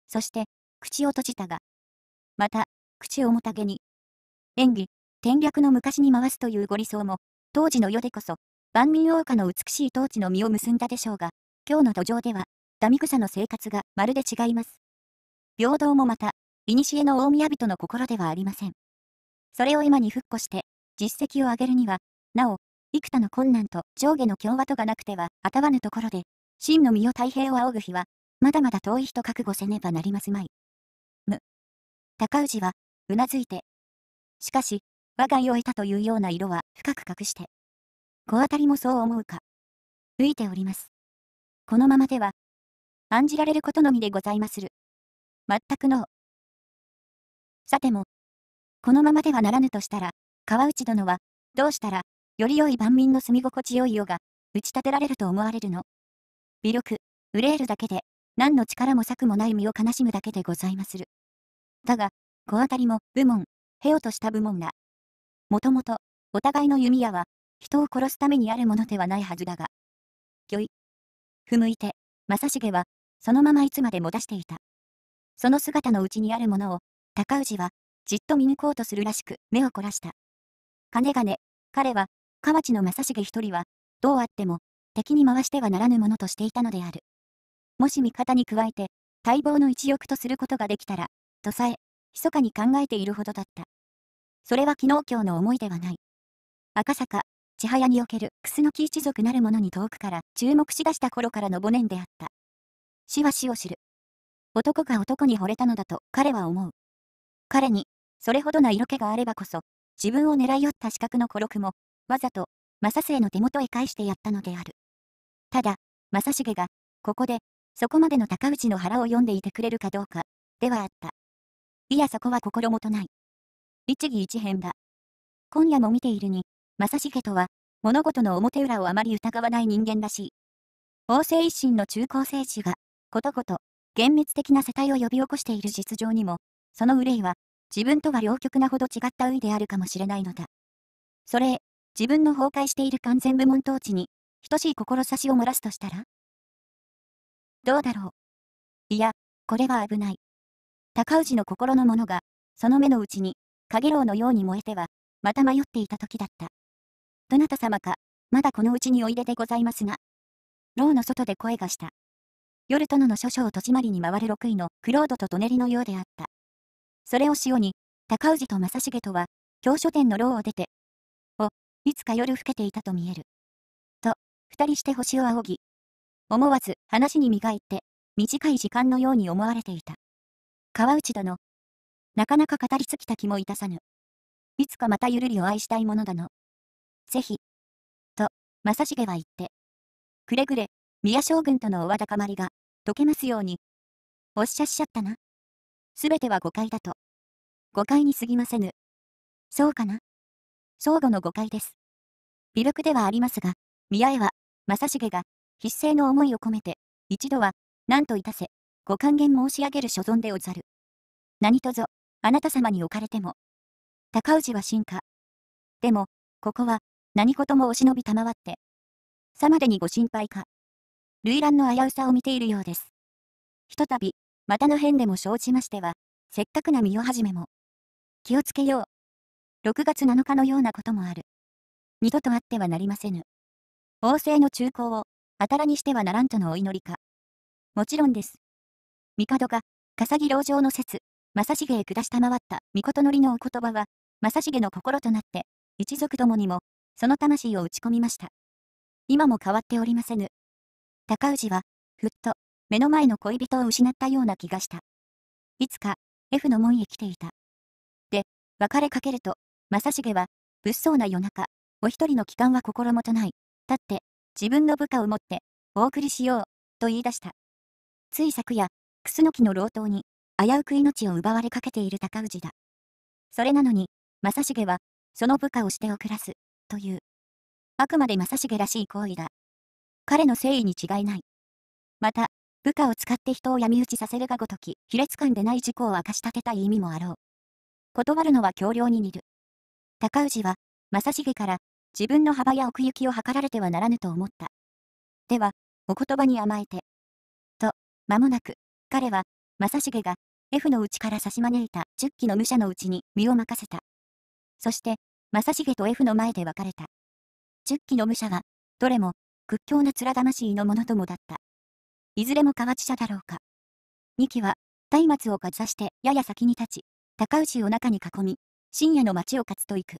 そして、口を閉じたが、また、口をもたげに、演技、天略の昔に回すというご理想も、当時の世でこそ、万民王家の美しい統治の実を結んだでしょうが、今日の土壌では、ダミクサの生活がまるで違います。平等もまた、古の大宮人の心ではありません。それを今に復古して、実績を上げるには、なお、幾多の困難と上下の共和とがなくては、あたわぬところで、真の身を太平を仰ぐ日は、まだまだ遠い日と覚悟せねばなりますまい。む。高氏は、うなずいて。しかし、我が家を得たというような色は深く隠して。小当たりもそう思うか。浮いております。このままでは、案じられることのみでございまする。全くの。さても、このままではならぬとしたら、川内殿は、どうしたら、より良い万民の住み心地よい世が、打ち立てられると思われるの。微力、憂えるだけで、何の力も策もない身を悲しむだけでございまする。だが、小当たりも、部門、へをとした部門が。もともと、お互いの弓矢は、人を殺すためにあるものではないはずだが。ぎょい。ふむいて、正成は、そのままいつまでも出していた。その姿のうちにあるものを、高氏は、じっと見抜こうとするらしく、目を凝らした。金ね、彼は、河内の正成一人は、どうあっても、敵に回してはならぬものとしていたのである。もし味方に加えて、待望の一翼とすることができたら、とさえ、密かに考えているほどだった。それは昨日今日の思いではない。赤坂、千早における楠木一族なる者に遠くから注目しだした頃からの母年であった。死は死を知る。男が男に惚れたのだと彼は思う。彼に、それほどな色気があればこそ、自分を狙い寄った資角の孤独も、わざと、正成の手元へ返してやったのである。ただ、正成が、ここで、そこまでの高内の腹を読んでいてくれるかどうか、ではあった。いやそこは心もとない。一義一変だ。今夜も見ているに、正成とは、物事の表裏をあまり疑わない人間らしい。王政一心の中高生児が、ことごと、幻滅的な世帯を呼び起こしている実情にも、その憂いは、自分とは両極なほど違った海であるかもしれないのだ。それへ、自分の崩壊している完全部門統治に、等しい志を漏らすとしたらどうだろう。いや、これは危ない。高氏の心のものが、その目のうちに、影炎のように燃えては、また迷っていた時だった。どなた様か、まだこのうちにおいででございますが。牢の外で声がした。夜殿の諸将を戸締まりに回る6位のクロードとトネリのようであった。それを潮に、高氏と正成とは、教書店の牢を出て、を、いつか夜更けていたと見える。と、二人して星を仰ぎ、思わず話に磨いて、短い時間のように思われていた。川内殿、なかなか語り尽きた気もいたさぬ。いつかまたゆるりを愛したいものだの。ぜひ、と、正成は言って、くれぐれ、宮将軍とのおわだかまりが、解けますように、おっしゃしちゃったな。すべては誤解だと。誤解に過ぎませぬ。そうかな相互の誤解です。微力ではありますが、宮絵は、正成が、必生の思いを込めて、一度は、何といたせ、ご還元申し上げる所存でおざる。何とぞ、あなた様に置かれても。高氏は進化。でも、ここは、何事もお忍び賜って。さまでにご心配か。類乱の危うさを見ているようです。ひとたび、またの変でも生じましては、せっかくな身を始めも。気をつけよう。6月7日のようなこともある。二度とあってはなりませぬ。王政の中高を、あたらにしてはならんとのお祈りか。もちろんです。帝が、笠木老城の説、正成へ下したまわった御のりのお言葉は、正成の心となって、一族どもにも、その魂を打ち込みました。今も変わっておりませぬ。高氏は、ふっと、目の前の恋人を失ったような気がした。いつか、F の門へ来ていた。で、別れかけると、正成は、物騒な夜中、お一人の帰還は心もとない。立って、自分の部下を持って、お送りしよう、と言い出した。つい昨夜、楠スの老頭に、危うく命を奪われかけている高氏だ。それなのに、正成は、その部下をして送らす、という。あくまで正成らしい行為だ。彼の誠意に違いない。また、部下を使って人を闇討ちさせるがごとき、卑劣感でない事故を明かし立てたい意味もあろう。断るのは強量に似る。高氏は、正成から、自分の幅や奥行きを図られてはならぬと思った。では、お言葉に甘えて。と、間もなく、彼は、正成が、F のうちから差し招いた10機の武者のうちに身を任せた。そして、正成と F の前で別れた。10機の武者は、どれも、屈強な面魂の者どもだった。いずれも河内社だろうか。二機は、松明をかざしてやや先に立ち、高氏を中に囲み、深夜の街を勝つと行く。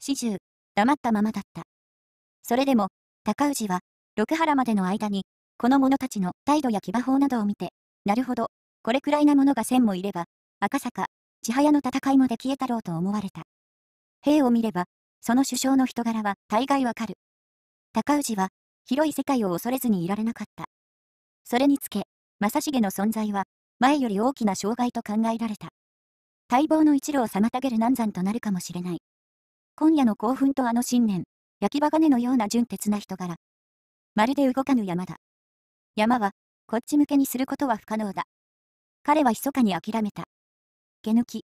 始終、黙ったままだった。それでも、高氏は、六原までの間に、この者たちの態度や騎馬法などを見て、なるほど、これくらいな者が千もいれば、赤坂、千早の戦いもで消えたろうと思われた。兵を見れば、その首相の人柄は大概わかる。高氏は、広い世界を恐れずにいられなかった。それにつけ、正成の存在は、前より大きな障害と考えられた。待望の一路を妨げる難産となるかもしれない。今夜の興奮とあの信念、焼き場金のような純鉄な人柄。まるで動かぬ山だ。山は、こっち向けにすることは不可能だ。彼は密かに諦めた。毛抜き。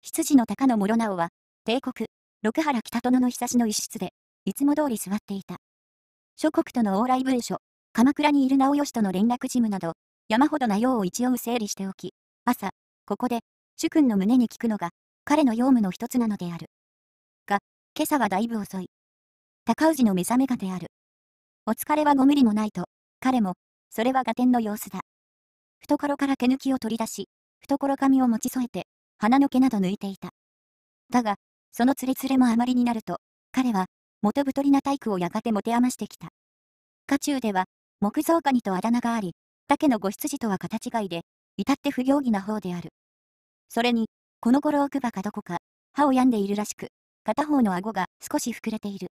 羊の鷹の諸直は、帝国、六原北殿の久しの一室で、いつも通り座っていた。諸国との往来文書、鎌倉にいる直義との連絡事務など、山ほどな用を一応整理しておき、朝、ここで、主君の胸に聞くのが、彼の用務の一つなのである。が、今朝はだいぶ遅い。高氏の目覚めがである。お疲れはご無理もないと、彼も、それは合点の様子だ。懐から毛抜きを取り出し、懐紙を持ち添えて、鼻の毛など抜いていた。だが、そのつれつれもあまりになると、彼は、元太りな体育をやがて持て余してきた。家中では、木造ガニとあだ名があり、竹の子羊とは形違いで、至って不行儀な方である。それに、この頃奥歯かどこか、歯を病んでいるらしく、片方の顎が少し膨れている。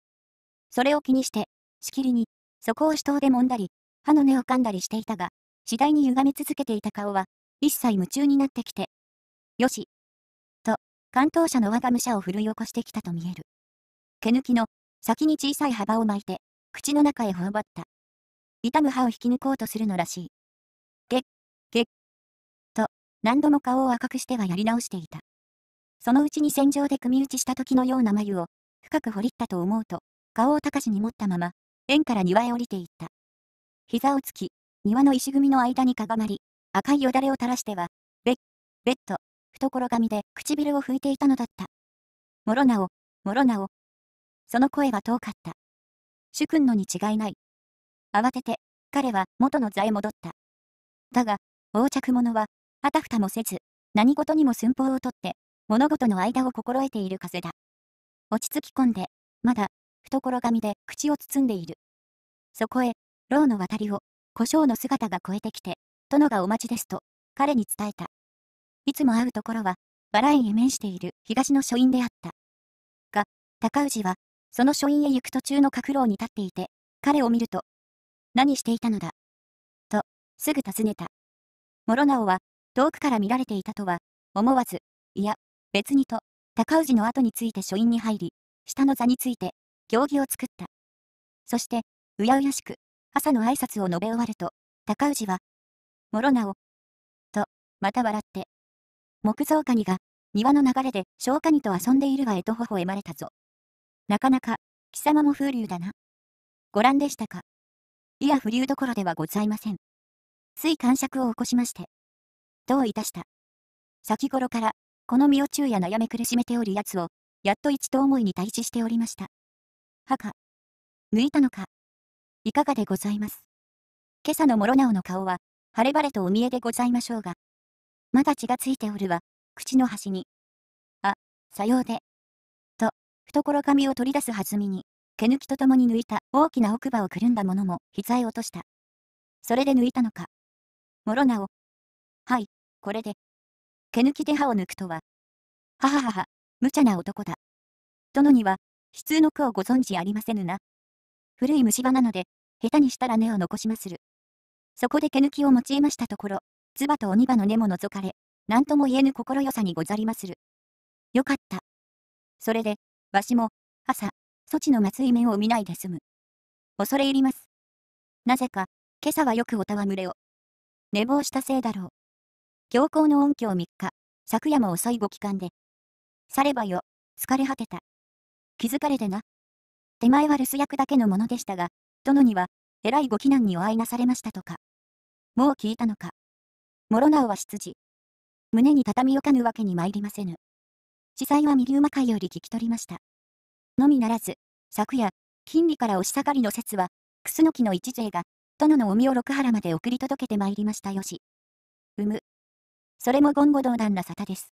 それを気にして、しきりに、そこを手刀で揉んだり、歯の根を噛んだりしていたが、次第に歪み続けていた顔は、一切夢中になってきて、よし、と、関東者の我が武者を振るい起こしてきたと見える。毛抜きの先に小さい幅を巻いて、口の中へ頬張った。痛む歯を引き抜こうとするのらしい。げっ、げっ、と、何度も顔を赤くしてはやり直していた。そのうちに戦場で組み打ちした時のような眉を、深く掘りったと思うと、顔を高しに持ったまま、縁から庭へ降りていった。膝をつき、庭の石組みの間にかがまり、赤いよだれを垂らしては、べっ、べっと、懐紙で唇を拭いていたのだった。もろなお、もろなお、その声は遠かった。主君のに違いない。慌てて、彼は元の座へ戻った。だが、横着者は、あたふたもせず、何事にも寸法をとって、物事の間を心得ている風だ。落ち着き込んで、まだ、懐紙で口を包んでいる。そこへ、牢の渡りを、胡椒の姿が越えてきて、殿がお待ちですと、彼に伝えた。いつも会うところは、バラ園へ面している東の書院であった。が、高氏は、その書院へ行く途中の閣楼に立っていて、彼を見ると、何していたのだ。と、すぐ尋ねた。諸直は、遠くから見られていたとは、思わず、いや、別にと、高氏の後について書院に入り、下の座について、行儀を作った。そして、うやうやしく、朝の挨拶を述べ終わると、高氏は、諸直、と、また笑って、木造カニが、庭の流れで小カニと遊んでいるわえと微笑まれたぞ。なかなか、貴様も風流だな。ご覧でしたか。いや不流どころではございません。つい感触を起こしまして。どういたした。先頃から、この身を昼夜悩め苦しめておるやつを、やっと一と思いに対峙しておりました。はか。抜いたのか。いかがでございます。今朝の諸直の顔は、晴れ晴れとお見えでございましょうが。まだ血がついておるわ、口の端に。あ、さようで。懐紙を取り出す弾みに、毛抜きとともに抜いた大きな奥歯をくるんだものも膝へ落とした。それで抜いたのか。もろなお。はい、これで。毛抜きで歯を抜くとは。はははは、無茶な男だ。殿には、悲痛の句をご存知ありませぬな。古い虫歯なので、下手にしたら根を残しまする。そこで毛抜きを用いましたところ、唾と鬼歯の根も覗かれ、何とも言えぬ心よさにござりまする。よかった。それで、わしも、朝、措置の松井面を見ないで済む。恐れ入ります。なぜか、今朝はよくおたわむれを。寝坊したせいだろう。行幸の恩教3日、昨夜も遅いご帰還で。さればよ、疲れ果てた。気づかれてな。手前は留守役だけのものでしたが、殿には、えらいご避難にお会いなされましたとか。もう聞いたのか。諸直は執事。胸に畳をかぬわけに参りませぬ。司祭は右馬会より聞き取りました。のみならず、昨夜、金利から押し下がりの説は、楠木の一勢が、殿の身を六原まで送り届けてまいりましたよし。うむ。それも言語道断な沙汰です。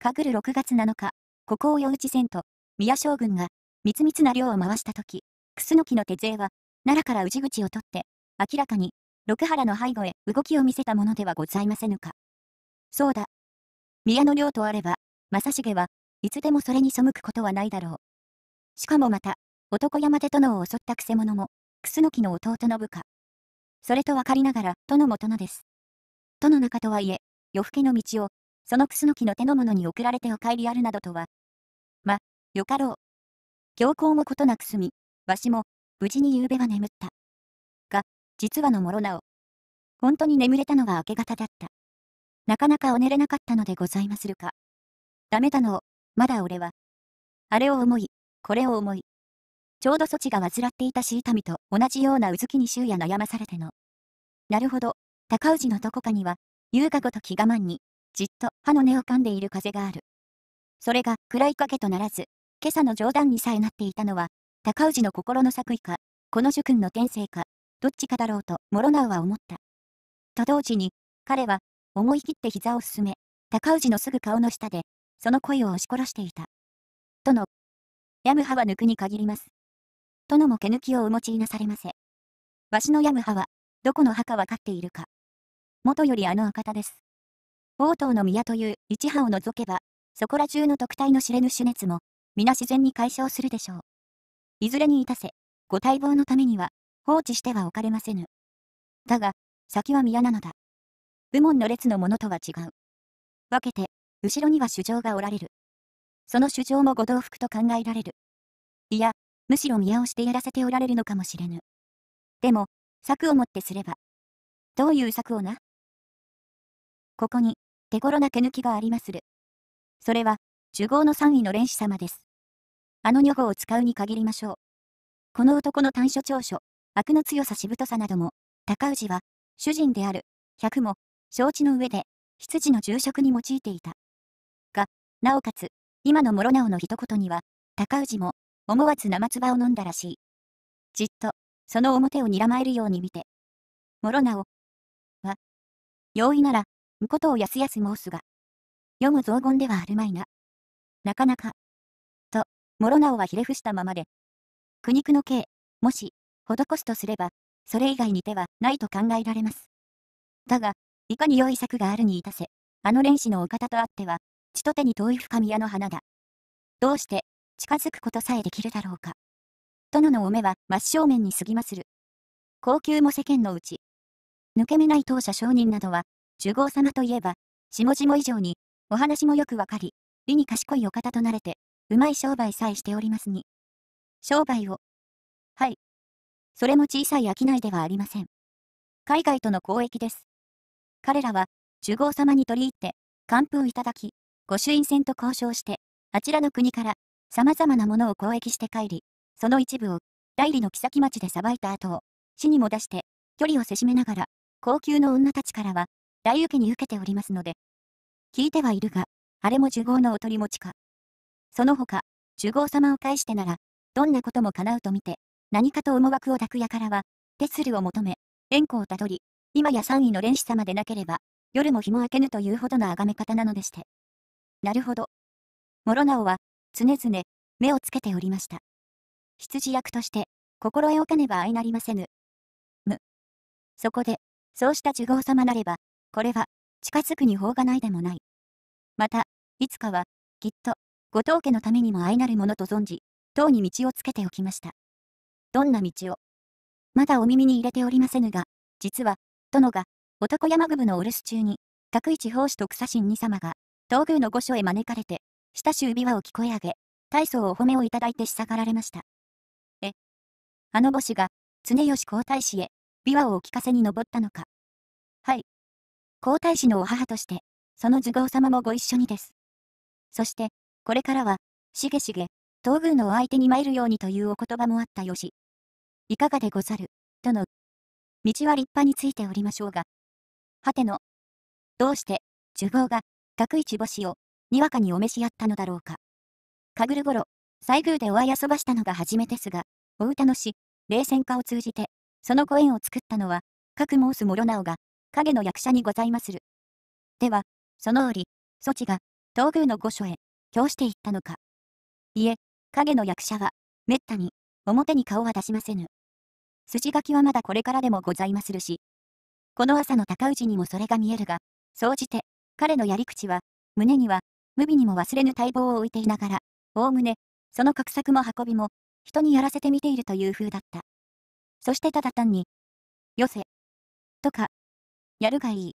かぐる6月7日、ここを夜打ちせんと、宮将軍が、密密な量を回したとき、楠木の手勢は、奈良から氏口を取って、明らかに、六原の背後へ動きを見せたものではございませぬか。そうだ。宮の領とあれば、正成はいつでもそれに背くことはないだろう。しかもまた、男山手殿を襲ったくせ者も、楠木の弟の部下。それと分かりながら、殿も殿です。殿中とはいえ、夜更けの道を、その楠木の手の者に送られてお帰りあるなどとは。ま、よかろう。行幸もことなく済み、わしも、無事に夕べは眠った。が、実はの諸なお。本当に眠れたのは明け方だった。なかなかお寝れなかったのでございまするか。ダメだの、まだ俺は。あれを思い、これを思い。ちょうど措置が患っていたし痛みと同じようなうずきに周や悩まされての。なるほど、高氏のどこかには、優雅ごと気我慢に、じっと歯の根を噛んでいる風がある。それが暗い影とならず、今朝の冗談にさえなっていたのは、高氏の心の作為か、この主君の天性か、どっちかだろうと、諸直は思った。と同時に、彼は、思い切って膝を進め、高氏のすぐ顔の下で、その声を押し殺していた。殿。ヤムハは抜くに限ります。殿も毛抜きをお持ちいなされませ。わしのヤムハは、どこの派か分かっているか。元よりあの赤田です。王東の宮という一派を除けば、そこら中の特待の知れぬ種熱も、皆自然に解消するでしょう。いずれにいたせ、ご待望のためには、放置してはおかれませぬ。だが、先は宮なのだ。部門の列のものとは違う。分けて、後ろには主相がおられる。その主相もご同服と考えられる。いや、むしろ宮をしてやらせておられるのかもしれぬ。でも、策をもってすれば。どういう策をなここに、手頃な手抜きがありまする。それは、呪号の三位の蓮子様です。あの女房を使うに限りましょう。この男の短所長所、悪の強さしぶとさなども、高氏は、主人である、百も、承知の上で、羊の住職に用いていた。なおかつ、今の諸直の一言には、高氏も、思わず生唾を飲んだらしい。じっと、その表をにらまえるように見て。諸直は、容易なら、ことをやすやす申すが、読む雑言ではあるまいな。なかなか。と、諸直はひれ伏したままで、苦肉の刑、もし、施すとすれば、それ以外に手はないと考えられます。だが、いかに良い策があるにいたせ、あの連氏のお方とあっては、ちと手に遠い深宮の花だ。どうして、近づくことさえできるだろうか。殿のお目は真っ正面に過ぎまする。高級も世間のうち。抜け目ない当社商人などは、呪号様といえば、下地も以上に、お話もよくわかり、理に賢いお方となれて、うまい商売さえしておりますに。商売を。はい。それも小さい商いではありません。海外との交易です。彼らは、呪号様に取り入って、完封いただき、御朱印船と交渉して、あちらの国から様々なものを交易して帰り、その一部を代理の木崎町でさばいた後を、市にも出して、距離をせしめながら、高級の女たちからは、大受けに受けておりますので。聞いてはいるが、あれも呪号のお取り持ちか。その他、呪号様を介してなら、どんなことも叶うと見て、何かと思惑を抱くやからは、手するを求め、円弧をたどり、今や3位の連子様でなければ、夜も日も明けぬというほどのあがめ方なのでして。なるほど。諸直は、常々、目をつけておりました。羊役として、心得をかねば相なりませぬ。む。そこで、そうした呪豪様なれば、これは、近づくに法がないでもない。また、いつかは、きっと、後藤家のためにも相なるものと存じ、とうに道をつけておきました。どんな道をまだお耳に入れておりませぬが、実は、殿が、男山部のお留守中に、各一法師と草新二様が、東宮の御所へ招かれて、親しゅう琵琶を聞こえ上げ、大層お褒めをいただいてしさがられました。え、あの母子が、常吉皇太子へ、琵琶をお聞かせに上ったのか。はい。皇太子のお母として、その頭豪様もご一緒にです。そして、これからは、しげしげ、東宮のお相手に参るようにというお言葉もあったよし。いかがでござる、との。道は立派についておりましょうが。はての。どうして、呪豪が、各一星を、にわかにお召しやったのだろうか。かぐるごろ、西宮でお会い遊ばしたのが初めですが、お歌の詩、冷戦家を通じて、そのご縁を作ったのは、各申す諸直が、影の役者にございまする。では、その折、措置が、東宮の御所へ、供していったのか。いえ、影の役者は、めったに、表に顔は出しませぬ。筋書きはまだこれからでもございまするし。この朝の高氏にもそれが見えるが、総じて、彼のやり口は、胸には、無備にも忘れぬ待望を置いていながら、おおむね、その画策も運びも、人にやらせてみているという風だった。そしてただ単に、よせ、とか、やるがいい、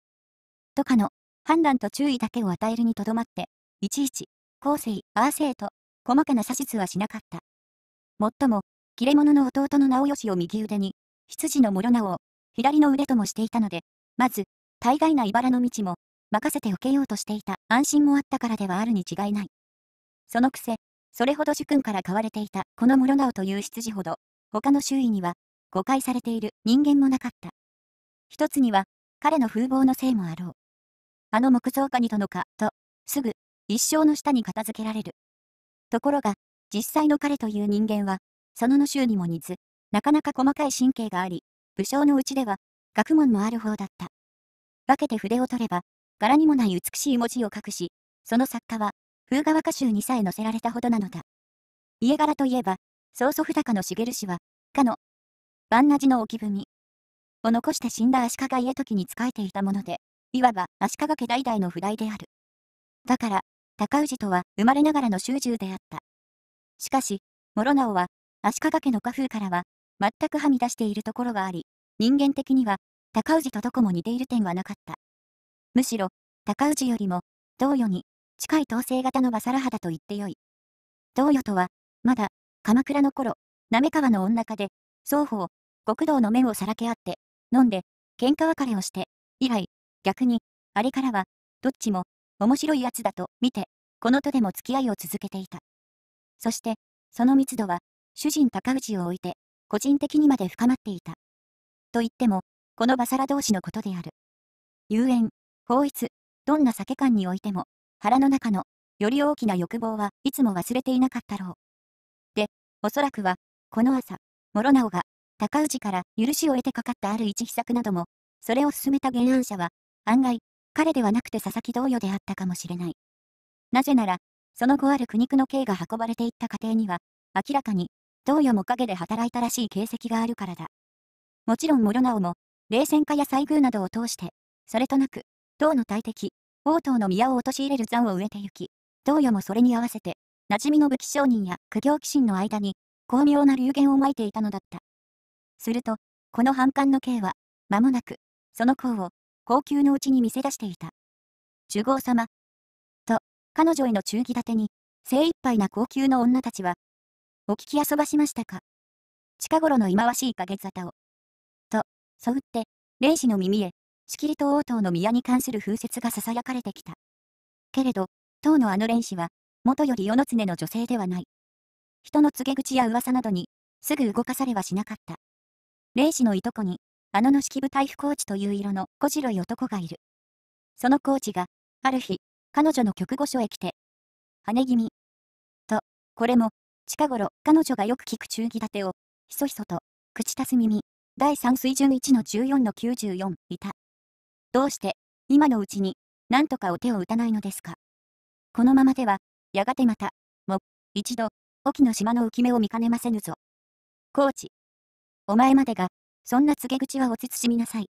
とかの、判断と注意だけを与えるにとどまって、いちいち、後世、アーセイと、細かな指図はしなかった。もっとも、切れ者の弟の直義を右腕に、執事の諸直を、左の腕ともしていたので、まず、大概な茨の道も、任せて受けようとしていた安心もあったからではあるに違いない。そのくせ、それほど主君から買われていたこの室直という執事ほど、他の周囲には誤解されている人間もなかった。一つには、彼の風貌のせいもあろう。あの木造家にのか、と、すぐ、一生の下に片付けられる。ところが、実際の彼という人間は、そのの衆にも似ず、なかなか細かい神経があり、武将のうちでは、学問もある方だった。化けて筆を取れば、柄にもない美しい文字を書くし、その作家は、風川歌集にさえ載せられたほどなのだ。家柄といえば、曽祖父高の茂氏は、かの、万那寺の置き踏みを残して死んだ足利家時に仕えていたもので、いわば足利家代々の不代である。だから、高氏とは生まれながらの囚従であった。しかし、諸直は、足利家の家風からは、全くはみ出しているところがあり、人間的には、高氏とどこも似ている点はなかった。むしろ、高氏よりも、同与に、近い統制型のバサラ肌と言ってよい。同与とは、まだ、鎌倉の頃、滑川の女かで、双方、極道の面をさらけ合って、飲んで、喧嘩別れをして、以来、逆に、あれからは、どっちも、面白いやつだと見て、このとでも付き合いを続けていた。そして、その密度は、主人高氏を置いて、個人的にまで深まっていた。と言っても、このバサラ同士のことである。遊園、法一、どんな酒館においても、腹の中の、より大きな欲望はいつも忘れていなかったろう。で、おそらくは、この朝、諸直が、高氏から許しを得てかかったある一秘策なども、それを進めた原案者は、案外、彼ではなくて佐々木同様であったかもしれない。なぜなら、その後ある苦肉の刑が運ばれていった過程には、明らかに、同様も陰で働いたらしい形跡があるからだ。もちろん諸直も、冷戦化や西遇などを通して、それとなく、唐の大敵、王党の宮を陥れる残を植えてゆき、東予もそれに合わせて、馴染みの武器商人や苦行騎士の間に、巧妙な流言をまいていたのだった。すると、この反感の刑は、間もなく、その功を、高級のうちに見せ出していた。主豪様。と、彼女への忠義立てに、精一杯な高級の女たちは、お聞き遊ばしましたか。近頃の忌まわしい影沙汰を。と、そうって、霊子の耳へ、しきりと王党の宮に関する風説が囁かれてきた。けれど、当のあの蓮子は、元より世の常の女性ではない。人の告げ口や噂などに、すぐ動かされはしなかった。霊子のいとこに、あのの式部大夫コーチという色の小白い男がいる。そのコーチが、ある日、彼女の局御所へ来て、羽気味。と、これも、近頃、彼女がよく聞く忠義立てを、ひそひそと、口たす耳、第3水準1の14の94、いた。どうして今のうちに何とかお手を打たないのですかこのままではやがてまたも一度沖の島の浮き目を見かねませぬぞコーチお前までがそんな告げ口はお慎みなさい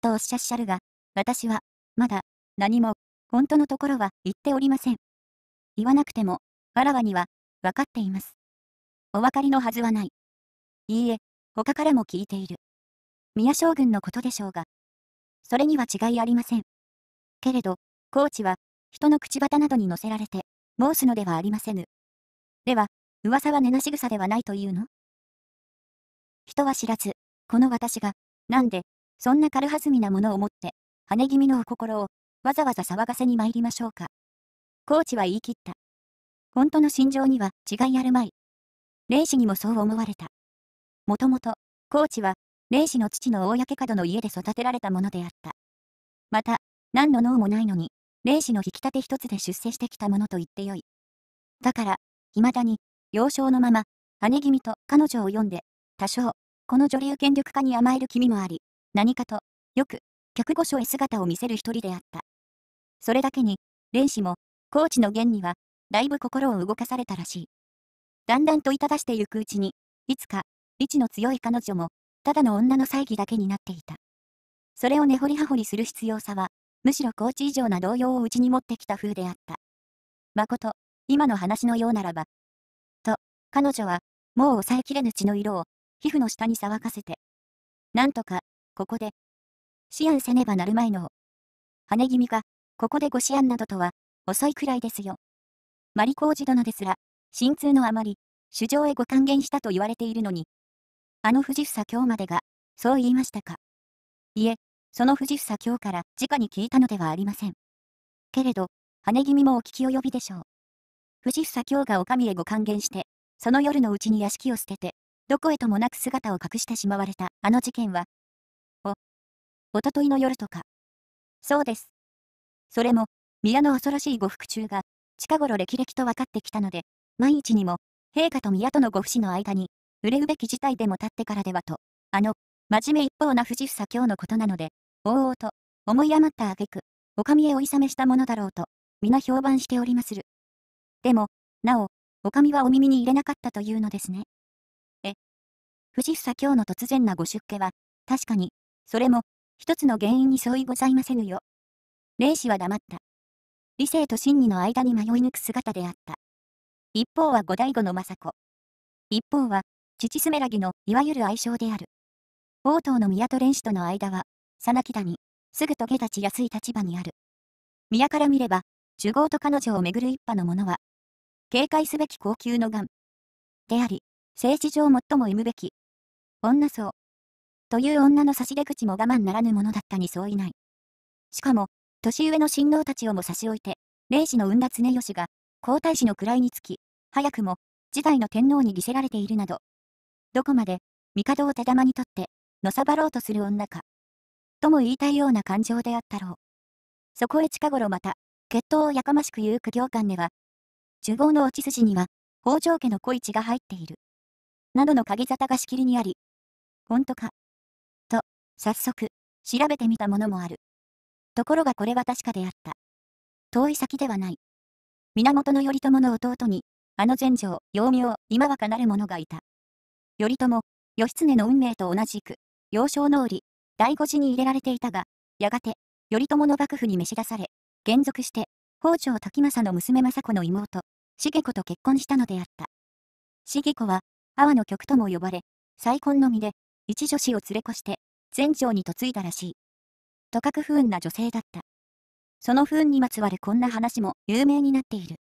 とおっしゃっしゃるが私はまだ何も本当のところは言っておりません言わなくてもわらわには分かっていますお分かりのはずはないいいえ他からも聞いている宮将軍のことでしょうがそれには違いありません。けれど、コーチは、人の口端などに乗せられて、申すのではありませぬ。では、噂は根なし草ではないというの人は知らず、この私が、なんで、そんな軽はずみなものを持って、羽ね気味のお心を、わざわざ騒がせに参りましょうか。コーチは言い切った。本当の心情には違いあるまい。レイにもそう思われた。もともと、コーチは、霊氏の父の公門の家で育てられたものであった。また、何の脳もないのに、霊氏の引き立て一つで出世してきたものと言ってよい。だから、未だに、幼少のまま、姉君と彼女を呼んで、多少、この女流権力家に甘える気味もあり、何かと、よく、客御所へ姿を見せる一人であった。それだけに、霊氏も、高知の源には、だいぶ心を動かされたらしい。だんだんといただしてゆくうちに、いつか、位置の強い彼女も、ただの女の祭儀だけになっていた。それを根掘り葉掘りする必要さは、むしろ高知以上な動揺をうちに持ってきた風であった。まこと、今の話のようならば。と、彼女は、もう抑えきれぬ血の色を、皮膚の下に騒がせて。なんとか、ここで。思案せねばなるまいのを。羽気味が、ここでご思案などとは、遅いくらいですよ。マリコージ殿ですら、心痛のあまり、主情へご還元したと言われているのに、あの藤房今日までが、そう言いましたか。いえ、その藤房今日から直に聞いたのではありません。けれど、羽気味もお聞き及びでしょう。藤房今日がお上へご還元して、その夜のうちに屋敷を捨てて、どこへともなく姿を隠してしまわれたあの事件は、お、おとといの夜とか。そうです。それも、宮の恐ろしい呉服中が、近頃歴々と分かってきたので、毎日にも、陛下と宮とのご不死の間に、れるべき事態でも立ってからではと、あの、真面目一方な藤房今日のことなので、おうおうと、思い余った挙句、お上へおいさめしたものだろうと、皆評判しておりまする。でも、なお、お上はお耳に入れなかったというのですね。え。藤房今日の突然なご出家は、確かに、それも、一つの原因に相違ございませぬよ。霊視は黙った。理性と真理の間に迷い抜く姿であった。一方は後醍醐の政子。一方は、父スメラギのいわゆる愛称である。王党の宮と連氏との間は、さなきだに、すぐとげ立ちやすい立場にある。宮から見れば、呪豪と彼女をめぐる一派の者は、警戒すべき高級の癌であり、政治上最も忌むべき、女僧という女の差し出口も我慢ならぬものだったにそういない。しかも、年上の親王たちをも差し置いて、霊子の生んだ常吉が、皇太子の位につき、早くも、時代の天皇に着せられているなど、どこまで、帝を手玉にとって、のさばろうとする女か。とも言いたいような感情であったろう。そこへ近頃また、決闘をやかましく言う苦行官では、呪房の落ち筋には、北条家の小市が入っている。などの鍵沙汰がしきりにあり、本当か。と、早速、調べてみたものもある。ところがこれは確かであった。遠い先ではない。源頼朝の弟に、あの全城、幼名、今はかなる者がいた。頼朝、義経の運命と同じく、幼少の折、第五次に入れられていたが、やがて、頼朝の幕府に召し出され、現続して、北条時政の娘政子の妹、茂子と結婚したのであった。茂子は、阿波の曲とも呼ばれ、再婚の身で、一女子を連れ越して、全長に嫁いだらしい。とかく不運な女性だった。その不運にまつわるこんな話も有名になっている。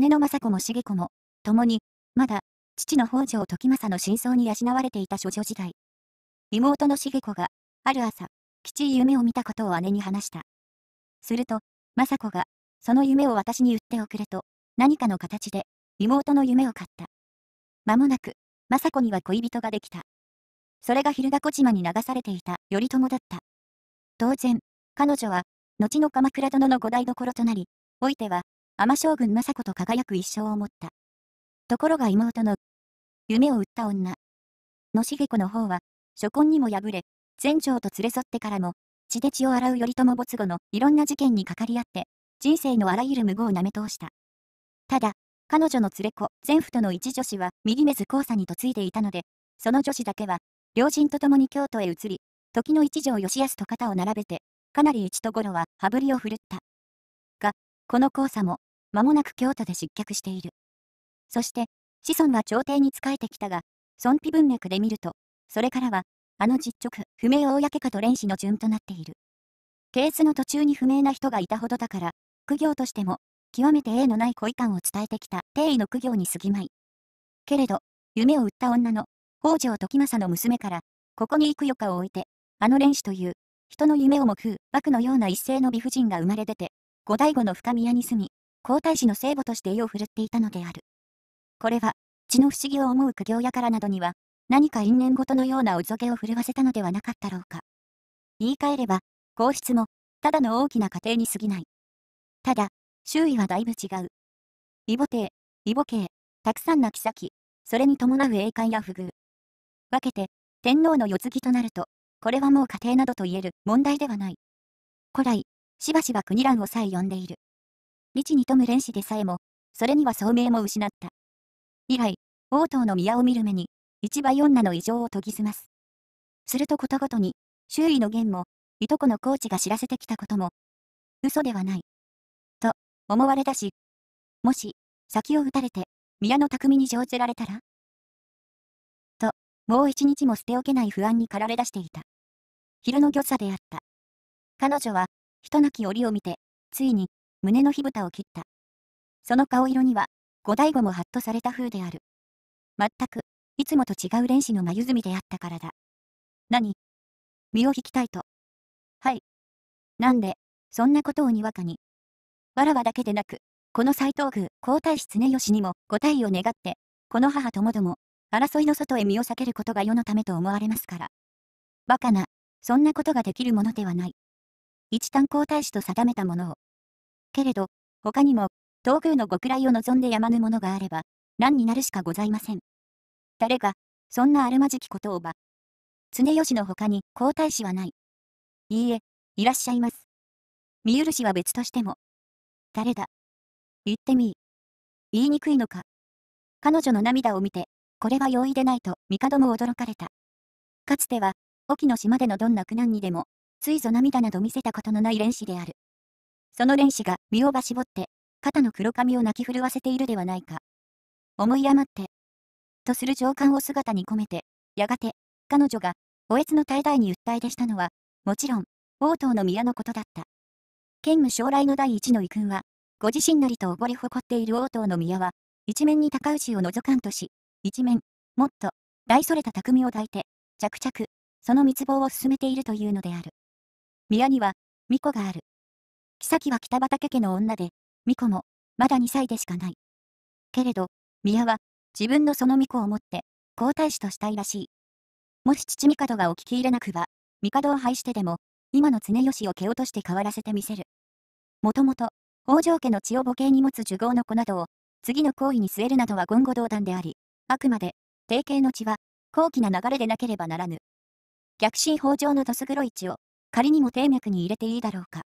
姉の政子も茂子も、共に、まだ、父の北条時政の真相に養われていた少女時代。妹の重子が、ある朝、きちい夢を見たことを姉に話した。すると、政子が、その夢を私に言っておくれと、何かの形で、妹の夢を買った。間もなく、政子には恋人ができた。それが昼ヶ小島に流されていた頼朝だった。当然、彼女は、後の鎌倉殿の五代所となり、おいては、天将軍政子と輝く一生を持った。ところが妹の夢を売った女のしげ子の方は、初婚にも敗れ、全長と連れ添ってからも、血で血を洗う頼朝没後のいろんな事件にかかり合って、人生のあらゆる無謀をなめ通した。ただ、彼女の連れ子、前夫との一女子は右目図交差に嫁いでいたので、その女子だけは、両親と共に京都へ移り、時の一条義康と肩を並べて、かなり一と頃は羽振りを振るった。が、この交差も、間もなく京都で失脚している。そして、子孫は朝廷に仕えてきたが、孫妃文脈で見ると、それからは、あの実直、不明公家と連氏の順となっている。ケースの途中に不明な人がいたほどだから、苦行としても、極めて栄のない恋感を伝えてきた定位の苦行に過ぎまい。けれど、夢を売った女の、北条時政の娘から、ここに行くよかを置いて、あの連氏という、人の夢をも食う、幕のような一世の美婦人が生まれ出て、後醍醐の深宮に住み、皇太子の聖母として絵を振るっていたのである。これは、血の不思議を思う苦行やからなどには、何か因縁ごとのようなおぞけを震わせたのではなかったろうか。言い換えれば、皇室も、ただの大きな家庭に過ぎない。ただ、周囲はだいぶ違う。異母帝、異母系、たくさんの妃、それに伴う栄冠や不遇。分けて、天皇の世継ぎとなると、これはもう家庭などと言える問題ではない。古来、しばしば国乱をさえ呼んでいる。理地に富む連氏でさえも、それには聡明も失った。以来、王党の宮を見る目に、一倍女の異常を研ぎ澄ます。するとことごとに、周囲の弦も、いとこのコーチが知らせてきたことも、嘘ではない。と、思われだし、もし、先を打たれて、宮の匠に乗じられたらと、もう一日も捨ておけない不安に駆られ出していた。昼の魚座であった。彼女は、人なき折を見て、ついに、胸の火蓋を切った。その顔色には、後醍醐もハッとされた風である。まったく、いつもと違う蓮子の眉墨であったからだ。何身を引きたいと。はい。なんで、そんなことをにわかに。わらわだけでなく、この斎藤宮皇太子常吉にもご体を願って、この母ともども、争いの外へ身を避けることが世のためと思われますから。バカな、そんなことができるものではない。一旦皇太子と定めたものを。けれど、他にも、東宮の極来を望んでやまぬものがあれば、乱になるしかございません。誰が、そんなあるまじきことをば。常吉の他に皇太子はない。いいえ、いらっしゃいます。見許しは別としても。誰だ言ってみい。言いにくいのか。彼女の涙を見て、これは容易でないと、帝も驚かれた。かつては、沖の島でのどんな苦難にでも、ついぞ涙など見せたことのない連子である。その連子が身をばしぼって、肩の黒髪を泣き震わせているではないか。思い余って。とする情感を姿に込めて、やがて、彼女が、おえつの滞在に訴え出したのは、もちろん、王党の宮のことだった。兼務将来の第一の遺訓は、ご自身なりとおごり誇っている王党の宮は、一面に高氏を覗かんとし、一面、もっと、大それた匠を抱いて、着々、その密謀を進めているというのである。宮には、巫女がある。妃は北畠家の女で、巫女も、まだ2歳でしかない。けれど、宮は、自分のその巫女を持って、皇太子としたいらしい。もし父帝がお聞き入れなくば、帝を拝してでも、今の常吉を蹴落として変わらせてみせる。もともと、北条家の血を母系に持つ呪号の子などを、次の行為に据えるなどは言語道断であり、あくまで、定型の血は、高貴な流れでなければならぬ。逆進北条のどす黒い血を、仮にも低脈に入れていいだろうか。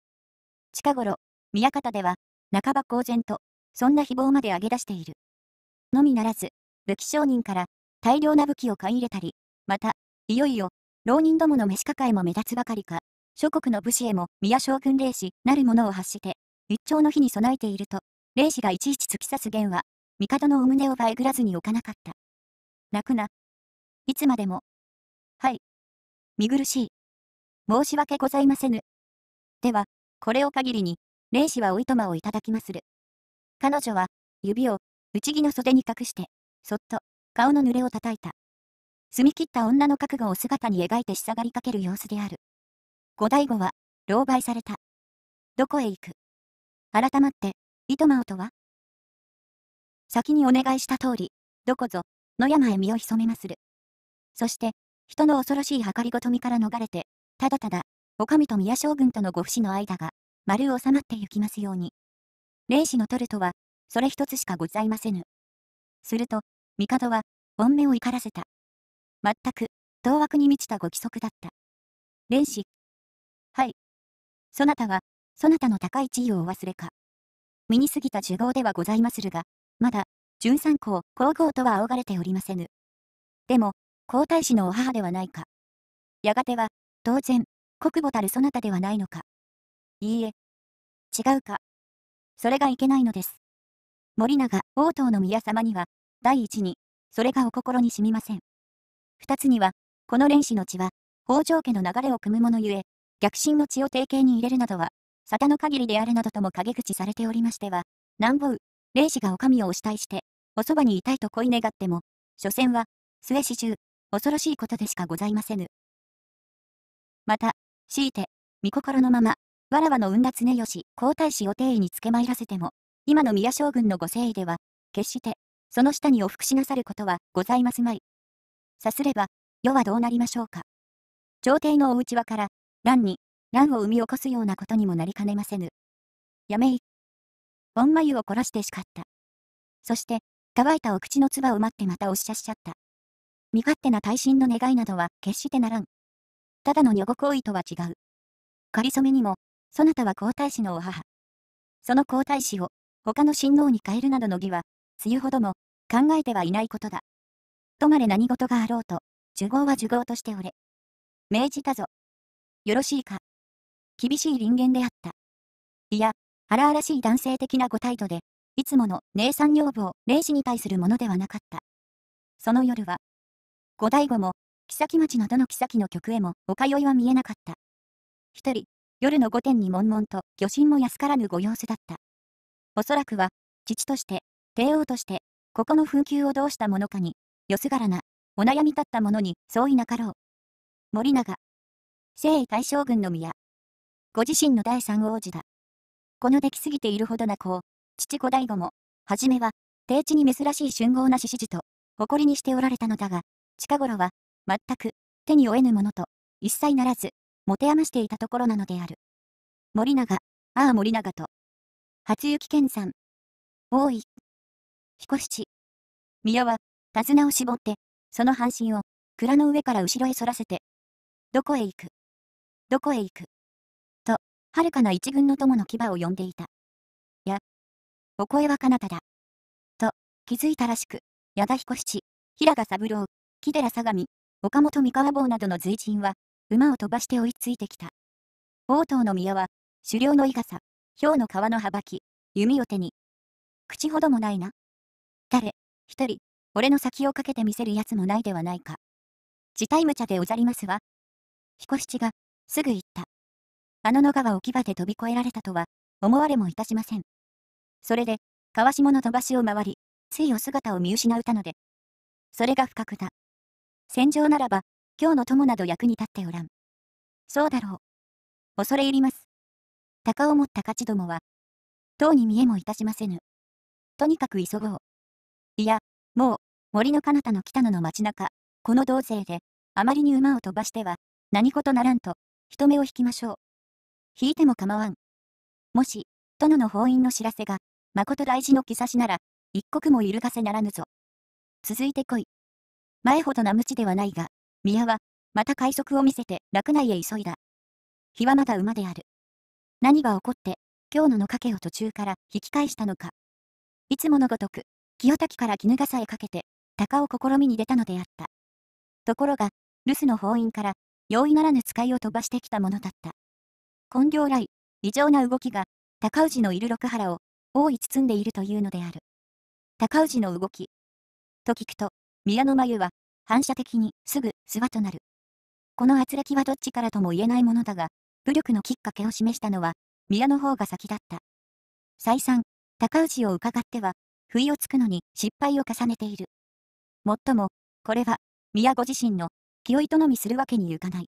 近頃、宮方では、半ば公然と、そんな誹謗まで上げ出している。のみならず、武器商人から大量な武器を買い入れたり、また、いよいよ、浪人どもの召し抱えも目立つばかりか、諸国の武士へも宮将軍霊士なるものを発して、一朝の日に備えていると、霊士がいちいち突き刺す弦は、帝のお胸をばえぐらずに置かなかった。泣くな。いつまでも。はい。見苦しい。申し訳ございませぬ。では、これを限りに、霊視はおいとまをいただきまする。彼女は、指を、内着の袖に隠して、そっと、顔の濡れを叩いた。澄み切った女の覚悟を姿に描いてしさがりかける様子である。五醍醐は、狼狽された。どこへ行く改まって、いとまをとは先にお願いした通り、どこぞ、野山へ身を潜めまする。そして、人の恐ろしい計りごとみから逃れて、ただただ、お上と宮将軍とのご不死の間が、丸収まってゆきますように。霊子のトルトは、それ一つしかございませぬ。すると、帝は、本目を怒らせた。全く、当惑に満ちたご規則だった。霊子。はい。そなたは、そなたの高い地位をお忘れか。身に過ぎた呪号ではございまするが、まだ、純三皇皇后とは仰がれておりませぬ。でも、皇太子のお母ではないか。やがては、当然、国母たるそなたではないのか。いいえ。違うか。それがいけないのです。森永、王党の宮様には、第一に、それがお心にしみません。二つには、この蓮子の血は、北条家の流れを汲む者ゆえ、逆進の血を定型に入れるなどは、沙汰の限りであるなどとも陰口されておりましては、南坊、霊子がお上をお慕いして、おそばにいたいと恋願っても、所詮は、末始終、恐ろしいことでしかございませぬ。また、強いて、御心のまま、わらわの生んだ常吉、皇太子を定位につけまいらせても、今の宮将軍のご誠意では、決して、その下にお服しなさることはございますまい。さすれば、世はどうなりましょうか。朝廷のお内輪から、乱に、乱を生み起こすようなことにもなりかねませぬ。やめい。んまゆを凝らして叱った。そして、乾いたお口の唾を待ってまたおっしゃしちゃった。身勝手な耐震の願いなどは決してならん。ただの女子行為とは違う。仮初めにも、そなたは皇太子のお母。その皇太子を、他の親王に変えるなどの義は、梅雨ほども、考えてはいないことだ。とまで何事があろうと、呪号は呪号としておれ。命じたぞ。よろしいか。厳しい人間であった。いや、荒々しい男性的なご態度で、いつもの姉さん女房、霊視に対するものではなかった。その夜は、後醍醐も、木崎町のどの木崎の曲へも、お通いは見えなかった。一人、夜の御殿に悶々と魚心も安からぬご様子だった。おそらくは、父として、帝王として、ここの紛糾をどうしたものかに、よすがらな、お悩み立ったものに相違なかろう。森永。征夷大将軍の宮。ご自身の第三王子だ。この出来すぎているほどな子を、父子醍醐も、はじめは、低地に珍しい春豪な獅子児と、誇りにしておられたのだが、近頃は、全く、手に負えぬものと、一切ならず、持て余していたところなのである。森永、ああ森永と、初雪健さん、大井、彦七、宮は、手綱を絞って、その半身を、蔵の上から後ろへ反らせて、どこへ行くどこへ行くと、はるかな一軍の友の牙を呼んでいた。や、お声は彼方だ。と、気づいたらしく、矢田彦七、平賀三郎、木寺相模、岡本三河坊などの随人は、馬を飛ばして追いついてきた。王頭の宮は、狩猟の伊笠、氷の皮のはばき、弓を手に。口ほどもないな。誰、一人、俺の先をかけてみせる奴もないではないか。自体無茶でおざりますわ。彦七が、すぐ言った。あの野川置き場で飛び越えられたとは、思われもいたしません。それで、川下の飛ばしを回り、ついお姿を見失うたので。それが不覚だ。戦場ならば、今日の友など役に立っておらん。そうだろう。恐れ入ります。鷹を持った勝ちどもは、とうに見えもいたしませぬ。とにかく急ごう。いや、もう、森の彼方の北野の街中、この同勢で、あまりに馬を飛ばしては、何事ならんと、人目を引きましょう。引いても構わん。もし、殿の封印の知らせが、誠大事の兆しなら、一刻も揺るがせならぬぞ。続いて来い。前ほどな無知ではないが、宮は、また快速を見せて落内へ急いだ。日はまだ馬である。何が起こって、今日の野掛けを途中から引き返したのか。いつものごとく、清滝から絹笠へかけて、鷹を試みに出たのであった。ところが、留守の法院から、容易ならぬ使いを飛ばしてきたものだった。根行来、異常な動きが、高氏のいる六原を、覆い包んでいるというのである。高氏の動き。と聞くと、宮の眉は、反射的にすぐ諏訪となる。この圧力はどっちからとも言えないものだが、武力のきっかけを示したのは、宮の方が先だった。再三、高氏を伺っては、不意をつくのに失敗を重ねている。もっとも、これは、宮ご自身の気とのみするわけにいかない。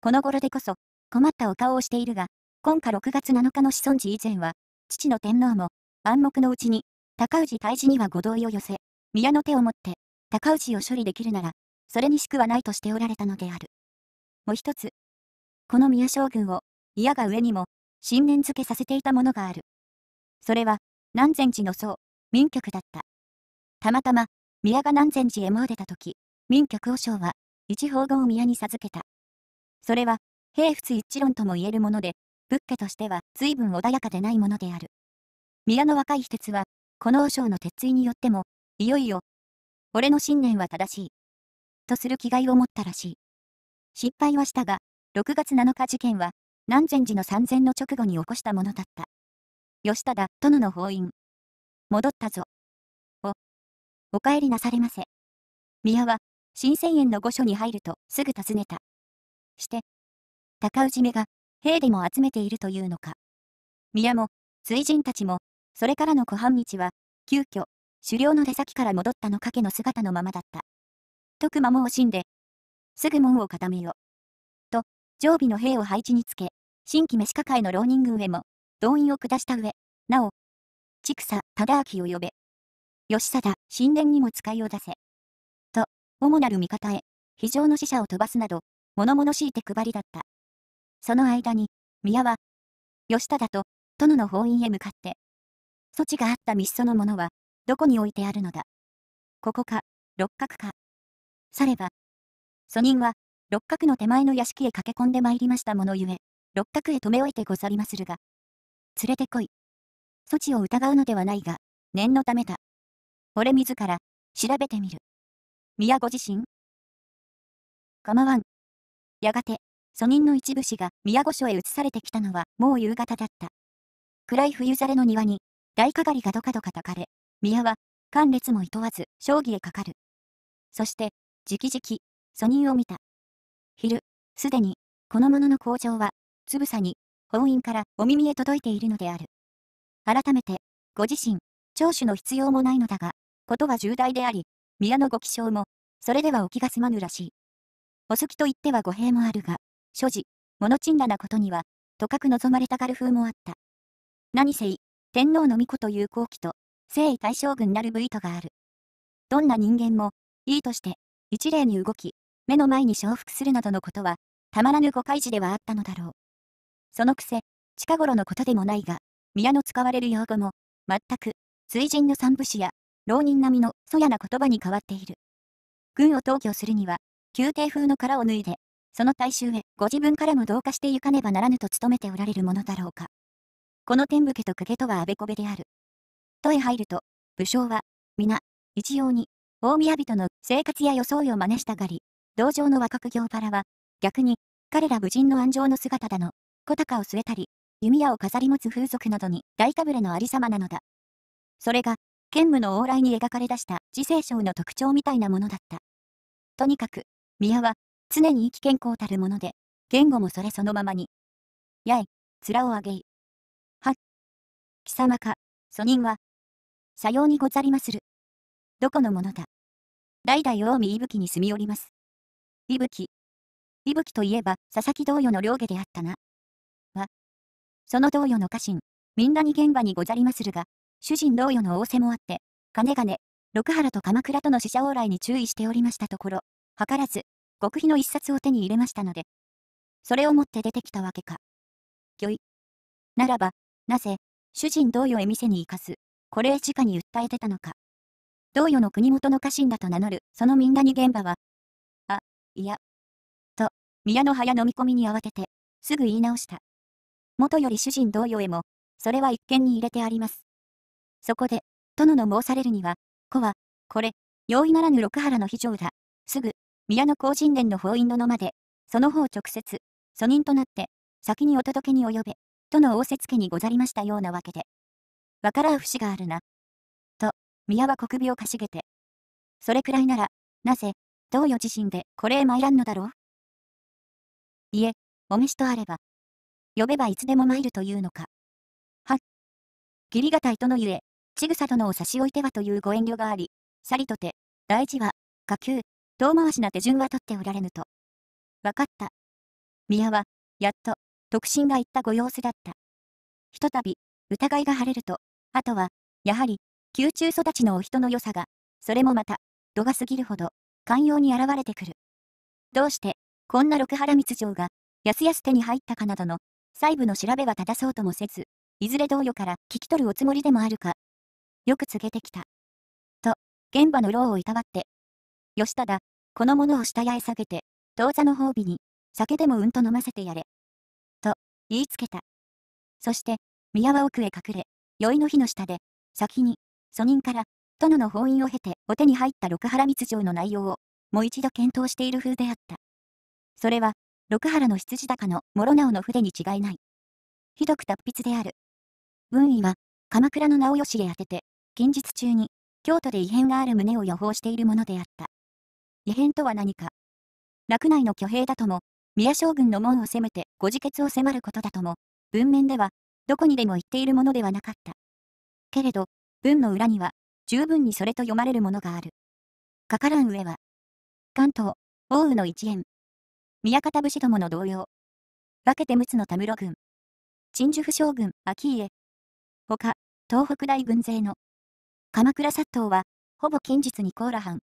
この頃でこそ、困ったお顔をしているが、今夏6月7日の子孫寺以前は、父の天皇も、暗黙のうちに、高氏退治にはご同意を寄せ、宮の手を持って、高氏を処理できるなら、それにしくはないとしておられたのである。もう一つ。この宮将軍を、嫌が上にも、信念づけさせていたものがある。それは、南禅寺の僧、民局だった。たまたま、宮が南禅寺へ詣出た時、民局和尚は、一方言を宮に授けた。それは、平仏一致論とも言えるもので、仏家としては随分穏やかでないものである。宮の若い秘鉄は、この和尚の鉄槌によっても、いよいよ、俺の信念は正しい。とする気概を持ったらしい。失敗はしたが、6月7日事件は、南禅寺の三禅の直後に起こしたものだった。吉忠、殿の法院。戻ったぞ。お。お帰りなされませ。宮は、新千円の御所に入るとすぐ訪ねた。して、高氏めが、兵でも集めているというのか。宮も、随人たちも、それからの湖半日は、急遽、狩猟の出先から戻ったのかけの姿のままだった。徳間も惜しんで、すぐ門を固めよ。と、常備の兵を配置につけ、新規飯抱えのローニング上も、動員を下した上、なお、千草忠明を呼べ。吉貞、神殿にも使いを出せ。と、主なる味方へ、非常の使者を飛ばすなど、物々しい手配りだった。その間に、宮は、吉忠と、殿の法院へ向かって、措置があった密書の者は、どこに置いてあるのだ。ここか、六角か。されば、祖人は、六角の手前の屋敷へ駆け込んで参りましたものゆえ、六角へ止め置いてござりまするが、連れてこい。措置を疑うのではないが、念のためだ。俺自ら、調べてみる。宮ご自身構わん。やがて、祖人の一部氏が宮御所へ移されてきたのはもう夕方だった。暗い冬ざれの庭に、大かがりがどかどかたかれ、宮は、関列も厭わず、将棋へかかる。そして、じきじき、蘇人を見た。昼、すでに、この者の工上は、つぶさに、本院からお耳へ届いているのである。改めて、ご自身、聴取の必要もないのだが、ことは重大であり、宮のご気性も、それではお気が済まぬらしい。お好きと言っては語弊もあるが、所持、物賃らなことには、とかく望まれたがる風もあった。何せい、天皇の御子という好機と、征夷大将軍なる部位とがある。どんな人間も、いいとして、一例に動き、目の前に承服するなどのことは、たまらぬ誤解児ではあったのだろう。そのくせ、近頃のことでもないが、宮の使われる用語も、全く、水人の三部士や、浪人並みのそやな言葉に変わっている。軍を統挙するには、宮廷風の殻を脱いで、その大衆へご自分からも同化してゆかねばならぬと努めておられるものだろうか。この天武家と公家とはあべこべである。都へ入ると、武将は、皆、一様に、大宮人の生活や装いを真似したがり、道場の若く行腹は、逆に、彼ら武人の安城の姿だの、小高を据えたり、弓矢を飾り持つ風俗などに大かぶれのありさまなのだ。それが、剣武の往来に描かれ出した自生章の特徴みたいなものだった。とにかく、宮は、常に生き健康たるもので、言語もそれそのままに。やい、面を上げい。はっ。貴様か、祖人は、さようにござりまする。どこのものだ。代々近江伊吹に住み寄ります。伊吹。伊吹といえば、佐々木同様の両家であったな。は、その同様の家臣、みんなに現場にござりまするが、主人同様の仰せもあって、金金、六原と鎌倉との死者往来に注意しておりましたところ、図らず、極秘の一冊を手に入れましたので、それを持って出てきたわけか。ぎょい。ならば、なぜ、主人同様へ店に行かず、これ直に訴えてたのか。同様の国元の家臣だと名乗る、そのみんなに現場は、あ、いや、と、宮の早飲み込みに慌てて、すぐ言い直した。元より主人同様へも、それは一見に入れてあります。そこで、殿の申されるには、子は、これ、容易ならぬ六原の非常だ。すぐ、宮の後人殿の法院殿まで、その方直接、祖人となって、先にお届けに及べ、との仰せつけにござりましたようなわけで。わからう節があるな。と、宮は小首をかしげて。それくらいなら、なぜ、どうよ自身でこれへ参らんのだろういえ、お召しとあれば。呼べばいつでも参るというのか。はっ。義理がたいとのゆえ、千草殿を差し置いてはというご遠慮があり、さりとて、大事は、下級、遠回しな手順は取っておられぬと。わかった。宮は、やっと、特進が言ったご様子だった。ひとたび、疑いが晴れると、あとは、やはり、宮中育ちのお人の良さが、それもまた、度が過ぎるほど、寛容に現れてくる。どうして、こんな六原密城が、やすやす手に入ったかなどの、細部の調べは正そうともせず、いずれ同様から聞き取るおつもりでもあるか。よく告げてきた。と、現場の牢をいたわって。吉忠、この者を下屋へ下げて、当座の褒美に、酒でもうんと飲ませてやれ。と、言いつけた。そして、宮は奥へ隠れ、宵の日の下で、先に、祖人から、殿の法院を経てお手に入った六原密条の内容を、もう一度検討している風であった。それは、六原の羊高の諸直の筆に違いない。ひどく達筆である。文位は、鎌倉の直義へ宛てて、近日中に、京都で異変がある旨を予報しているものであった。異変とは何か。洛内の挙兵だとも、宮将軍の門を攻めてご自決を迫ることだとも、文面では、どこにでも言っているものではなかった。けれど、文の裏には、十分にそれと読まれるものがある。かからん上は、関東、豪雨の一円。宮方武士どもの同様。分けて陸奥の田室軍。鎮守府将軍、秋家。他、東北大軍勢の。鎌倉殺到は、ほぼ近日にコーラ藩。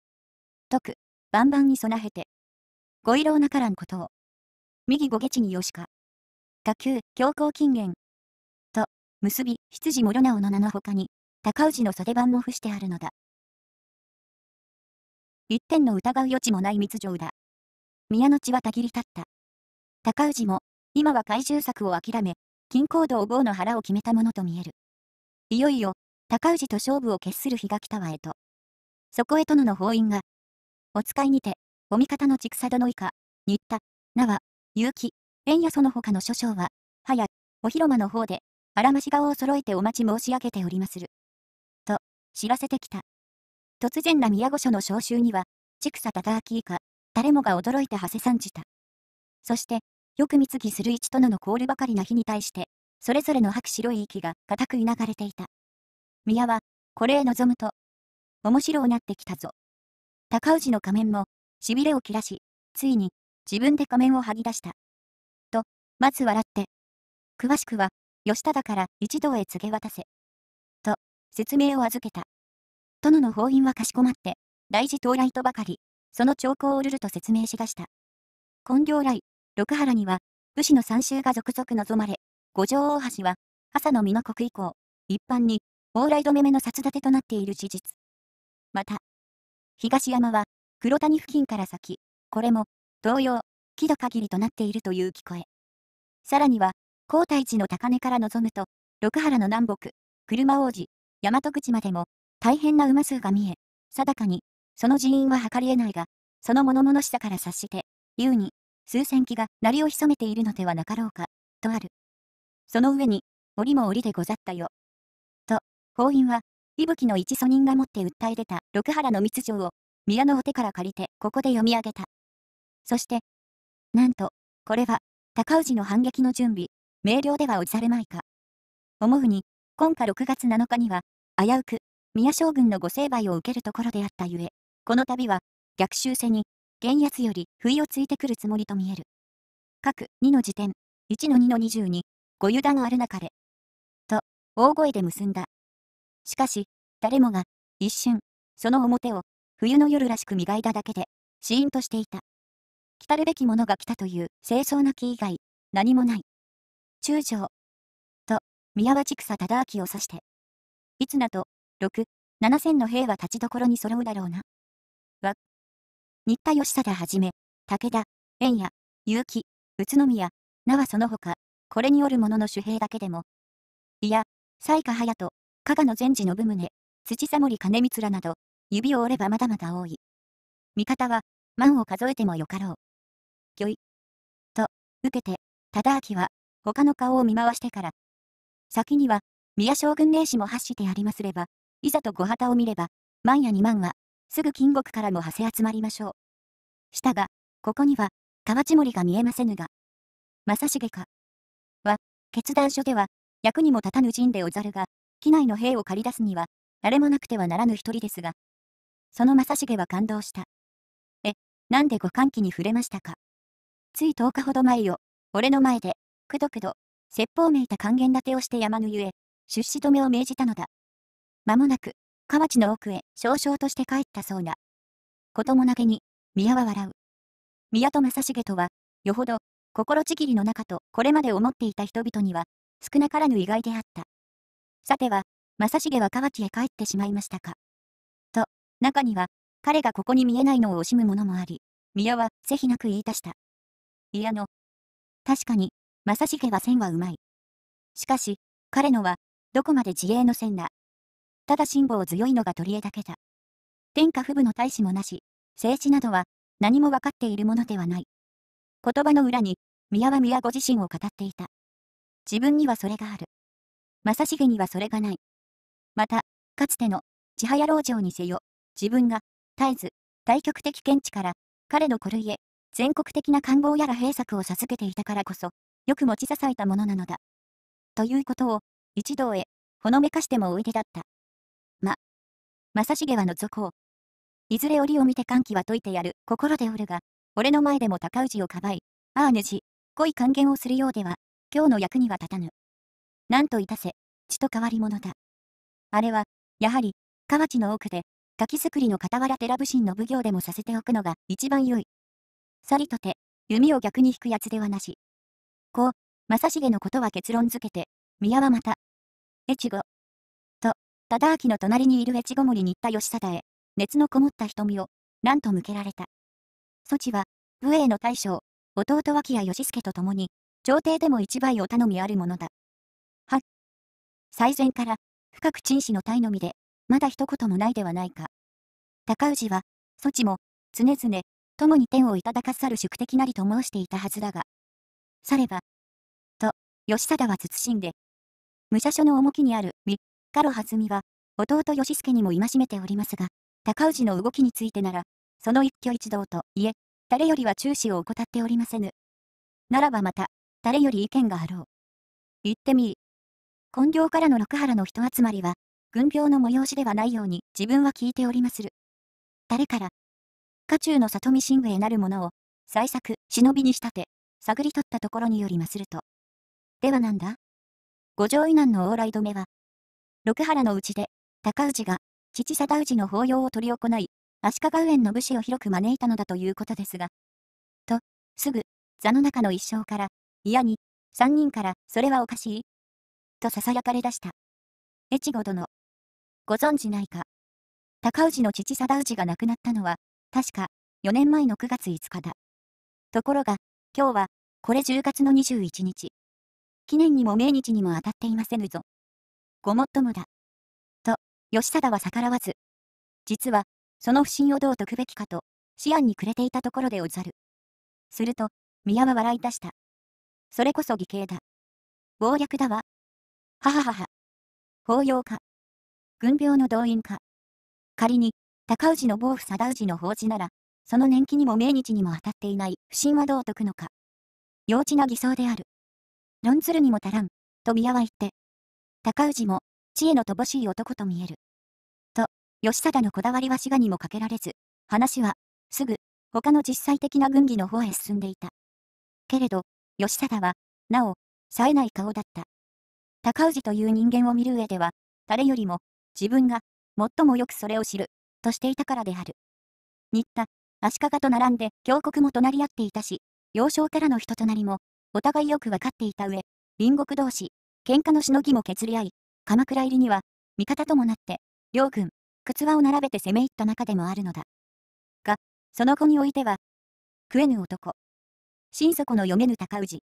徳、万々に備えて。ご色老なからんことを。右五下地によしか。下級、強行禁言。結び、羊諸直の名の他に、高氏の袖番も付してあるのだ。一点の疑う余地もない密情だ。宮の血はたぎり立った。高氏も、今は怪獣策を諦め、金行動豪の腹を決めたものと見える。いよいよ、高氏と勝負を決する日が来たわへと。そこへ殿の法院が、お使いにて、お味方の千草殿以下、新田、名は、結城、縁やその他の諸将は、はや、お広間の方で、らまし顔を揃えてお待ち申し上げておりまする。と、知らせてきた。突然な宮御所の召集には、千草忠明以下、誰もが驚いて馳せ参じた。そして、よく貢ぎする一殿のコールばかりな日に対して、それぞれの白白い息が固くいながれていた。宮は、これへ臨むと、面白うなってきたぞ。高氏の仮面も、しびれを切らし、ついに、自分で仮面を剥ぎ出した。と、まず笑って。詳しくは、吉忠から一同へ告げ渡せ。と、説明を預けた。殿の法院はかしこまって、大事到来とばかり、その兆候をるると説明しだした。今行来、六原には、武士の参集が続々望まれ、五条大橋は、朝の美濃国以降、一般に、往来止め目の札立てとなっている事実。また、東山は、黒谷付近から先、これも、同様、喜怒限りとなっているという聞こえ。さらには、高台地の高根から望むと、六原の南北、車王子、大和口までも、大変な馬数が見え、定かに、その人員は計り得ないが、その物々しさから察して、優に、数千機が鳴りを潜めているのではなかろうか、とある。その上に、折も折でござったよ。と、法院は、伊吹の一祖人が持って訴え出た六原の密状を、宮のお手から借りて、ここで読み上げた。そして、なんと、これは、高氏の反撃の準備、明瞭では落じされまいか。思うに、今夏6月7日には、危うく、宮将軍のご成敗を受けるところであったゆえ、この度は、逆襲せに、現圧より不意をついてくるつもりと見える。各2の時点、1の2の22、ご油断あるなかれ。と、大声で結んだ。しかし、誰もが、一瞬、その表を、冬の夜らしく磨いただけで、死ーとしていた。来たるべきものが来たという、清掃な気以外、何もない。中将と宮脇草忠明を指して、いつなと六、七千の兵は立ちどころに揃うだろうな。は、新田義貞はじめ、武田、円也、結城、宇都宮、名はその他、これによる者の主兵だけでも、いや、才下隼人、加賀の善治信宗、土佐森兼光など、指を折ればまだまだ多い。味方は、万を数えてもよかろう。ぎょい。と、受けて、忠明は、他の顔を見回してから。先には、宮将軍令史も発してありますれば、いざと御旗を見れば、万や二万は、すぐ金国からもはせ集まりましょう。したが、ここには、河内森が見えませぬが。正成か。は、決断書では、役にも立たぬ陣でおざるが、機内の兵を借り出すには、誰もなくてはならぬ一人ですが。その正成は感動した。え、なんでご歓喜に触れましたか。つい10日ほど前よ、俺の前で、くどくど、説法めいた還元立てをして山のゆえ、出資止めを命じたのだ。間もなく、河内の奥へ、少々として帰ったそうな。こともなげに、宮は笑う。宮と正成とは、よほど、心ちぎりの中とこれまで思っていた人々には、少なからぬ意外であった。さては、正成は河内へ帰ってしまいましたか。と、中には、彼がここに見えないのを惜しむ者もあり、宮は、是ひなく言い出した。いやの。確かに、正成は線はうまい。しかし、彼のは、どこまで自衛の線だ。ただ辛抱強いのが取り柄だけだ。天下不武の大使もなし、政治などは、何も分かっているものではない。言葉の裏に、宮は宮ご自身を語っていた。自分にはそれがある。正成にはそれがない。また、かつての、千早老城にせよ、自分が、絶えず、大局的見地から、彼の古家、全国的な官房やら閉鎖を授けていたからこそ、よく持ち支えたものなのだ。ということを、一同へ、ほのめかしてもおいでだった。ま、正成はぞこう。いずれ折を見て歓喜は解いてやる、心でおるが、俺の前でも高氏をかばい、ああぬじ、濃い還元をするようでは、今日の役には立たぬ。なんといたせ、血と変わり者だ。あれは、やはり、河内の奥で、滝作りの傍ら寺武神の奉行でもさせておくのが一番良い。さりとて、弓を逆に引くやつではなし。こう、正成のことは結論づけて、宮はまた、越後。と、忠明の隣にいる越後森に行った義貞へ、熱のこもった瞳を、なんと向けられた。措置は、武衛の大将、弟脇屋義助と共に、朝廷でも一倍を頼みあるものだ。はっ。最前から、深く陳氏の体のみで、まだ一言もないではないか。高氏は、措置も、常々、共に天をいただかっさる宿敵なりと申していたはずだが、されば。と、義貞は慎んで。武者書の重きにある、三日はずみは、弟義助にも戒めておりますが、高氏の動きについてなら、その一挙一動といえ、誰よりは注視を怠っておりませぬ。ならばまた、誰より意見があろう。言ってみい。根領からの六原の人集まりは、軍病の催しではないように自分は聞いておりまする。誰から、家中の里見神へなる者を、最作、忍びに仕立て、探り取ったところによりますると。ではなんだ五条以南の往来止めは、六原のうちで、高氏が、父貞氏の法要を執り行い、足利園の武士を広く招いたのだということですが。と、すぐ、座の中の一生から、嫌に、三人から、それはおかしいと囁かれ出した。越後殿。ご存じないか。高氏の父貞氏が亡くなったのは、確か、4年前の9月5日だ。ところが、今日は、これ10月の21日。記念にも命日にも当たっていませぬぞ。ごもっともだ。と、吉貞は逆らわず。実は、その不審をどう解くべきかと、思案に暮れていたところでおざる。すると、宮は笑い出した。それこそ義兄だ。暴虐だわ。はははは。法要か。軍病の動員か。仮に、高氏の暴父貞氏の法事なら、その年季にも命日にも当たっていない不審はどう解くのか。幼稚な偽装である。論ずるにも足らん、と宮は言って。高氏も、知恵の乏しい男と見える。と、義貞のこだわりは滋賀にもかけられず、話は、すぐ、他の実際的な軍議の方へ進んでいた。けれど、義貞は、なお、冴えない顔だった。高氏という人間を見る上では、誰よりも、自分が、最もよくそれを知る、としていたからである。新田、足利と並んで峡谷も隣り合っていたし、幼少からの人となりも、お互いよく分かっていた上、隣国同士、喧嘩のしのぎも削り合い、鎌倉入りには、味方ともなって、両軍、靴輪を並べて攻め入った中でもあるのだ。が、その後においては、食えぬ男、心底の読めぬ高氏、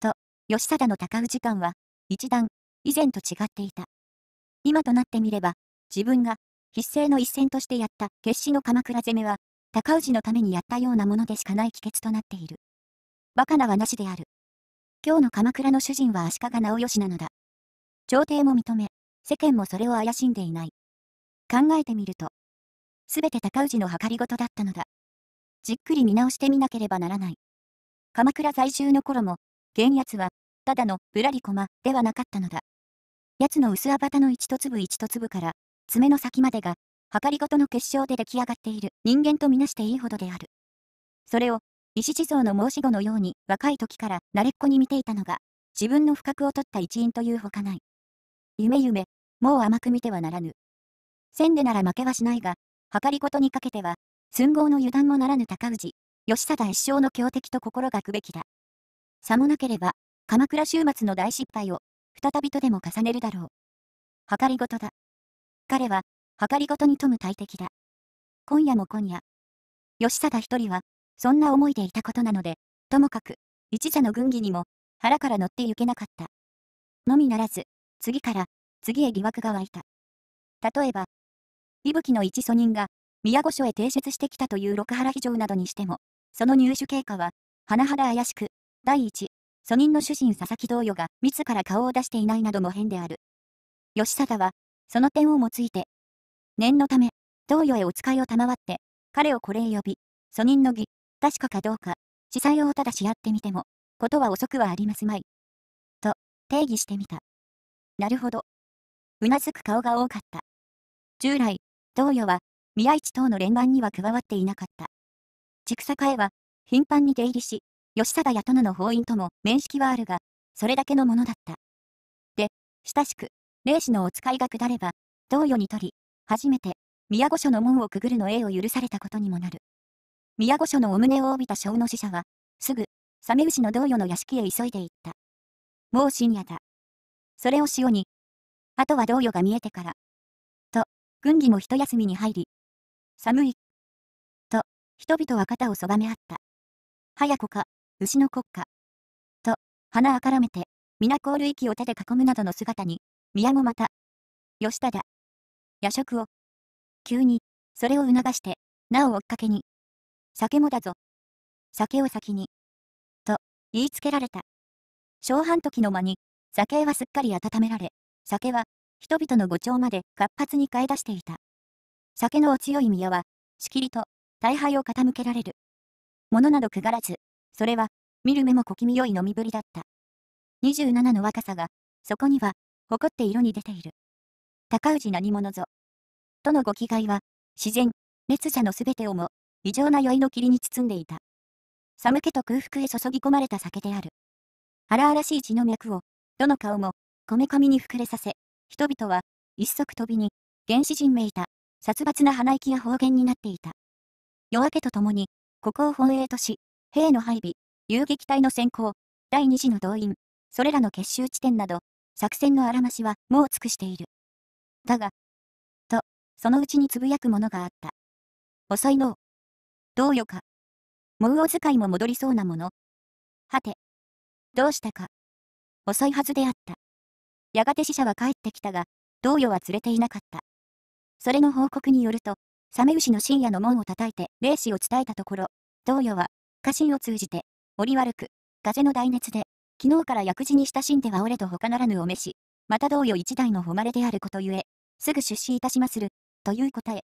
と、義貞の高氏間は、一段、以前と違っていた。今となってみれば、自分が、必勝の一戦としてやった決死の鎌倉攻めは、高氏のためにやったようなものでしかない帰結となっている。バカなはなしである。今日の鎌倉の主人は足利直義なのだ。朝廷も認め、世間もそれを怪しんでいない。考えてみると、すべて高氏の計り事だったのだ。じっくり見直してみなければならない。鎌倉在住の頃も、現奴は、ただのぶらり駒ではなかったのだ。奴の薄あばたの一粒一粒から、爪の先までが計りごとの結晶で出来上がっている人間とみなしていいほどである。それを、石地蔵の申し子のように若い時から慣れっこに見ていたのが、自分の不覚を取った一因というほかない。夢夢、もう甘く見てはならぬ。千でなら負けはしないが、計りごとにかけては、寸合の油断もならぬ高氏、吉貞一生の強敵と心がくべきだ。さもなければ、鎌倉終末の大失敗を、再びとでも重ねるだろう。計りごとだ。彼は、計りごとに富む大敵だ。今夜も今夜。吉貞一人は、そんな思いでいたことなので、ともかく、一座の軍議にも、腹から乗って行けなかった。のみならず、次から、次へ疑惑が湧いた。例えば、伊吹の一祖人が、宮御所へ提出してきたという六原非常などにしても、その入手経過は、甚だ怪しく、第一、祖人の主人佐々木同与が自ら顔を出していないなども変である。吉貞は、その点を用いて、念のため、東与へお使いを賜って、彼をこれへ呼び、祖人の儀、確かかどうか、司祭をただしやってみても、ことは遅くはありますまい。と、定義してみた。なるほど。うなずく顔が多かった。従来、東与は、宮市等の連番には加わっていなかった。畜坂へは、頻繁に出入りし、吉貞や殿の法院とも面識はあるが、それだけのものだった。で、親しく、霊師のお使いが下れば、東与にとり、初めて、宮御所の門をくぐるの栄を許されたことにもなる。宮御所のお胸を帯びた小の使者は、すぐ、サメ牛の同様の屋敷へ急いで行った。もう深夜だ。それを潮に、あとは同様が見えてから。と、軍議も一休みに入り、寒い。と、人々は肩をそばめ合った。早子か、牛の国家。と、鼻あからめて、皆凍る息を手で囲むなどの姿に、宮もまた、吉田だ。夜食を。急に、それを促して、なお追っかけに。酒もだぞ。酒を先に。と、言いつけられた。小半時の間に、酒はすっかり温められ、酒は、人々の誤調まで活発に買い出していた。酒のお強い宮は、しきりと、大敗を傾けられる。物などくがらず、それは、見る目も小気味よい飲みぶりだった。27の若さが、そこには、誇って色に出ている。高氏何者ぞ。とのご気概は、自然、列車のすべてをも、異常な酔いの霧に包んでいた。寒気と空腹へ注ぎ込まれた酒である。荒々しい血の脈を、どの顔も、こめかみに膨れさせ、人々は、一足飛びに、原始人めいた、殺伐な鼻息や方言になっていた。夜明けとともに、ここを本営とし、兵の配備、遊撃隊の先行、第二次の動員、それらの結集地点など、作戦のあらましはもう尽くしている。だが、と、そのうちにつぶやくものがあった。遅いのどうよか。もうお使いも戻りそうなもの。はて。どうしたか。遅いはずであった。やがて死者は帰ってきたが、同よは連れていなかった。それの報告によると、サメ牛の深夜の門を叩いて霊視を伝えたところ、同よは、家臣を通じて、折悪く、風の大熱で、昨日から薬事に親しんではおれと他ならぬお召し、また同様一代の誉れであることゆえ、すぐ出資いたしまする、という答え。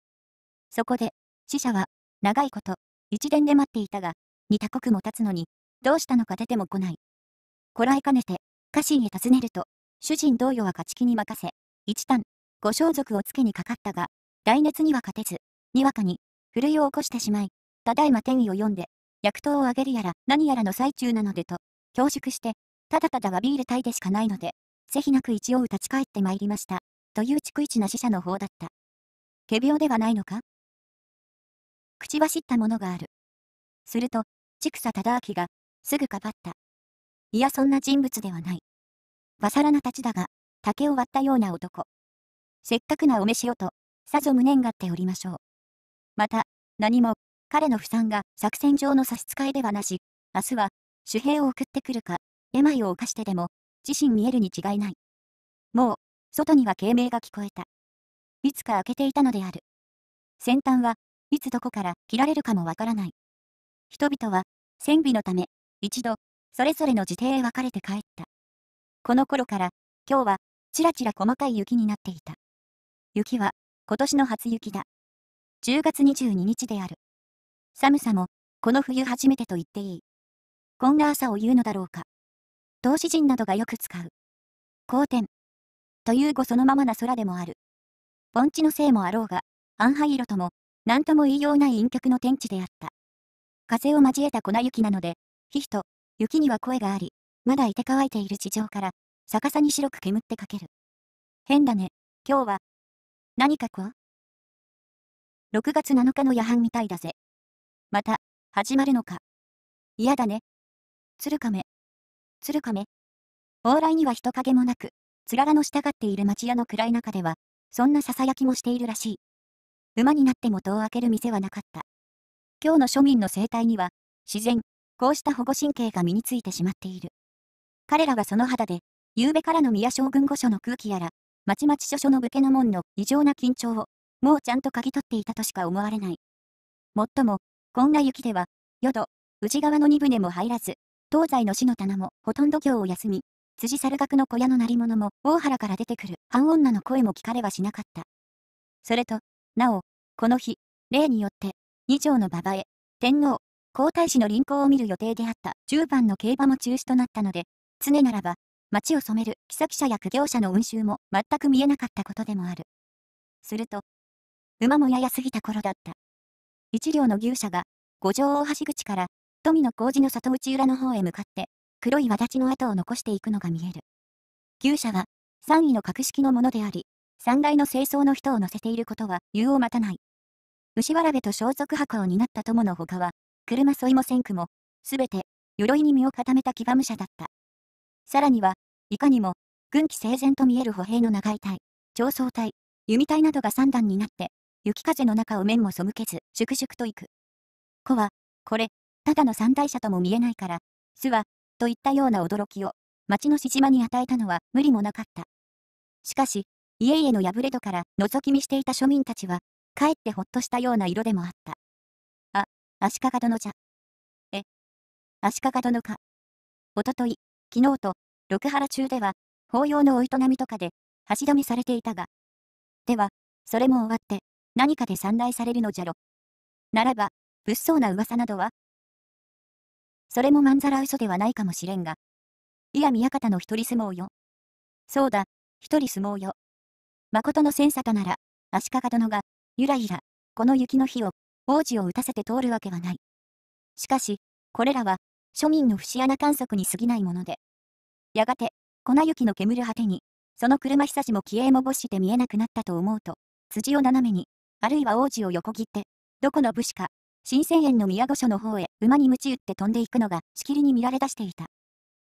そこで、死者は、長いこと、一伝で待っていたが、似た国も立つのに、どうしたのか出ても来ない。こらえかねて、家臣へ尋ねると、主人同様は勝ち気に任せ、一旦、ご装束をつけにかかったが、来熱には勝てず、にわかに、ふるいを起こしてしまい、ただいま天意を読んで、薬刀をあげるやら何やらの最中なのでと、恐縮して、ただただはびール体でしかないので、是非なく一応立ち返ってまいりました。という逐一な死者の方だった。仮病ではないのか口走ったものがある。すると、千草忠明が、すぐかばった。いやそんな人物ではない。バサラなたちだが、竹を割ったような男。せっかくなお召しをと、さぞ無念がっておりましょう。また、何も、彼の負担が作戦上の差し支えではなし、明日は、主兵を送ってくるか、病を犯してでも、自身見えるに違いない。もう、外には警鳴が聞こえた。いつか開けていたのである。先端はいつどこから切られるかもわからない。人々は、戦備のため、一度、それぞれの自邸へ分かれて帰った。この頃から、今日は、ちらちら細かい雪になっていた。雪は、今年の初雪だ。10月22日である。寒さも、この冬初めてと言っていい。こんな朝を言うのだろうか。投資人などがよく使う。好天。という語そのままな空でもある。盆地のせいもあろうが、アンハイロとも、何とも言いようない陰極の天地であった。風を交えた粉雪なので、ひひと、雪には声があり、まだいて乾いている地上から、逆さに白く煙ってかける。変だね、今日は。何かこう ?6 月7日の夜半みたいだぜ。また、始まるのか。嫌だね。鶴亀。鶴亀。往来には人影もなく、つららの従っている町屋の暗い中では、そんな囁きもしているらしい。馬になっても戸を開ける店はなかった。今日の庶民の生態には、自然、こうした保護神経が身についてしまっている。彼らはその肌で、夕べからの宮将軍御所の空気やら、まちまち諸所の武家の門の異常な緊張を、もうちゃんと嗅ぎ取っていたとしか思われない。もっとも、こんな雪では、淀、宇治川の荷船も入らず、東西の死の棚もほとんど今日を休み、辻猿学の小屋の鳴り物も大原から出てくる半女の声も聞かれはしなかった。それと、なお、この日、例によって、二条の馬場へ、天皇、皇太子の輪行を見る予定であった10番の競馬も中止となったので、常ならば、町を染める木崎者や苦行者の運衆も全く見えなかったことでもある。すると、馬もやや過ぎた頃だった。一両の牛舎が、五条大橋口から富の麹の里内裏の方へ向かって、黒い輪立ちの跡を残していくのが見える。牛舎は、三位の格式のものであり、三階の清掃の人を乗せていることは、言うを待たない。牛わらべと装束箱を担った友の他は、車沿いも線区も、すべて、鎧に身を固めた騎馬武者だった。さらには、いかにも、軍旗整然と見える歩兵の長い隊、長装隊、弓隊などが三段になって、雪風の中を面も背けず、粛々と行く。子は、これ、ただの三大社とも見えないから、巣は、といったような驚きを、町の獅子まに与えたのは無理もなかった。しかし、家々の破れ戸から覗き見していた庶民たちは、かえってほっとしたような色でもあった。あ、足利殿じゃ。え、足利殿か。おととい、昨日と、六原中では、法要のお営みとかで、足止めされていたが。では、それも終わって、何かで散来されるのじゃろ。ならば、物騒な噂などは、それもまんざら嘘ではないかもしれんが。いや宮方の一人相撲よ。そうだ、一人相撲よ。誠の千里なら、足利殿が、ゆらゆら、この雪の日を、王子を打たせて通るわけはない。しかし、これらは、庶民の節穴観測に過ぎないもので。やがて、粉雪の煙る果てに、その車ひさしも気鋭も没して見えなくなったと思うと、辻を斜めに、あるいは王子を横切って、どこの武士か、新千円の宮御所の方へ馬に鞭打って飛んでいくのがしきりに見られ出していた。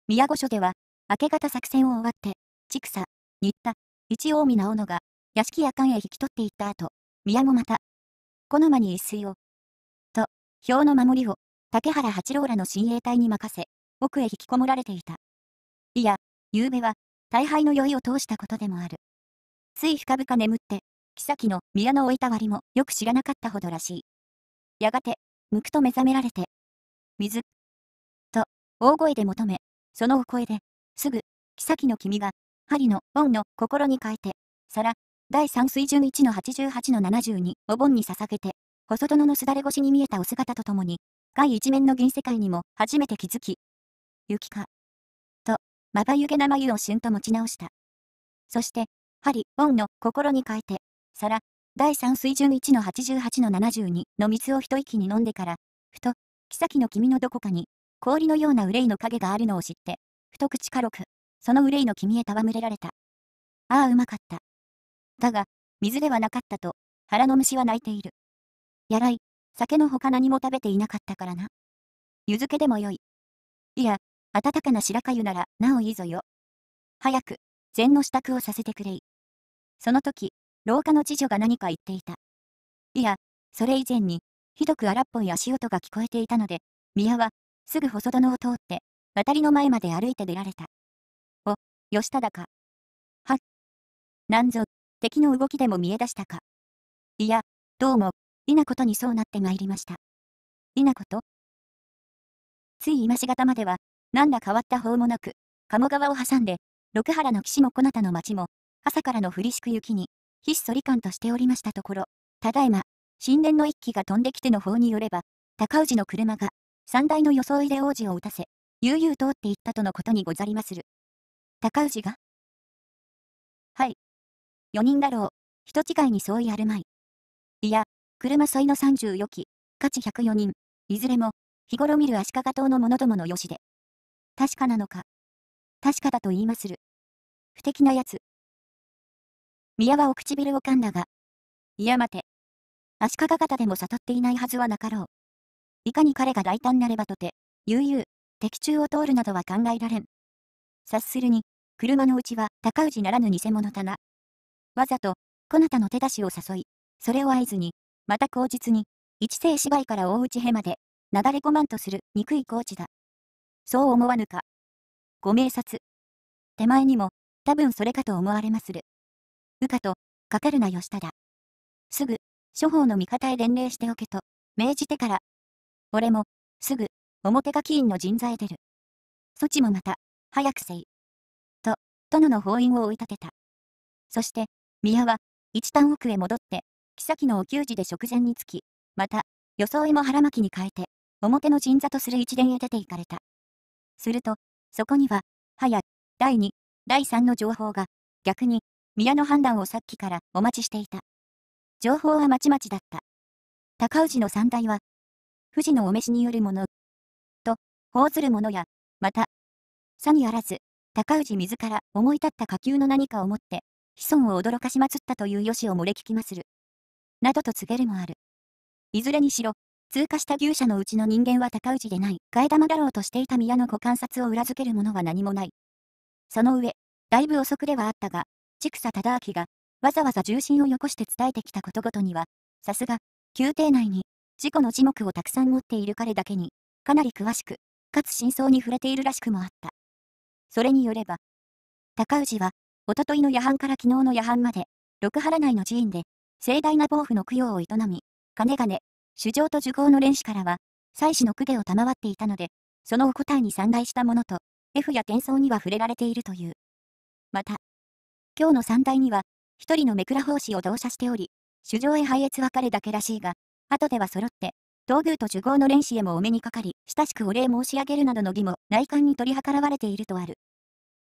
宮御所では、明け方作戦を終わって、千草、新田、一大見直野が、屋敷や館へ引き取っていった後、宮もまた、この間に一水を、と、表の守りを、竹原八郎らの親衛隊に任せ、奥へ引きこもられていた。いや、夕べは、大敗の酔いを通したことでもある。つい深々眠って、妃の宮の老いたわりもよく知らなかったほどらしい。やがて、むくと目覚められて、水、と、大声で求め、そのお声で、すぐ、妃の君が、針の、盆の、心に変えて、皿、第三水準1の88の72お盆に捧げて、細殿のすだれ越しに見えたお姿とともに、外一面の銀世界にも初めて気づき、雪か。と、まばゆげな眉をしゅんと持ち直した。そして、針、盆の心に変えて、皿、第3水準1の88の72の水を一息に飲んでから、ふと、妃の君のどこかに、氷のような憂いの影があるのを知って、と口軽く、その憂いの君へ戯れられた。ああうまかった。だが、水ではなかったと、腹の虫は泣いている。やらい、酒の他何も食べていなかったからな。湯漬けでもよい。いや、温かな白粥なら、なおいいぞよ。早く、禅の支度をさせてくれい。その時、廊下の知女が何か言っていた。いや、それ以前に、ひどく荒っぽい足音が聞こえていたので、宮は、すぐ細殿を通って、渡りの前まで歩いて出られた。お、吉忠か。はっ。なんぞ、敵の動きでも見え出したか。いや、どうも、稲子とにそうなってまいりました。稲子とつい今しがたまでは、何ら変わった法もなく、鴨川を挟んで、六原の岸もこなたの町も、朝からの降りしく雪に、ひっそり感としておりましたところ、ただいま、神殿の一機が飛んできての法によれば、高氏の車が、三代の装いで王子を打たせ、悠々通っていったとのことにござりまする。高氏がはい。四人だろう。人違いに相違あるまい。いや、車沿いの三十余機、価値百四人、いずれも、日頃見る足利党の者どものよしで。確かなのか。確かだと言いまする。不敵なやつ。宮はお唇を噛んだが。いや待て。足利方でも悟っていないはずはなかろう。いかに彼が大胆なればとて、悠々、敵中を通るなどは考えられん。察するに、車のうちは高氏ならぬ偽物棚。わざと、こなたの手出しを誘い、それを合図に、また口実に、一世芝居から大内へまで、なだれ込まんとする憎いコーチだ。そう思わぬか。ご明察。手前にも、多分それかと思われまする。部下と、かかるな吉田だ。すぐ、諸法の味方へ伝令しておけと、命じてから。俺も、すぐ、表書き院の人材出る。措置もまた、早くせい。と、殿の法院を追い立てた。そして、宮は、一旦奥へ戻って、妃のお給仕で食前につき、また、装いも腹巻きに変えて、表の人座とする一殿へ出て行かれた。すると、そこには、早、第二、第三の情報が、逆に、宮の判断をさっきからお待ちしていた。情報はまちまちだった。高氏の三代は、富士のお召しによるもの、と、報ずるものや、また、さにあらず、高氏自ら思い立った下級の何かをもって、子孫を驚かしまつったというよしを漏れ聞きまする。などと告げるもある。いずれにしろ、通過した牛舎のうちの人間は高氏でない、替え玉だろうとしていた宮のご観察を裏付けるものは何もない。その上、だいぶ遅くではあったが、千草忠明が、わざわざ重心をよこして伝えてきたことごとには、さすが、宮廷内に、事故の字幕をたくさん持っている彼だけに、かなり詳しく、かつ真相に触れているらしくもあった。それによれば、高氏は、おとといの夜半から昨日の夜半まで、六原内の寺院で、盛大な暴風の供養を営み、金々主上と受講の連氏からは、妻子の公家を賜っていたので、そのお答えに散来したものと、F や転送には触れられているという。今日の三体には、一人の目倉法師を同射しており、主上へ拝謁別れだけらしいが、後では揃って、東宮と呪号の連氏へもお目にかかり、親しくお礼申し上げるなどの義も内観に取り計らわれているとある。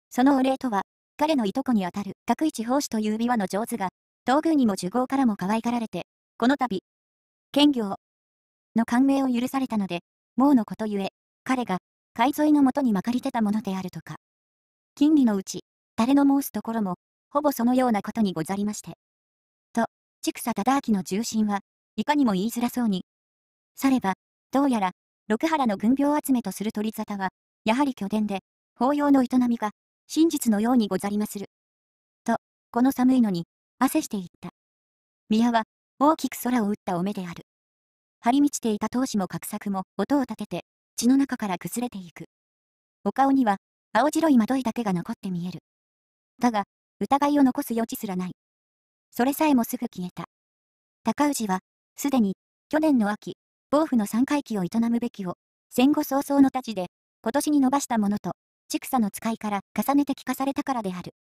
そのお礼とは、彼のいとこにあたる各一法師という琵琶の上手が、東宮にも呪号からも可愛がられて、この度、兼業の感銘を許されたので、もうのことゆえ、彼が、海沿いのもとにまかりてたものであるとか。金利のうち、誰の申すところも、ほぼそのようなことにござりまして。と、千草忠明の重心はいかにも言いづらそうに。されば、どうやら、六原の軍病集めとする取り沙汰は、やはり拠点で、法要の営みが、真実のようにござりまする。と、この寒いのに、汗していった。宮は、大きく空を打ったお目である。張り満ちていた闘志も格索も音を立てて、血の中から崩れていく。お顔には、青白い惑いだけが残って見える。だが、疑いを残す余地すらない。それさえもすぐ消えた。高氏は、すでに、去年の秋、防府の三回忌を営むべきを、戦後早々の太刀で、今年に伸ばしたものと、千草の使いから重ねて聞かされたからである。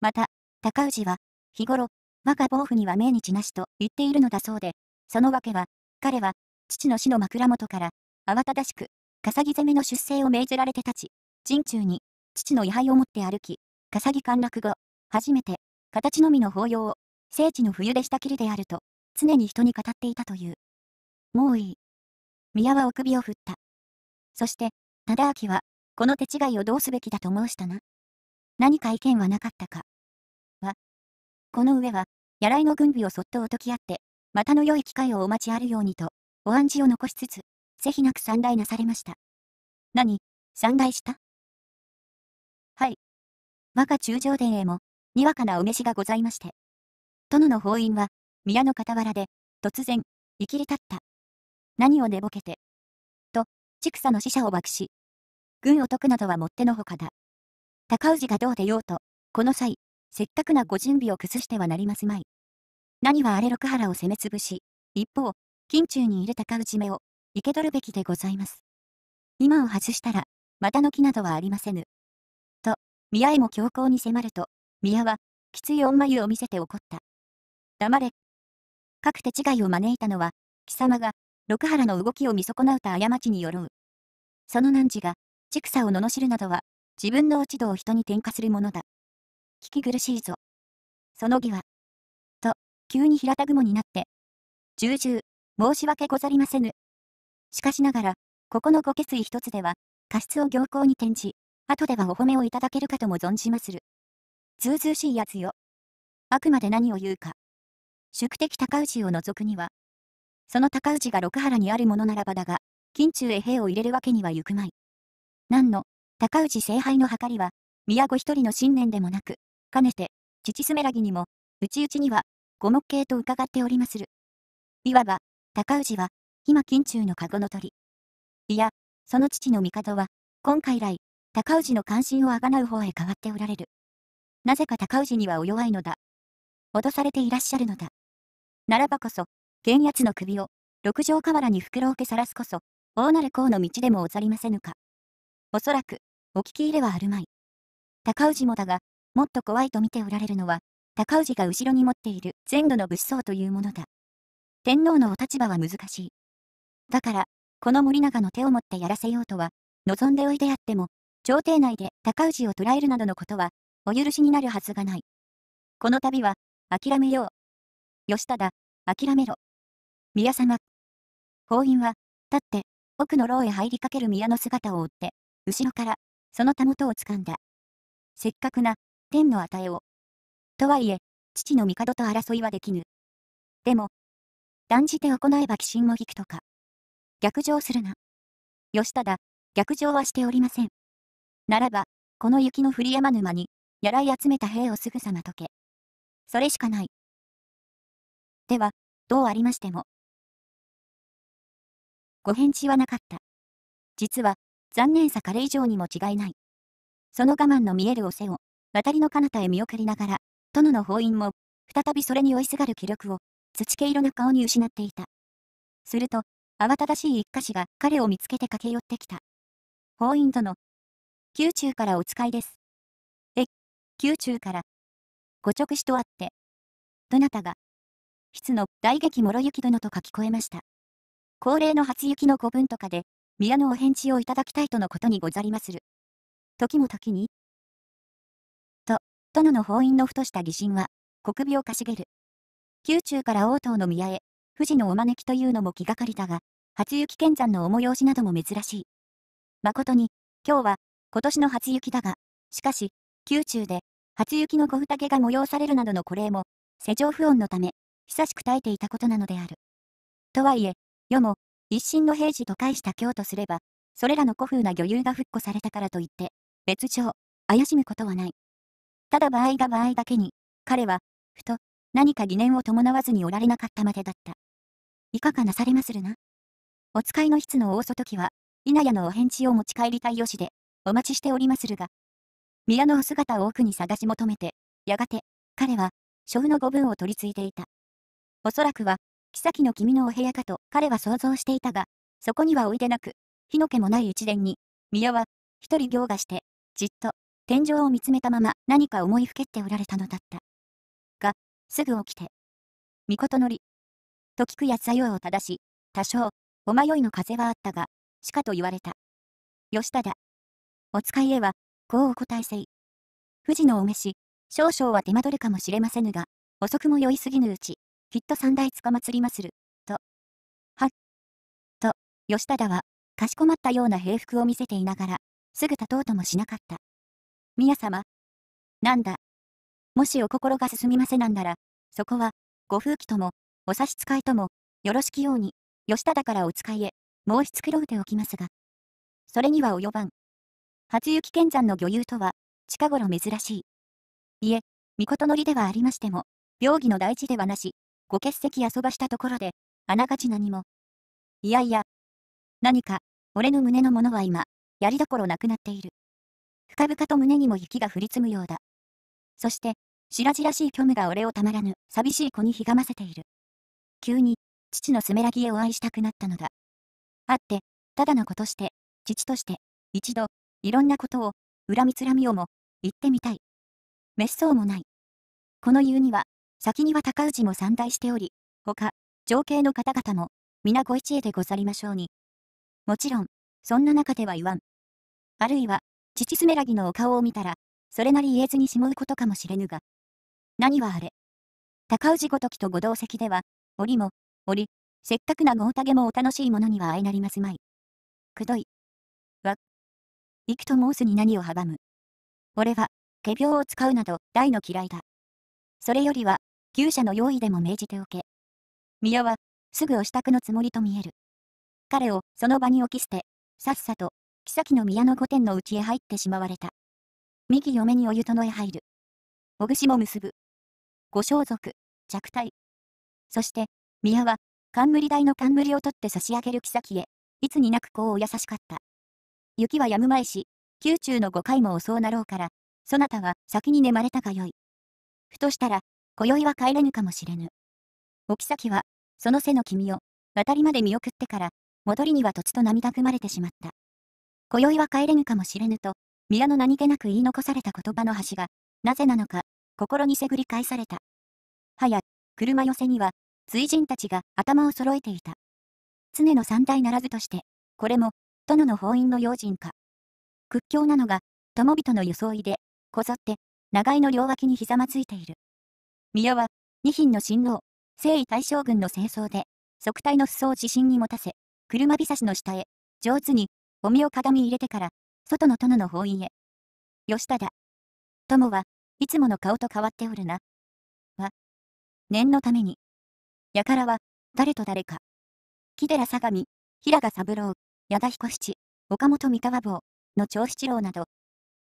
また、高氏は、日頃、我が防府には命日なしと言っているのだそうで、そのけは、彼は、父の死の枕元から、慌ただしく、笠木攻めの出征を命じられて立ち、陣中に、父の位牌を持って歩き、笠木陥落後、初めて、形のみの法要を、聖地の冬でしたきりであると、常に人に語っていたという。もういい。宮はお首を振った。そして、忠明は、この手違いをどうすべきだと申したな。何か意見はなかったか。は、この上は、やらいの軍備をそっとおときあって、またの良い機会をお待ちあるようにと、お暗示を残しつつ、是非なく散来なされました。何、散来したはい。我が中条殿へも、にわかなお召しがございまして。殿の法院は、宮の傍らで、突然、生きり立った。何を寝ぼけて。と、千草の使者を爆し、軍を解くなどはもってのほかだ。高氏がどう出ようと、この際、せっかくなご準備を崩してはなりますまい。何はあれ六原を攻め潰し、一方、近中にいる高氏めを、生け取るべきでございます。今を外したら、またの木などはありませぬ。と、宮へも強硬に迫ると、宮は、きつい女湯を見せて怒った。黙れ。かく手違いを招いたのは、貴様が、六原の動きを見損なうた過ちによろう。その汝が、畜産を罵るなどは、自分の落ち度を人に転嫁するものだ。聞き苦しいぞ。その義は。と、急に平田雲になって、重々、申し訳ござりませぬ。しかしながら、ここのご決意一つでは、過失を行行に転じ、後ではお褒めをいただけるかとも存じまする。ずずしいやつよ。あくまで何を言うか。宿敵高氏を除くには、その高氏が六原にあるものならばだが、近中へ兵を入れるわけにはゆくまい。何の、高氏聖杯の計りは、都一人の信念でもなく、かねて、父すめらぎにも、内々には、五目系と伺っておりまする。いわば、高氏は、今近中の籠の鳥。いや、その父の帝は、今回来、高氏の関心をあがなう方へ変わっておられる。なぜか高氏にはお弱いのだ。脅されていらっしゃるのだ。ならばこそ、現奴の首を、六条河原に袋受けさらすこそ、大なる功の道でもおざりませぬか。おそらく、お聞き入れはあるまい。高氏もだが、もっと怖いと見ておられるのは、高氏が後ろに持っている全土の物騒というものだ。天皇のお立場は難しい。だから、この森永の手を持ってやらせようとは、望んでおいであっても、朝廷内で高氏を捕らえるなどのことは、お許しになるはずがない。この度は、諦めよう。吉忠、諦めろ。宮様。法院は、立って、奥の牢へ入りかける宮の姿を追って、後ろから、そのたもとを掴んだ。せっかくな、天の与えを。とはいえ、父の帝と争いはできぬ。でも、断じて行えば鬼神も引くとか。逆上するな。吉忠、逆上はしておりません。ならば、この雪の降り山沼に、らい集めた兵をすぐさま解け。それしかない。では、どうありましても。ご返事はなかった。実は、残念さ彼以上にも違いない。その我慢の見えるおせを、渡りの彼方へ見送りながら、殿の法院も、再びそれに追いすがる気力を、土系色の顔に失っていた。すると、慌ただしい一家子が彼を見つけて駆け寄ってきた。法院殿。宮中からお使いです。宮中から、ご直視とあって、どなたが、室の大劇諸雪殿と書き越えました。恒例の初雪の古文とかで、宮のお返事をいただきたいとのことにござりまする。時も時に、と、殿の法院のふとした疑心は、国病かしげる。宮中から王党の宮へ、富士のお招きというのも気がかりだが、初雪剣山のお催しなども珍しい。誠に、今日は、今年の初雪だが、しかし、宮中で、初雪の小畑が催されるなどのこれも、世情不穏のため、久しく耐えていたことなのである。とはいえ、世も、一心の平時と返した京とすれば、それらの古風な余裕が復古されたからといって、別状、怪しむことはない。ただ場合が場合だけに、彼は、ふと、何か疑念を伴わずにおられなかったまでだった。いかがなされまするな。お使いの室の大外時は、稲屋のお返事を持ち帰りたいよしで、お待ちしておりまするが、宮のお姿を奥に探し求めて、やがて、彼は、書婦の語文を取り継いでいた。おそらくは、妃の君のお部屋かと彼は想像していたが、そこにはおいでなく、火の気もない一連に、宮は、一人行がして、じっと、天井を見つめたまま何か思いふけっておられたのだった。が、すぐ起きて。みことのり。と聞くやさようを正し、多少、お迷いの風はあったが、しかと言われた。吉田だ。お使いへは、こうお答えせい。富士のお召し、少々は手間取るかもしれませぬが、遅くも酔いすぎぬうち、きっと三代つかまつりまする、と。はっ。と、吉忠は、かしこまったような平服を見せていながら、すぐ立とうともしなかった。宮様。なんだ。もしお心が進みませなんなら、そこは、ご風紀とも、お差し使いとも、よろしきように、吉忠からお使いへ、申し繕うておきますが。それには及ばん。初雪剣山の魚遊とは、近頃珍しい。いえ、御事のりではありましても、病気の大事ではなし、ご欠席やそばしたところで、あながち何も。いやいや。何か、俺の胸のものは今、やりどころなくなっている。深々と胸にも雪が降り積むようだ。そして、白々しい虚無が俺をたまらぬ、寂しい子にひがませている。急に、父のスメラギへお会いしたくなったのだ。あって、ただの子として、父として、一度、いろんなことを、恨みつらみをも、言ってみたい。滅相もない。この言うには、先には高氏も参大しており、他、情景の方々も、皆ご一恵でござりましょうに。もちろん、そんな中では言わん。あるいは、父すめらぎのお顔を見たら、それなり言えずにしもうことかもしれぬが。何はあれ。高氏ごときとご同席では、折も、折、せっかくなたげもお楽しいものには相なりますまい。くどい。行くと申すに何を阻む。俺は、仮病を使うなど、大の嫌いだ。それよりは、牛舎の用意でも命じておけ。宮は、すぐお支度のつもりと見える。彼をその場に置き捨て、さっさと、妃の宮の御殿のうちへ入ってしまわれた。右嫁にお湯殿へ入る。おぐしも結ぶ。ご装束、弱体。そして、宮は、冠台の冠を取って差し上げる妃へ、いつになくこうお優しかった。雪は止むまいし、宮中の誤解も遅うなろうから、そなたは先に眠れたがよい。ふとしたら、今宵は帰れぬかもしれぬ。お妃は、その背の君を、渡りまで見送ってから、戻りには土地と涙ぐまれてしまった。今宵は帰れぬかもしれぬと、宮の何気なく言い残された言葉の端が、なぜなのか、心にせぐり返された。はや、車寄せには、追人たちが頭を揃えていた。常の三代ならずとして、これも殿の法院の用心か。屈強なのが、友人の装いで、こぞって、長井の両脇にひざまずいている。宮は、二品の新郎、征夷大将軍の戦争で、側体の裾を自信に持たせ、車びさしの下へ、上手に、お身をかがみ入れてから、外の殿の法院へ。吉田だ。友はいつもの顔と変わっておるな。は、念のために。やからは、誰と誰か。木寺相模、平賀三郎、矢田彦七、岡本三河坊の長七郎など、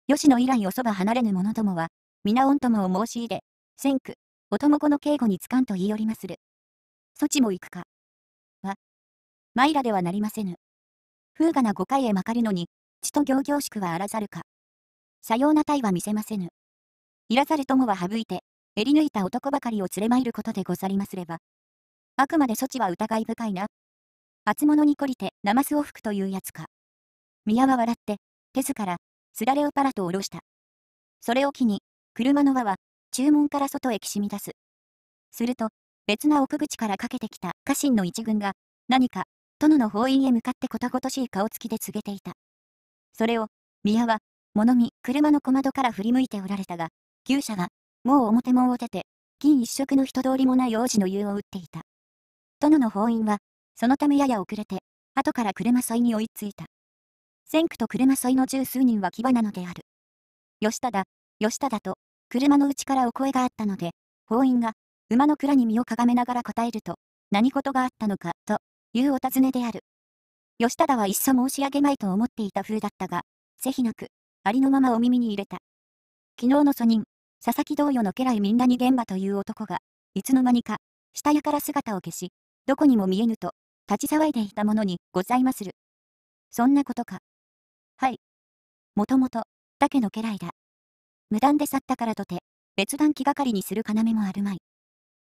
吉野以来おそば離れぬ者どもは、皆御友を申し入れ、先駆、お供子の警護につかんと言い寄りまする。措置も行くか。は、マイラではなりませぬ。風雅な誤解へまかるのに、血と行々しくはあらざるか。さような体は見せませぬ。いらざる友は省いて、襟抜いた男ばかりを連れ参ることでござりますれば。あくまで措置は疑い深いな、厚物に懲りてナマスを吹くというやつか。宮は笑って、手すから、すだれをパラと下ろした。それを機に、車の輪は、注文から外へきしみ出す。すると、別な奥口からかけてきた家臣の一軍が、何か、殿の法院へ向かってことごとしい顔つきで告げていた。それを、宮は、物見、車の小窓から振り向いておられたが、牛舎は、もう表門を出て、金一色の人通りもない王子の湯を打っていた。殿の法院は、そのためやや遅れて、後から車沿いに追いついた。先区と車沿いの十数人は牙なのである。吉田だ、吉田だと、車の内からお声があったので、法院が、馬の蔵に身をかがめながら答えると、何事があったのか、というお尋ねである。吉忠はいっそ申し上げまいと思っていた風だったが、せひなく、ありのままお耳に入れた。昨日の祖人、佐々木同様の家来みんなに現場という男が、いつの間にか、下屋から姿を消し、どこにも見えぬと、立ち騒いでいたものにございまする。そんなことか。はい。もともと、たけの家来だ。無断で去ったからとて、別段気がかりにする要もあるまい。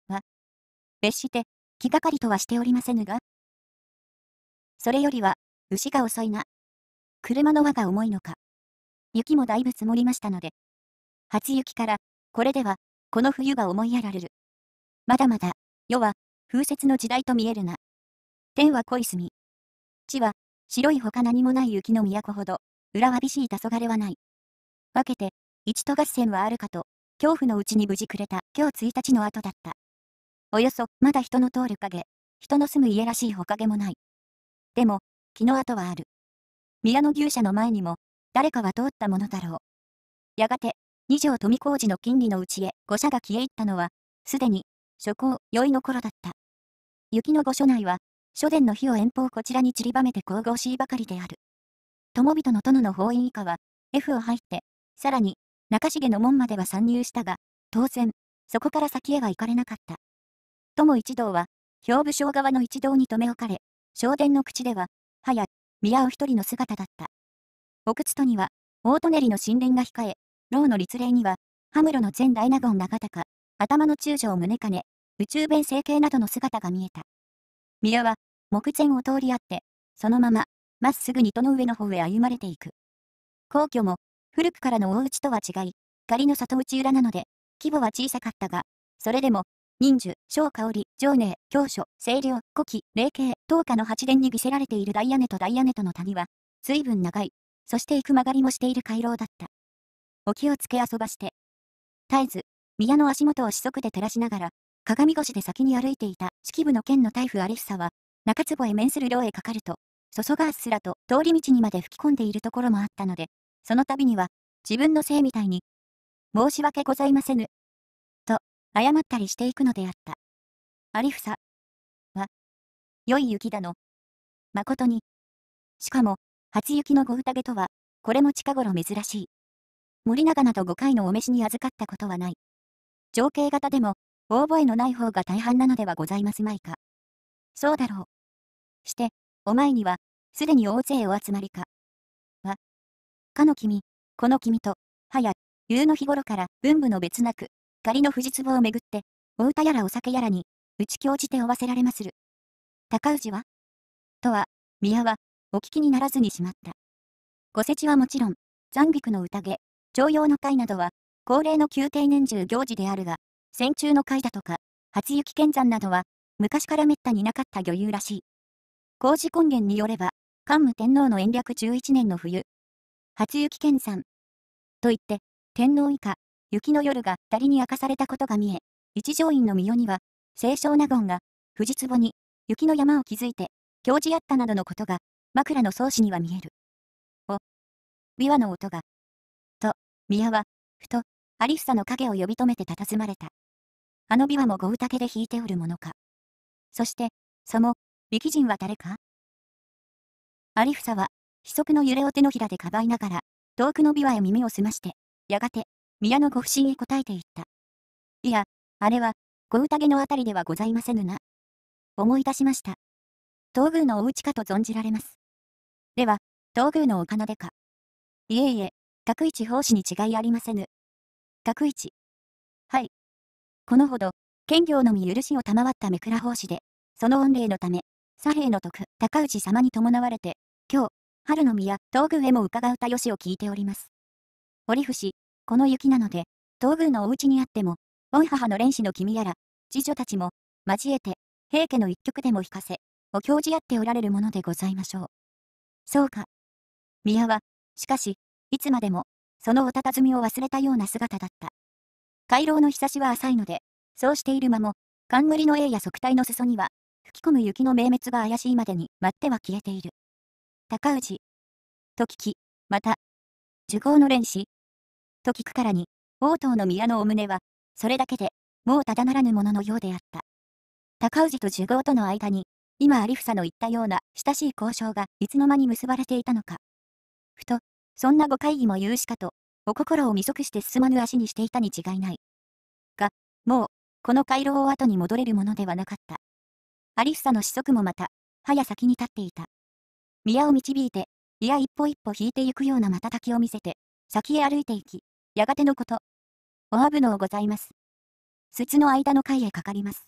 は。別して、気がかりとはしておりませぬが。それよりは、牛が遅いな。車の輪が重いのか。雪もだいぶ積もりましたので。初雪から、これでは、この冬が思いやられる。まだまだ、世は、風雪の時代と見えるな。天は濃い。み。地は、白い他何もない雪の都ほど、裏わびしい黄昏はない。分けて、一都合戦はあるかと、恐怖のうちに無事くれた今日1日の後だった。およそ、まだ人の通る影、人の住む家らしいほかげもない。でも、気の跡はある。宮の牛舎の前にも、誰かは通ったものだろう。やがて、二条富小路の金利のうちへ五社が消え入ったのは、すでに、初行、宵の頃だった。雪の御所内は、書伝の火を遠方こちらに散りばめて神々しいばかりである。友人の殿の法院以下は、F を入って、さらに、中重の門までは参入したが、当然、そこから先へは行かれなかった。友一同は、兵部省側の一同に留め置かれ、正殿の口では、はや、宮尾一人の姿だった。奥津とには、大舎りの神殿が控え、牢の立令には、ハムロの前大納言長高、頭の中将宗兼、宇宙弁整形などの姿が見えた。宮は、目前を通り合って、そのまま、まっすぐに戸の上の方へ歩まれていく。皇居も、古くからの大内とは違い、仮の里内裏なので、規模は小さかったが、それでも、忍樹、小香織、常寧、教書、清涼、古希、霊慶、東下の八殿に着せられている大屋根と大屋根との谷は、随分長い、そして行く曲がりもしている回廊だった。お気をつけ遊ばして。絶えず、宮の足元を四足で照らしながら、鏡越しで先に歩いていた式部の剣の大夫アレフサは、中坪へ面する寮へかかると、そそがすすらと通り道にまで吹き込んでいるところもあったので、その度には、自分のせいみたいに、申し訳ございませぬ。と、謝ったりしていくのであった。ありふさ。は、良い雪だの。誠に。しかも、初雪のご宴とは、これも近頃珍しい。森永など5回のお召しに預かったことはない。情景型でも、大声のない方が大半なのではございますまいか。そうだろう。して、お前には、すでに大勢お集まりか。は、かの君、この君と、はや、夕の日頃から文武の別なく、仮の藤壺をめぐって、お歌やらお酒やらに、打ち興じて追わせられまする。高氏はとは、宮は、お聞きにならずにしまった。ご世知はもちろん、残菊の宴、徴用の会などは、恒例の宮廷年中行事であるが、戦中の会だとか、初雪剣山などは、昔から滅多になかった魚遊らしい。工事根源によれば、桓武天皇の延暦11年の冬、初雪県山。といって、天皇以下、雪の夜が二人に明かされたことが見え、一条院の御代には、清少納言が、藤壺に、雪の山を築いて、教示あったなどのことが、枕の草子には見える。お、琵琶の音が、と、宮は、ふと、有サの影を呼び止めて佇まれた。あの琵琶も五歌で弾いておるものか。そして、その、力キ人は誰か有房は、秘則の揺れを手のひらでかばいながら、遠くの琵琶へ耳を澄まして、やがて、宮のご不審へ答えていった。いや、あれは、ご宴のあたりではございませぬな。思い出しました。東宮のお家かと存じられます。では、東宮のお奏でか。いえいえ、各一奉仕に違いありませぬ。各一。はい。このほど、兼業のみ許しを賜った目倉奉仕で、その御礼のため、左兵の徳、高氏様に伴われて、今日、春の宮、東宮へも伺うたよしを聞いております。折伏、この雪なので、東宮のお家にあっても、御母の蓮子の君やら、次女たちも、交えて、平家の一曲でも弾かせ、お教示あっておられるものでございましょう。そうか。宮は、しかし、いつまでも、そのおたたずみを忘れたような姿だった。回廊の日差しは浅いので、そうしている間も、冠の栄や側帯の裾には、き込む雪の明滅が怪しいまでに、待っては消えている。高氏。と聞き、また、受講の連氏。と聞くからに、王党の宮のお胸は、それだけで、もうただならぬもののようであった。高氏と受講との間に、今有房の言ったような親しい交渉がいつの間に結ばれていたのか。ふと、そんなご会議も言うしかと、お心を未足して進まぬ足にしていたに違いない。が、もう、この回廊を後に戻れるものではなかった。アリッサの子息もまた、はや先に立っていた。宮を導いて、いや一歩一歩引いてゆくような瞬きを見せて、先へ歩いていき、やがてのこと。おはぶのをございます。筒の間の階へかかります。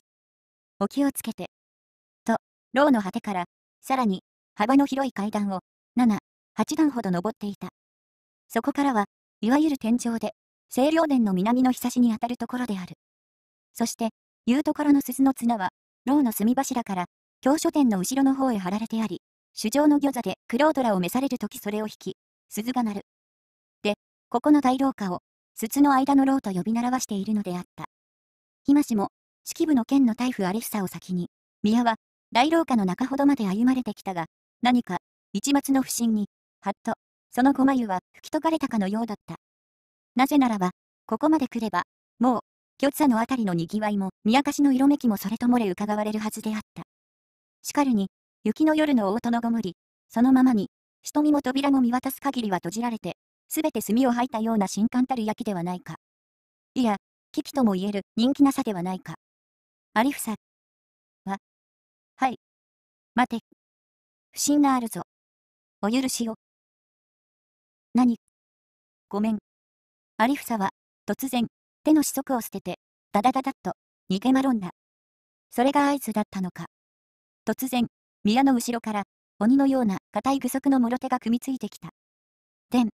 お気をつけて。と、牢の果てから、さらに、幅の広い階段を、7、8段ほど登っていた。そこからは、いわゆる天井で、清涼殿の南の日差しにあたるところである。そして、言うところの鈴の綱は、牢の墨柱から、教書店の後ろの方へ貼られてあり、主上の御座でクロードラを召される時それを引き、鈴が鳴る。で、ここの大廊下を、筒の間の牢と呼び習わしているのであった。今しも、式部の剣の大夫アレフサを先に、宮は、大廊下の中ほどまで歩まれてきたが、何か、一末の不審に、はっと、その小眉は吹き解かれたかのようだった。なぜならば、ここまで来れば、もう、魚津のあたりの賑わいも、明かしの色めきもそれともれ伺われるはずであった。しかるに、雪の夜の大戸のごむり、そのままに、瞳も扉も見渡す限りは閉じられて、すべて炭を吐いたような新刊たる焼きではないか。いや、危機とも言える人気なさではないか。フサ。は、はい。待て。不審があるぞ。お許しを。何ごめん。フサは、突然、手の子息を捨てて、ダダダダッと、逃げまろんだ。それが合図だったのか。突然、宮の後ろから、鬼のような硬い具足の諸手が組みついてきた。でん。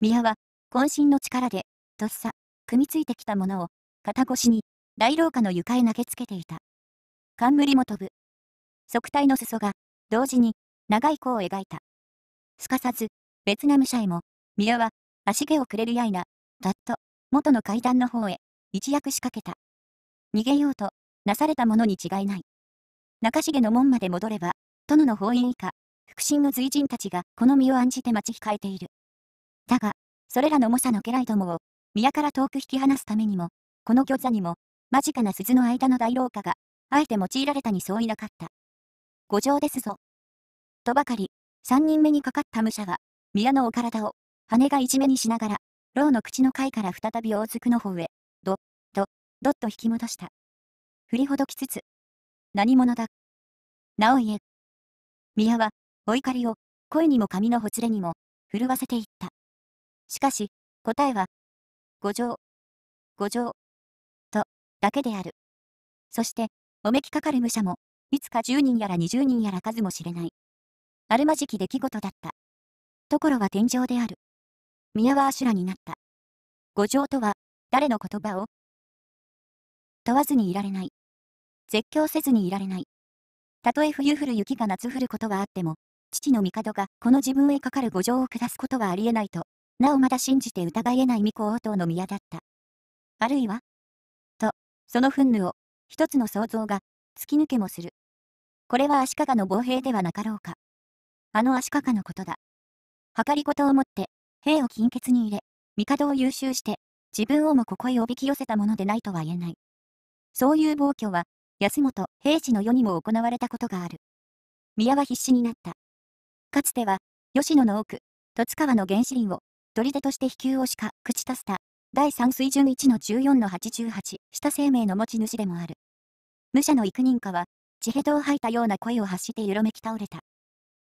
宮は、渾身の力で、とっさ、組みついてきたものを、肩越しに、大廊下の床へ投げつけていた。冠も飛ぶ。側体の裾が、同時に、長い弧を描いた。すかさず、別な武者へも、宮は、足毛をくれるやいな、だっと、元の階段の方へ、一躍仕掛けた。逃げようと、なされたものに違いない。中重の門まで戻れば、殿の法院以下、腹心の随人たちがこの身を案じて待ち控えている。だが、それらの猛者の家来どもを、宮から遠く引き離すためにも、この魚座にも、間近な鈴の間の大廊下が、あえて用いられたに相違なかった。五条ですぞ。とばかり、三人目にかかった武者は、宮のお体を、羽がいじめにしながら、ローの口の階から再び大津くの方へ、ど、ど、どっと引き戻した。振りほどきつつ、何者だ。なおいえ。宮は、お怒りを、声にも髪のほつれにも、震わせていった。しかし、答えは、五条、五条、と、だけである。そして、おめきかかる武者も、いつか十人やら二十人やら数も知れない。あるまじき出来事だった。ところは天井である。宮は修羅になった。五条とは、誰の言葉を問わずにいられない。絶叫せずにいられない。たとえ冬降る雪が夏降ることはあっても、父の帝がこの自分へかかる五条を下すことはありえないと、なおまだ信じて疑えない御子王党の宮だった。あるいはと、その憤怒を、一つの想像が、突き抜けもする。これは足利の防兵ではなかろうか。あの足利のことだ。かりことをもって、兵を金欠に入れ、帝を優秀して、自分をもここへおびき寄せたものでないとは言えない。そういう暴挙は、安本、平治の世にも行われたことがある。宮は必死になった。かつては、吉野の奥、戸津川の原子林を、砦として飛球をしか、朽ちたすた、第三水準1の14の88、下生命の持ち主でもある。武者の幾人かは、地平道を吐いたような声を発してよろめき倒れた。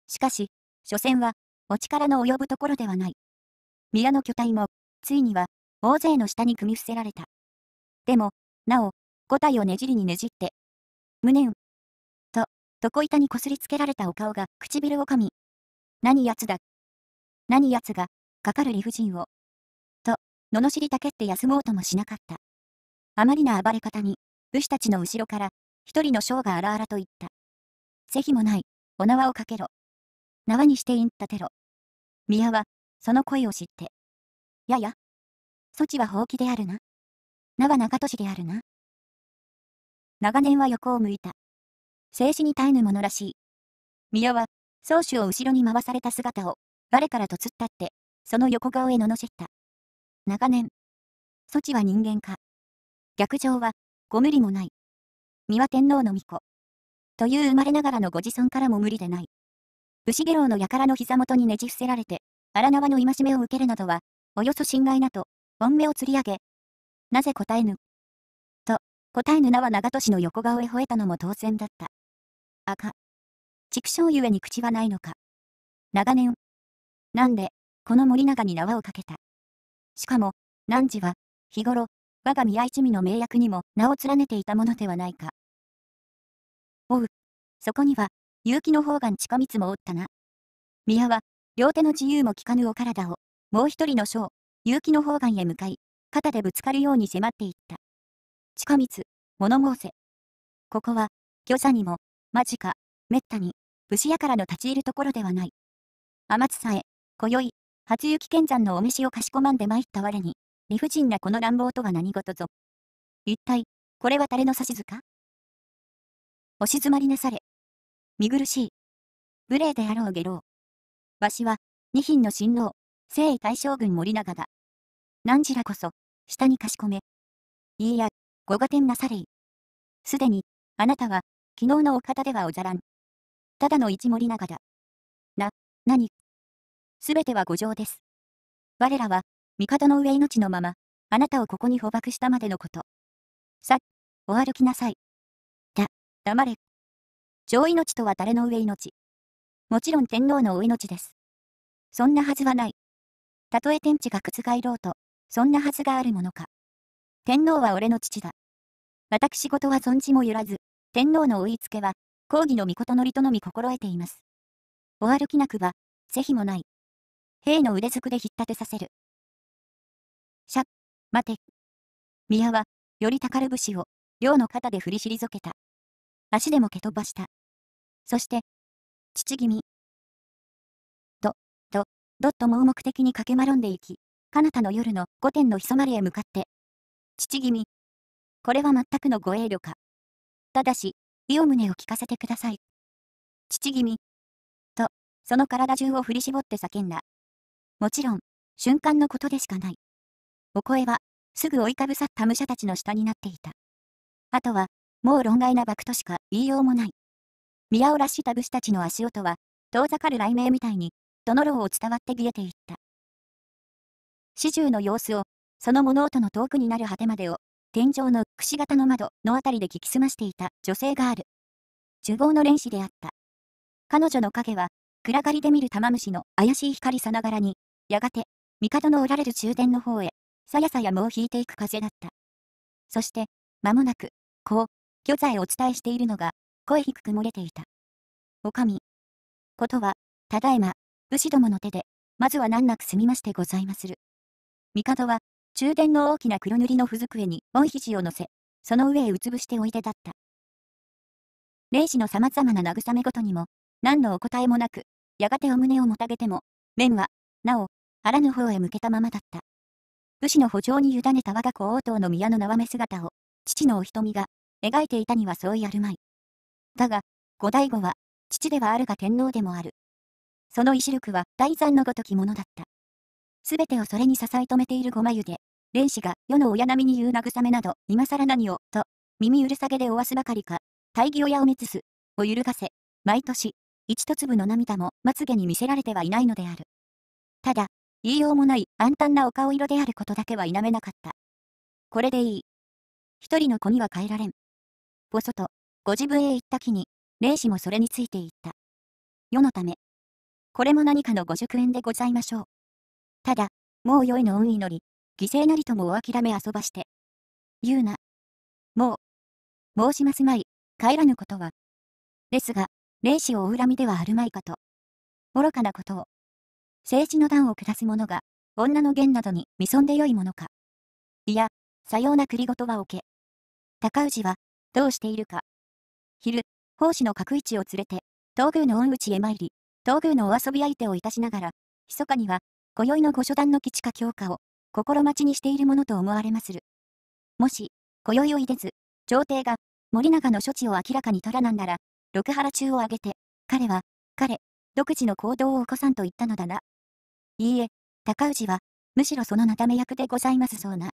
しかし、所詮は、お力の及ぶところではない。宮の巨体も、ついには、大勢の下に組み伏せられた。でも、なお、五体をねじりにねじって、無念。と、床板にこすりつけられたお顔が唇を噛み、何やつだ。何やつが、かかる理不尽を。と、罵りたけって休もうともしなかった。あまりな暴れ方に、武士たちの後ろから、一人の将が荒々と言った。是非もない、お縄をかけろ。縄にしてイったてろ。宮は、その声を知って。やや。措置は放棄であるな。名は長年であるな。長年は横を向いた。静止に耐えぬものらしい。宮は、宗主を後ろに回された姿を、我からと突っ立って、その横顔へのしった。長年。そちは人間か。逆上は、ご無理もない。三輪天皇の御子。という生まれながらのご自尊からも無理でない。牛下郎の輩の膝元にねじ伏せられて、荒縄の戒めを受けるなどは、およそ侵害なと、本命を釣り上げ、なぜ答えぬと、答えぬ名は長門氏の横顔へ吠えたのも当然だった。赤。畜生ゆえに口はないのか。長年。なんで、この森永に縄をかけた。しかも、汝は、日頃、我が宮一味の名役にも名を連ねていたものではないか。おう。そこには、結城の方眼近光もおったな。宮は、両手の自由も利かぬお体を、もう一人の将、結城の方眼へ向かい、肩でぶつかるように迫っていった。近光、物申せ。ここは、魚者にも、間近、めったに、武士屋からの立ち入るところではない。天津さえ、今宵、初雪剣山のお飯をかしこまんで参った我に、理不尽なこの乱暴とは何事ぞ。一体、これは誰の指図かお静まりなされ。見苦しい。無礼であろう下郎。わしは、二品の新郎、征夷大将軍森長だ。何時らこそ、下にかしこめ。いいや、ご合点なされい。すでに、あなたは、昨日のお方ではおざらん。ただの一森長だ。な、何すべては五条です。我らは、帝の上命のまま、あなたをここに捕獲したまでのこと。さ、お歩きなさい。だ、黙れ。上命とは誰の上命。もちろん天皇のお命です。そんなはずはない。たとえ天地が覆ろうと、そんなはずがあるものか。天皇は俺の父だ。私事は存じもゆらず、天皇のお言いつけは、抗議の御事のりとのみ心得ています。お歩きなくば、是非もない。兵の腕づくで引っ立てさせる。しゃ、待て。宮は、より宝節を、両の肩で振り退けた。足でも蹴飛ばした。そして、父君。と、と、どっと盲目的に駆けまろんでいき、彼方の夜の御殿の潜まりへ向かって。父君。これは全くのご栄旅か。ただし、伊を胸を聞かせてください。父君。と、その体中を振り絞って叫んだ。もちろん、瞬間のことでしかない。お声は、すぐ追いかぶさった武者たちの下になっていた。あとは、もう論外な幕としか言いようもない。宮浦した武士たちの足音は、遠ざかる雷鳴みたいに、どのろうを伝わって消えていった。始終の様子を、その物音の遠くになる果てまでを、天井のくし形の窓のあたりで聞き澄ましていた女性がある。呪房の連死であった。彼女の影は、暗がりで見る玉虫の怪しい光さながらに、やがて、帝のおられる中殿の方へ、さやさやもを引いていく風だった。そして、間もなく、こう、巨座をお伝えしているのが、声低く漏れていた。おかみ。ことは、ただいま、武士どもの手で、まずは難なく済みましてございまする。帝は、中殿の大きな黒塗りの付机に、恩肘を乗せ、その上へうつぶしておいでだった。霊視の様々な慰めごとにも、何のお答えもなく、やがてお胸をもたげても、面は、なお、あらぬ方へ向けたままだった。武士の補助に委ねた我が子王党の宮の縄目姿を、父のお瞳が、描いていたにはそうやるまい。だが、後醍醐は、父ではあるが天皇でもある。その意志力は大山のごときものだった。すべてをそれに支え止めている五眉で、蓮子が世の親並みに言う慰めなど、今更何を、と、耳うるさげでおわすばかりか、大義親を滅す、を揺るがせ、毎年、一と粒の涙もまつげに見せられてはいないのである。ただ、言いようもない安泰なお顔色であることだけは否めなかった。これでいい。一人の子には変えられん。ぼそと、ご自分へ行った気に、霊子もそれについて言った。世のため。これも何かのご熟縁でございましょう。ただ、もう良いの運祈り、犠牲なりともお諦め遊ばして。言うな。もう。申しますまい、帰らぬことは。ですが、霊子をお恨みではあるまいかと。愚かなことを。政治の段を下す者が、女の弦などに見損でよいものか。いや、さような栗ごとはおけ。高氏は、どうしているか、昼、奉仕の角一を連れて、東宮の恩口へ参り、東宮のお遊び相手をいたしながら、密かには、今宵の御所段の基地か強化を、心待ちにしているものと思われまする。もし、今宵をいでず、朝廷が、森永の処置を明らかに取らなんなら、六原中を挙げて、彼は、彼、独自の行動を起こさんと言ったのだな。いいえ、高氏は、むしろそのなため役でございますそうな。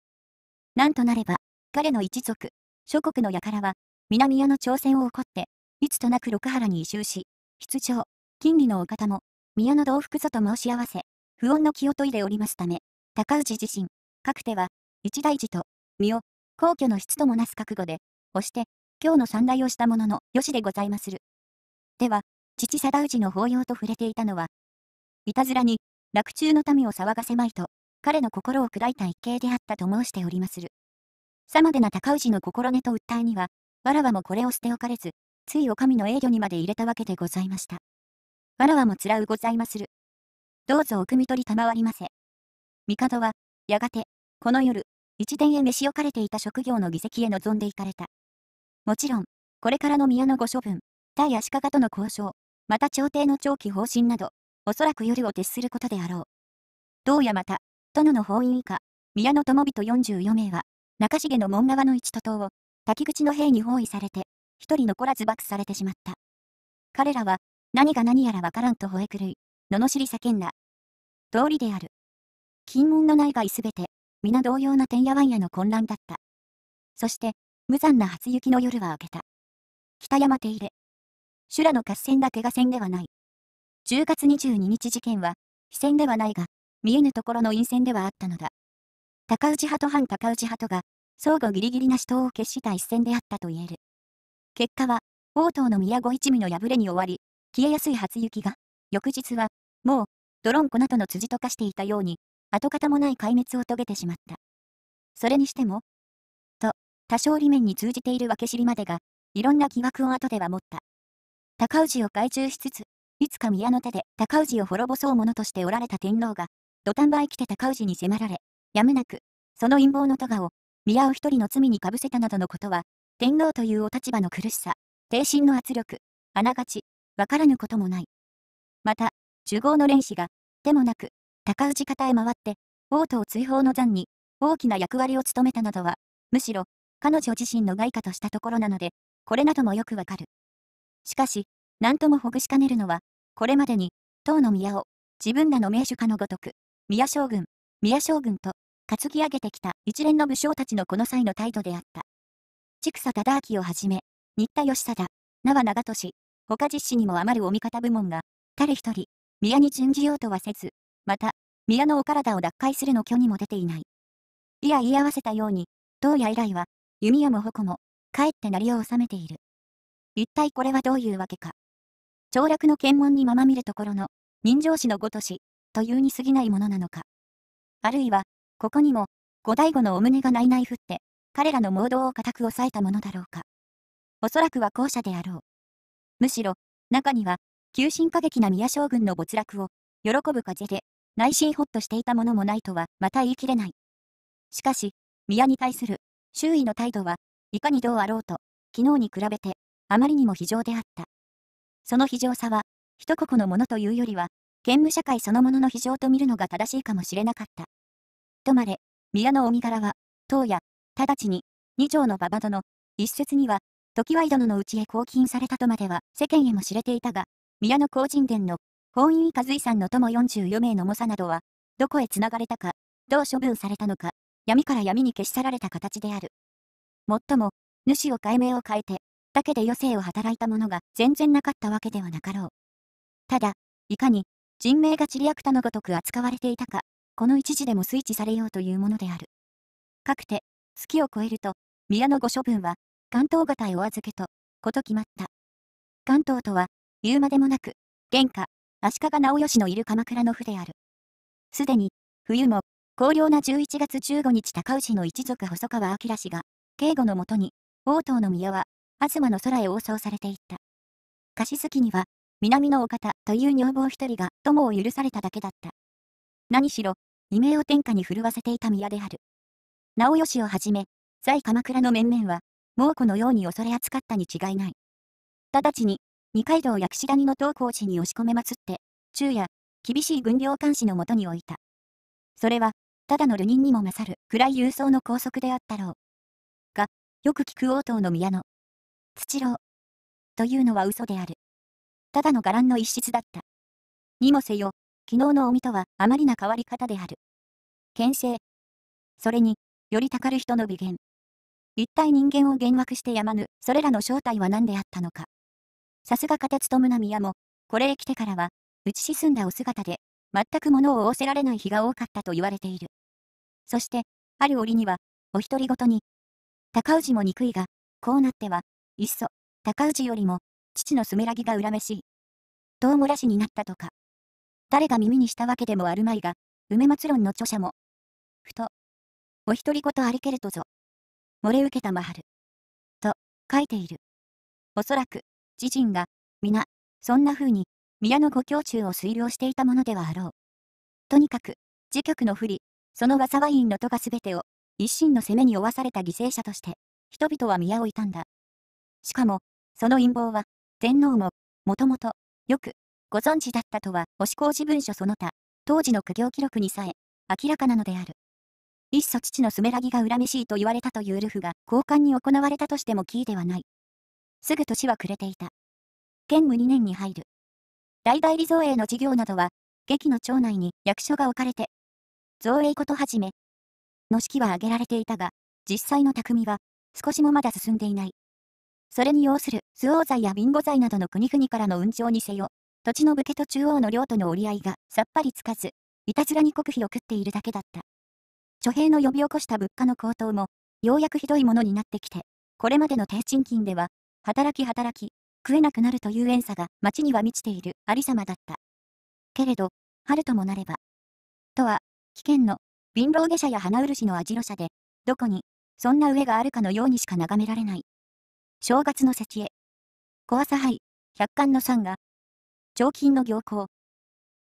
なんとなれば、彼の一族、諸国の輩は、南屋の挑戦を起こって、いつとなく六原に移住し、室長、金利のお方も、宮の同福祖と申し合わせ、不穏の気を研いでおりますため、高氏自身、かくては、一大事と、身を、皇居の質ともなす覚悟で、押して、今日の三大をしたものの、よしでございまする。では、父貞氏の法要と触れていたのは、いたずらに、落中の民を騒がせまいと、彼の心を砕いた一計であったと申しておりまする。さまでな高氏の心根と訴えには、わらわもこれを捨ておかれず、ついお上の営業にまで入れたわけでございました。わらわもつらうございまする。どうぞお汲み取り賜りませ。帝は、やがて、この夜、一殿へ召し置かれていた職業の議席へ臨んでいかれた。もちろん、これからの宮のご処分、対足利との交渉、また朝廷の長期方針など、おそらく夜を徹することであろう。どうやまた、殿の法院以下、宮の友人44名は、中重の門側の一途党を、滝口の兵に包囲されて、一人残らず爆されてしまった。彼らは、何が何やらわからんと吠え狂い、罵り叫んだ。通りである。金門の内外すべて、皆同様な天夜やわんやの混乱だった。そして、無残な初雪の夜は明けた。北山手入れ。修羅の合戦だけが戦ではない。10月22日事件は、非戦ではないが、見えぬところの陰線ではあったのだ。高内派と反高内派とが、相互ギリギリな死闘を決した一戦であったと言える。結果は、王党の宮御一味の敗れに終わり、消えやすい初雪が、翌日は、もう、ドロンコなどの辻と化していたように、跡形もない壊滅を遂げてしまった。それにしても、と、多少裏面に通じている分け知りまでが、いろんな疑惑を後では持った。高氏を懐中しつつ、いつか宮の手で高氏を滅ぼそう者としておられた天皇が、土壇場へ来て高氏に迫られ、やむなく、その陰謀の咎を宮を一人の罪にかぶせたなどのことは、天皇というお立場の苦しさ、低心の圧力、あながち、わからぬこともない。また、呪号の連氏が、でもなく、高氏方へ回って、王を追放の残に、大きな役割を務めたなどは、むしろ、彼女自身の外貨としたところなので、これなどもよくわかる。しかし、何ともほぐしかねるのは、これまでに、唐の宮を、自分らの名手家のごとく、宮将軍、宮将軍と、担ぎ上げてきた一連の武将たちのこの際の態度であった。千草忠明をはじめ、新田義貞、名は長俊、他実施にも余るお味方部門が、誰一人、宮に準じようとはせず、また、宮のお体を脱会するの虚にも出ていない。いや言い合わせたように、当や以来は、弓矢も矛も、かえって鳴りを収めている。一体これはどういうわけか。長楽の検問にまま見るところの、人情師のごとし、というに過ぎないものなのか。あるいは、ここにも、後醍醐のお胸がないない振って、彼らの盲導を固く抑えたものだろうか。おそらくは後者であろう。むしろ、中には、急進過激な宮将軍の没落を、喜ぶ風で、内心ホッとしていたものもないとは、また言い切れない。しかし、宮に対する、周囲の態度は、いかにどうあろうと、昨日に比べて、あまりにも非常であった。その非常さは、一国のものというよりは、兼務社会そのものの非常と見るのが正しいかもしれなかった。とまれ、宮の鬼柄は、当夜、直ちに、二条の馬場殿、一説には、時は井殿のうちへ公金されたとまでは世間へも知れていたが、宮の公人殿の、本院和井さんの友44名の猛者などは、どこへ繋がれたか、どう処分されたのか、闇から闇に消し去られた形である。もっとも、主を解明を変えて、だけで余生を働いた者が全然なかったわけではなかろう。ただ、いかに、人命が散りくたのごとく扱われていたか、この一時でもスイッチされようというものである。かくて、月を超えると、宮のご処分は、関東方へお預けと、こと決まった。関東とは、言うまでもなく、玄下、足利直義のいる鎌倉の府である。すでに、冬も、高涼な11月15日高氏の一族細川明氏が、警護のもとに、王東の宮は、東の空へ応送されていった。貸し月には、南のお方という女房一人が友を許されただけだった。何しろ、異名を天下に震わせていた宮である。直義をはじめ、在鎌倉の面々は、猛虎のように恐れ扱ったに違いない。直ちに、二階堂薬師谷の東高寺に押し込めまつって、昼夜、厳しい軍領監視のもとに置いた。それは、ただの流人にも勝る暗い勇壮の拘束であったろう。が、よく聞く応答の宮の、土郎。というのは嘘である。ただの伽藍の一室だった。にもせよ、昨日の身とはあまりな変わり方である。牽制。それに、よりたかる人の微言。一体人間を幻惑してやまぬ、それらの正体は何であったのか。さすが片むな宮も、これへ来てからは、打ち沈んだお姿で、全く物を仰せられない日が多かったと言われている。そして、ある折には、お独り言に、高氏も憎いが、こうなっては、いっそ、高氏よりも、父のすめらぎが恨めしい。遠漏らしになったとか。誰が耳にしたわけでもあるまいが、梅松論の著者も、ふと、お独り言ありけるとぞ、漏れ受けたまはる、と書いている。おそらく、自陣が、皆、そんな風に、宮のご胸中を推量していたものではあろう。とにかく、自局の不利、その災いのとが全てを、一心の攻めに負わされた犠牲者として、人々は宮を悼んだ。しかも、その陰謀は、天皇も、もともと、よく、ご存知だったとは、押し工事文書その他、当時の苦行記録にさえ、明らかなのである。いっそ父のスメラギが恨めしいと言われたというルフが交換に行われたとしてもキーではない。すぐ年は暮れていた。兼務2年に入る。大代理造営の事業などは、劇の町内に役所が置かれて、造営ことはじめ、の式は挙げられていたが、実際の匠は、少しもまだ進んでいない。それに要する、周王罪やビンゴ罪などの国々からの運上にせよ、土地の武家と中央の領との折り合いがさっぱりつかず、いたずらに国費を食っているだけだった。諸兵の呼び起こした物価の高騰も、ようやくひどいものになってきて、これまでの低賃金では、働き働き、食えなくなるという怨さが町には満ちている有様だった。けれど、春ともなれば。とは、危険の、貧乏下車や花漆の網路車で、どこに、そんな上があるかのようにしか眺められない。正月の節へ。小朝杯、百貫の山が、長金の行幸。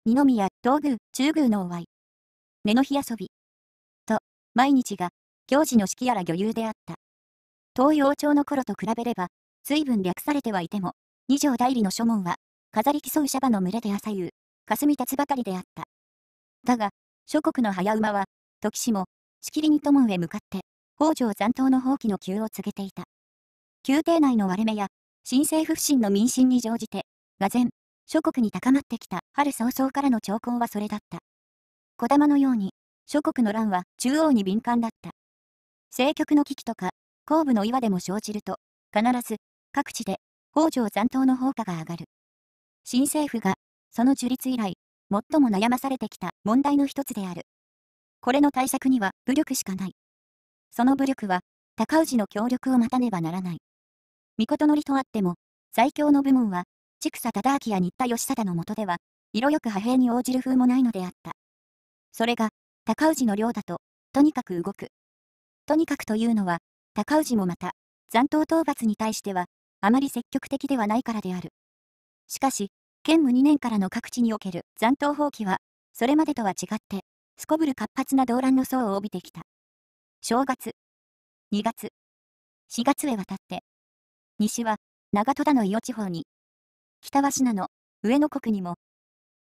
二宮、東宮、中宮のお会い。根の日遊び。と、毎日が、行事の式やら漁遊であった。東洋朝の頃と比べれば、随分略されてはいても、二条代理の書門は、飾り競うシャバの群れで朝夕、霞立つばかりであった。だが、諸国の早馬は、時しも、しきりに都門へ向かって、北条残党の放棄の急を告げていた。宮廷内の割れ目や、新政府不信の民心に乗じて、がぜ諸国に高まってきた春早々からの兆候はそれだった。小玉のように、諸国の乱は中央に敏感だった。政局の危機とか、後部の岩でも生じると、必ず各地で北条残党の放火が上がる。新政府が、その樹立以来、最も悩まされてきた問題の一つである。これの対策には武力しかない。その武力は、高氏の協力を待たねばならない。御事のりとあっても、最強の部門は千草忠明や新田義貞のもとでは、色よく派兵に応じる風もないのであった。それが、高氏の領だと、とにかく動く。とにかくというのは、高氏もまた、残党討伐に対しては、あまり積極的ではないからである。しかし、兼務2年からの各地における残党放棄は、それまでとは違って、すこぶる活発な動乱の層を帯びてきた。正月、2月、4月へ渡って、西は長戸田の伊予地方に北は信濃、上野国にも、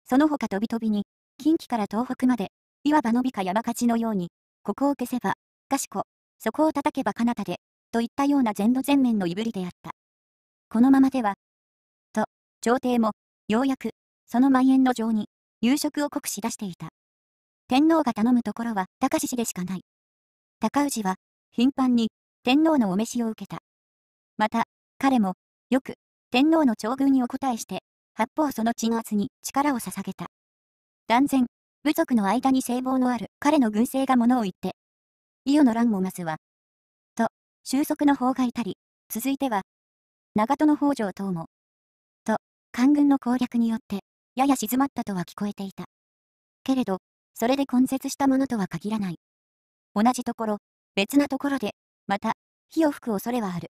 その他とびとびに、近畿から東北まで、いわば伸びか山勝ちのように、ここを消せば、かしこ、そこを叩けば彼方で、といったような全土全面のいぶりであった。このままでは、と、朝廷も、ようやく、その蔓延の上に、夕食を酷使出していた。天皇が頼むところは高氏でしかない。高氏は、頻繁に、天皇のお召しを受けた。また、彼も、よく、天皇の長軍にお応えして、八方その鎮圧に力を捧げた。断然、部族の間に聖望のある彼の軍勢が物を言って、伊予の乱もまずは、と、収束の方がいたり、続いては、長門の北条等も、と、官軍の攻略によって、やや静まったとは聞こえていた。けれど、それで根絶したものとは限らない。同じところ、別なところで、また、火を吹く恐れはある。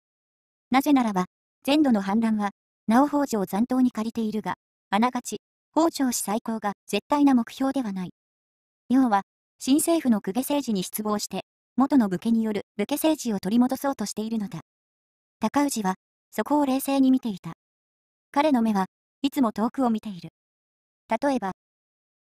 なぜならば、全土の反乱は、なお北条残党に借りているが、あながち、北条氏再興が絶対な目標ではない。要は、新政府の公家政治に失望して、元の武家による武家政治を取り戻そうとしているのだ。高氏は、そこを冷静に見ていた。彼の目はいつも遠くを見ている。例えば、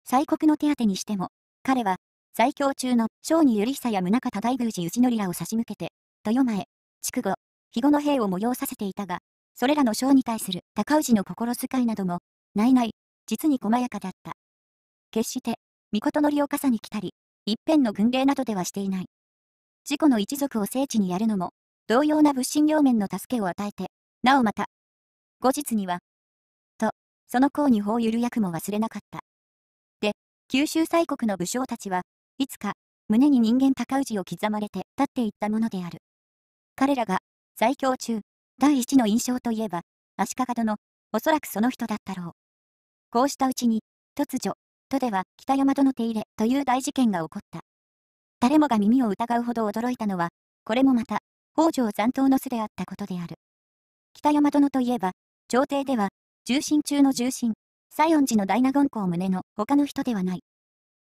西国の手当にしても、彼は、在京中の小児頼久や宗像大宮寺氏則らを差し向けて、豊前、筑後、肥後の兵を催させていたが、それらの将に対する高氏の心遣いなども、ないない、実に細やかだった。決して、御事のりを傘に来たり、一辺の軍令などではしていない。事故の一族を聖地にやるのも、同様な物心両面の助けを与えて、なおまた、後日には、と、その功に法ゆる役も忘れなかった。で、九州西国の武将たちは、いつか、胸に人間高氏を刻まれて立っていったものである。彼らが在京中、第一の印象といえば、足利殿、おそらくその人だったろう。こうしたうちに、突如、都では北山殿手入れという大事件が起こった。誰もが耳を疑うほど驚いたのは、これもまた、北条残党の巣であったことである。北山殿といえば、朝廷では、重臣中の重臣、西園寺の大納言公宗の他の人ではない。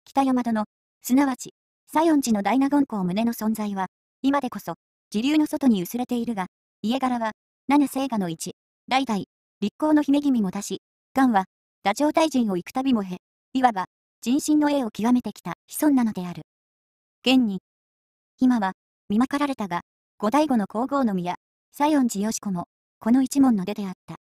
北山殿、すなわち、西園寺の大納言公宗の存在は、今でこそ、時流の外に薄れているが、家柄は、七星河の一、代々、立候の姫君も出し、官は、太政大臣を行くたびもへ、いわば、人心の栄を極めてきた子孫なのである。現に、今は、見まかられたが、後醍醐の皇后の宮、西園寺よし子も、この一門の出であった。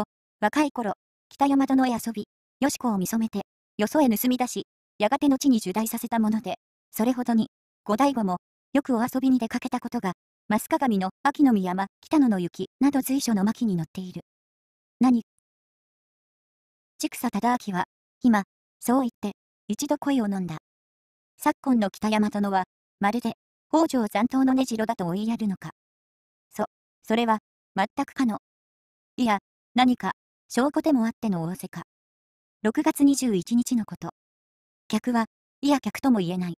を、若い頃、北山殿へ遊び、よし子を見初めて、よそへ盗み出し、やがて後に受大させたもので、それほどに、後醍醐も、よくお遊びに出かけたことが、マス鏡の秋の実山、北野の雪など随所の巻に載っている。何千種忠明は、今、そう言って、一度声を飲んだ。昨今の北山殿は、まるで、北条残党の根城だと追いやるのか。そ、それは、全くかの。いや、何か、証拠でもあっての仰せか。6月21日のこと。客は、いや客とも言えない。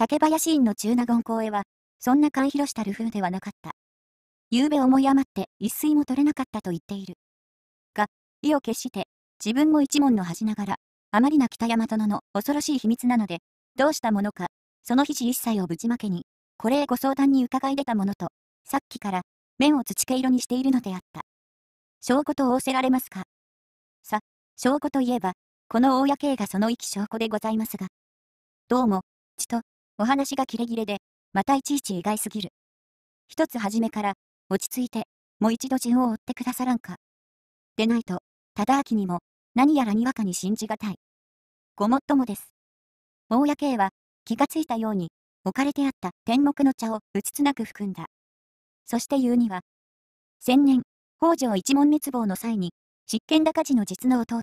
竹林院の中納言公へは、そんな勘広したる風ではなかった。夕べ思い余って一睡も取れなかったと言っている。が、意を決して自分も一門の恥ながら、あまりな北山殿の恐ろしい秘密なので、どうしたものか、その肘一切をぶちまけに、これへご相談に伺い出たものと、さっきから面を土毛色にしているのであった。証拠と仰せられますかさ、証拠といえば、この公がその意気証拠でございますが。どうも、血とお話がキレキレで、またいちいち意外すぎる。一つ初めから、落ち着いて、もう一度順を追ってくださらんか。でないと、忠明にも、何やらにわかに信じがたい。ごもっともです。大家慶は、気がついたように、置かれてあった天目の茶をうつつなく含んだ。そして言うには、千年、北条一門滅亡の際に、執権高寺の実の弟、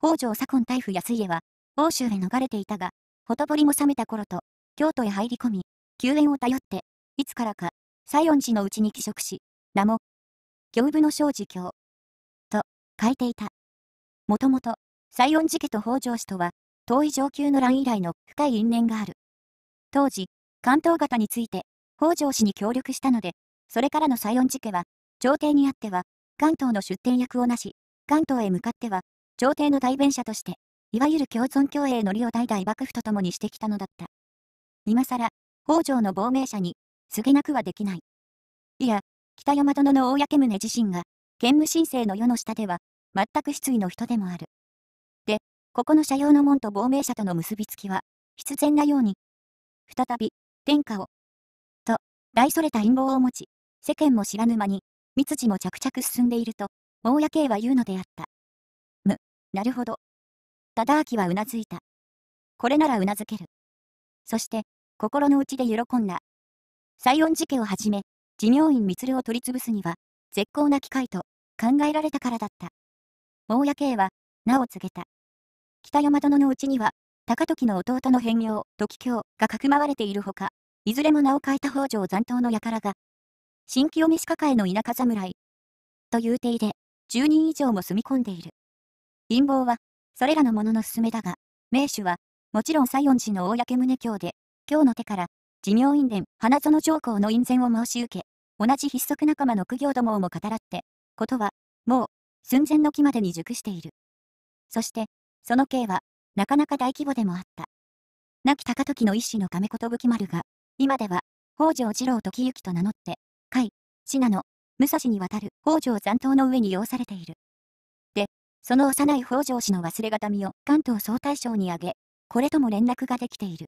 北条左近大夫安家は、欧州へ逃れていたが、ほとぼりも冷めた頃と、京都へ入り込み、救援を頼って、いつからか、西園寺のうちに帰職し、名も、行部の小寺教、と書いていた。もともと、西園寺家と北条氏とは、遠い上級の乱以来の深い因縁がある。当時、関東方について、北条氏に協力したので、それからの西園寺家は、朝廷にあっては、関東の出典役をなし、関東へ向かっては、朝廷の代弁者として、いわゆる共存共栄の利を代々幕府と共にしてきたのだった。今更、北条の亡命者に、すげなくはできない。いや、北山殿の公宗自身が、兼務申請の世の下では、全く失意の人でもある。で、ここの社用の門と亡命者との結びつきは、必然なように、再び、天下を、と、大それた陰謀を持ち、世間も知らぬ間に、密事も着々進んでいると、大家慶は言うのであった。む、なるほど。忠明はうなずいた。これならうなずける。そして、心の内で喜んだ。西園寺家をはじめ、事業員密を取り潰すには、絶好な機会と考えられたからだった。毛屋家は、名を告げた。北山殿のうちには、高時の弟の変容、時京がかくまわれているほか、いずれも名を変えた北条残党の輩が、新清見鹿えの田舎侍、という体で、10人以上も住み込んでいる。陰謀は、それらのものの勧めだが、名手は、もちろん西園寺の公宗教で、今日の手から、寿命院伝、花園上皇の院前を申し受け、同じ筆足仲間の苦行どもをも語らって、ことは、もう、寸前の木までに熟している。そして、その刑は、なかなか大規模でもあった。亡き高時の一子の亀寿丸が、今では、北条二郎時行と名乗って、甲斐、信濃、武蔵にわたる北条残党の上に要されている。で、その幼い北条氏の忘れ形見を関東総大将に挙げ、これとも連絡ができている。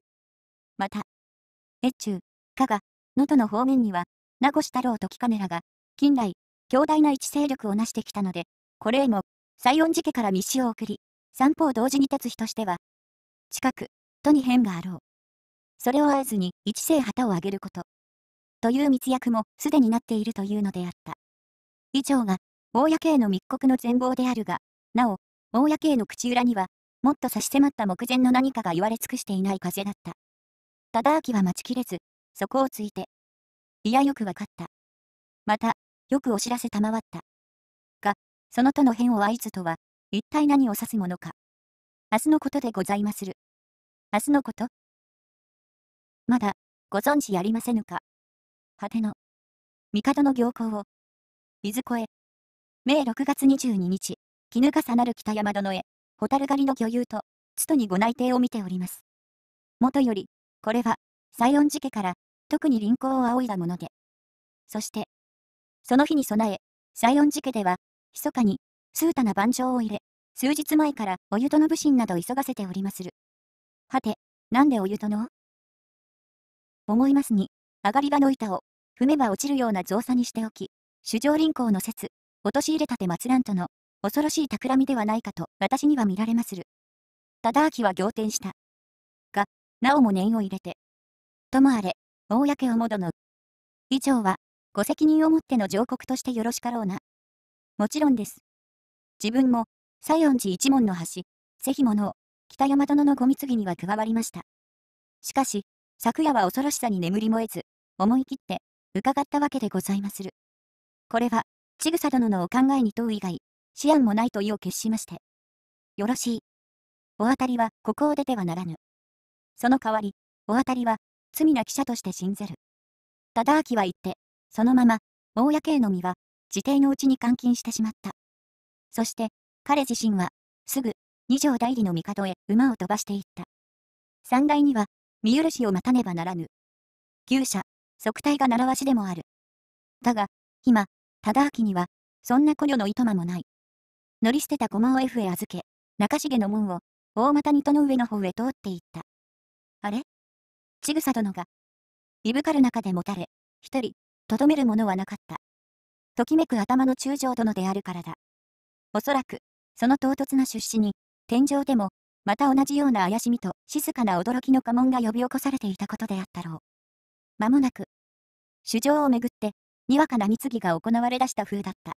越中、加賀、能登の方面には、名越太郎と木金らが、近来、強大な一勢力を成してきたので、これへも、西園寺家から密使を送り、三方同時に立つ日としては、近く、とに変があろう。それを合ずに一世旗を上げること。という密約もすでになっているというのであった。以上が、公への密告の全貌であるが、なお、公への口裏には、もっと差し迫った目前の何かが言われ尽くしていない風だった。忠明は待ちきれず、そこをついて。いやよくわかった。また、よくお知らせ賜った。が、その他の変を合図とは、一体何を指すものか。明日のことでございまする。明日のことまだ、ご存知ありませぬか。果ての。帝の行幸を。伊豆こえ。明6月22日、絹笠なる北山殿へ、蛍狩りの御遊と、津都にご内定を見ております。もとより、これは、西園寺家から、特に輪行を仰いだもので。そして、その日に備え、西園寺家では、密かに、数多な番上を入れ、数日前からお湯との武神など急がせておりまする。はて、なんでお湯との思いますに、上がり場の板を、踏めば落ちるような造作にしておき、主上輪行の説、陥れたて松蘭との、恐ろしい企みではないかと私には見られまする。忠明は仰天した。なおも念を入れて。ともあれ、公をもどの。以上は、ご責任をもっての上告としてよろしかろうな。もちろんです。自分も、西園寺一門の橋、関物を、北山殿のミ継ぎには加わりました。しかし、昨夜は恐ろしさに眠りもえず、思い切って、伺ったわけでございまする。これは、千草殿のお考えに問う以外、思案もないと意を決しまして。よろしい。お当たりは、ここを出てはならぬ。その代わり、お当たりは、罪な記者として信ぜる。忠明は言って、そのまま、大家系の身は、自邸のうちに監禁してしまった。そして、彼自身は、すぐ、二条代理の帝へ馬を飛ばしていった。三代には、見許しを待たねばならぬ。牛舎、即体が習わしでもある。だが、今、忠明には、そんな古女のいとまもない。乗り捨てた駒を F へ預け、中重の門を、大股に戸の上の方へ通っていった。あれちぐさ殿が、いぶかる中でもたれ、一人、とどめるものはなかった。ときめく頭の中将殿であるからだ。おそらく、その唐突な出資に、天井でも、また同じような怪しみと静かな驚きの家紋が呼び起こされていたことであったろう。まもなく、主情をめぐって、にわかな密議が行われだした風だった。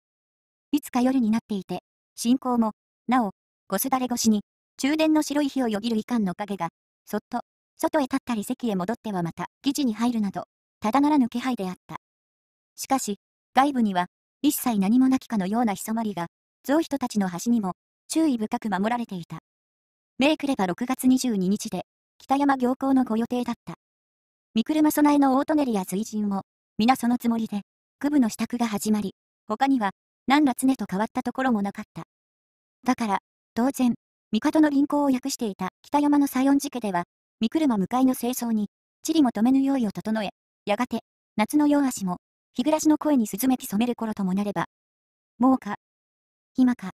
いつか夜になっていて、信仰も、なお、ごすだれ越しに、中殿の白い火をよぎる遺憾の影が、そっと、外へ立ったり席へ戻ってはまた議事に入るなど、ただならぬ気配であった。しかし、外部には、一切何もなきかのような潜まりが、象人たちの端にも、注意深く守られていた。明くれば6月22日で、北山行幸のご予定だった。三車備えのオートネリや随陣も、皆そのつもりで、区部の支度が始まり、他には、何ら常と変わったところもなかった。だから、当然、帝の臨行を訳していた北山の西園寺家では、見車向かいの清掃に、地理も止めぬ用意を整え、やがて、夏の夜足も、日暮らしの声に涼めき染める頃ともなれば、もうか、暇か、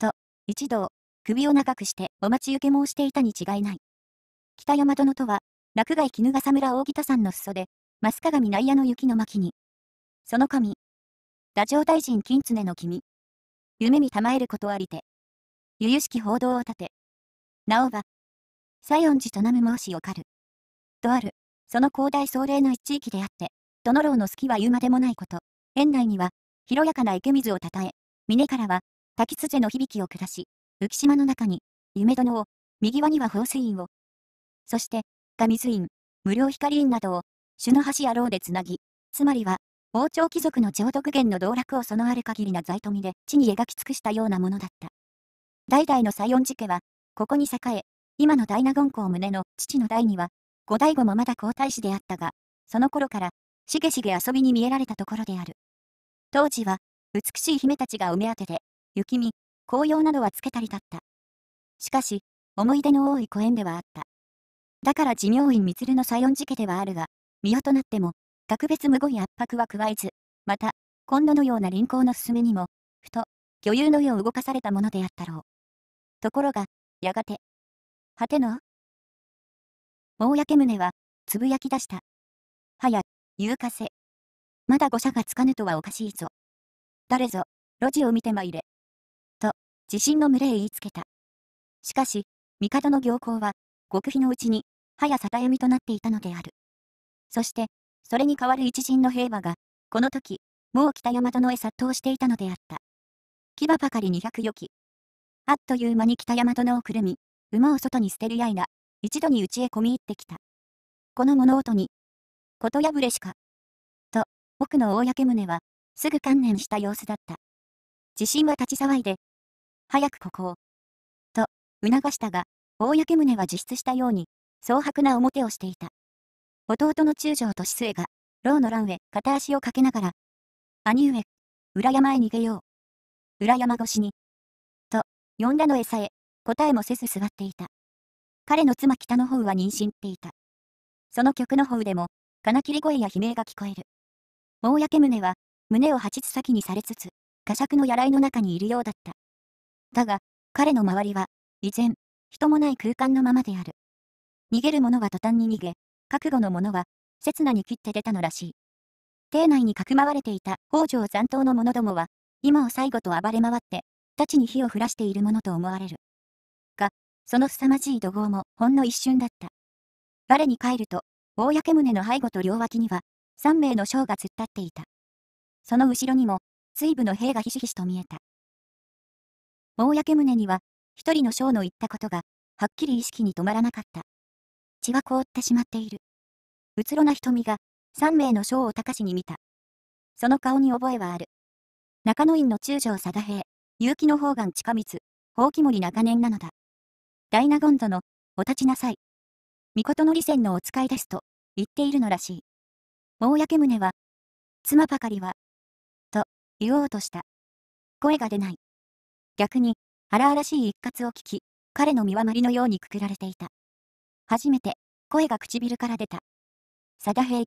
と、一同、首を長くしてお待ち受け申していたに違いない。北山殿とは、落外衣笠村大北山の裾で、増鏡内野の雪の巻に。その神、太政大臣金常の君。夢見たまえることありて。由々しき報道を立て。なおば、西園寺と南無しを狩る。とある、その広大壮麗な地域であって、どのの隙は言うまでもないこと。園内には、広やかな池水をたたえ、峰からは、滝筋の響きを下し、浮島の中に、夢殿を、右輪には放水院を、そして、上水院、無料光院などを、種の橋やろでつなぎ、つまりは、王朝貴族の浄徳源の道楽をそのある限りな在富で地に描き尽くしたようなものだった。代々の西園寺家は、ここに栄え、今の大納言公宗の父の代には、後醍醐もまだ皇太子であったが、その頃から、しげしげ遊びに見えられたところである。当時は、美しい姫たちがお目当てで、雪見、紅葉などはつけたりだった。しかし、思い出の多い公園ではあった。だから寺明院満の西園寺家ではあるが、をとなっても、格別むごい圧迫は加えず、また、今度のような輪行の進みにも、ふと、魚遊の世を動かされたものであったろう。ところが、やがて、果ての公宗は、つぶやき出した。はや、言うかせ。まだ誤射がつかぬとはおかしいぞ。誰ぞ、路地を見てまいれ。と、自信の群れへ言いつけた。しかし、帝の行幸は、極秘のうちに、はやさたやみとなっていたのである。そして、それに代わる一陣の平和が、この時、もう北山殿へ殺到していたのであった。牙ばかり200余き。あっという間に北山殿をくるみ、馬を外に捨てるやいな、一度に家へ込み入ってきた。この物音に、こと破れしか。と、奥の公宗は、すぐ観念した様子だった。地震は立ち騒いで、早くここを、と、促したが、公宗は自失したように、蒼白な表をしていた。弟の中将と末が、牢の乱へ片足をかけながら、兄上、裏山へ逃げよう。裏山越しに。と、呼んだの餌へ。答えもせず座っていた。彼の妻北の方は妊娠っていた。その曲の方でも、金切り声や悲鳴が聞こえる。大宗け胸は、胸を八つ先にされつつ、呵責のやらいの中にいるようだった。だが、彼の周りは、依然、人もない空間のままである。逃げる者は途端に逃げ、覚悟の者は、刹那に切って出たのらしい。邸内にかくまわれていた北条残党の者どもは、今を最後と暴れ回って、たちに火を降らしているものと思われる。その凄まじい怒号もほんの一瞬だった。我に帰ると、公宗の背後と両脇には、3名の将が突っ立っていた。その後ろにも、水部の兵がひしひしと見えた。公宗には、一人の将の言ったことが、はっきり意識に止まらなかった。血は凍ってしまっている。うつろな瞳が、3名の将を高しに見た。その顔に覚えはある。中野院の中将貞平、結城の方眼近光、ほうき森長年なのだ。ダイナゴンお立ちなさい。ことの利戦のお使いですと、言っているのらしい。大宗は、妻ばかりは、と、言おうとした。声が出ない。逆に、荒々しい一括を聞き、彼の身はまりのようにくくられていた。初めて、声が唇から出た。定平。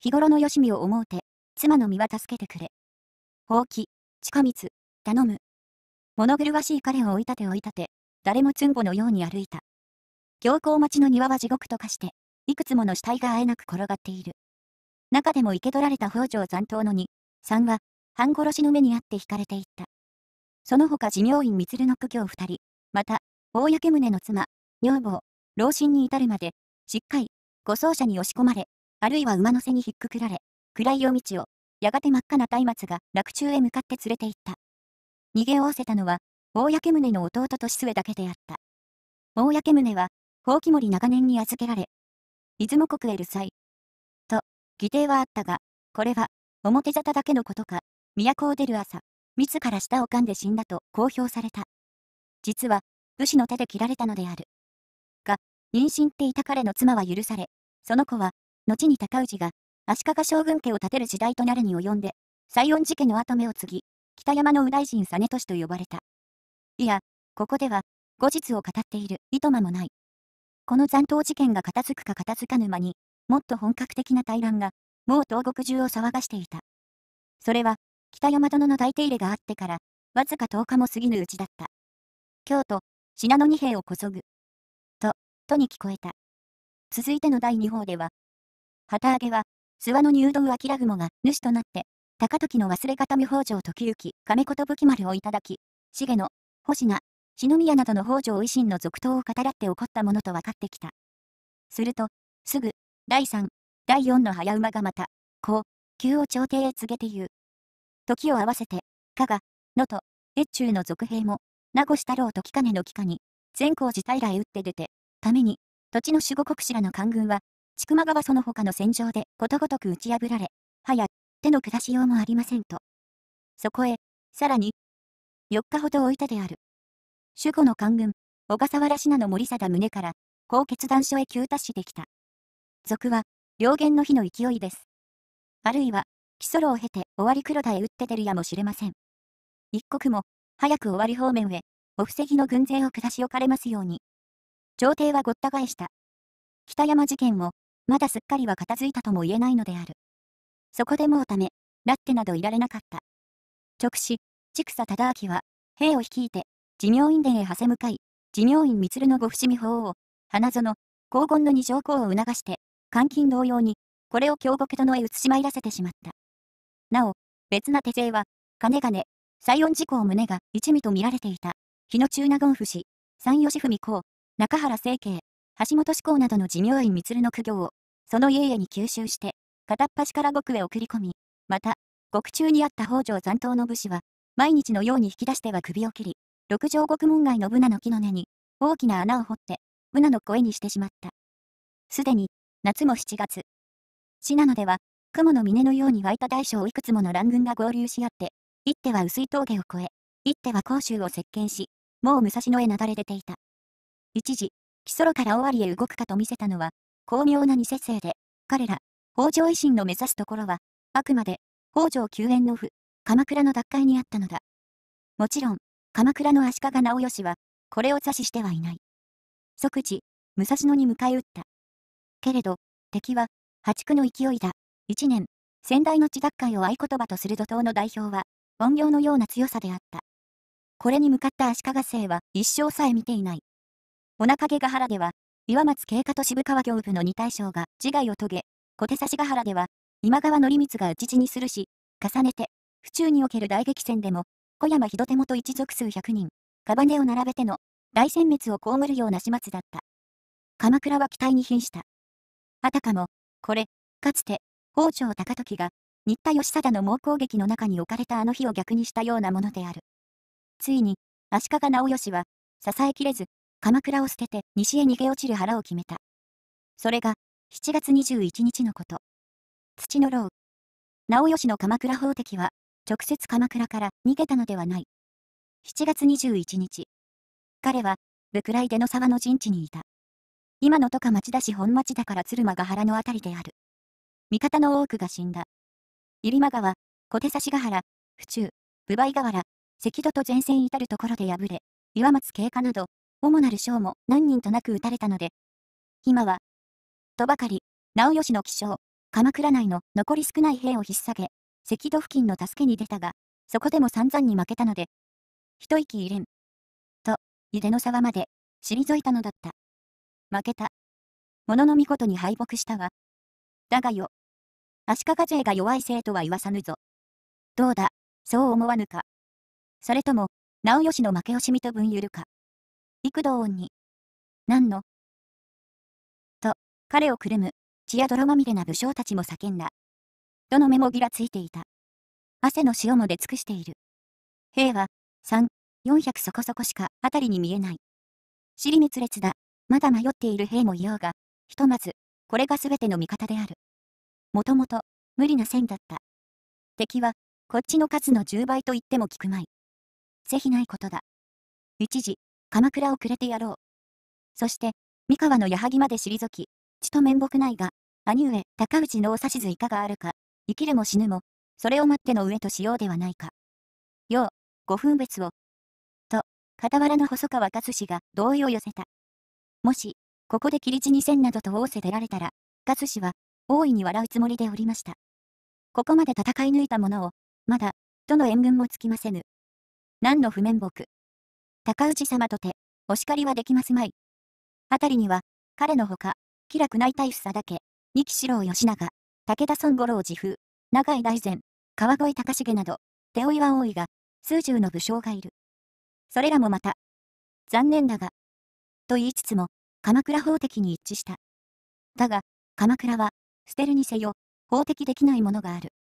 日頃のよしみを思うて、妻の身は助けてくれ。ほうき、近光、頼む。物狂わしい彼を追い立て追い立て、誰もつんぼのように歩いた。行幸町の庭は地獄と化して、いくつもの死体があえなく転がっている。中でも生け取られた北条残党の2、3は、半殺しの目にあって惹かれていった。その他寺明院光の苦行2人、また、公宗の妻、女房、老親に至るまで、しっかり、護送車に押し込まれ、あるいは馬の背にひっくくられ、暗い夜道を、やがて真っ赤な松明が洛中へ向かって連れて行った。逃げおおせたのは、公宗の弟とし末だけであった。公宗は、法木森長年に預けられ、出雲国へる際。と、議定はあったが、これは、表沙汰だけのことか、都を出る朝、自ら舌を噛んで死んだと公表された。実は、武士の手で切られたのである。が、妊娠っていた彼の妻は許され、その子は、後に高氏が、足利将軍家を建てる時代となるに及んで、西園寺家の跡目を継ぎ、北山の右大臣実俊と呼ばれた。いや、ここでは、後日を語っている、いとまもない。この残党事件が片付くか片付かぬ間に、もっと本格的な対乱が、もう東国中を騒がしていた。それは、北山殿の大手入れがあってから、わずか10日も過ぎぬうちだった。京都、信濃二兵をこそぐ。と、とに聞こえた。続いての第二報では、旗揚げは、諏訪の入道明雲が主となって、高時の忘れ方無法城時行、亀ことぶ丸をいただき、重野、星が、篠宮などの北条維新の続投を語らって起こったものと分かってきた。すると、すぐ、第三、第四の早馬がまた、こう、急を朝廷へ告げて言う。時を合わせて、加賀、野と、越中の続兵も、名越太郎と金の帰化に、善光寺平へ打って出て、ために、土地の守護国士らの官軍は、千曲川その他の戦場でことごとく打ち破られ、はや、手の下しようもありませんと。そこへ、さらに、4日ほど置いたである。守護の官軍、小笠原信濃森貞宗から、高決断所へ急達しできた。賊は、両元の火の勢いです。あるいは、基礎路を経て終わり黒田へ打って出るやもしれません。一刻も、早く終わり方面へ、お防ぎの軍勢を下し置かれますように。朝廷はごった返した。北山事件も、まだすっかりは片付いたとも言えないのである。そこでもうため、ラッてなどいられなかった。直視、千草忠明は、兵を率いて、事業院殿へ馳せ向かい、事業院光のご伏見法王、花園、黄金の二条項を促して、監禁同様に、これを京極殿へ移しまいらせてしまった。なお、別な手勢は、金金、西恩寺公宗が一味と見られていた、日野中納言夫氏、三吉文公、中原清慶、橋本志公などの事業院光の苦行を、その家々に吸収して、片っ端から獄へ送り込み、また、獄中にあった北条残党の武士は、毎日のように引き出しては首を切り、六条獄門外のブナの木の根に、大きな穴を掘って、ブナの声にしてしまった。すでに、夏も7月。信濃では、雲の峰のように湧いた大小いくつもの乱軍が合流し合って、一手は薄い峠を越え、一手は甲州を席巻し、もう武蔵野へ流れ出ていた。一時、木礎から尾張へ動くかと見せたのは、巧妙な偽勢で、彼ら、北条維新の目指すところは、あくまで、北条救援の府鎌倉の奪回にあったのだ。もちろん、鎌倉の足利直義は、これを指ししてはいない。即時、武蔵野に迎え撃った。けれど、敵は、破竹の勢いだ。一年、先代の地奪回を合言葉とする怒涛の代表は、怨量のような強さであった。これに向かった足利勢は一生さえ見ていない。お腹毛ヶ原では、岩松慶家と渋川行部の二大将が自害を遂げ、小手差ヶ原では、今川則光が討ち死にするし、重ねて、府中における大激戦でも、小山秀手元一族数百人、カバネを並べての大殲滅を被るような始末だった。鎌倉は期待に瀕した。あたかも、これ、かつて、北条高時が、新田義貞の猛攻撃の中に置かれたあの日を逆にしたようなものである。ついに、足利直義は、支えきれず、鎌倉を捨てて西へ逃げ落ちる腹を決めた。それが、7月21日のこと。土の牢。直義の鎌倉法敵は、直接鎌倉から逃げたのではない。7月21日。彼は、ブクライデの沢の陣地にいた。今のとか町田市本町だから鶴間ヶ原の辺りである。味方の多くが死んだ。入間川、小手差しヶ原、府中、部梅河原、関戸と前線至るところで敗れ、岩松経過など、主なる将も何人となく撃たれたので、今は、とばかり、直義の気象、鎌倉内の残り少ない兵を引っ提げ、赤道付近の助けに出たが、そこでも散々に負けたので、一息入れん。と、ゆでの沢まで、退いたのだった。負けた。ものの見事に敗北したわ。だがよ。足利勢が弱い生徒は言わさぬぞ。どうだ、そう思わぬか。それとも、直義の負け惜しみと分ゆるか。幾度恩に。何のと、彼をくるむ、血や泥まみれな武将たちも叫んだ。どの目もぎらついていた。汗の塩も出尽くしている。兵は、3、400そこそこしか辺りに見えない。尻滅裂だ。まだ迷っている兵もいようが、ひとまず、これが全ての味方である。もともと、無理な線だった。敵は、こっちの数の10倍と言っても聞くまい。ぜひないことだ。一時、鎌倉をくれてやろう。そして、三河の矢作まで退き、血と面目ないが、兄上、高氏のお指図いかがあるか。生きるも死ぬも、それを待っての上としようではないか。よう、ご分別を。と、傍らの細川勝氏が同意を寄せた。もし、ここで切り地にせんなどと仰せ出られたら、勝氏は、大いに笑うつもりでおりました。ここまで戦い抜いたものを、まだ、どの援軍もつきませぬ。何の不面目。高氏様とて、お叱りはできますまい。あたりには、彼のほか、気楽な大い房だけ、二木四郎義長、武田孫五郎自負、長井大善、川越隆重など、手負いは多いが、数十の武将がいる。それらもまた、残念だが、と言いつつも、鎌倉法的に一致した。だが、鎌倉は、捨てるにせよ、法的できないものがある。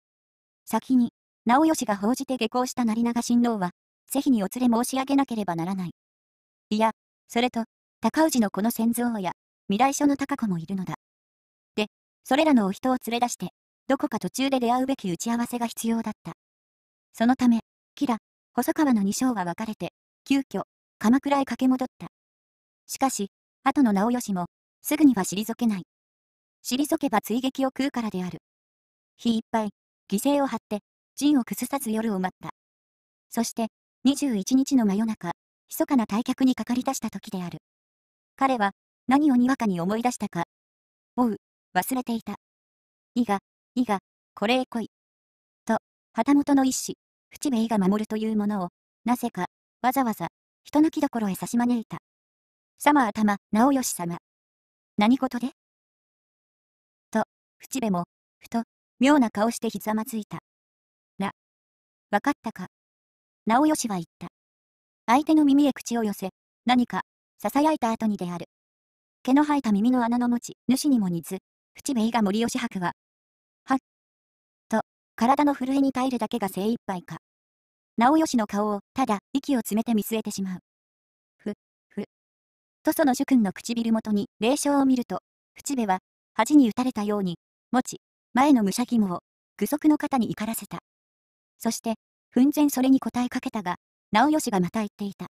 先に、直義が報じて下校した成長親王は、是非にお連れ申し上げなければならない。いや、それと、高氏のこの先王や、未来書の高子もいるのだ。それらのお人を連れ出して、どこか途中で出会うべき打ち合わせが必要だった。そのため、キラ、細川の2将は別れて、急遽、鎌倉へ駆け戻った。しかし、後の直義も、すぐには退けない。退けば追撃を食うからである。日いっぱい、犠牲を張って、陣を崩さず夜を待った。そして、21日の真夜中、密かな退却にかかり出した時である。彼は、何をにわかに思い出したか。おう、忘れていた。伊賀、伊賀、これへ来い。と、旗本の一子、淵部衛が守るというものを、なぜか、わざわざ、人のきどころへ差し招いた。さま頭、直義様。何事でと、淵部も、ふと、妙な顔してひざまずいた。な。わかったか。直義は言った。相手の耳へ口を寄せ、何か、囁いた後にである。毛の生えた耳の穴の持ち主にも似ず、淵名が森吉博は、はっ、と、体の震えに耐えるだけが精一杯か。直義の顔を、ただ、息を詰めて見据えてしまう。ふ、ふ。とその主君の唇元に、霊笑を見ると、淵部は、恥に打たれたように、持ち、前の武者肝を、愚足の肩に怒らせた。そして、奮然それに答えかけたが、直義がまた言っていた。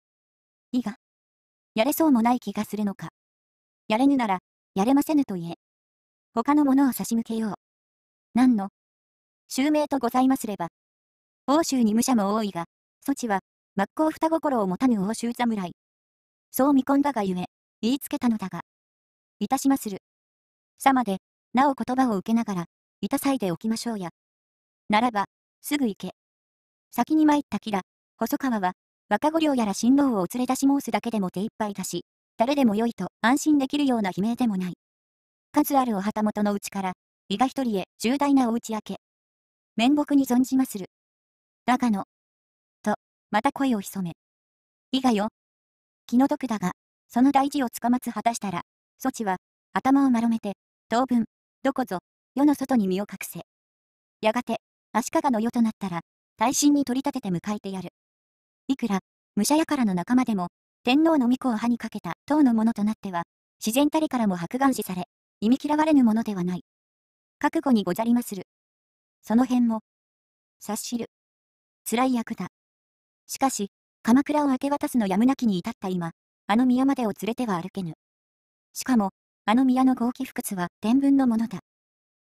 いが、やれそうもない気がするのか。やれぬなら、やれませぬと言え。他のものを差し向けよう。何の襲名とございますれば。欧州に武者も多いが、措置は、真っ向双心を持たぬ欧州侍。そう見込んだがゆえ、言いつけたのだが。いたしまする。さまで、なお言葉を受けながら、いたさいでおきましょうや。ならば、すぐ行け。先に参ったキラ、細川は、若御寮やら新郎をお連れ出し申すだけでも手一杯だし、誰でもよいと安心できるような悲鳴でもない。数あるお旗本のうちから、伊賀一人へ重大なお打ち明け。面目に存じまする。だがの。と、また声を潜め。伊賀よ。気の毒だが、その大事をつかまつ果たしたら、措置は、頭を丸めて、当分、どこぞ、世の外に身を隠せ。やがて、足利の世となったら、耐震に取り立てて迎えてやる。いくら、武者やからの仲間でも、天皇の御子を歯にかけた党の者となっては、自然たりからも白眼視され、忌み嫌われぬものではない。覚悟にござりまする。その辺も、察しる。辛い役だ。しかし、鎌倉を明け渡すのやむなきに至った今、あの宮までを連れては歩けぬ。しかも、あの宮の豪気不屈は天文のものだ。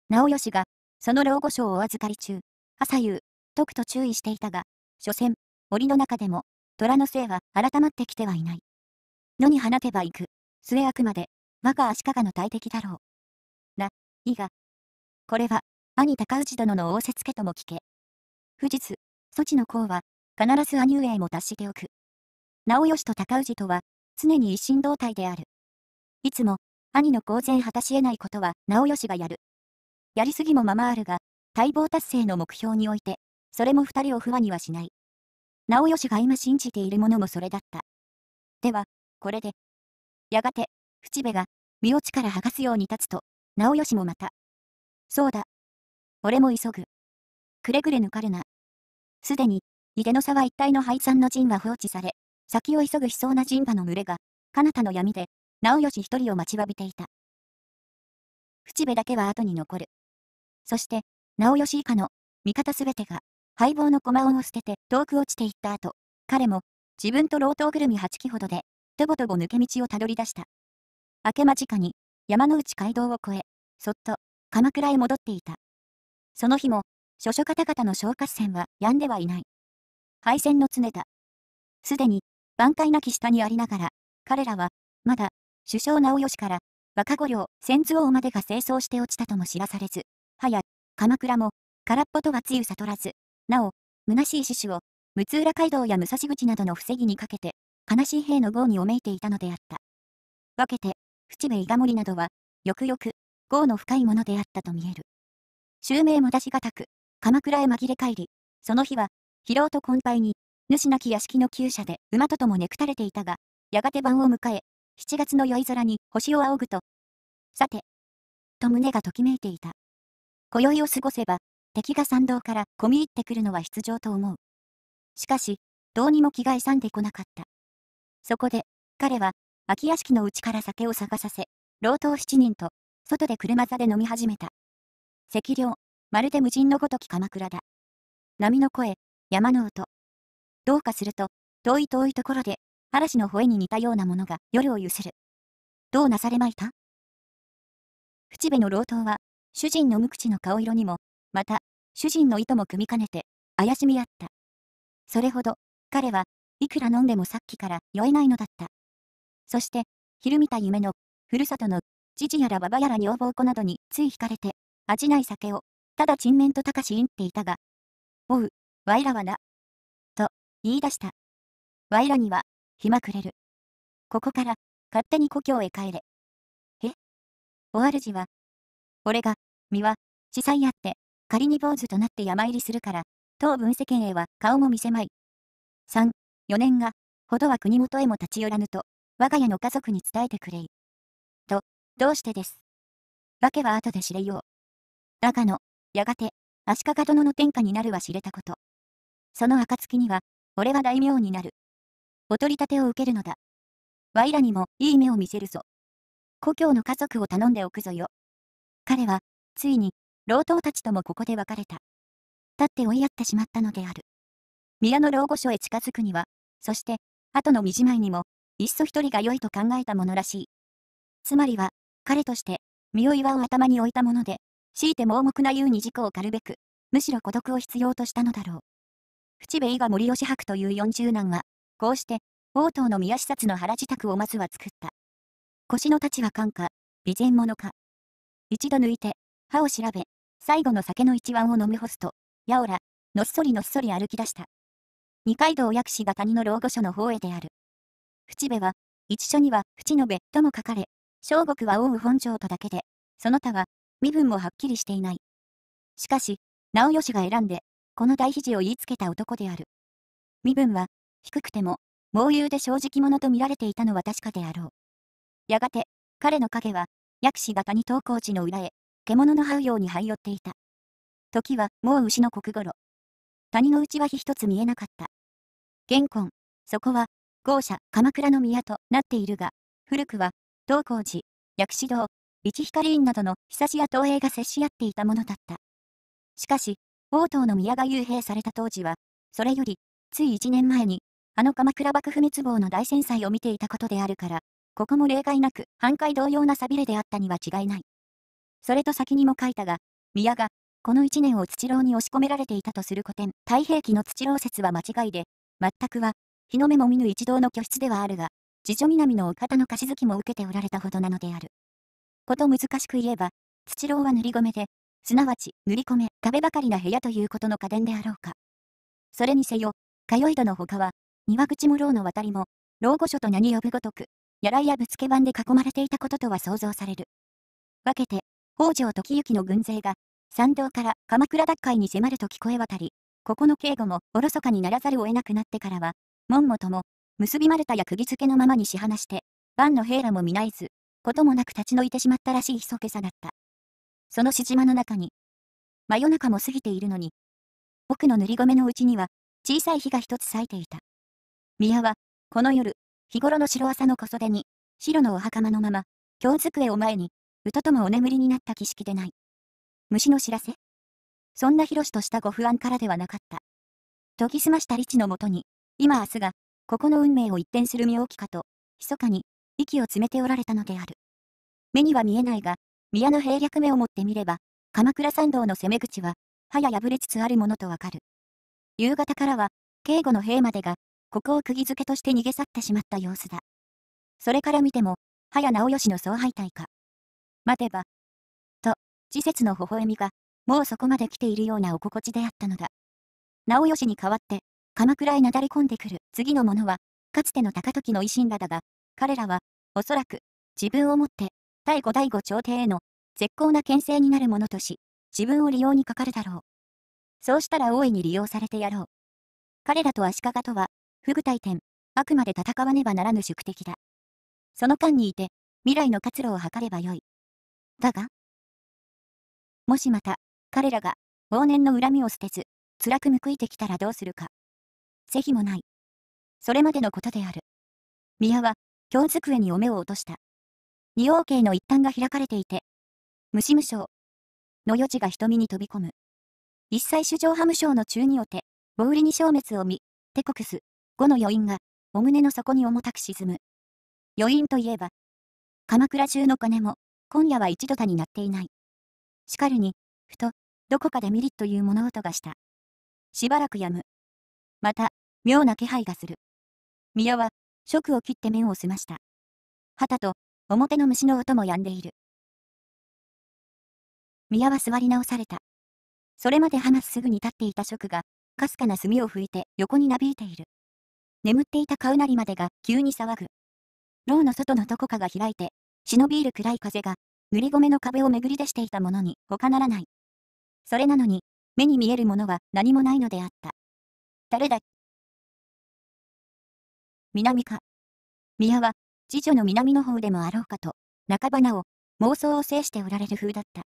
直義が、その老後賞をお預かり中、朝夕、とくと注意していたが、所詮、檻の中でも、虎のせは改まってきてはいない。野に放てば行く、末あくまで、我が足利の大敵だろう。な、いが。これは、兄高氏殿の仰せつけとも聞け。不実、措置の功は、必ず兄上へも達しておく。直義と高氏とは、常に一心同体である。いつも、兄の公然果たし得ないことは、直義がやる。やりすぎもままあるが、待望達成の目標において、それも二人を不和にはしない。直義が今信じているものもそれだった。では、これで。やがて、淵部が、身を力剥がすように立つと、直義もまた。そうだ。俺も急ぐ。くれぐれ抜かるな。すでに、井手の沢一帯の廃山の陣は放置され、先を急ぐ悲壮な陣馬の群れが、彼方の闇で、直義一人を待ちわびていた。淵部だけは後に残る。そして、直義以下の、味方すべてが、敗棒の駒を捨てて遠く落ちていった後、彼も、自分と老頭ぐるみ8機ほどで、とぼとぼ抜け道をたどり出した。明け間近に、山の内街道を越え、そっと、鎌倉へ戻っていた。その日も、諸書方々の消火戦は止んではいない。敗戦の常だ。すでに、挽回なき下にありながら、彼らは、まだ、首相直義から、若御寮、千頭王までが清掃して落ちたとも知らされず、はや、鎌倉も、空っぽとはつゆ悟らず、なお、虚しい獅子を、六浦街道や武蔵口などの防ぎにかけて、悲しい兵の号におめいていたのであった。分けて、淵部伊賀森などは、よくよく、業の深いものであったと見える。襲名も出しがたく、鎌倉へ紛れ帰り、その日は、疲労と困憊に、主なき屋敷の厩舎で馬と共ねくたれていたが、やがて晩を迎え、7月の宵空に星を仰ぐと、さて、と胸がときめいていた。今宵を過ごせば、敵が参道から込み入ってくるのは必要と思う。しかし、どうにも気が勇んでこなかった。そこで、彼は、空き屋敷のうちから酒を探させ、老頭7人と、外で車座で飲み始めた。赤涼、まるで無人のごとき鎌倉だ。波の声、山の音。どうかすると、遠い遠いところで、嵐の吠えに似たようなものが夜をゆする。どうなされまいた淵辺の老頭は、主人の無口の顔色にも、また、主人の意図も組みかねて、怪しみあった。それほど、彼はいくら飲んでもさっきから酔えないのだった。そして、昼見た夢の、ふるさとの、父やらばばやら女房子などについ惹かれて、味ない酒を、ただ沈面と高し言っていたが、おう、わいらはな。と、言い出した。わいらには、暇くれる。ここから、勝手に故郷へ帰れ。えお主は、俺が、身は、司祭あって、仮に坊主となって山入りするから、当分世間へは顔も見せまい。三、四年が、ほどは国元へも立ち寄らぬと、我が家の家族に伝えてくれい。と、どうしてです。わけは後で知れよう。だがの、やがて、足利殿の天下になるは知れたこと。その暁には、俺は大名になる。お取り立てを受けるのだ。わいらにもいい目を見せるぞ。故郷の家族を頼んでおくぞよ。彼は、ついに、老頭たちともここで別れた。立って追いやってしまったのである。宮の老後所へ近づくには、そして、後の見じまいにも、いっそ一人が良いと考えたものらしい。つまりは、彼として、身を岩を頭に置いたもので、強いて盲目な優に事故を狩るべく、むしろ孤独を必要としたのだろう。淵部伊賀森吉博という40男は、こうして、王東の宮視察の原自宅をまずは作った。腰の立ちは感化、備前者か。一度抜いて、歯を調べ、最後の酒の一腕を飲み干すと、やおら、のっそりのっそり歩き出した。二階堂薬師が谷の老後所の方へである。淵部は、一書には、淵の部とも書かれ、小国は王本城とだけで、その他は、身分もはっきりしていない。しかし、直義が選んで、この大肘を言いつけた男である。身分は、低くても、猛勇で正直者と見られていたのは確かであろう。やがて、彼の影は、薬師が谷東高寺の裏へ、獣の這うように這い寄っていた。時は、もう牛の国頃。谷の内は日一つ見えなかった。玄根、そこは、豪舎、鎌倉の宮となっているが、古くは、東光寺、薬師堂、一光院などの久しや東映が接し合っていたものだった。しかし、王道の宮が幽閉された当時は、それより、つい1年前に、あの鎌倉幕府滅亡の大戦災を見ていたことであるから、ここも例外なく、半壊同様なさびれであったには違いない。それと先にも書いたが、宮が、この1年を土郎に押し込められていたとする古典、太平記の土郎説は間違いで、全くは、日の目も見ぬ一同の居室ではあるが、次女南のお方の貸し付きも受けておられたほどなのである。こと難しく言えば、土郎は塗り米で、すなわち塗り米、壁ばかりな部屋ということの家電であろうか。それにせよ、通い戸の他は、庭口も牢の渡りも、老御所と名に呼ぶごとく、やらいやぶつけ版で囲まれていたこととは想像される。分けて、北条時行の軍勢が、参道から鎌倉奪回に迫ると聞こえ渡り、ここの警護もおろそかにならざるを得なくなってからは、門もとも、結び丸太や釘付けのままにし放して、万の兵らも見ないず、こともなく立ち退いてしまったらしいひそけさだった。そのしじまの中に、真夜中も過ぎているのに、奥の塗り米のうちには、小さい火が一つ咲いていた。宮は、この夜、日頃の白朝の小袖に、白のお袴のまま、京机を前に、うとともお眠りになった儀式でない。虫の知らせそんな広しとしたご不安からではなかった。研ぎ澄ました理智のもとに、今明日が、ここの運命を一転する妙気かと、密かに、息を詰めておられたのである。目には見えないが、宮の兵略目を持ってみれば、鎌倉参道の攻め口は、はや破れつつあるものとわかる。夕方からは、警護の兵までが、ここを釘付けとして逃げ去ってしまった様子だ。それから見ても、はや直義の総敗退か。待てば。と、時節の微笑みが、もうそこまで来ているようなお心地であったのだ。直義に代わって、鎌倉へなだれ込んでくる次のものは、かつての高時の維新らだが、彼らは、おそらく、自分をもって、第5第5朝廷への、絶好な牽制になるものとし、自分を利用にかかるだろう。そうしたら大いに利用されてやろう。彼らと足利とは、不具体点、あくまで戦わねばならぬ宿敵だ。その間にいて、未来の活路を図ればよい。だが、もしまた、彼らが、往年の恨みを捨てず、辛く報いてきたらどうするか。是非もない。それまでのことである。宮は、京机にお目を落とした。二王系の一端が開かれていて、無無償。の余地が瞳に飛び込む。一切主張派無償の中二を手、棒ウりに消滅を見、テコクス、5の余韻が、お胸の底に重たく沈む。余韻といえば、鎌倉中の金も、今夜は一度たになっていない。しかるに、ふと、どこかでミリッという物音がした。しばらくやむ。また、妙な気配がする。宮は、食を切って面を済ました。旗と、表の虫の音も止んでいる。宮は座り直された。それまで話すすぐに立っていた食が、かすかな墨を拭いて横になびいている。眠っていたカウナリまでが急に騒ぐ。牢の外のどこかが開いて、忍びいる暗い風が、塗り米の壁を巡り出していたものに他ならない。それなのに、目に見えるものは何もないのであった。誰だっ南か。宮は、次女の南の方でもあろうかと、半ばなを妄想を制しておられる風だった。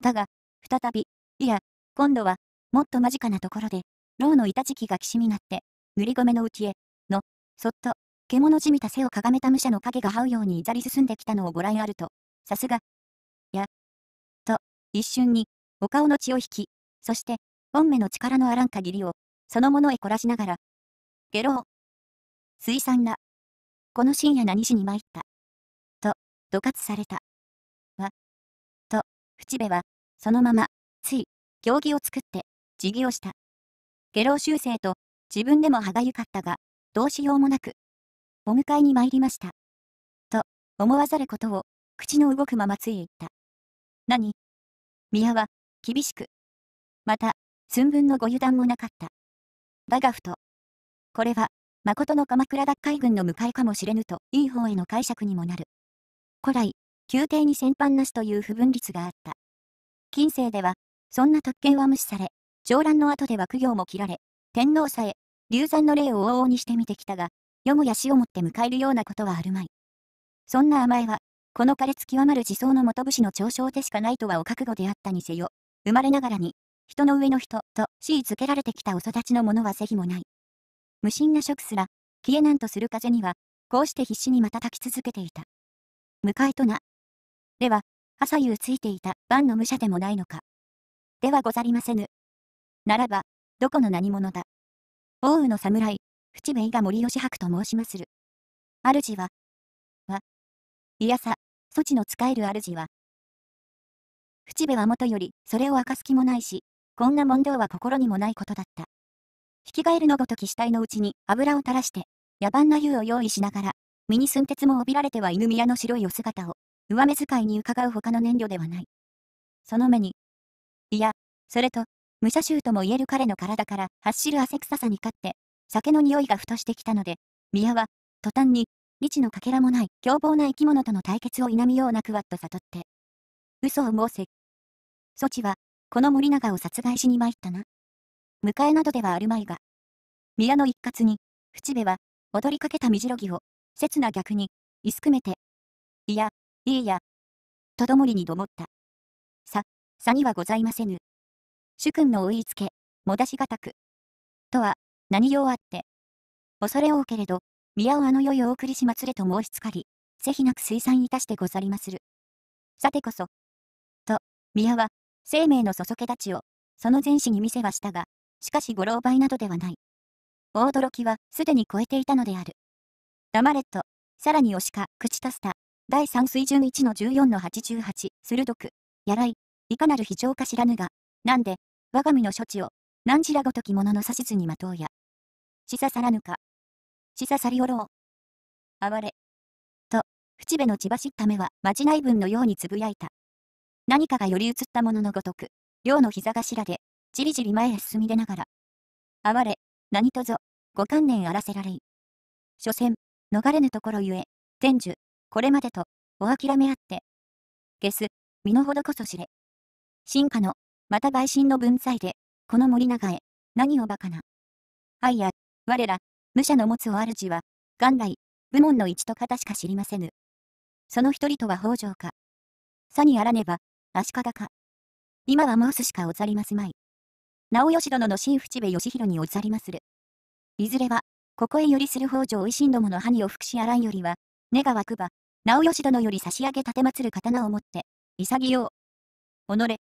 だが、再び、いや、今度は、もっと間近なところで、牢の板敷きがきしみなって、塗り込めのちへ、の、そっと、獣じみた背をかがめた武者の影が這うようにいざり進んできたのをご覧あると、さすが、や、と、一瞬に、お顔の血を引き、そして、本目の力のあらん限りを、そのものへ凝らしながら、ゲロー、水産だ。この深夜何時に参った。と、怒喝された。は、と、淵部は、そのまま、つい、行儀を作って、辞儀をした。下老修正と、自分でも歯がゆかったが、どうしようもなく、お迎えに参りました。と、思わざることを、口の動くままつい言った。何宮は、厳しく。また、寸分のご油断もなかった。バガフと。これは、誠の鎌倉奪会軍の迎えかもしれぬと、いい方への解釈にもなる。古来、宮廷に戦犯なしという不分率があった。近世では、そんな特権は無視され、長蘭の後では苦行も切られ、天皇さえ、流産の霊を往々にして見てきたが、よもや死をもって迎えるようなことはあるまい。そんな甘えは、この苛烈極まる自層の元節の嘲笑でしかないとはお覚悟であったにせよ、生まれながらに、人の上の人と死意づけられてきたお育ちのものは是非もない。無心な食すら、消えなんとする風には、こうして必死に瞬き続けていた。迎えとな。では、朝夕ついていた万の武者でもないのか。ではござりませぬ。ならば、どこの何者だ。大羽の侍、淵兵衛が森吉博と申しまする。主は、は、いやさ、措置の仕える主は、淵部はもとより、それを明かす気もないし、こんな問答は心にもないことだった。引き返るのごとき死体のうちに油を垂らして、野蛮な湯を用意しながら、身に寸鉄も帯びられては犬宮の白いお姿を、上目遣いに伺う他の燃料ではない。その目に、いや、それと、武者衆とも言える彼の体から発する汗臭さに勝って、酒の匂いがふとしてきたので、宮は、途端に、未知のかけらもない凶暴な生き物との対決を否みようなくわっと悟って、嘘を申せ。ソチは、この森永を殺害しに参ったな。迎えなどではあるまいが。宮の一括に、淵部は、踊りかけたみじろぎを、刹那逆に、いすくめて、いや、いいや、とどもりにどもった。さ、さにはございませぬ。主君の追いつけ、もだしがたく。とは、何用あって。恐れ多けれど、宮をあの世よお送りしまつれと申しつかり、せひなく水産いたしてござりまする。さてこそ。と、宮は、生命のそそけ立ちを、その前史に見せはしたが、しかし五郎倍などではない。大驚きはすでに超えていたのである。黙れと、さらに押しか、口たすた、第三水準1の14の88、鋭く、やらい、いかなる非常か知らぬが、なんで、我が身の処置を、何じらごときものの指図にまとうや。しささらぬか。しささりおろう。あわれ。と、淵辺の血走った目は、まじない分のようにつぶやいた。何かがより移ったもののごとく、両の膝頭で、じりじり前へ進み出ながら。哀れ、何とぞ、ご観念あらせられい。所詮、逃れぬところゆえ、天寿、これまでと、お諦めあって。ゲス、身の程こそ知れ。進化の、また陪審の文才で、この森永へ、何を馬鹿な。愛や、我ら、武者の持つお主は、元来、部門の一と方しか知りませぬ。その一人とは北条か。さにあらねば、足利か。今は申すしかおざりますまい。直義殿の新淵部義弘におざりまする。いずれは、ここへよりする北条維新どもの歯にを福しあらんよりは、根が湧くば、直義殿より差し上げ立てまつる刀を持って、潔う。己。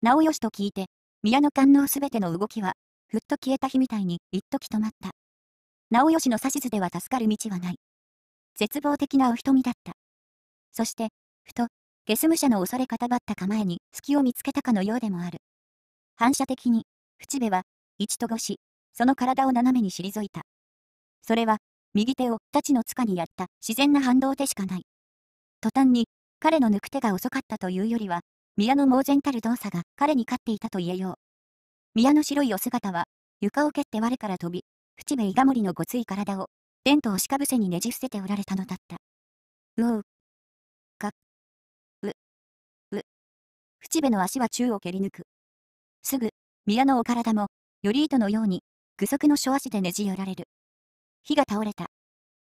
直義と聞いて、宮の官能すべての動きは、ふっと消えた日みたいに一時止まった。直義の指図では助かる道はない。絶望的なお瞳だった。そして、ふと、ゲス武者の恐れかたばった構えに隙を見つけたかのようでもある。反射的に、淵部は、一とごし、その体を斜めに退いた。それは、右手を太刀の塚にやった自然な反動でしかない。途端に、彼の抜く手が遅かったというよりは、宮の猛然たる動作が彼に勝っていたと言えよう。宮の白いお姿は、床を蹴って我から飛び、淵部伊賀森のごつい体を、テントをしかぶせにねじ伏せておられたのだった。うおう。か。う。う。淵部の足は宙を蹴り抜く。すぐ、宮のお体も、より糸のように、具足の諸足でねじ寄られる。火が倒れた。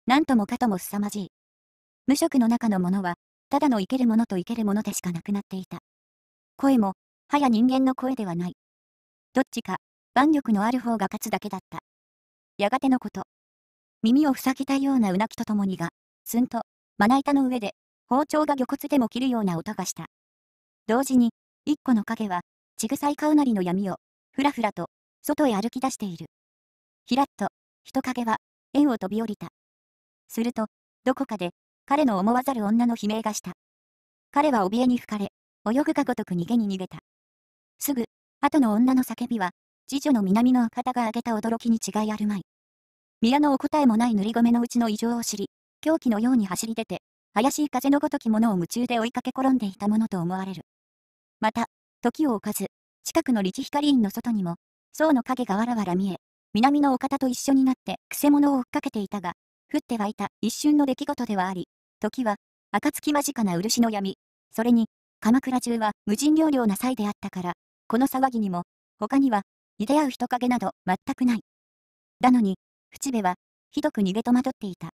なんともかとも凄まじい。無職の中のものは、ただの生けるものと生けるものでしかなくなっていた。声も、はや人間の声ではない。どっちか、万力のある方が勝つだけだった。やがてのこと。耳を塞ぎたようなうなきとともにが、すんと、まな板の上で、包丁が魚骨でも切るような音がした。同時に、一個の影は、ちぐさい顔なりの闇を、ふらふらと、外へ歩き出している。ひらっと、人影は、縁を飛び降りた。すると、どこかで、彼の思わざる女の悲鳴がした。彼は怯えに吹かれ、泳ぐかごとく逃げに逃げた。すぐ、後の女の叫びは、次女の南の赤田が上げた驚きに違いあるまい。宮のお答えもない塗り米のうちの異常を知り、狂気のように走り出て、怪しい風のごときものを夢中で追いかけ転んでいたものと思われる。また、時を置かず、近くのリチ光院の外にも、僧の影がわらわら見え、南のお方と一緒になってくせ者を追っかけていたが、降ってはいた一瞬の出来事ではあり、時は、暁間近な漆の闇、それに、鎌倉中は無人量量な際であったから、この騒ぎにも、他には、出会う人影など全くない。だのに、淵部は、ひどく逃げ戸惑っていた。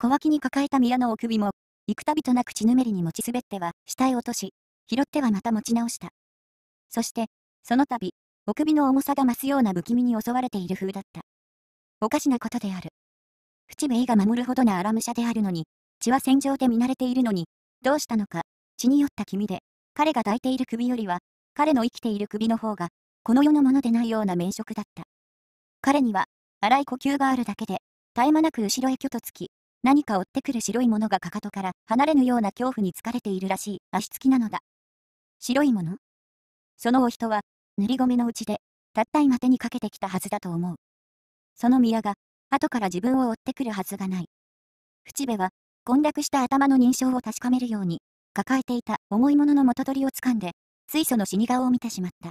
小脇に抱えた宮のお首も、幾度となく血ぬめりに持ち滑っては、下へ落とし、拾ってはまた持ち直した。そして、その度、お首の重さが増すような不気味に襲われている風だった。おかしなことである。口兵衛が守るほどなアラム社であるのに、血は戦場で見慣れているのに、どうしたのか、血に酔った君で、彼が抱いている首よりは、彼の生きている首の方が、この世のものでないような面色だった。彼には、荒い呼吸があるだけで、絶え間なく後ろへきょとつき、何か追ってくる白いものがかかとから離れぬような恐怖に疲れているらしい足つきなのだ。白いものそのお人は、塗り米のうちで、たった今手にかけてきたはずだと思う。その宮が、後から自分を追ってくるはずがない。淵部は、混濁した頭の認証を確かめるように、抱えていた重いものの元取りをつかんで、水素の死に顔を見てしまった。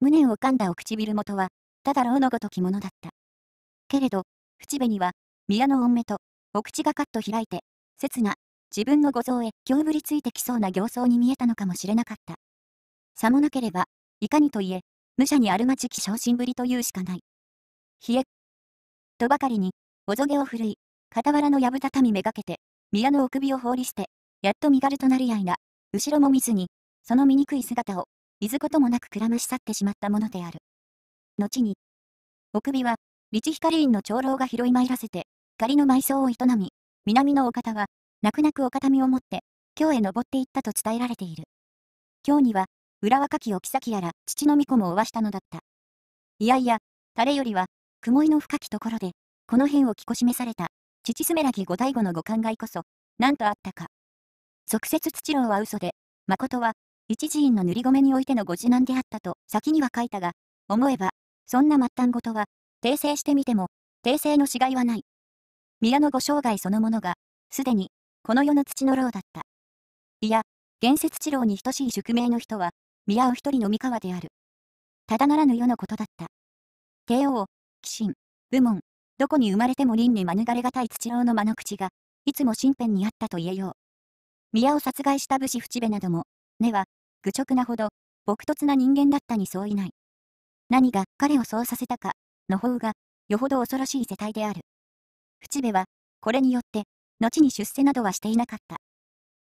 無念を噛んだお唇元は、ただろうのごときものだった。けれど、淵部には、宮の恩目と、お口がカッと開いて、刹那、自分の五臓へ行ぶりついてきそうな形相に見えたのかもしれなかった。さもなければ、いかにといえ、武者にあるまじき昇進ぶりというしかない。冷え。とばかりに、おぞげを振るい、傍らのやぶたたみめがけて、宮のお首を放り捨て、やっと身軽となりやいな、後ろも見ずに、その醜い姿を、いずこともなくくらまし去ってしまったものである。後に、お首は、律光院の長老が拾い参らせて、仮の埋葬を営み、南のお方は、泣く泣くお形見を持って、京へ登っていったと伝えられている。京には、浦若きお妃やら父の巫女もおわしたのだった。いやいや、れよりは、雲井の深きところで、この辺を聞こしめされた、父すめらぎ五大醐のご考えこそ、なんとあったか。即説土郎は嘘で、誠は、一寺院の塗り米においてのご次男であったと先には書いたが、思えば、そんな末端事は、訂正してみても、訂正のしがいはない。宮のご生涯そのものが、すでに、この世の土の牢だった。いや、伝説治郎に等しい宿命の人は、見合う一人の三河である。ただならぬ世のことだった。帝王、鬼神、部門、どこに生まれても輪廻免れがたい土郎の間の口が、いつも身辺にあったと言えよう。宮を殺害した武士淵部なども、根は、愚直なほど、朴突な人間だったに相違ない。何が彼をそうさせたか、の方が、よほど恐ろしい世帯である。淵部は、これによって、後に出世などはしていなかった。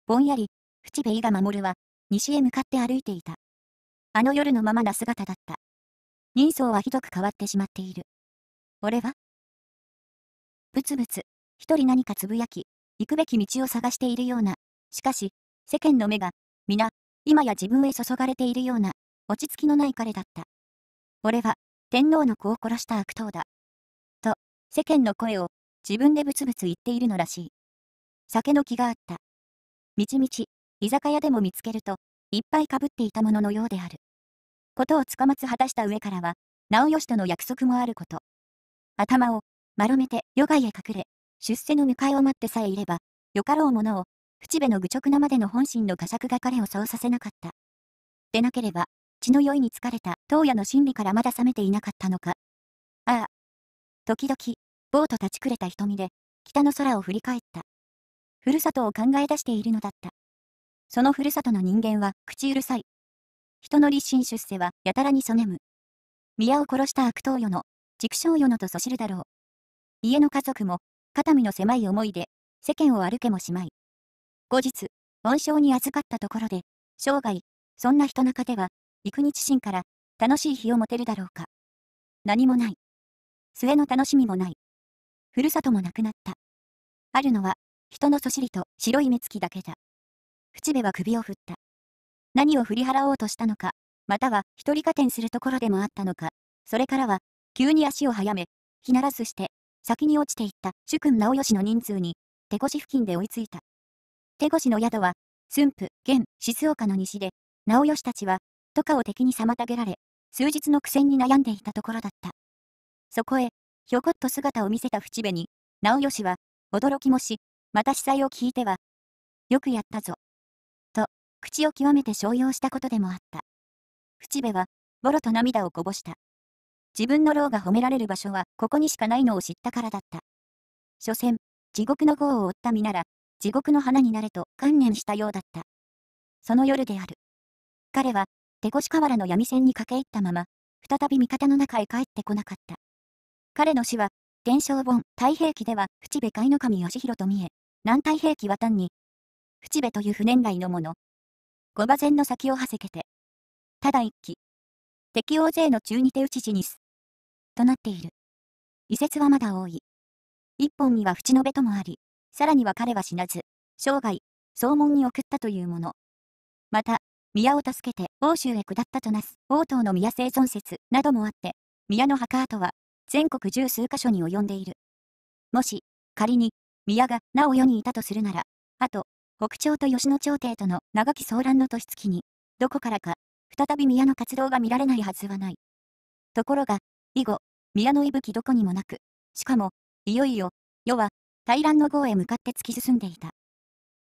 ぼんやり、淵部伊賀守は、西へ向かって歩いていた。あの夜のままな姿だった。人相はひどく変わってしまっている。俺はぶつぶつ、一人何かつぶやき、行くべき道を探しているような、しかし、世間の目が、皆、今や自分へ注がれているような、落ち着きのない彼だった。俺は、天皇の子を殺した悪党だ。と、世間の声を、自分でぶつぶつ言っているのらしい。酒の気があった。みちみち、居酒屋でも見つけると、いっぱいかぶっていたもののようである。ことをつかまつ果たした上からは、直義との約束もあること。頭を丸めて夜外へ隠れ、出世の迎えを待ってさえいれば、よかろうものを、淵辺の愚直なまでの本心の呵責が彼をそうさせなかった。でなければ、血の酔いに疲れた当夜の心理からまだ覚めていなかったのか。ああ。時々、ぼうと立ちくれた瞳で、北の空を振り返った。ふるさとを考え出しているのだった。そのふるさとの人間は、口うるさい。人の立身出世は、やたらにそねむ。宮を殺した悪党よの、畜生よのとそしるだろう。家の家族も、肩身の狭い思いで、世間を歩けもしまい。後日、恩賞に預かったところで、生涯、そんな人中では、幾日心から、楽しい日を持てるだろうか。何もない。末の楽しみもない。ふるさともなくなった。あるのは、人のそしりと白い目つきだけだ。淵部は首を振った。何を振り払おうとしたのか、または一人加点するところでもあったのか、それからは、急に足を速め、ひならすして、先に落ちていった主君直義の人数に、手越付近で追いついた。手越の宿は、駿府、現、静岡の西で、直義たちは、渡河を敵に妨げられ、数日の苦戦に悩んでいたところだった。そこへ、ひょこっと姿を見せた淵部に、直義は、驚きもし、また司祭を聞いては、よくやったぞ。と、口を極めて商用したことでもあった。淵部は、ボロと涙をこぼした。自分の牢が褒められる場所はここにしかないのを知ったからだった。所詮、地獄の業を追った身なら、地獄の花になれと観念したようだった。その夜である。彼は、手越河原の闇線に駆け入ったまま、再び味方の中へ帰ってこなかった。彼の死は、伝承本太平記では淵部海の神義弘と見え、南海兵器は単に、淵辺という不燃来のもの。五馬前の先をはせけて。ただ一機。敵大勢の中に手打ち死にす。となっている。遺説はまだ多い。一本には淵のともあり、さらには彼は死なず、生涯、総門に送ったというもの。また、宮を助けて欧州へ下ったとなす王党の宮生存説などもあって、宮の墓跡は全国十数箇所に及んでいる。もし、仮に宮が、なお世にいたとするなら、あと、北朝と吉野朝廷との長き騒乱の年月に、どこからか、再び宮の活動が見られないはずはない。ところが、以後、宮の息吹どこにもなく、しかも、いよいよ、世は、大乱の号へ向かって突き進んでいた。